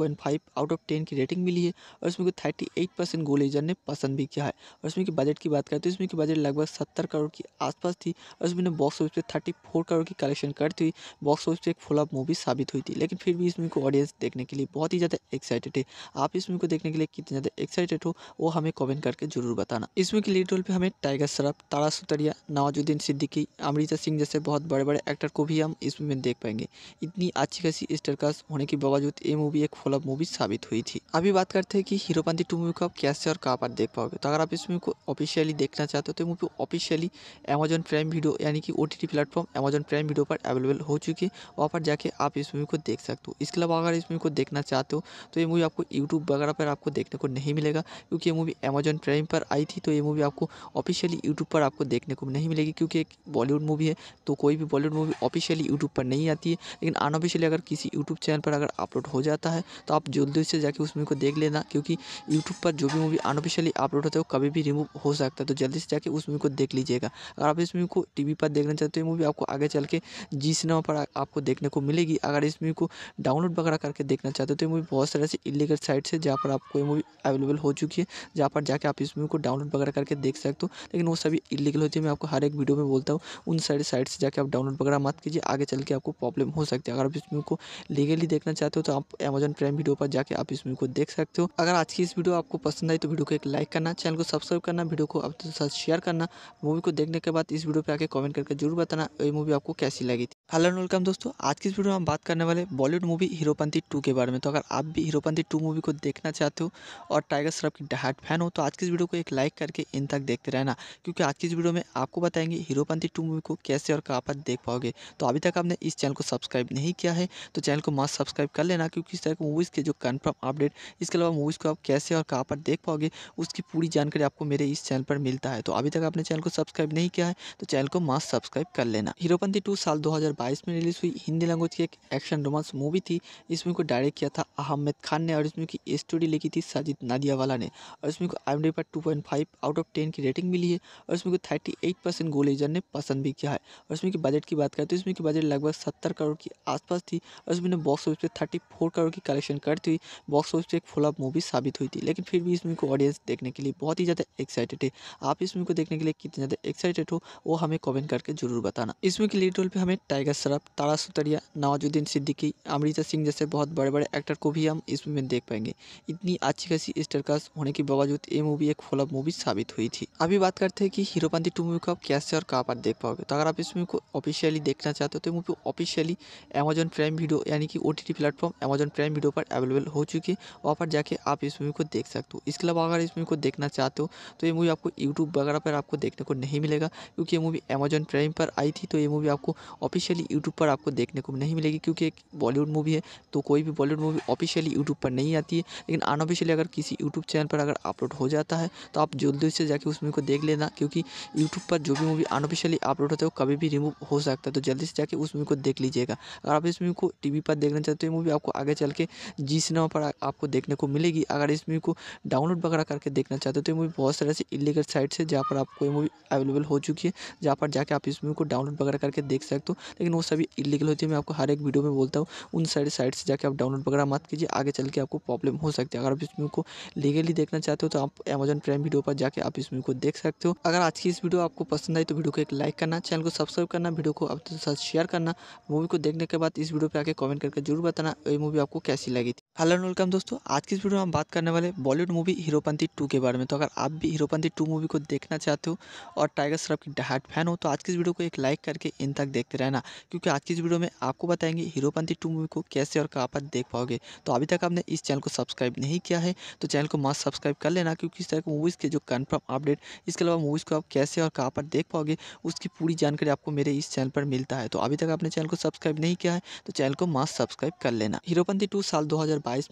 आउट ऑफ टेन की रेटिंग मिली है और इसमें को थर्टी परसेंट गोल एजर ने पसंद भी किया है और इसमें की बजट की बात करें तो इसमें की बजट लगभग सत्तर करोड़ के आसपास थी और इसमें बॉक्स ऑफिस पे थर्टी फोर करोड़ की कलेक्शन करती हुई बॉक्स ऑफिस पे एक फ्लॉप मूवी साबित हुई थी लेकिन फिर भी इसमें को ऑडियंस देखने के लिए बहुत ही ज़्यादा एक्साइटेड है आप इसमें को देखने के लिए कितने ज़्यादा एक्साइटेड हो वो हमें कॉमेंट करके जरूर बताना इसमें की लीड रोल पर हमें टाइगर श्रफ तारा सुतरिया नवाजुद्दीन सिद्दीकी अमृता सिंह जैसे बहुत बड़े बड़े एक्टर को भी हम इसमें देख पाएंगे इतनी अच्छी खासी स्टरकास्ट होने के बावजूद ये मूवी एक फ्लॉप मूवी साबित हुई थी अभी बात करते हैं कि हीरोपंथी टू मूवी को आप कैसे और कहाँ पर देख पाओगे तो अगर आप इस मूवी को ऑफिशियली देखना चाहते हो तो movie officially Amazon Prime Video यानी कि O T platform Amazon Prime Video पर अवेलेबल हो चुकी है वहाँ पर जाके आप इस मूवी को देख सकते हो इसके अलावा अगर इस मूवी को देखना चाहते हो तो ये मूवी आपको यूट्यूब वगैरह पर आपको देखने को नहीं मिलेगा क्योंकि ये मूवी अमेजन प्राइम पर आई थी तो ये मूवी आपको ऑफिशियली यूट्यूब पर आपको देखने को नहीं मिलेगी क्योंकि एक बॉलीवुड मूवी है तो कोई भी बॉलीवुड मूवी ऑफिशियली यूट्यूब पर नहीं आती है लेकिन अनऑफिशियली अगर किसी यूट्यूब चैनल पर अगर अपलोड हो जाता है तो आप जल्दी से जाके उस मूवी को देख लेना क्योंकि यूट्यूब पर पर जो भी मूवी अनऑफिशियली अपलोड होता है वो कभी भी रिमूव हो सकता है तो जल्दी से जाके उस मूवी को देख लीजिएगा अगर आप इस मूवी को टी वी पर देखना चाहते हो मूवी आपको आगे चल के जी सिनेमा पर आपको देखने को मिलेगी अगर इस मूवी को डाउनलोड वगैरह करके देखना चाहते हो तो ये मूवी बहुत सारे ऐसे इलीगल साइट्स है जहाँ पर आपको ये मूवी अवेलेबल हो चुकी है जहाँ पर जाके आप इस मूवी को डाउनलोड वगैरह करके देख सकते हो लेकिन वो सभी इलीगल होती है मैं आपको हर एक वीडियो में बोलता हूँ उन सारी साइट से जाके आप डाउनलोड वगैरह मत कीजिए आगे चल के आपको प्रॉब्लम हो सकती है अगर आप इस मूवी को लीगली देखना चाहते हो तो आप अमेजन प्राइम वीडियो पर जाके आप इस मूवी को देख सकते हो अगर आज की इस वीडियो आपको पसंद आई तो वीडियो को एक लाइक करना चैनल को सब्सक्राइब करना वीडियो को आप साथ शेयर करना मूवी को देखने के बाद इस वीडियो पे आके कमेंट करके जरूर बताना ये मूवी आपको कैसी लगी थी हेलो एंड वेलकम दोस्तों आज की इस वीडियो में हम बात करने वाले बॉलीवुड मूवी हीरोपंथी टू के बारे में तो अगर आप भी हीरोपंथी टू मूवी को देखना चाहते हो और टाइगर श्रॉफ की डहाट फैन हो तो आज की इस वीडियो को एक लाइक करके इन तक देखते रहना क्योंकि आज की इस वीडियो में आपको बताएंगे हीरोपंथी टू मूवी को कैसे और कहाँ पर देख पाओगे तो अभी तक आपने इस चैनल को सब्सक्राइब नहीं किया है तो चैनल को मस्त सब्सक्राइब कर लेना क्योंकि इस तरह की मूवीज़ के जो कन्फर्म अपडेट इसके अलावा मूवीज़ को आप कैसे और कहाँ पर देख पाओगे उसकी पूरी जानकारी आपको मेरे इस चैनल पर मिलता है तो अभी तक आपने चैनल को सब्सक्राइब नहीं किया है तो चैनल को मस्त सब्सक्राइब कर लेना हीरोपंथी टू साल दो 2022 में रिलीज़ हुई हिंदी लैंग्वेज की एक एक्शन रोमांस मूवी थी इसमें को डायरेक्ट किया था अहमद खान ने और इसमें की स्टोरी लिखी थी साजिद नादियावाला ने और इसमें को आई एम पर 2.5 आउट ऑफ 10 की रेटिंग मिली है और इसमें को 38 परसेंट गोलेजर ने पसंद भी किया है और इसमें की बजट की बात करें तो इसमें की बजट लगभग सत्तर करोड़ के आसपास थी और इसमें बॉक्स ऑफिस पर थर्टी करोड़ की कलेक्शन करती हुई बॉक्स ऑफिस पर एक फ्लॉप मूवी साबित हुई थी लेकिन फिर भी इसमें को ऑडियंस देखने के लिए बहुत ही ज़्यादा एक्साइटेड है आप इसमें को देखने के लिए कितने ज़्यादा एक्साइटेड हो वो हमें कमेंट करके जरूर बताना इसमें की लीड रोल पर हमें टाइगर टाइगर श्रॉफ तारा सुतरिया नवाजुद्दीन सिद्दीकी अमृता सिंह जैसे बहुत बड़े बड़े एक्टर को भी हम इस मूवी में देख पाएंगे इतनी अच्छी खासी स्टारकास्ट होने के बावजूद ये मूवी एक फ्लॉप मूवी साबित हुई थी अभी बात करते हैं कि हीरोपंथी टू मूवी को आप कैसे और कहाँ पर देख पाओगे तो अगर आप इस मूवी को ऑफिशियली देखना चाहते हो तो movie officially Amazon Prime Video यानी कि O T platform Amazon Prime Video पर अवेलेबल हो चुकी है वहाँ पर जाके आप इस मूवी को देख सकते हो इसके अलावा अगर इस मूवी को देखना चाहते हो तो ये मूवी आपको यूट्यूब वगैरह पर आपको देखने को नहीं मिलेगा क्योंकि ये मूवी अमेजन प्राइम पर आई थी तो ये मूवी आपको ऑफिशियल ऑफिशियली यूट्यूब पर आपको देखने को नहीं मिलेगी क्योंकि एक बॉलीवुड मूवी है तो कोई भी बॉलीवुड मूवी ऑफिशियली यूट्यूब पर नहीं आती है लेकिन अनऑफिशियली अगर किसी यूट्यूब चैनल पर अगर अपलोड हो जाता है तो आप जल्दी से जाकर उस मूवी को देख लेना क्योंकि यूट्यूब पर जो भी मूवी अनऑफिशियली अपलोड होता है वो कभी भी रिमूव हो सकता है तो जल्दी से जाकर उस मूवी को देख लीजिएगा अगर आप इस मूवी को टी पर देखना चाहते हो मूवी आपको आगे चल के जी सिनेमा पर आपको देखने को मिलेगी अगर इस मूवी को डाउनलोड वगैरह करके देखना चाहते हो तो ये मूवी बहुत सारे से इलीगल साइट्स है जहाँ पर आपको ये मूवी अवेलेबल हो चुकी है जहाँ पर जाके आप इस मूवी को डाउनलोड वगैरह करके देख सकते हो लेकिन वो सभी इलीगल होती है मैं आपको हर एक वीडियो में बोलता हूँ उन सारे साइट से जाकर आप डाउनलोड वगैरह मत कीजिए आगे चल के आपको प्रॉब्लम हो सकती है अगर आप इस मूवी को लीगली देखना चाहते हो तो आप अमेजन प्राइम वीडियो पर जाकर आप इस मूवी को देख सकते हो अगर आज की इस वीडियो आपको पसंद आई तो वीडियो को एक लाइक करना चैनल को सब्सक्राइब करना वीडियो को आपके साथ शेयर करना मूवी को देखने के बाद इस वीडियो पर आके कमेंट करके जरूर बताना ये मूवी आपको कैसी लगी थी हेलो एंड वेलकम दोस्तों आज की इस वीडियो में हम बात करने वाले बॉलीवुड मूवी हीरोपंथी टू के बारे में तो अगर आप भी हीरोपंथी टू मूवी को देखना चाहते हो और टाइगर श्रॉफ की डहाट फैन हो तो आज की इस वीडियो को एक लाइक करके इन तक देखते रहना क्योंकि आज की इस वीडियो में आपको बताएंगे हीरोपंथी टू मूवी को कैसे और कहाँ पर देख पाओगे तो अभी तक आपने इस चैनल को सब्सक्राइब नहीं किया है तो चैनल को मास्क सब्सक्राइब कर लेना क्योंकि इस तरह की मूवीज़ के जो कन्फर्म अपडेट इसके अलावा मूवीज़ को आप कैसे और कहाँ पर देख पाओगे उसकी पूरी जानकारी आपको मेरे इस चैनल पर मिलता है तो अभी तक आपने चैनल को सब्सक्राइब नहीं किया है तो चैनल को मास्क सब्सक्राइब कर लेना हीरोपंथी टू साल दो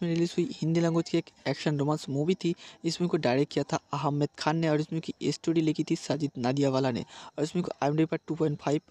में रिलीज हुई हिंदी लैंग्वेज की एक एक्शन रोमांस मूवी थी इसमें को डायरेक्ट किया था अहमद खान ने और इसमें की स्टोरी लिखी थी साजिद नादियावाला ने और इसमें को आई पर टू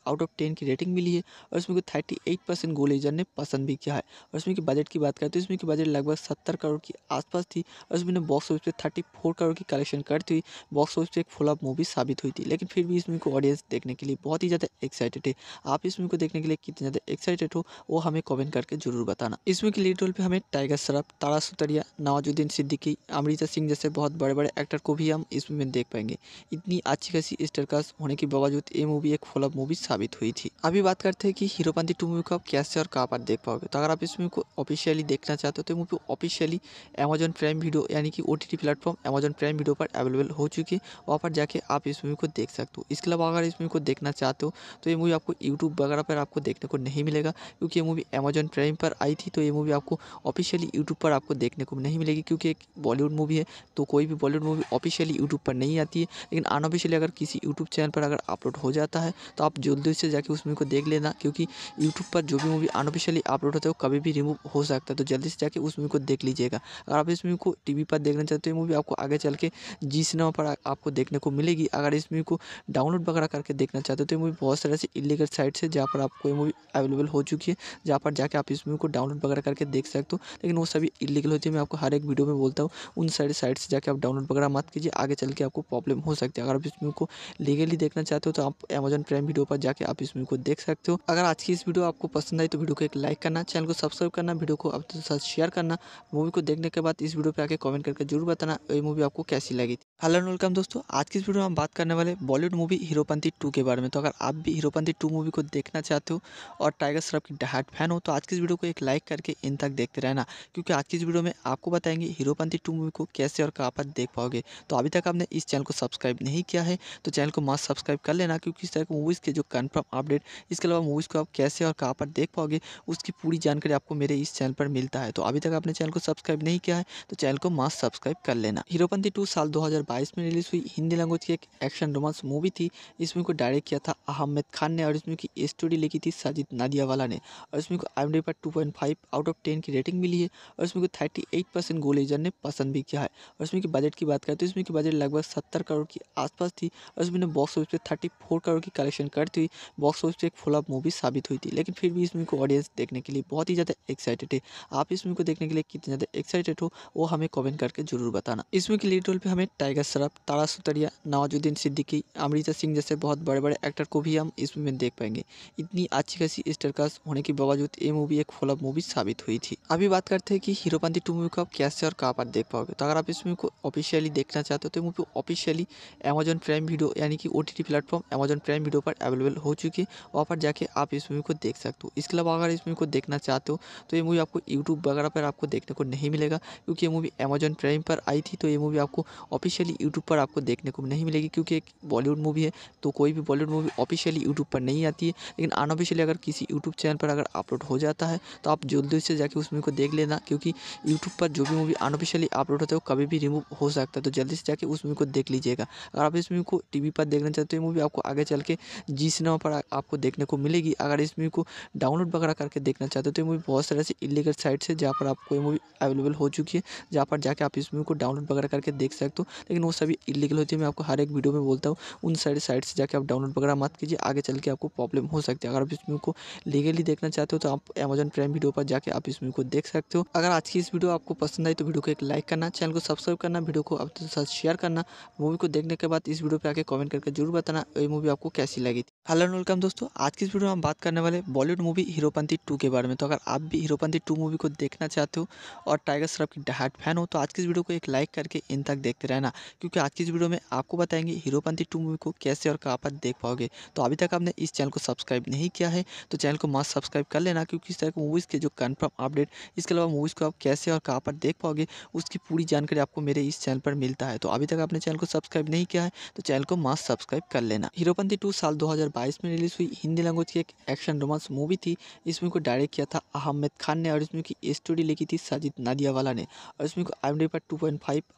आउट ऑफ टेन की रेटिंग मिली है है और इसमें को थर्टी एट परसेंट एजर ने पसंद भी किया है और इसमें की बजट की बात करें तो इसमें की बजट लगभग सत्तर करोड़ के आसपास थी और इसमें बॉक्स ऑफिस पे थर्टी फोर करोड़ की कलेक्शन करती हुई बॉक्स ऑफिस पे एक फ्लॉप मूवी साबित हुई थी लेकिन फिर भी इसमें को ऑडियंस देखने के लिए बहुत ही ज़्यादा एक्साइटेड है आप इसमें को देखने के लिए कितने ज़्यादा एक्साइटेड हो वो हमें कॉमेंट करके जरूर बताना इसमें की लीड रोल पर हमें टाइगर श्रॉफ तारा सुतरिया नवाजुद्दीन सिद्दीकी अमृता सिंह जैसे बहुत बड़े बड़े एक्टर को भी हम इसमें देख पाएंगे इतनी अच्छी खासी स्टरकास्ट होने के बावजूद ये मूवी एक फ्लॉप मूवी साबित हुई थी अभी बात कर करते थे कि पानी टू मूवी को आप कैसे और कहाँ पर देख पाओगे तो अगर आप इस मूवी को ऑफिशियली देखना चाहते हो तो movie officially Amazon Prime Video यानी कि O T T platform Amazon Prime Video पर अवेलेबल हो चुकी है वहाँ पर जाके आप इस मूवी को देख सकते हो इसके अलावा अगर इस मूवी को देखना चाहते हो तो ये मूवी आपको यूट्यूब वगैरह पर आपको देखने को नहीं मिलेगा क्योंकि ये मूवी अमेजन प्राइम पर आई थी तो ये मूवी आपको ऑफिशियली यूट्यूब पर आपको देखने को नहीं मिलेगी क्योंकि एक बॉलीवुड मूवी है तो कोई भी बॉलीवुड मूवी ऑफिशियली यूट्यूब पर नहीं आती है लेकिन अनऑफिशियली अगर किसी यूट्यूब चैनल पर अगर अपलोड हो जाता है तो आप जल्दी से जाके उस मूवी को देख ले लेना क्योंकि यूट्यूब पर जो भी मूवी अनऑफिशियली अपलोड होता है वो कभी भी रिमूव हो सकता है तो जल्दी से जाके उस मूवी को देख लीजिएगा अगर आप इस मूवी को टी पर देखना चाहते हो मूवी आपको आगे चल के जी सिनेमा पर आपको देखने को मिलेगी अगर इस मूवी को डाउनलोड वगैरह करके देखना चाहते हो तो ये मूवी बहुत सारे ऐसी इलीगल साइट्स है जहाँ पर आपको ये मूवी अवेलेबल हो चुकी है जहाँ पर जाके आप इस मूवी को डाउनलोड वगैरह करके देख सकते हो लेकिन वो सभी इलीगल होती है मैं आपको हर एक वीडियो में बोलता हूँ उन सारी साइट से जाकर आप डाउनलोड वगैरह मत कीजिए आगे चल के आपको प्रॉब्लम हो सकती है अगर आप इस मूवी को लीगली देखना चाहते हो तो आप अमेजन प्राइम वीडियो पर जाके आप इस मूवी को देख सकते हो सकते हो अगर आज की इस वीडियो आपको पसंद आई तो वीडियो को एक लाइक करना चैनल को सब्सक्राइब करना वीडियो को अपने साथ शेयर करना मूवी को देखने के बाद इस वीडियो पर आके कॉमेंट करके जरूर बताना ये मूवी आपको कैसी लगी हेलो एंड वेलकम दोस्तों आज की इस वीडियो में हम बात करने वाले बॉलीवुड मूवी हीरोपंथी टू के बारे में तो अगर आप भी हीरोपंथी टू मूवी को देखना चाहते हो और टाइगर श्रॉफ की डहाट फैन हो तो आज की इस वीडियो को एक लाइक करके इन तक देखते रहना क्योंकि आज की इस वीडियो में आपको बताएंगे हीरोपंथी टू मूवी को कैसे और कहाँ पर देख पाओगे तो अभी तक आपने इस चैनल को सब्सक्राइब नहीं किया है तो चैनल को मस्त सब्सक्राइब कर लेना क्योंकि इस तरह की मूवीज़ के जो कन्फर्म अपडेट इसके अलावा मूवीज़ को आप कैसे और कहाँ पर देख पाओगे उसकी पूरी जानकारी आपको मेरे इस चैनल पर मिलता है तो अभी तक आपने चैनल को सब्सक्राइब नहीं किया है तो चैनल को मस्त सब्सक्राइब कर लेना हीरोपंथी टू साल दो 2022 में रिलीज़ हुई हिंदी लैंग्वेज की एक एक्शन रोमांस मूवी थी इस मूवी को डायरेक्ट किया था अहमद खान ने और इस मूवी की स्टोरी लिखी थी साजिद नादियावाला ने और इसमें को आई पर 2.5 आउट ऑफ 10 की रेटिंग मिली है और इसमें मूवी को 38 परसेंट गोलेजर ने पसंद भी किया है और इसमें की बजट की बात करें तो इसमें की बजट लगभग सत्तर करोड़ के आसपास थी और इसमें बॉक्स ऑफिस पर थर्टी करोड़ की कलेक्शन करती हुई बॉक्स ऑफिस पर एक फ्लॉप मूवी साबित हुई थी लेकिन फिर भी इस मूवी को ऑडियंस देखने के लिए बहुत ही ज़्यादा एक्साइटेड है आप इस मूवी को देखने के लिए कितने ज़्यादा एक्साइटेड हो वो हमें कॉमेंट करके जरूर बताना इसमें के लीड रोल पर हमें टाइगर के सरफ तारा सुतरिया नवाजुद्दीन सिद्दीकी अमृता सिंह जैसे बहुत बड़े बड़े एक्टर को भी हम इस मूवी में देख पाएंगे इतनी अच्छी खासी स्टरकास्ट होने के बावजूद ये मूवी एक फ्लॉप मूवी साबित हुई थी अभी बात करते हैं कि हीरोपंथी टू मूवी को आप कैसे और कहाँ पर देख पाओगे तो अगर आप इस मूवी को ऑफिशियली देखना चाहते हो तो movie officially Amazon Prime Video यानी कि O T platform Amazon Prime Video पर अवेलेबल हो चुकी है वहाँ पर जाके आप इस मूवी को देख सकते हो इसके अलावा अगर इस मूवी को देखना चाहते हो तो ये मूवी आपको यूट्यूब वगैरह पर आपको देखने को नहीं मिलेगा क्योंकि ये मूवी अमेजन प्राइम पर आई थी तो ये मूवी आपको ऑफिशियली ऑफिशियली यूट्यूब पर आपको देखने को नहीं मिलेगी क्योंकि एक बॉलीवुड मूवी है तो कोई भी बॉलीवुड मूवी ऑफिशियली यूट्यूब पर नहीं आती है लेकिन अनऑफिशियली अगर किसी यूट्यूब चैनल पर अगर अपलोड हो जाता है तो आप जल्दी से जाकर उस मूवी को देख लेना क्योंकि यूट्यूब पर जो भी मूवी अनऑफिशियली अपलोड होता है वो कभी भी रिमूव हो सकता है तो जल्दी से जाकर उस मूवी को देख लीजिएगा अगर आप इस मूवी को टी पर देखना चाहते हो मूवी आपको आगे चल के जी सिनेमा पर आपको देखने को मिलेगी अगर इस मूवी को डाउनलोड वगैरह करके देखना चाहते हो तो ये मूवी बहुत सारे ऐसी इलीगल साइट्स है जहाँ पर आपको ये मूवी अवेलेबल हो चुकी है जहाँ पर जाके आप इस मूवी को डाउनलोड वगैरह करके देख सकते हो लेकिन लेकिन वो सभी इलीगल होती है मैं आपको हर एक वीडियो में बोलता हूँ उन सारी साइट से जाकर आप डाउनलोड वगैरह मत कीजिए आगे चल के आपको प्रॉब्लम हो सकती है अगर आप इस मूवी को लीगली देखना चाहते हो तो आप अमेजन प्राइम वीडियो पर जाकर आप इस मूवी को देख सकते हो अगर आज की इस वीडियो आपको पसंद आई तो वीडियो को एक लाइक करना चैनल को सब्सक्राइब करना वीडियो को आप साथ शेयर करना मूवी को देखने के बाद इस वीडियो पर आके कॉमेंट करके जरूर बताना ये मूवी आपको कैसी लगी थी हेलो वेलकम दोस्तों आज की इस वीडियो में हम बात करने वाले बॉलीवुड मूवी हीरोपंथी टू के बारे में तो अगर आप भी हीरोपंथी टू मूवी को देखना चाहते हो और टाइगर श्रॉफ की डहाट फैन हो तो आज की इस वीडियो को एक लाइक करके इन तक देखते रहना क्योंकि आज की इस वीडियो में आपको बताएंगे हीरोपंथी टू मूवी को कैसे और कहाँ पर देख पाओगे तो अभी तक आपने इस चैनल को सब्सक्राइब नहीं किया है तो चैनल को मास्ट सब्सक्राइब कर लेना क्योंकि इस तरह की मूवीज़ के जो कन्फर्म अपडेट इसके अलावा मूवीज़ को आप कैसे और कहाँ पर देख पाओगे उसकी पूरी जानकारी आपको मेरे इस चैनल पर मिलता है तो अभी तक आपने चैनल को सब्सक्राइब नहीं किया है तो चैनल को मास्ट सब्सक्राइब कर लेना हीरोपंथी टू साल दो में रिलीज हुई हिंदी लैंग्वेज की एक एक्शन रोमांस मूवी थी इस मूवी को डायरेक्ट किया था अहमद खान ने और इसमें की स्टोरी लिखी थी साजिद नादियावाला ने और इसमें को आई पर टू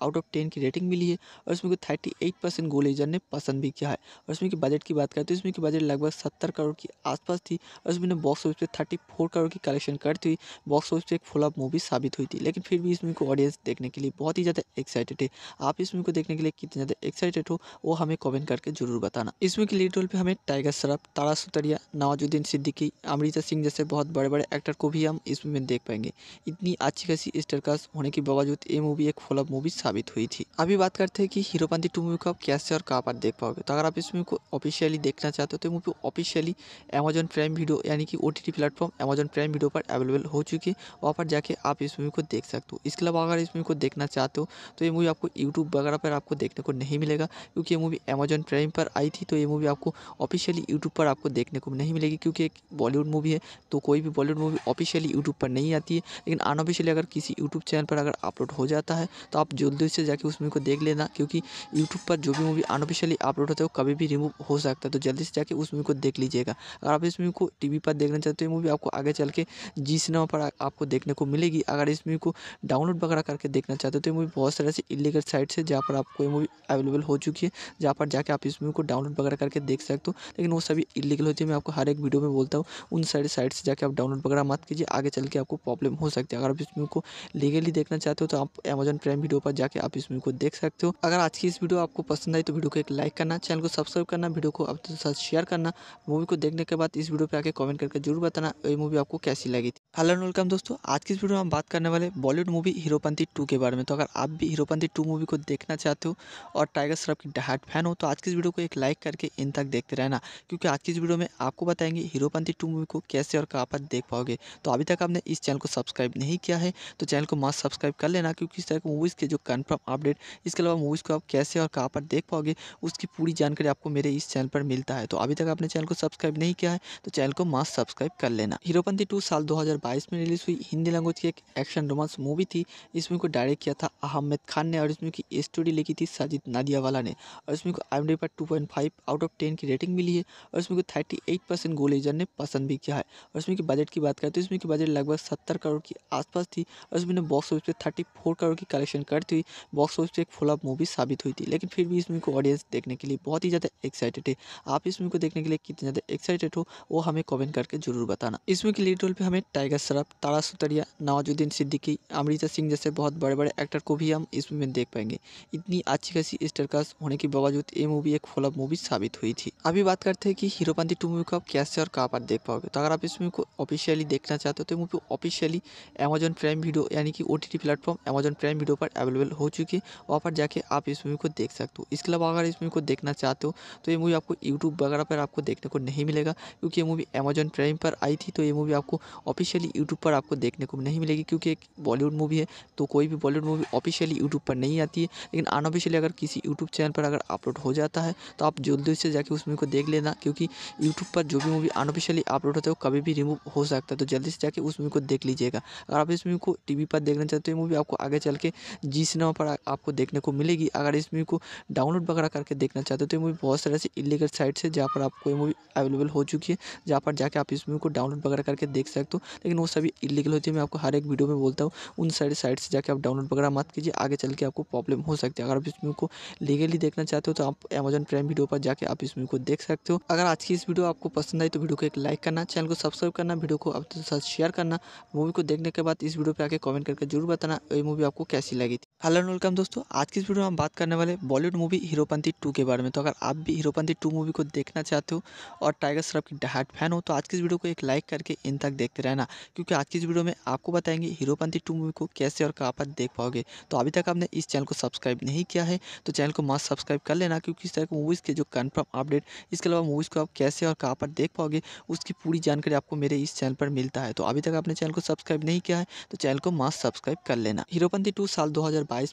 आउट ऑफ टेन की रेटिंग मिली है है और इसमें को थर्टी एट परसेंट गोलेजर ने पसंद भी किया है और इसमें की बजट की बात करें तो इसमें की बजट लगभग सत्तर करोड़ के आसपास थी और इसमें बॉक्स ऑफिस पे थर्टी फोर करोड़ की कलेक्शन करती हुई बॉक्स ऑफिस पे एक फ्लॉप मूवी साबित हुई थी लेकिन फिर भी इसमें को ऑडियंस देखने के लिए बहुत ही ज़्यादा एक्साइटेड है आप इसमें को देखने के लिए कितने ज़्यादा एक्साइटेड हो वो हमें कॉमेंट करके जरूर बताना इसमें की लीड रोल पर हमें टाइगर श्रॉफ तारा सुतरिया नवाजुद्दीन सिद्दीकी अमृता सिंह जैसे बहुत बड़े बड़े एक्टर को भी हम इसमें देख पाएंगे इतनी अच्छी खासी स्टरकास्ट होने के बावजूद ये मूवी एक फ्लॉप मूवी साबित हुई थी अभी बात करते हैं कि हीरोपंथी टू मूवी को आप कैसे और कहाँ पर देख पाओगे तो अगर आप इस मूवी को ऑफिशियली देखना चाहते हो तो movie officially Amazon Prime Video यानी कि O T T platform Amazon Prime Video पर अवेलेबल हो चुकी है वहाँ पर जाके आप इस मूवी को देख सकते हो इसके अलावा अगर इस मूवी को देखना चाहते हो तो ये मूवी आपको यूट्यूब वगैरह पर आपको देखने को नहीं मिलेगा क्योंकि ये मूवी अमेजन प्राइम पर आई थी तो ये मूवी आपको ऑफिशियली यूट्यूब पर आपको देखने को नहीं मिलेगी क्योंकि एक बॉलीवुड मूवी है तो कोई भी बॉलीवुड मूवी ऑफिशियली यूट्यूब पर नहीं आती है लेकिन अनऑफिशियली अगर किसी यूट्यूब चैनल पर अगर अपलोड हो जाता है तो आप जल्दी से जाके उस मूवी को देख ले लेना क्योंकि यूट्यूब पर जो भी मूवी अनऑफिशियली अपलोड होता है वो कभी भी रिमूव हो सकता है तो जल्दी से जाके उस मूवी को देख लीजिएगा अगर आप इस मूवी को टी पर देखना चाहते हो मूवी आपको आगे चल के जी सिनेमा पर आपको देखने को मिलेगी अगर इस मूवी को डाउनलोड वगैरह करके देखना चाहते हो तो मूवी बहुत सारे से इलीगल साइट्स है जहाँ पर आपको ये मूवी अवेलेबल हो चुकी है जहाँ पर जाके आप इस मूवी को डाउनलोड वगैरह करके देख सकते हो लेकिन वो सभी इलीगल होती है मैं आपको हर एक वीडियो में बोलता हूँ उन सारे साइट से जाके आप डाउनलोड वगैरह मत कीजिए आगे चल के आपको प्रॉब्लम हो सकती है अगर आप इस मूवी को लीगली देखना चाहते हो तो आप अमेजन प्राइम वीडियो पर जाके आप इस मूवी को देख सकते हो सकते हो अगर आज की इस वीडियो आपको पसंद आई तो वीडियो को एक लाइक करना चैनल को सब्सक्राइब करना वीडियो को अपने साथ शेयर करना मूवी को देखने के बाद इस वीडियो पर आके कमेंट करके जरूर बताना ये मूवी आपको कैसी लगी थी हेलो वेलकम दोस्तों आज की इस वीडियो में हम बात करने वाले बॉलीवुड मूवी हीरोपंथी टू के बारे में तो अगर आप भी हीरोपंथी टू मूवी को देखना चाहते हो और टाइगर श्रॉफ की डहाट फैन हो तो आज की इस वीडियो को एक लाइक करके इन तक देखते रहना क्योंकि आज की इस वीडियो में आपको बताएंगे हीरोपंथी टू मूवी को कैसे और कहाँ पर देख पाओगे तो अभी तक आपने इस चैनल को सब्सक्राइब नहीं किया है तो चैनल को मस्ट सब्सक्राइब कर लेना क्योंकि इस तरह की मूवीज़ के जो कन्फर्म अपडेट इसके अलावा मूवीज़ को आप कैसे और कहाँ पर देख पाओगे उसकी पूरी जानकारी आपको मेरे इस चैनल पर मिलता है तो अभी तक आपने चैनल को सब्सक्राइब नहीं किया है तो चैनल को मास्ट सब्सक्राइब कर लेना हीरोपंथी टू साल दो में रिलीज हुई हिंदी लैंग्वेज की एक एक्शन रोमांस मूवी थी इस मूवी को डायरेक्ट किया था अहमद खान ने और इसमें की स्टोरी लिखी थी साजिद नादियावाला ने और इसमें को आई पर टू आउट ऑफ टेन की रेटिंग मिली है और इस मूवी को थर्टी गोलेजर ने पसंद भी किया है और इसमें की बजट की बात करें तो इसमें की बजट लगभग सत्तर करोड़ के आसपास थी और इसमें बॉक्स ऑफिस पे थर्टी करोड़ की कलेक्शन करती हुई बॉक्स ऑफिस पे एक फुला फ्लॉप मूवी साबित हुई थी लेकिन फिर भी इस मूवी को ऑडियंस देखने के लिए बहुत ही ज़्यादा एक्साइटेड है आप इस मूवी को देखने के लिए कितने ज़्यादा एक्साइटेड हो वो हमें कमेंट करके जरूर बताना इस मूवी के लीड रोल पर हमें टाइगर श्रॉफ तारा सुतरिया नवाजुद्दीन सिद्दीकी अमृता सिंह जैसे बहुत बड़े बड़े एक्टर को भी हम इस मूवी में देख पाएंगे इतनी अच्छी खासी स्टरकास्ट होने के बावजूद ये मूवी एक फ्लॉप मूवी साबित हुई थी अभी बात करते हैं कि हीरोपंथी टू मूवी को आप कैसे और कहाँ पर देख पाओगे तो अगर आप इस मूवी को ऑफिशियली देखना चाहते हो तो movie officially Amazon Prime Video यानी कि O T platform Amazon Prime Video पर अवेलेबल हो चुकी है वहाँ पर जाकर जाके आप इस मूवी को देख सकते हो इसके अलावा अगर इस मूवी को देखना चाहते हो तो ये मूवी आपको यूट्यूब वगैरह पर आपको देखने को नहीं मिलेगा क्योंकि ये मूवी अमेजन प्राइम पर आई थी तो ये मूवी आपको ऑफिशियली यूट्यूब पर आपको देखने को नहीं मिलेगी क्योंकि एक बॉलीवुड मूवी है तो कोई भी बॉलीवुड मूवी ऑफिशियली यूट्यूब पर नहीं आती है लेकिन अनऑफिशियली अगर किसी यूट्यूब चैनल पर अगर अपलोड हो जाता है तो आप जल्दी से जाके उस मूवी को देख लेना क्योंकि यूट्यूब पर जो भी मूवी अनऑफिशियली अपलोड होता है वो कभी भी रिमूव हो सकता है तो जल्दी से जाके उस मूवी को देख लीजिएगा अगर आप इस मूवी को टी पर देखना चाहते हो तो मूवी आपको आगे चल के जी सिनेमा पर आपको देखने को मिलेगी अगर इस मूवी को डाउनलोड वगैरह करके देखना चाहते हो तो ये मूवी बहुत सारे ऐसी इलीगल साइट्स है जहाँ पर आपको ये मूवी अवेलेबल हो चुकी है जहाँ पर जाके आप इस मूवी को डाउनलोड वगैरह करके देख सकते हो लेकिन वो सभी इलीगल होती है मैं आपको हर एक वीडियो में बोलता हूँ उन सारे साइट से जाके आप डाउनलोड वगैरह मत कीजिए आगे चल के आपको प्रॉब्लम हो सकती है अगर आप इस मूवी को लीगली देखना चाहते हो तो आप अमेजन प्राइम वीडियो पर जाके आप इस मूवी को देख सकते हो अगर आज की इस वीडियो आपको पसंद आई तो वीडियो को एक लाइक करना चैनल को सब्सक्राइब करना वीडियो को आप साथ शेयर करना मूवी को देखने के बाद इस वीडियो पर आके कॉमेंट करके जरूर बताना ये मूवी आपको कैसी लगी थी हेलो वेलकम दोस्तों आज की इस वीडियो में हम बात करने वाले बॉलीवुड मूवी हीरोपंथी टू के बारे में तो अगर आप भी हीरोपंथी टू मूवी को देखना चाहते हो और टाइगर श्रॉफ की डहाट फैन हो तो आज की इस वीडियो को एक लाइक करके इन तक देखते रहना क्योंकि आज की इस वीडियो में आपको बताएंगे हीरोपंथी टू मूवी को कैसे और कहाँ पर देख पाओगे तो अभी तक आपने इस चैनल को सब्सक्राइब नहीं किया है तो चैनल को मस्त सब्सक्राइब कर लेना क्योंकि इस तरह की मूवीज़ के जो कन्फर्म अपडेट इसके अलावा मूवीज़ को आप कैसे और कहाँ पर देख पाओगे उसकी पूरी जानकारी आपको मेरे इस चैनल पर मिलता है तो अभी तक आपने चैनल को सब्सक्राइब नहीं किया है तो चैनल को मस्त सब्सक्राइब कर लेना हीरोपंथी टू साल दो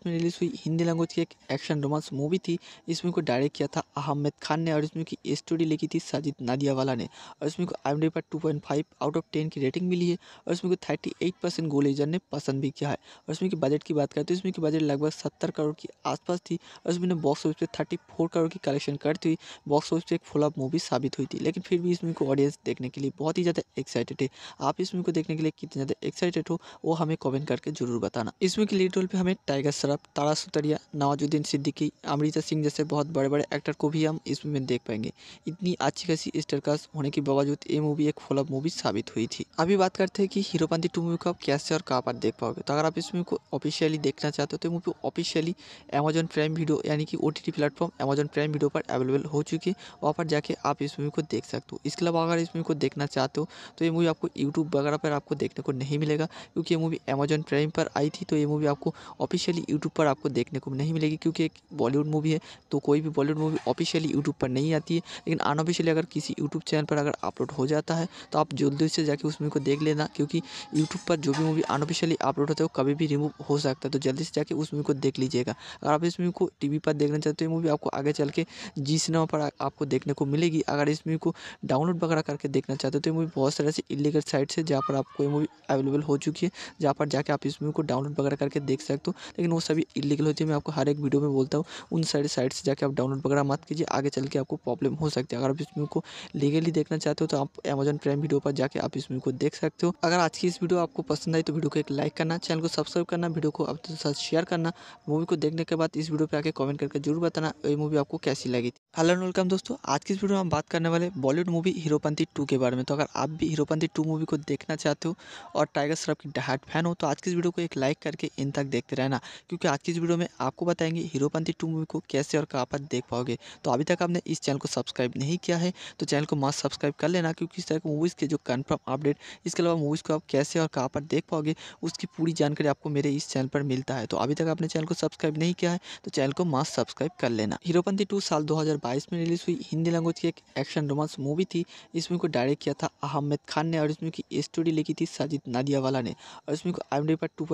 में रिलीज़ हुई हिंदी लैंग्वेज की एक एक्शन रोमांस मूवी थी इसमें को डायरेक्ट किया था अहमद खान ने और इसमें की स्टोरी लिखी थी साजिद नादियावाला ने और इसमें को आई एम पर two point five out of ten की रेटिंग मिली है और इसमें को थर्टी एट परसेंट गोलेजर ने पसंद भी किया है और इसमें की बजट की बात करें तो इसमें की बजट लगभग सत्तर करोड़ के आसपास थी और इसमें बॉक्स ऑफिस पर थर्टी करोड़ की कलेक्शन करती हुई बॉक्स ऑफिस पर एक फुलअप मूवी साबित हुई थी लेकिन फिर भी इसमें को ऑडियंस देखने के लिए बहुत ही ज़्यादा एक्साइटेड है आप इसमें को देखने के लिए कितने ज़्यादा एक्साइटेड हो वो हमें कमेंट करके जरूर बताना इसमें की लीड रोल पर हमें टाइगर श्रॉफ तारा सुतरिया नवाजुद्दीन सिद्दीकी अमृता सिंह जैसे बहुत बड़े बड़े एक्टर को भी हम इसमें देख पाएंगे इतनी अच्छी खासी स्टरकास्ट होने के बावजूद ये मूवी एक फ्लॉप मूवी साबित हुई थी अभी बात करते हैं कि हीरोपंथी टू मूवी को आप कैसे और कहाँ पर देख पाओगे तो अगर आप इस मूवी को ऑफिशियली देखना चाहते हो तो movie officially Amazon Prime Video यानी कि O platform Amazon Prime Video पर अवेलेबल हो चुकी है वहाँ पर जाके आप इस मूवी को देख सकते हो इसके अलावा अगर इस मूवी को देखना चाहते हो तो ये मूवी आपको यूट्यूब वगैरह पर आपको देखने को नहीं मिलेगा क्योंकि ये मूवी अमेजन प्राइम पर आई थी तो ये मूवी आपको ऑफिशियली यूट्यूब पर आपको देखने को नहीं मिलेगी क्योंकि एक बॉलीवुड मूवी है तो कोई भी बॉलीवुड मूवी ऑफिशियली यूट्यूब पर नहीं आती है लेकिन अनऑफिशियली अगर किसी यूट्यूब चैनल पर अगर अपलोड हो जाता है तो आप जल्दी से जाकर उस मूवी को देख लेना क्योंकि यूट्यूब पर जो भी मूवी अनऑफिशियली अपलोड होता है वो कभी भी रिमूव हो सकता है तो जल्दी से जाकर उस मूवी को देख लीजिएगा अगर आप इस मूवी को टी पर देखना चाहते हो मूवी आपको आगे चल के जी सिनेमा पर आपको देखने को मिलेगी अगर इस मूवी को डाउनलोड वगैरह करके देखना चाहते हो तो ये मूवी बहुत सारे ऐसी इलीगल साइट्स है जहाँ पर आपको ये मूवी अवेलेबल हो चुकी है जहाँ पर जाके आप इस मूवी को डाउनलोड वगैरह करके देख सकते हो लेकिन वो सभी इलीगल होती है मैं आपको आपको हर एक वीडियो में बोलता हूँ उन सारे साइट से जाके आप डाउनलोड वगैरह मत कीजिए आगे चल के आपको प्रॉब्लम हो सकती है अगर आप इस मूवी को लीगली देखना चाहते हो तो आप अमेजन प्राइम वीडियो पर जाकर आप इस मूवी को देख सकते हो अगर आज की इस वीडियो आपको पसंद आई तो वीडियो को एक लाइक करना चैनल को सब्सक्राइब करना वीडियो को आपके साथ शेयर करना मूवी को देखने के बाद इस वीडियो पर आके कॉमेंट करके जरूर बताना ये मूवी आपको कैसी लगी थी हेलो वेलकम दोस्तों आज की इस वीडियो में हम बात करने वाले बॉलीवुड मूवी हीरोपंथी टू के बारे में तो अगर आप भी हीरोपंथी टू मूवी को देखना चाहते हो और टाइगर श्रॉफ की डहाट फैन हो तो आज की इस वीडियो को एक लाइक करके इन तक देखते रहना क्योंकि आज की इस वीडियो में आप आपको बताएंगे हीरोपंथी टू मूवी को कैसे और कहाँ पर देख पाओगे तो अभी तक आपने इस चैनल को सब्सक्राइब नहीं किया है तो चैनल को मास्क सब्सक्राइब कर लेना क्योंकि इस तरह की मूवीज़ के जो कन्फर्म अपडेट इसके अलावा मूवीज़ को आप कैसे और कहाँ पर देख पाओगे उसकी पूरी जानकारी आपको मेरे इस चैनल पर मिलता है तो अभी तक आपने चैनल को सब्सक्राइब नहीं किया है तो चैनल को मास्क सब्सक्राइब कर लेना हीरोपंथी टू साल दो में रिलीज हुई हिंदी लैंग्वेज की एक एक्शन रोमांस मूवी थी इस मूवी को डायरेक्ट किया था अहमद खान ने और इसमें की स्टोरी लिखी थी साजिद नादियावाला ने और इसमें को आई पर टू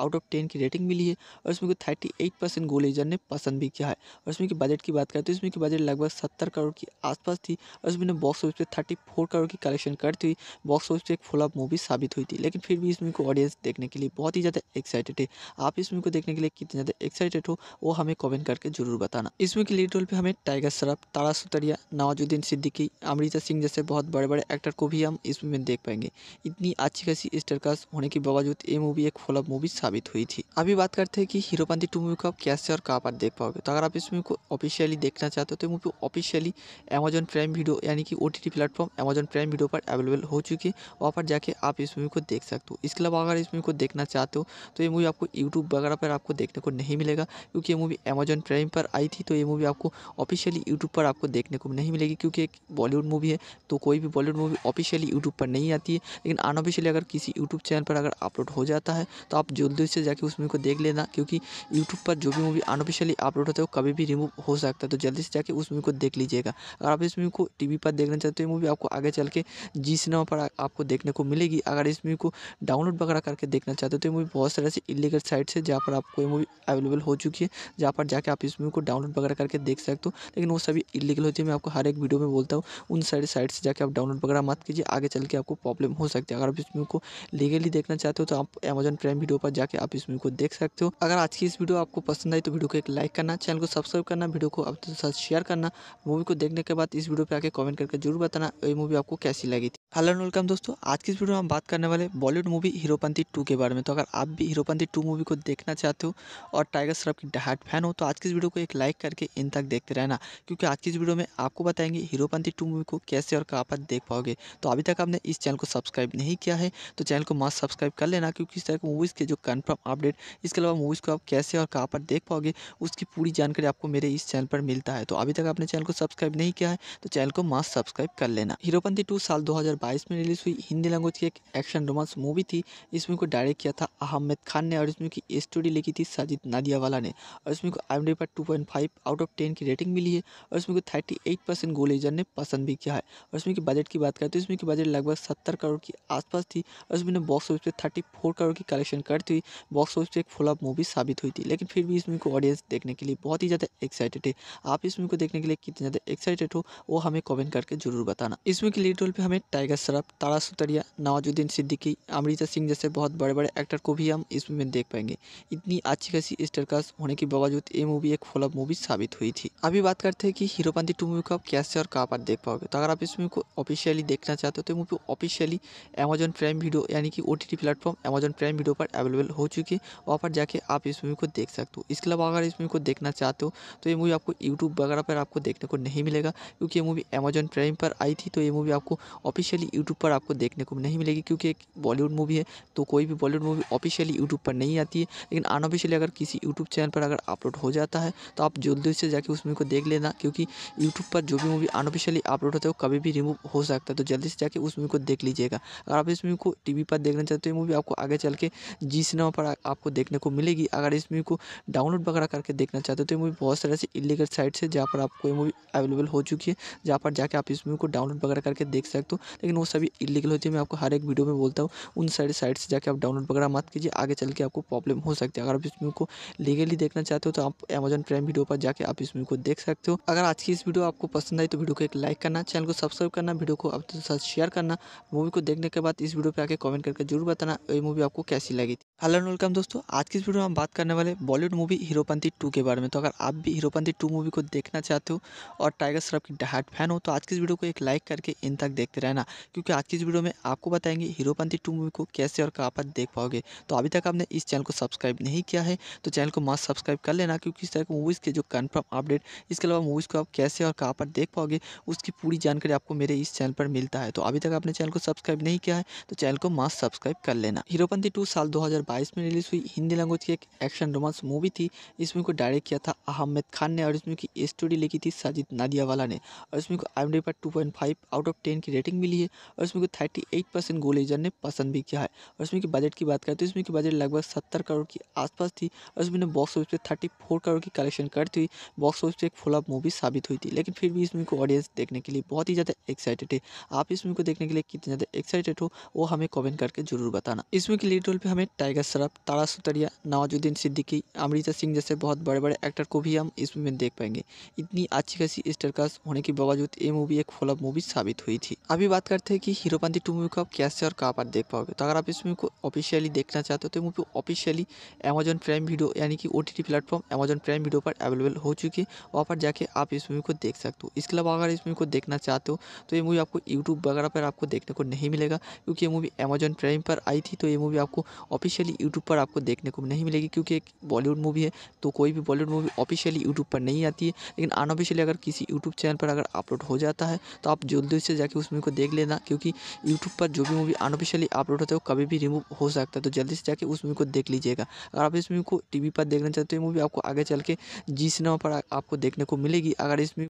आउट ऑफ टेन की रेटिंग मिली है और इसमें को थर्टी परसेंट गोल ईजर ने पसंद भी किया है और इसमें की बजट की बात करें तो इसमें की बजट लगभग सत्तर करोड़ के आसपास थी और इसमें बॉक्स ऑफिस पे थर्टी फोर करोड़ की कलेक्शन करती हुई बॉक्स ऑफिस पे एक फ्लॉप मूवी साबित हुई थी लेकिन फिर भी इसमें को ऑडियंस देखने के लिए बहुत ही ज़्यादा एक्साइटेड है आप इस मूवी को देखने के लिए कितने ज़्यादा एक्साइटेड हो वो हमें कमेंट करके जरूर बताना इसमें की लीड रोल पर हमें टाइगर श्रफ तारा सुतरिया नवाजुद्दीन सिद्दीकी अमृता सिंह जैसे बहुत बड़े बड़े एक्टर को भी हम इस मूवी में देख पाएंगे इतनी अच्छी खासी स्टरकास्ट होने के बावजूद ये मूवी एक फ्लॉप मूवी साबित हुई थी अभी बात करते हैं कि हीरोपंथी टू मूवी का आप कैसे और कहाँ पर देख पाओगे तो अगर आप इस मूवी को ऑफिशियली देखना चाहते हो तो movie officially Amazon Prime Video यानी कि O T T platform Amazon Prime Video पर अवेलेबल हो चुकी है वहाँ पर जाके आप इस मूवी को देख सकते हो इसके अलावा अगर इस मूवी को देखना चाहते हो तो ये मूवी आपको यूट्यूब वगैरह पर आपको देखने को नहीं मिलेगा क्योंकि ये मूवी अमेजन प्राइम पर आई थी तो ये मूवी आपको ऑफिशियली यूट्यूब पर आपको देखने को नहीं मिलेगी क्योंकि एक बॉलीवुड मूवी है तो कोई भी बॉलीवुड मूवी ऑफिशियली यूट्यूब पर नहीं आती है लेकिन अनऑफिशियली अगर किसी यूट्यूब चैनल पर अगर अपलोड हो जाता है तो आप जल्दी से जाके उस मूवी को देख लेना क्योंकि यूट्यूब पर जो भी मूवी अनऑफिशियली अपलोड होता है वो कभी भी रिमूव हो सकता है तो जल्दी से जाके उस मूवी को देख लीजिएगा अगर आप इस मूवी को टी पर देखना चाहते हो मूवी आपको आगे चल के जी सिनेमा पर आपको देखने को मिलेगी अगर इस मूवी को डाउनलोड वगैरह करके देखना चाहते हो तो मूवी बहुत सारे ऐसी इलीगल साइट्स है जहाँ पर आपको ये मूवी अवेलेबल हो चुकी है जहाँ पर जाके आप इस मूवी को डाउनलोड वगैरह करके देख सकते हो लेकिन वो सभी इलीगल होती है मैं आपको हर एक वीडियो में बोलता हूँ उन सारे साइट से जाके आप डाउनलोड वगैरह मत कीजिए आगे चल के आपको प्रॉब्लम हो सकती है अगर आप इस मूवी को लीगली देखना चाहते हो तो आप अमेजन प्राइम वीडियो पर जाके आप इस मूवी को देख सकते हो अगर आज की इस वीडियो आपको आपको पसंद आई तो वीडियो को एक लाइक करना चैनल को सब्सक्राइब करना वीडियो को आप साथ शेयर करना मूवी को देखने के बाद इस वीडियो पर आके कमेंट करके जरूर बताना ये मूवी आपको कैसी लगी थी हेलो एंड वेलकम दोस्तों आज की इस वीडियो में हम बात करने वाले बॉलीवुड मूवी हीरोपंथी टू के बारे में तो अगर आप भी हीरोपंथी टू मूवी को देखना चाहते हो और टाइगर श्रॉफ की डहाट फैन हो तो आज की इस वीडियो को एक लाइक करके इन तक देखते रहना क्योंकि आज की इस वीडियो में आपको बताएंगे हीरोपंथी टू मूवी को कैसे और कहाँ पर देख पाओगे तो अभी तक आपने इस चैनल को सब्सक्राइब नहीं किया है तो चैनल को मस्त सब्सक्राइब कर लेना क्योंकि इस तरह की मूवीज़ के जो कन्फर्म अपडेट इसके अलावा मूवीज़ को आप कैसे और कहाँ यहाँ पर देख पाओगे उसकी पूरी जानकारी आपको मेरे इस चैनल पर मिलता है तो अभी तक आपने चैनल को सब्सक्राइब नहीं किया है तो चैनल को मास्ट सब्सक्राइब कर लेना हीरोपंथी टू साल दो में रिलीज हुई हिंदी लैंग्वेज की एक एक्शन रोमांस मूवी थी इस मूवी को डायरेक्ट किया था अहमद खान ने और इसमें की स्टोरी लिखी थी साजिद नादियावाला ने और इसमें को आई डी पर टू आउट ऑफ टेन की रेटिंग मिली है और इसमें को थर्टी गोलेजर ने पसंद भी किया है और इसमें की बजट की बात करें तो इसमें की बजट लगभग सत्तर करोड़ की आसपास थी और इसमें बॉक्स ऑफिस पे थर्टी फोर करोड़ की कलेक्शन करती हुई बॉक्स ऑफिस पे एक फ्लॉप मूवी साबित हुई थी लेकिन फिर फिर भी इस मूवी को ऑडियंस देखने के लिए बहुत ही ज़्यादा एक्साइटेड है आप इस मूवी को देखने के लिए कितने ज़्यादा एक्साइटेड हो वो हमें कमेंट करके जरूर बताना इस मूवी के लीड रोल पर हमें टाइगर श्रॉफ तारा सुतरिया नवाजुद्दीन सिद्दीकी अमृता सिंह जैसे बहुत बड़े बड़े एक्टर को भी हम इस मूवी में देख पाएंगे इतनी अच्छी खासी स्टारकास्ट होने के बावजूद ये मूवी एक फ्लॉप मूवी साबित हुई थी अभी बात करते हैं कि हीरोपंथी टू मूवी को आप कैसे और कहाँ पर देख पाओगे तो अगर आप इस मूवी को ऑफिशियली देखना चाहते हो तो movie officially Amazon Prime Video यानी कि O T platform Amazon Prime Video पर अवेलेबल हो चुकी है वहाँ पर जाके आप इस मूवी को देख सकते सकते हो इसके अलावा अगर इस मूवी को देखना चाहते हो तो ये मूवी आपको यूट्यूब वगैरह पर आपको देखने को नहीं मिलेगा क्योंकि ये मूवी अमेजन प्राइम पर आई थी तो ये मूवी आपको ऑफिशियली यूट्यूब पर आपको देखने को नहीं मिलेगी क्योंकि एक बॉलीवुड मूवी है तो कोई भी बॉलीवुड मूवी ऑफिशियली यूट्यूब पर नहीं आती है लेकिन अनऑफिशियली अगर किसी यूट्यूब चैनल पर अगर अपलोड हो जाता है तो आप जल्दी से जाकर उस मूवी को देख लेना क्योंकि यूट्यूब पर जो भी मूवी अनऑफिशियली अपलोड होता है वो कभी भी रिमूव हो सकता है तो जल्दी से जाकर उस मूवी को देख लीजिएगा अगर आप इस मूवी को टी पर देखना चाहते हो ये मूवी आपको आगे चल के जी सिनेमा पर आपको देखने को मिलेगी अगर इस मूवी को डाउनलोड वगैरह करके देखना चाहते हो तो ये मूवी बहुत सारे ऐसे इलीगल साइट्स है जहाँ पर आपको ये मूवी अवेलेबल हो चुकी है जहाँ पर जाके आप इस मूवी को डाउनलोड वगैरह करके देख सकते हो लेकिन वो सभी इलीगल होती है मैं आपको हर एक वीडियो में बोलता हूँ उन सारी साइट से जाकर आप डाउनलोड वगैरह मत कीजिए आगे चल के आपको प्रॉब्लम हो सकती है अगर आप इस मूवी को लीगली देखना चाहते हो तो आप अमेजन प्राइम वीडियो पर जाकर आप इस मूवी को देख सकते हो अगर आज की इस वीडियो आपको पसंद आई तो वीडियो को एक लाइक करना चैनल को सब्सक्राइब करना वीडियो को आप साथ शेयर करना मूवी को देखने के बाद इस वीडियो पर आके कमेंट करके जरूर बताना ये मूवी आपको कैसी लगी थी हेलो वेलकम दोस्तों आज की इस वीडियो में हम बात करने वाले Bollywood favourite movie Heropanti two के बारे में तो अगर आप भी हीरोपंती टू मूवी को देखना चाहते हो और टाइगर श्रॉफ की डहाट फैन हो तो आज की इस वीडियो को एक लाइक करके इन तक देखते रहना क्योंकि आज की इस वीडियो में आपको बताएंगे हीरोपंती टू मूवी को कैसे और कहाँ पर देख पाओगे तो अभी तक आपने इस चैनल को सब्सक्राइब नहीं किया है तो चैनल को मस्त सब्सक्राइब कर लेना क्योंकि इस तरह की मूवीज़ के जो कन्फर्म अपडेट इसके अलावा मूवीज़ को आप कैसे और कहाँ पर देख पाओगे उसकी पूरी जानकारी आपको मेरे इस चैनल पर मिलता है तो अभी तक आपने चैनल को सब्सक्राइब नहीं किया है तो चैनल को मस्त सब्सक्राइब कर लेना हीरोपंथी टू साल दो में रिलीज़ हुई हिंदी लैंग्वेज की एक एक्शन रोमांस मूवी मूवी थी इस मूवी को डायरेक्ट किया था अहमद खान ने और इस मूवी की स्टोरी लिखी थी साजिद नादियावाला ने और इस मूवी को आई एम डी पर two point five out of ten की रेटिंग मिली है और इसमें को थर्टी एट परसेंट गोलेजर ने पसंद भी किया है और इसमें की बजट की बात करें तो इसमें की बजट लगभग सत्तर करोड़ के आसपास थी और इसमें बॉक्स ऑफिस पर थर्टी फोर करोड़ की कलेक्शन करती हुई बॉक्स ऑफिस पर एक फुल मूवी साबित हुई थी लेकिन फिर भी इस मूवी को ऑडियंस देखने के लिए बहुत ही ज़्यादा एक्साइटेड है आप इस मूवी को देखने के लिए कितने ज़्यादा एक्साइटेड हो वो हमें कमेंट करके जरूर बताना इसमें की लीड रोल पर हमें टाइगर श्रॉफ तारा सुतरिया नवाजुद्दीन सिद्दीकी अमृता सिंह जैसे बहुत बड़े बड़े एक्टर को भी हम इसमें देख पाएंगे इतनी अच्छी खासी स्टारकास्ट होने के बावजूद ये मूवी एक फॉलोअप मूवी साबित हुई थी अभी बात करते हैं कि हीरोपंथी टू मूवी को आप कैसे और कहाँ पर देख पाओगे तो अगर आप इस मूवी को ऑफिशियली देखना चाहते हो तो movie officially Amazon Prime Video यानी कि O T platform Amazon Prime Video पर अवेलेबल हो चुकी है वहाँ पर जाके आप इस मूवी को देख सकते हो इसके अलावा अगर इस मूवी को देखना चाहते हो तो ये मूवी आपको यूट्यूब वगैरह पर आपको देखने को नहीं मिलेगा क्योंकि ये मूवी अमेजन प्राइम पर आई थी तो ये मूवी आपको ऑफिशियली यूट्यूब पर आपको देखने को नहीं मिलेगी क्योंकि एक बॉलीवुड बॉलीवुड मूवी है तो कोई भी बॉलीवुड मूवी ऑफिशियली यूट्यूब पर नहीं आती है लेकिन अनऑफिशियली अगर किसी यूट्यूब चैनल पर अगर अपलोड हो जाता है तो आप जल्दी से जाकर उस मूवी को देख लेना क्योंकि यूट्यूब पर जो भी मूवी अनऑफिशियली अपलोड होता है वो कभी भी रिमूव हो सकता है तो जल्दी से जाकर उस मूवी को देख लीजिएगा अगर आप इस मूवी को टी पर देखना चाहते हो मूवी आपको आगे चल के जी सिनेमा पर आपको देखने को मिलेगी अगर इसमें